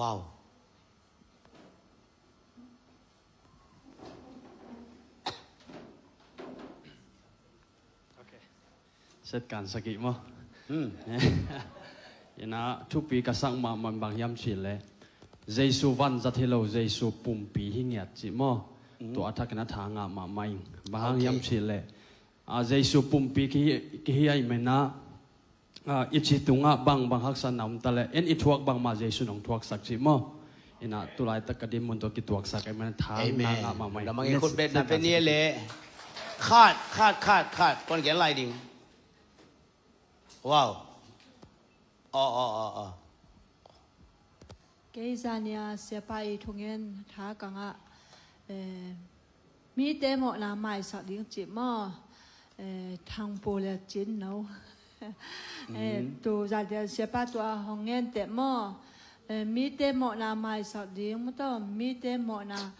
ว้าวเสร็จการสกิมอยนะทุกปีก็สร้างมามันบางยำชิลเลยเจสูวันจะที่เราเจสูปุ่มปีหิเงียจิมอตัวอัฐกนัทางามาไม่บางยำชิลเลย À, Giêsu pumpi ki ki ai mena ichi tunga bang bang haksa nam tale en i thuak bang ma Giêsu nong thuak sak chi mo ina tulai takadim mun to ki thuak sak ai mena tha na nga ma mai lamang khut bet na pe ni le khát khát khát khát con kia lai đi wow ờ ờ ờ ờ cái zania sẽ bay thùng yên thả cả ngã ờ, mi tế mọ là mai sợ tiếng chị mò thang bồ là chín nấu tu ừ. ra thì sẽ bắt tua hồng yên tệ mò mi tệ mò na mai sọt đi mà to mi tệ mò là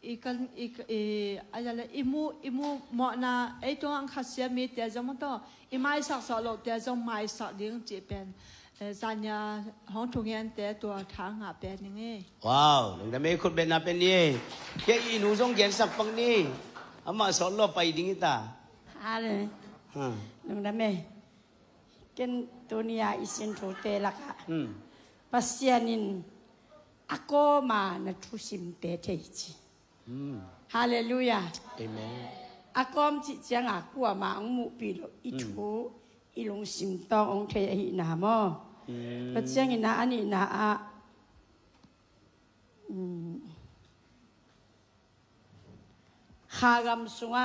ikan ik ajala imu imu mọ na ai to ang khasia mi te jong to i mai sak so lo te jong mai sak ding chi pen sanya hong thung yan te to tha nga pe ni nge wow nang da me khut be na pe ni ye i nu jong gen sak pang ni அம்மா சொல்ல போயிட்டீங்கதா ஆறு நுங்கடமே ken tunia isin rote laka hmm. pasianin ako ma na thusim te theichi hmm. hallelujah amen akom chi changa kwa ma angmu pilo thu, hmm. ilung sim tong ong the hi na mo hmm. pasiangina ani na a hmm. ฮากำสุงะ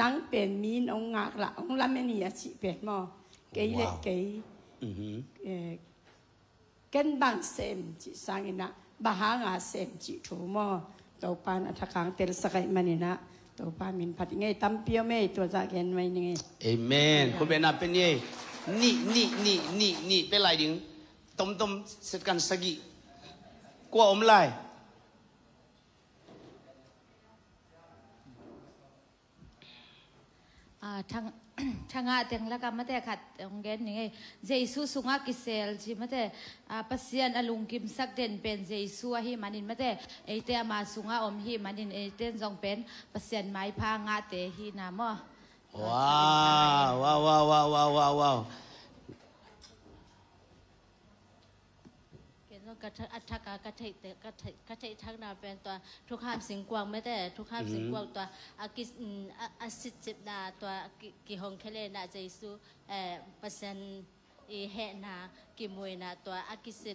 นังเป็นมีนองงากละองละไม่นี่สิเป็นมอเกยเล็กเกยเกนบางเซมจิสังอินะบาฮางาเซมจิทูมอตปานอัฐคังเตลสกัยมันินะตัวปามินพัดไงตั้มเปียวเมตัวจกเกนไว้่ไงเอเมนคุณเป็นอะไรเนไงยนี่นี่นี่นี่นี่เป็นไรดิ้งตมตมเสร็จกันสกิกลัวอมไลทั้งทั้งอาทิตย์แล้วก็มาไต้ขัดตงเงี้ยนี่เยซูสุงาคิเซลจีไม่ได้ปัศยานอลุงกิมสักเดนเป็นเยซูอาฮิมันินี่ไม่ได้เอเตียมาสุงาอมฮิมันินเอเตีนจงเป็นปัศยานไม้พางอาเตฮินามอว้าวว้าวว้าวว้าวว้าวกัอัฐกากัเทกัเทกัเททักนาเป็นตัวทุกข้ามสิงกวางไม่แต่ ทุกข้ามสิงกวางตัวอากิอาสิจิบนาตัวกิฮงเคเลนาเจสุเอ่อปเซนอีเฮนากิมวยนาตัวอากิสิ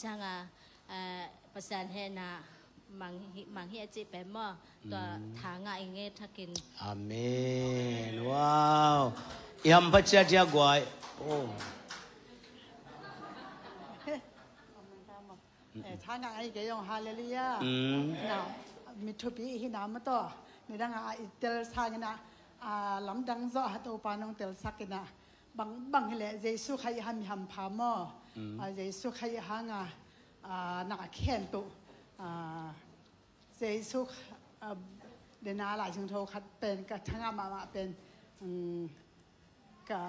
ช่างอ่เอ่อปเซนเฮนามังมังเฮจิเป็นมอตัวทางอ่ะเองเงทักกินอเมนว้าวยำปัจจัยกวยโอ้ท่านอไงก็ยังฮาเลลียานะมิทุบีหินามตัวนี่ดังอาอิตเตลซากินะอ่าลำดังจ่อฮัตโอปานงเตลซากินะบังบังเหล่เยซูใครฮามิฮัมพามออ่าเยซูใครฮังอ่าอ่านักแขียนตุอาเจสุขเดนาหลายชิงโทคัดเป็นกับทั้งอามาเป็นอืมกั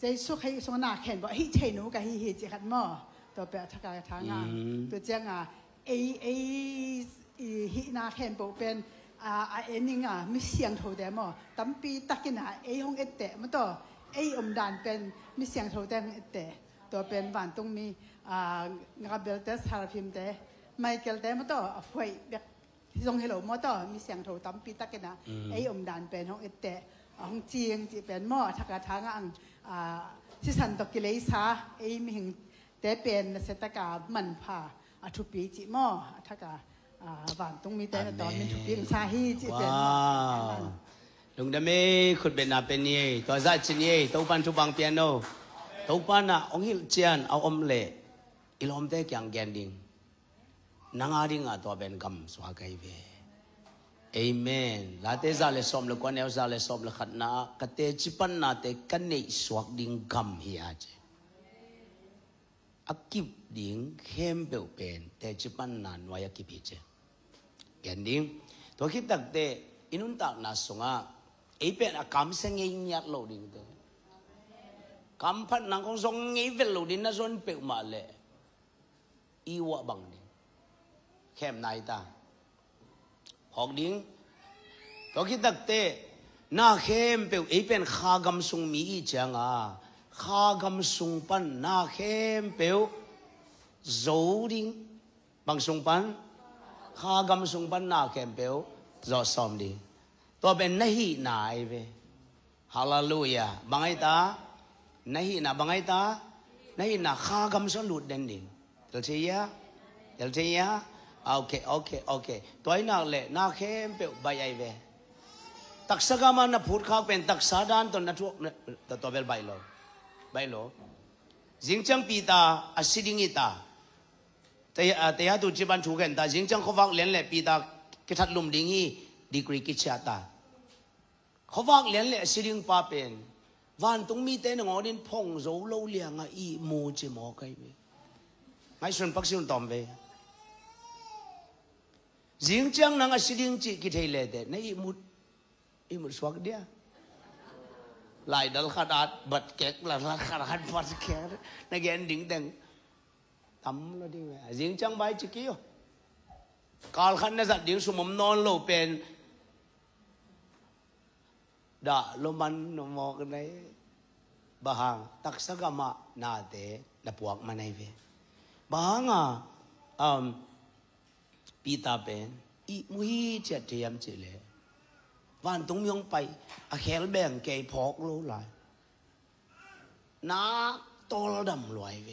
เยซูใครสงนาเขียนบอกฮิเชนุกับฮิฮิจิคัดมอตัวเปียทักการทางอาตัวเจ้าเอเอฮินาเห็นโปเป็นอ่าเอ็นิงอ่ะมีเสียงโทรเดมอ่ตั้งปีตักกินอ่ะเอฮงเอเตมัตัวเออมดานเป็นมีเสียงโทรเดมเอเตตัวเป็นหวานตรงมีอ่ากาเบลเตสฮาร์ฟิมเตไมเกลเตมตัวฟวยเด็กทรงเฮลโลมตัวมีเสียงโทรตั้งปีตักกินอ่ะเออมดานเป็นฮงเอเตฮงจียงจีเป็นมอทักการทางอ่ะอ่าที่สันตกิเลสาเอ้ยมีหิงแต่เป็นเศรษฐกามันผ่าอทุปีจิมออัฐกาหวานตรงมีแต่ตอนมีทุปีชาฮีจิเป็นลุงดเมคุณเป็นอาเป็นยี่ตัวซาจินยี่ตัวปันทุบังเปียโนตัวปันอ่ะองค์เจียนเอาอมเล่อิลอมเตกยังแกนดิงนางอาริงอะตัวเป็นกำสวากายเวเอเมนลาเตซาเลสอมเลกคนเอวซาเลสอมเลขัดนากเตจิปันนาเตกันเนสวากดิงกำเฮียเจ akip ding khem beu pen te chipan na noya ki piche ken ding to khi tak te inun tak na sunga ei pen a kam seng ei nyat lo ding to kam phát năng kong song nghe về lo din na zon biểu mà lệ, i hoa bang ding khem nai ta hok ding tôi khi đặt te na khem biểu ấy pen kha gam sung mỹ chẳng à kha gam sung pan na khem pếu dấu đinh bằng sung pan kha gam sung pan na khem pếu do som đi to bên nahi na ai về hallelujah bằng ai ta nahi na bằng ai ta nahi na kha gam son lụt đen đi được chưa ya được chưa ya ah, ok ok ok tối nào lệ na khem pếu bay ai về taksagama na phut khak pen taksada ton na thuak ta to bel bay lo bay lo dính chăng pi ta a à, si ding ta tay à tay hát tu chỉ ban chú ta dính chăng khó vắng lén lẹ pi ta cái thắt lùm ding hi đi kri kí cha ta khó vắng lén lẹ si ding pa pen van tung mi tên ngó đến phong dấu lâu liang à y mù chỉ mò cây về mai xuân bắc xuân tòm về dính chăng năng a à si ding chỉ cái thầy lẹ đấy nay mút y mút xoạc ลายดัลขนาดบัดเก็กละลกขนาดบัดแก็ในักเร็นดิ่งดังทำแล้วดิเว้ยจิงจังใบจิกิโอกาลขันนสัตว์ดิ่งสมมนอนโลเป็นด่าลมันนมอกันไหนบางตักสกมานาเะนับวกมาในเวบางอ่ะปีตาเป็นอีมุฮีจเจดียมเจเลวันตรงมีองไปอาแคลแบ่งแกพอกโลหลายนักตอลดำลอยเว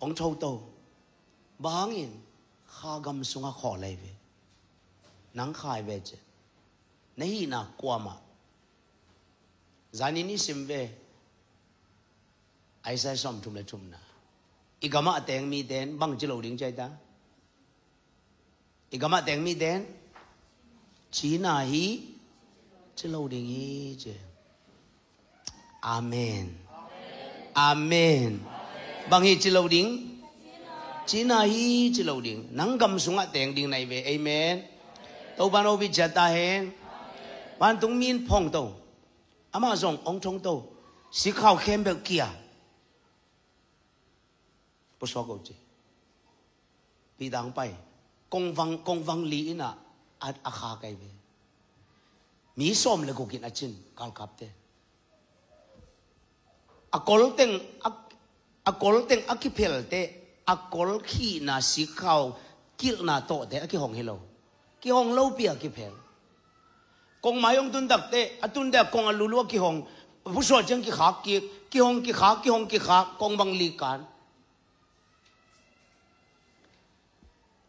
องโชโตบางอินข้ากำสุงขอเลยเวนังขายเวจนี่นักกวามาจานินิสิมเวไอ้ใส่สมทุมเลยทุมนะอีกมาแตงมีแตนบังจิโลดิงใจตาอีกมาแตงมีแตนจีนาฮี chứ lâu đình ý chứ Amen Amen Bang hi chứ lâu đình chỉ na hi chứ lâu đình nắng cầm xuống ạ tiền đình này về Amen tàu ban obi chặt ta hen ban tung min phong tàu ama zong ông trong tàu sĩ khảo khem bèo kia bố so cầu chứ vì đáng bay công vang công vang lý na at akha cái về mi som le gukin achin kal kapte akol teng akol teng akipel te akol khi na si khao kil na to te aki hong hilo ki hong lo pi akipel kong mayong tun dak te atun à, dak kong alulu à, ki hong bu so jeng ki khak ki ki hong ki khak ki hong ki khak kong bang li kan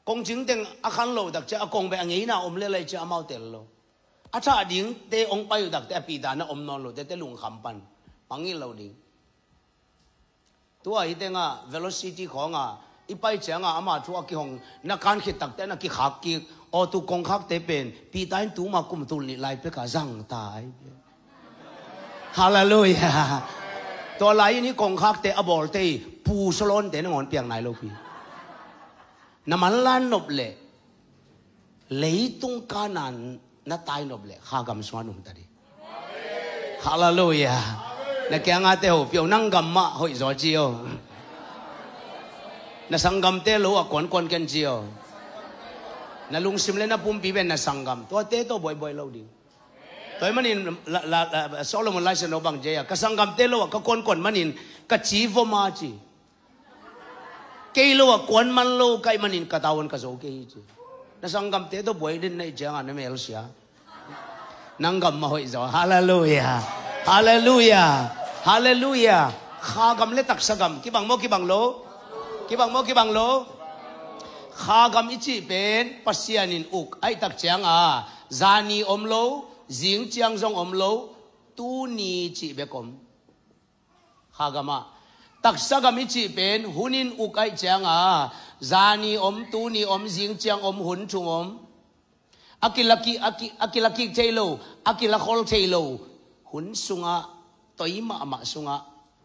kong jing teng akhan lo dak cha akong be angi na om le le cha mau tel lo อาชาดิงเตองไปอยู่ดักแต่ปีดานะอมนอนหลดเตลุงคำปันปังอีเราดิงตัวอีเตงอ่ะเวลสิตี้ของอ่ะอีไปเชียงอ่ะอามาชัวกิหงนักการขิดตักแต่นักกิขักกิโอตุกงขักเตเป็นปีตายตูมากุมตุลิไลเปกะจังตายฮาเลลูยาตัวไหลนี่กงคักเตอบอลเตปูสลอนเตนงอนเปียงไหนลกพี่น้ำมันล้านนบเละเลยตุงกานัน na tai nộp lệ kha gam xoan nung tari hallelujah na kia nga te ho piu nang gam ma hoi zo chiyo na sang gam te lo a kon kon ken chiyo na lung sim le na pum pi ben na sang gam to te to boy boy lo di toy manin la solomon lai sen obang jeya ka sang gam te lo ka kon kon manin ka chi vo ma chi ke lo a kon man lo kai manin ka tawon ka zo ke chi sang na sangam te to boy din nei jang an mel sia nangam ma hoi zo hallelujah hallelujah hallelujah kha gam le tak sagam ki bang mo ki bang lô ki bang mo ki bang lô kha gam ichi pen pasian in uk ai tak chang à? a zani om lô jing chiang jong om lô tu ni chi be kom kha gama taksaga mi chi pen hunin ukai changa zani om tu ni om jing chang om hun chung om akilaki aki akilaki thailo akilakhol thailo hun sunga toima ama sunga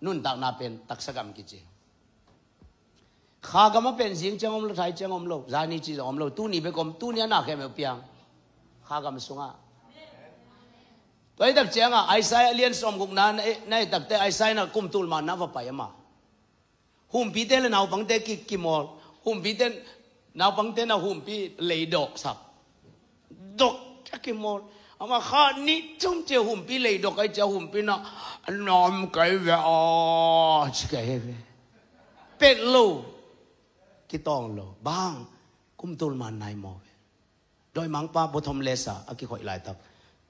nun tak na pen taksagam ki chi gam pen jing chang om lo thai chang om lo zani chi om lo tu ni be kom tu ni na khe me piang gam sunga toy tak changa aisai alien som guk na na tak te aisai na kum tul ma na va pa ma หุ่มพีเต้ละนาวบังเต้กิกิมอลหุ่มพีเต้นาวบังเต้นาหุ่มพีเลยดอกสับดอกจักกิมอลอามาข้านี่จงเจหุ่มพีเลยดอกไอเจหุ่มพีนะนอมไกเวอชไกเวเป็ดลูกิตองโลบ้างกุมตุลมานายมอเวโดยมังป้าบทมเลสาอากิขอยหลายตับ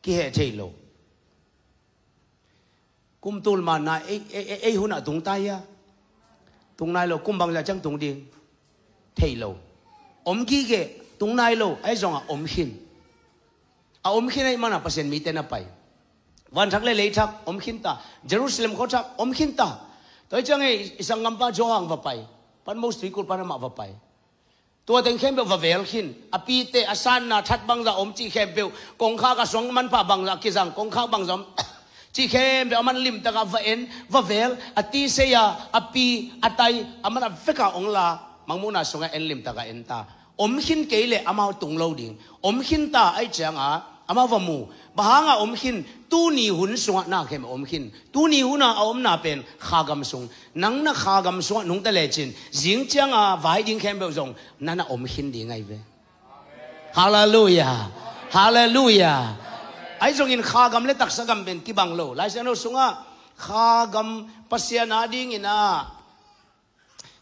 กิเหเชโลกุมตุลมานายเอเอเอหุนาตุงตายา 동나일로 꿈방자 장 동딩 테일로 옮기게 동나일로 아이종아 옮힌 아 옮힌에 이만아 빠센 미테나 빠이 완착래 레이착 옮힌다 제루살렘 고착 옮힌다 도이장에 이상감바 조항 바빠이 반모스 이골 바나마 바빠이 ตัวเต็งเข้มเบลวเวลขินอปีเตอสันนาทัดบังจะอมจีเข้มเบลกงข้ากระสวงมันผ่าบังจะกิสังกงข้าบังจะ chỉ khem về aman lim taka va en va vel ati se ya api atai amana veka ongla mangmuna songa en lim taka en ta om khin keile amau à, tung lo ding om khin ta ai changa ama à, à, va mu bahanga om khin tu ni hun sunga na khem om khin tu ni hun a om na pen khagam sung nang na khagam sunga nung ta le chin jing changa vai ding khem bao zong nana om khin ding ai ve hallelujah hallelujah zongin khagam le taksagam ben ti banglo lai sano sunga khagam pasiana ding ina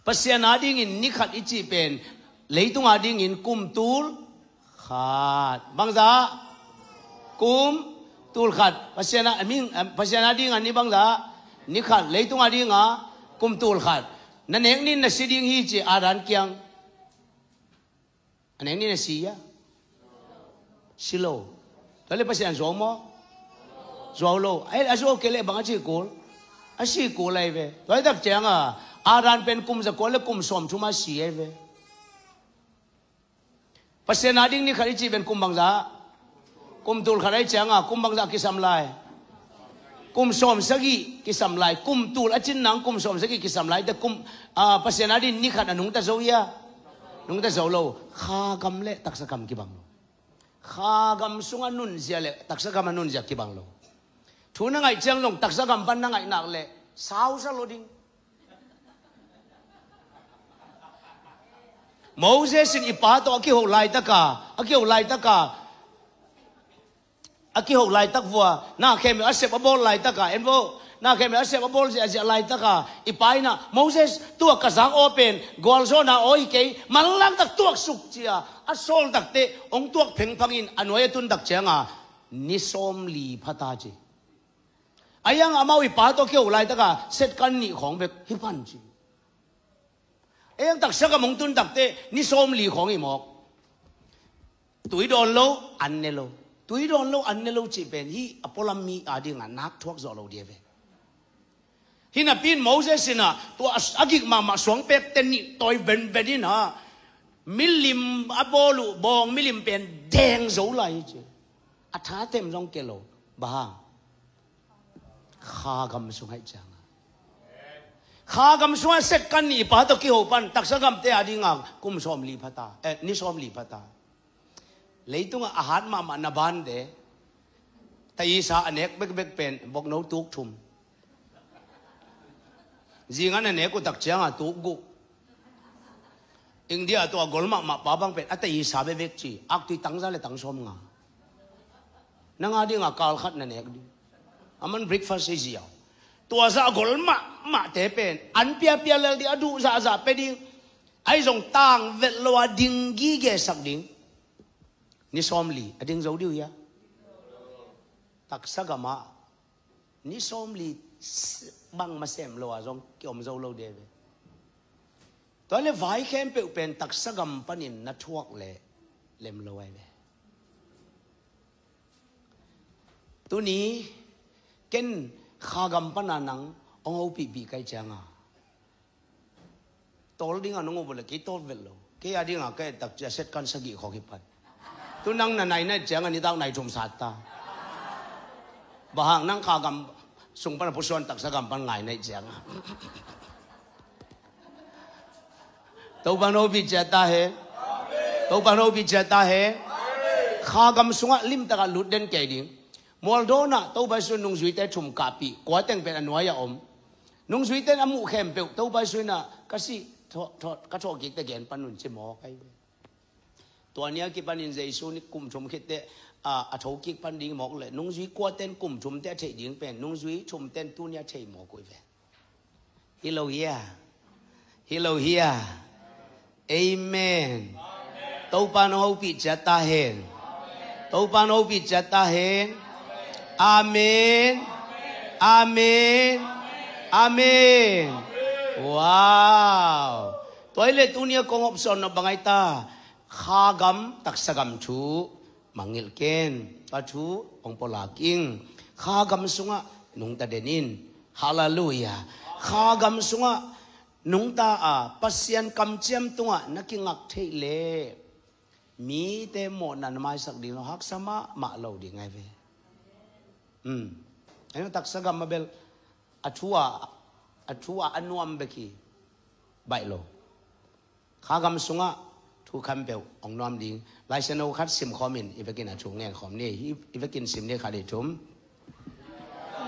pasiana ding in nikhat ichi pen leitung ading in kum tul khat bangza kum tul khat pasiana ming pasiana ding ani bangza nikhat leitung ading a kum tul khat nan eng nin na siding hi chi aran kyang aneng nin na siya silo 他那不是装吗？装ั哎，阿叔，给那帮子过，阿是过来ไอ้讲啊，阿兰เป็นกุมจะ过来กุมสมชุมาเสีย呗。ปัจเจนาดิ้งนี่ขริจีเป็นกุมบังจ้ากุมตูลขริจีงอ่ะกุมบังจ้ากิสัมลกุมสมสกีกิสัมไลกุมตูลอจินนังกุมสมสกีกิสัมไลแต่กุมอ่าภาษาหนาดิ้งนี่ขัดนุ่งตาโจยะนุ่งตาโจโลข้ากำเละตักสกรรมก่บังโล kha gam sunga nun zia le taksa gam nun zia ki bang lo thu na ngai chang long taksa gam ban na ngai nak le sao sa lo ding Moses in ipa to aki ho lai taka aki ho lai taka aki ho lai tak vua na khem asep abol lai taka en vo นาเขมรเสบบอลเสียไรตะก็อีไปนะโมเสสตัวกระซังโอเปนกอลโซนาโอ้ยเกยมันลังตักตัวสุขเชียอัศวลตักเตองตัวเพ่งพังอินอันวยตุนตักเจงานิสโอมลีพัตาจีไอยังอามาวิปัตโตเกียวไรตะก็เซตกันนี่ของเบกฮิปันจีไอยังตักเสกมงตุนตักเตนิสโอมลีของอีหมอกตุยโดนโลอันเนโลตุยโดนโลอันเนโลจีเป็นฮีอพอลามีอาดีงานักทวกจอโลเดียเว hin a pin moses ina to agik ma ma suang pek ten ni toy ven ven ina milim abolu bong milim pen deng zo lai chứ a tha tem rong ke lo ba kha gam su ngai chang kha gam su set kan ni pa to ki ho pan tak sa gam te nga, kum som li phata eh, ni som li phata leitung a han ma ma na ban de tai sa anek bek bek pen bok no tuk thum gì ngắn này nè cô đặc chế à tu gu India tu à gồm mà mà bà bang pet à tây sa bê vết chi ác tuy tăng ra là tăng xóm ngà nang adi ngà cal khát nè nè đi aman breakfast is gì à tu à sa dạ gồm mà mà thế pen ăn pia pia lel đi adu sa sa pê đi ai dùng tang vẹt loa ding à gi ge sắc ding ni xóm li à ding dấu điều ya tak sa gama ni xóm li băng mà xem lo à zong kiom zo lo de ve to le vai khem pe pen tak sagam panin na thuak le lem lo ai ve tu ni ken khagam pananang ong au pi bi kai changa tol ding anong bo le ki tol vel lo ke ya ding a ke tak cha set kan sagi kho ki pan tu nang na nai na changa ni tao nai chum sat ta bahang nang gam sung pan pu son tak sa kam pan ngai này chẳng tâu ban hô bị chết ta he tâu ban hô bị chết ta he khá gầm sung á lim ta lút đến kẻ đi mua đó na tâu ban sun nung duy tế chum copy quá tiếng bên anh nói om nung duy tế amu khèm bẹo tâu ban sun na cái gì thọ thọ cái thọ kia ta gen pan nun chỉ mò cái ตัวนี้กี่ปันอินเจสุนี่กลุ่มชมคิดเตะ à à thấu kịch pan đi một lệ nung duy qua tên cùng chúng ta thể diễn bền nung duy chúng tên tu nhà thể một quý vị hello here hello here amen tâu ban hô bị chặt ta hèn tâu ban hô bị chặt ta hèn amen amen amen wow tôi lệ tu nhà công học sòn nó bằng ai ta khagam taksagam chu mangil ken pachu ong pola king kha gam sunga nung ta denin hallelujah kha gam sunga nung ta a pasian kam chem tunga nakingak thei le mi te mo nan mai sak di no hak sama ma lo di ngai ve hmm ayo tak sagam mabel athua athua anuam beki bailo khagam sunga ทุกคำเปลองนอมดิงลายชนูคัดสิมคอมินอีเวกินอาชูงแงขอมนี่อีเวกินสิมเนี่ยขาดถุม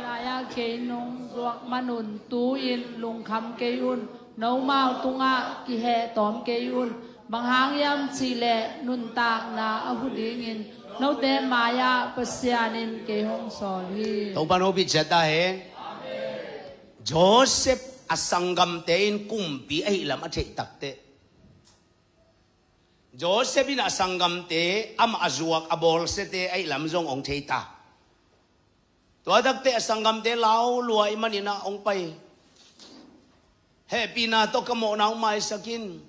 ลายาเคนงรวกมนุนตูอินลุงคำเกยุนนาวมาวตุงะกิเฮตอมเกยุนบางหางยำสีแลนุนตากนาอหุดิงินนาวเตมายาปเสียนินเกหงสอลีตบานโอปิจัตตาเฮโจเซฟอสังกัมเตนกุมปีไอลำอเทตักเต Josephina sangam te am azuak abol se te ai lam zong ong thei ta. Tua dak te sangam te lao luai manina ong pai. He pina to kamo na mai sakin.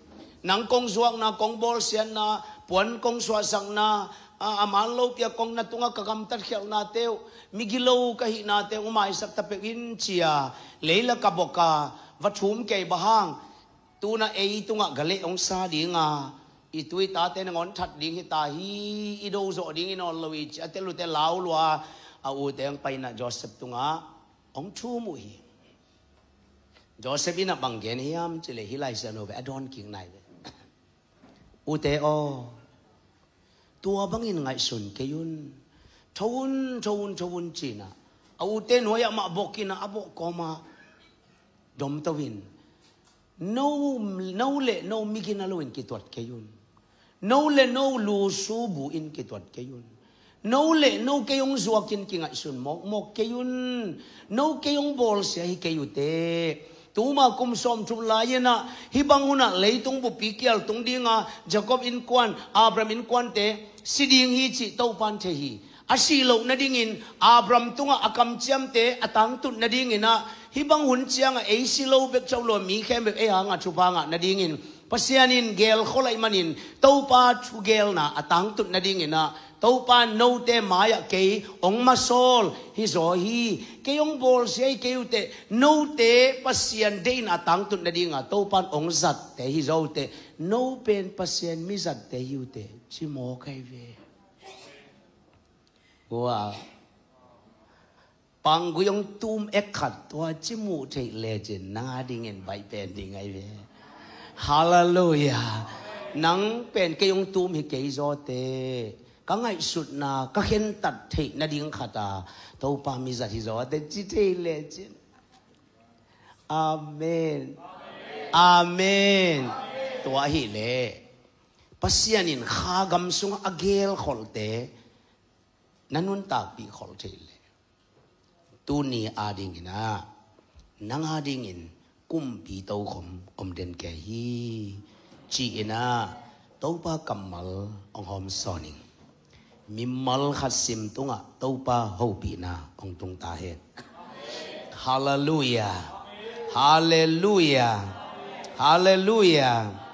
Nang kong zuak na kong bol sian na puan kong swa sang na aman lo pia kong natunga kagam tar khiao na teo migilo kahi na teo umai sak tapekin chia leila kaboka vathum ke bahang tuna ei tunga gale ong sa dinga อีตุยตาเตนงอนทัดดิ้งตาฮีอีดูโจดิ้งนอนลวิจเตลุเตลาวลัวอาอูเตงไปนะจอเซปตุงอาองชูมุฮีจอเซปินะบังเกนฮิยามจิเลฮิไลเซโนเวอดอนกิงไนเวอูเตโอตัวบังอินไงสุนเกยุนทวนทวนทวนจีนะอาอูเตนวยมาบกินะอบอกกอมาดมตวิน no no le no migina lo in kitwat kayun nâu lệ nâu lù su bù in kỹ thuật cái yun nâu lệ nâu cái yung zua kinh kinh ngại sun mok mok cái yun nâu cái yung bol sẽ hi cái yute tuma kum som thum na hi bang banguna leitung bu pikial tung nga jacob in kwan abram in kwan te siding hi chi tau pan the hi asilo na dingin abram tunga akam chiam te atang tut na dingina hi bang hun chiang a e silo bek lo mi khem be e hanga chupa nga na dingin pasianin gel kholai manin topa chu gel na atang tut na ding ina topa no te maya ke ong masol hi zo hi ke ong bol sei ke ute no te pasian de na atang tut na ding a topan ong zat te hi zo te no pen pasian mi zat te hi ute chi mo kai ve wa pang guyong tum ekhat to chi mu te legend na ding en bai pen ding ai ve Hallelujah. Nang pen ke yung tum hi ke zo te. Ka ngai sut na ka khen tat the na ding khata. To pa mi za hi zo te chi te le chi. Amen. Amen. Tua hi le. Pasianin à kha gam sung agel khol te. Nanun tak bi khol te le. Tu ni ading na. Nang ading in kum pi tàu khom om den ke hi chi na tàu pa cầm mal ông hom soning mim mal khát sim tung à tàu pa hau pi na ông tung ta hết hallelujah hallelujah hallelujah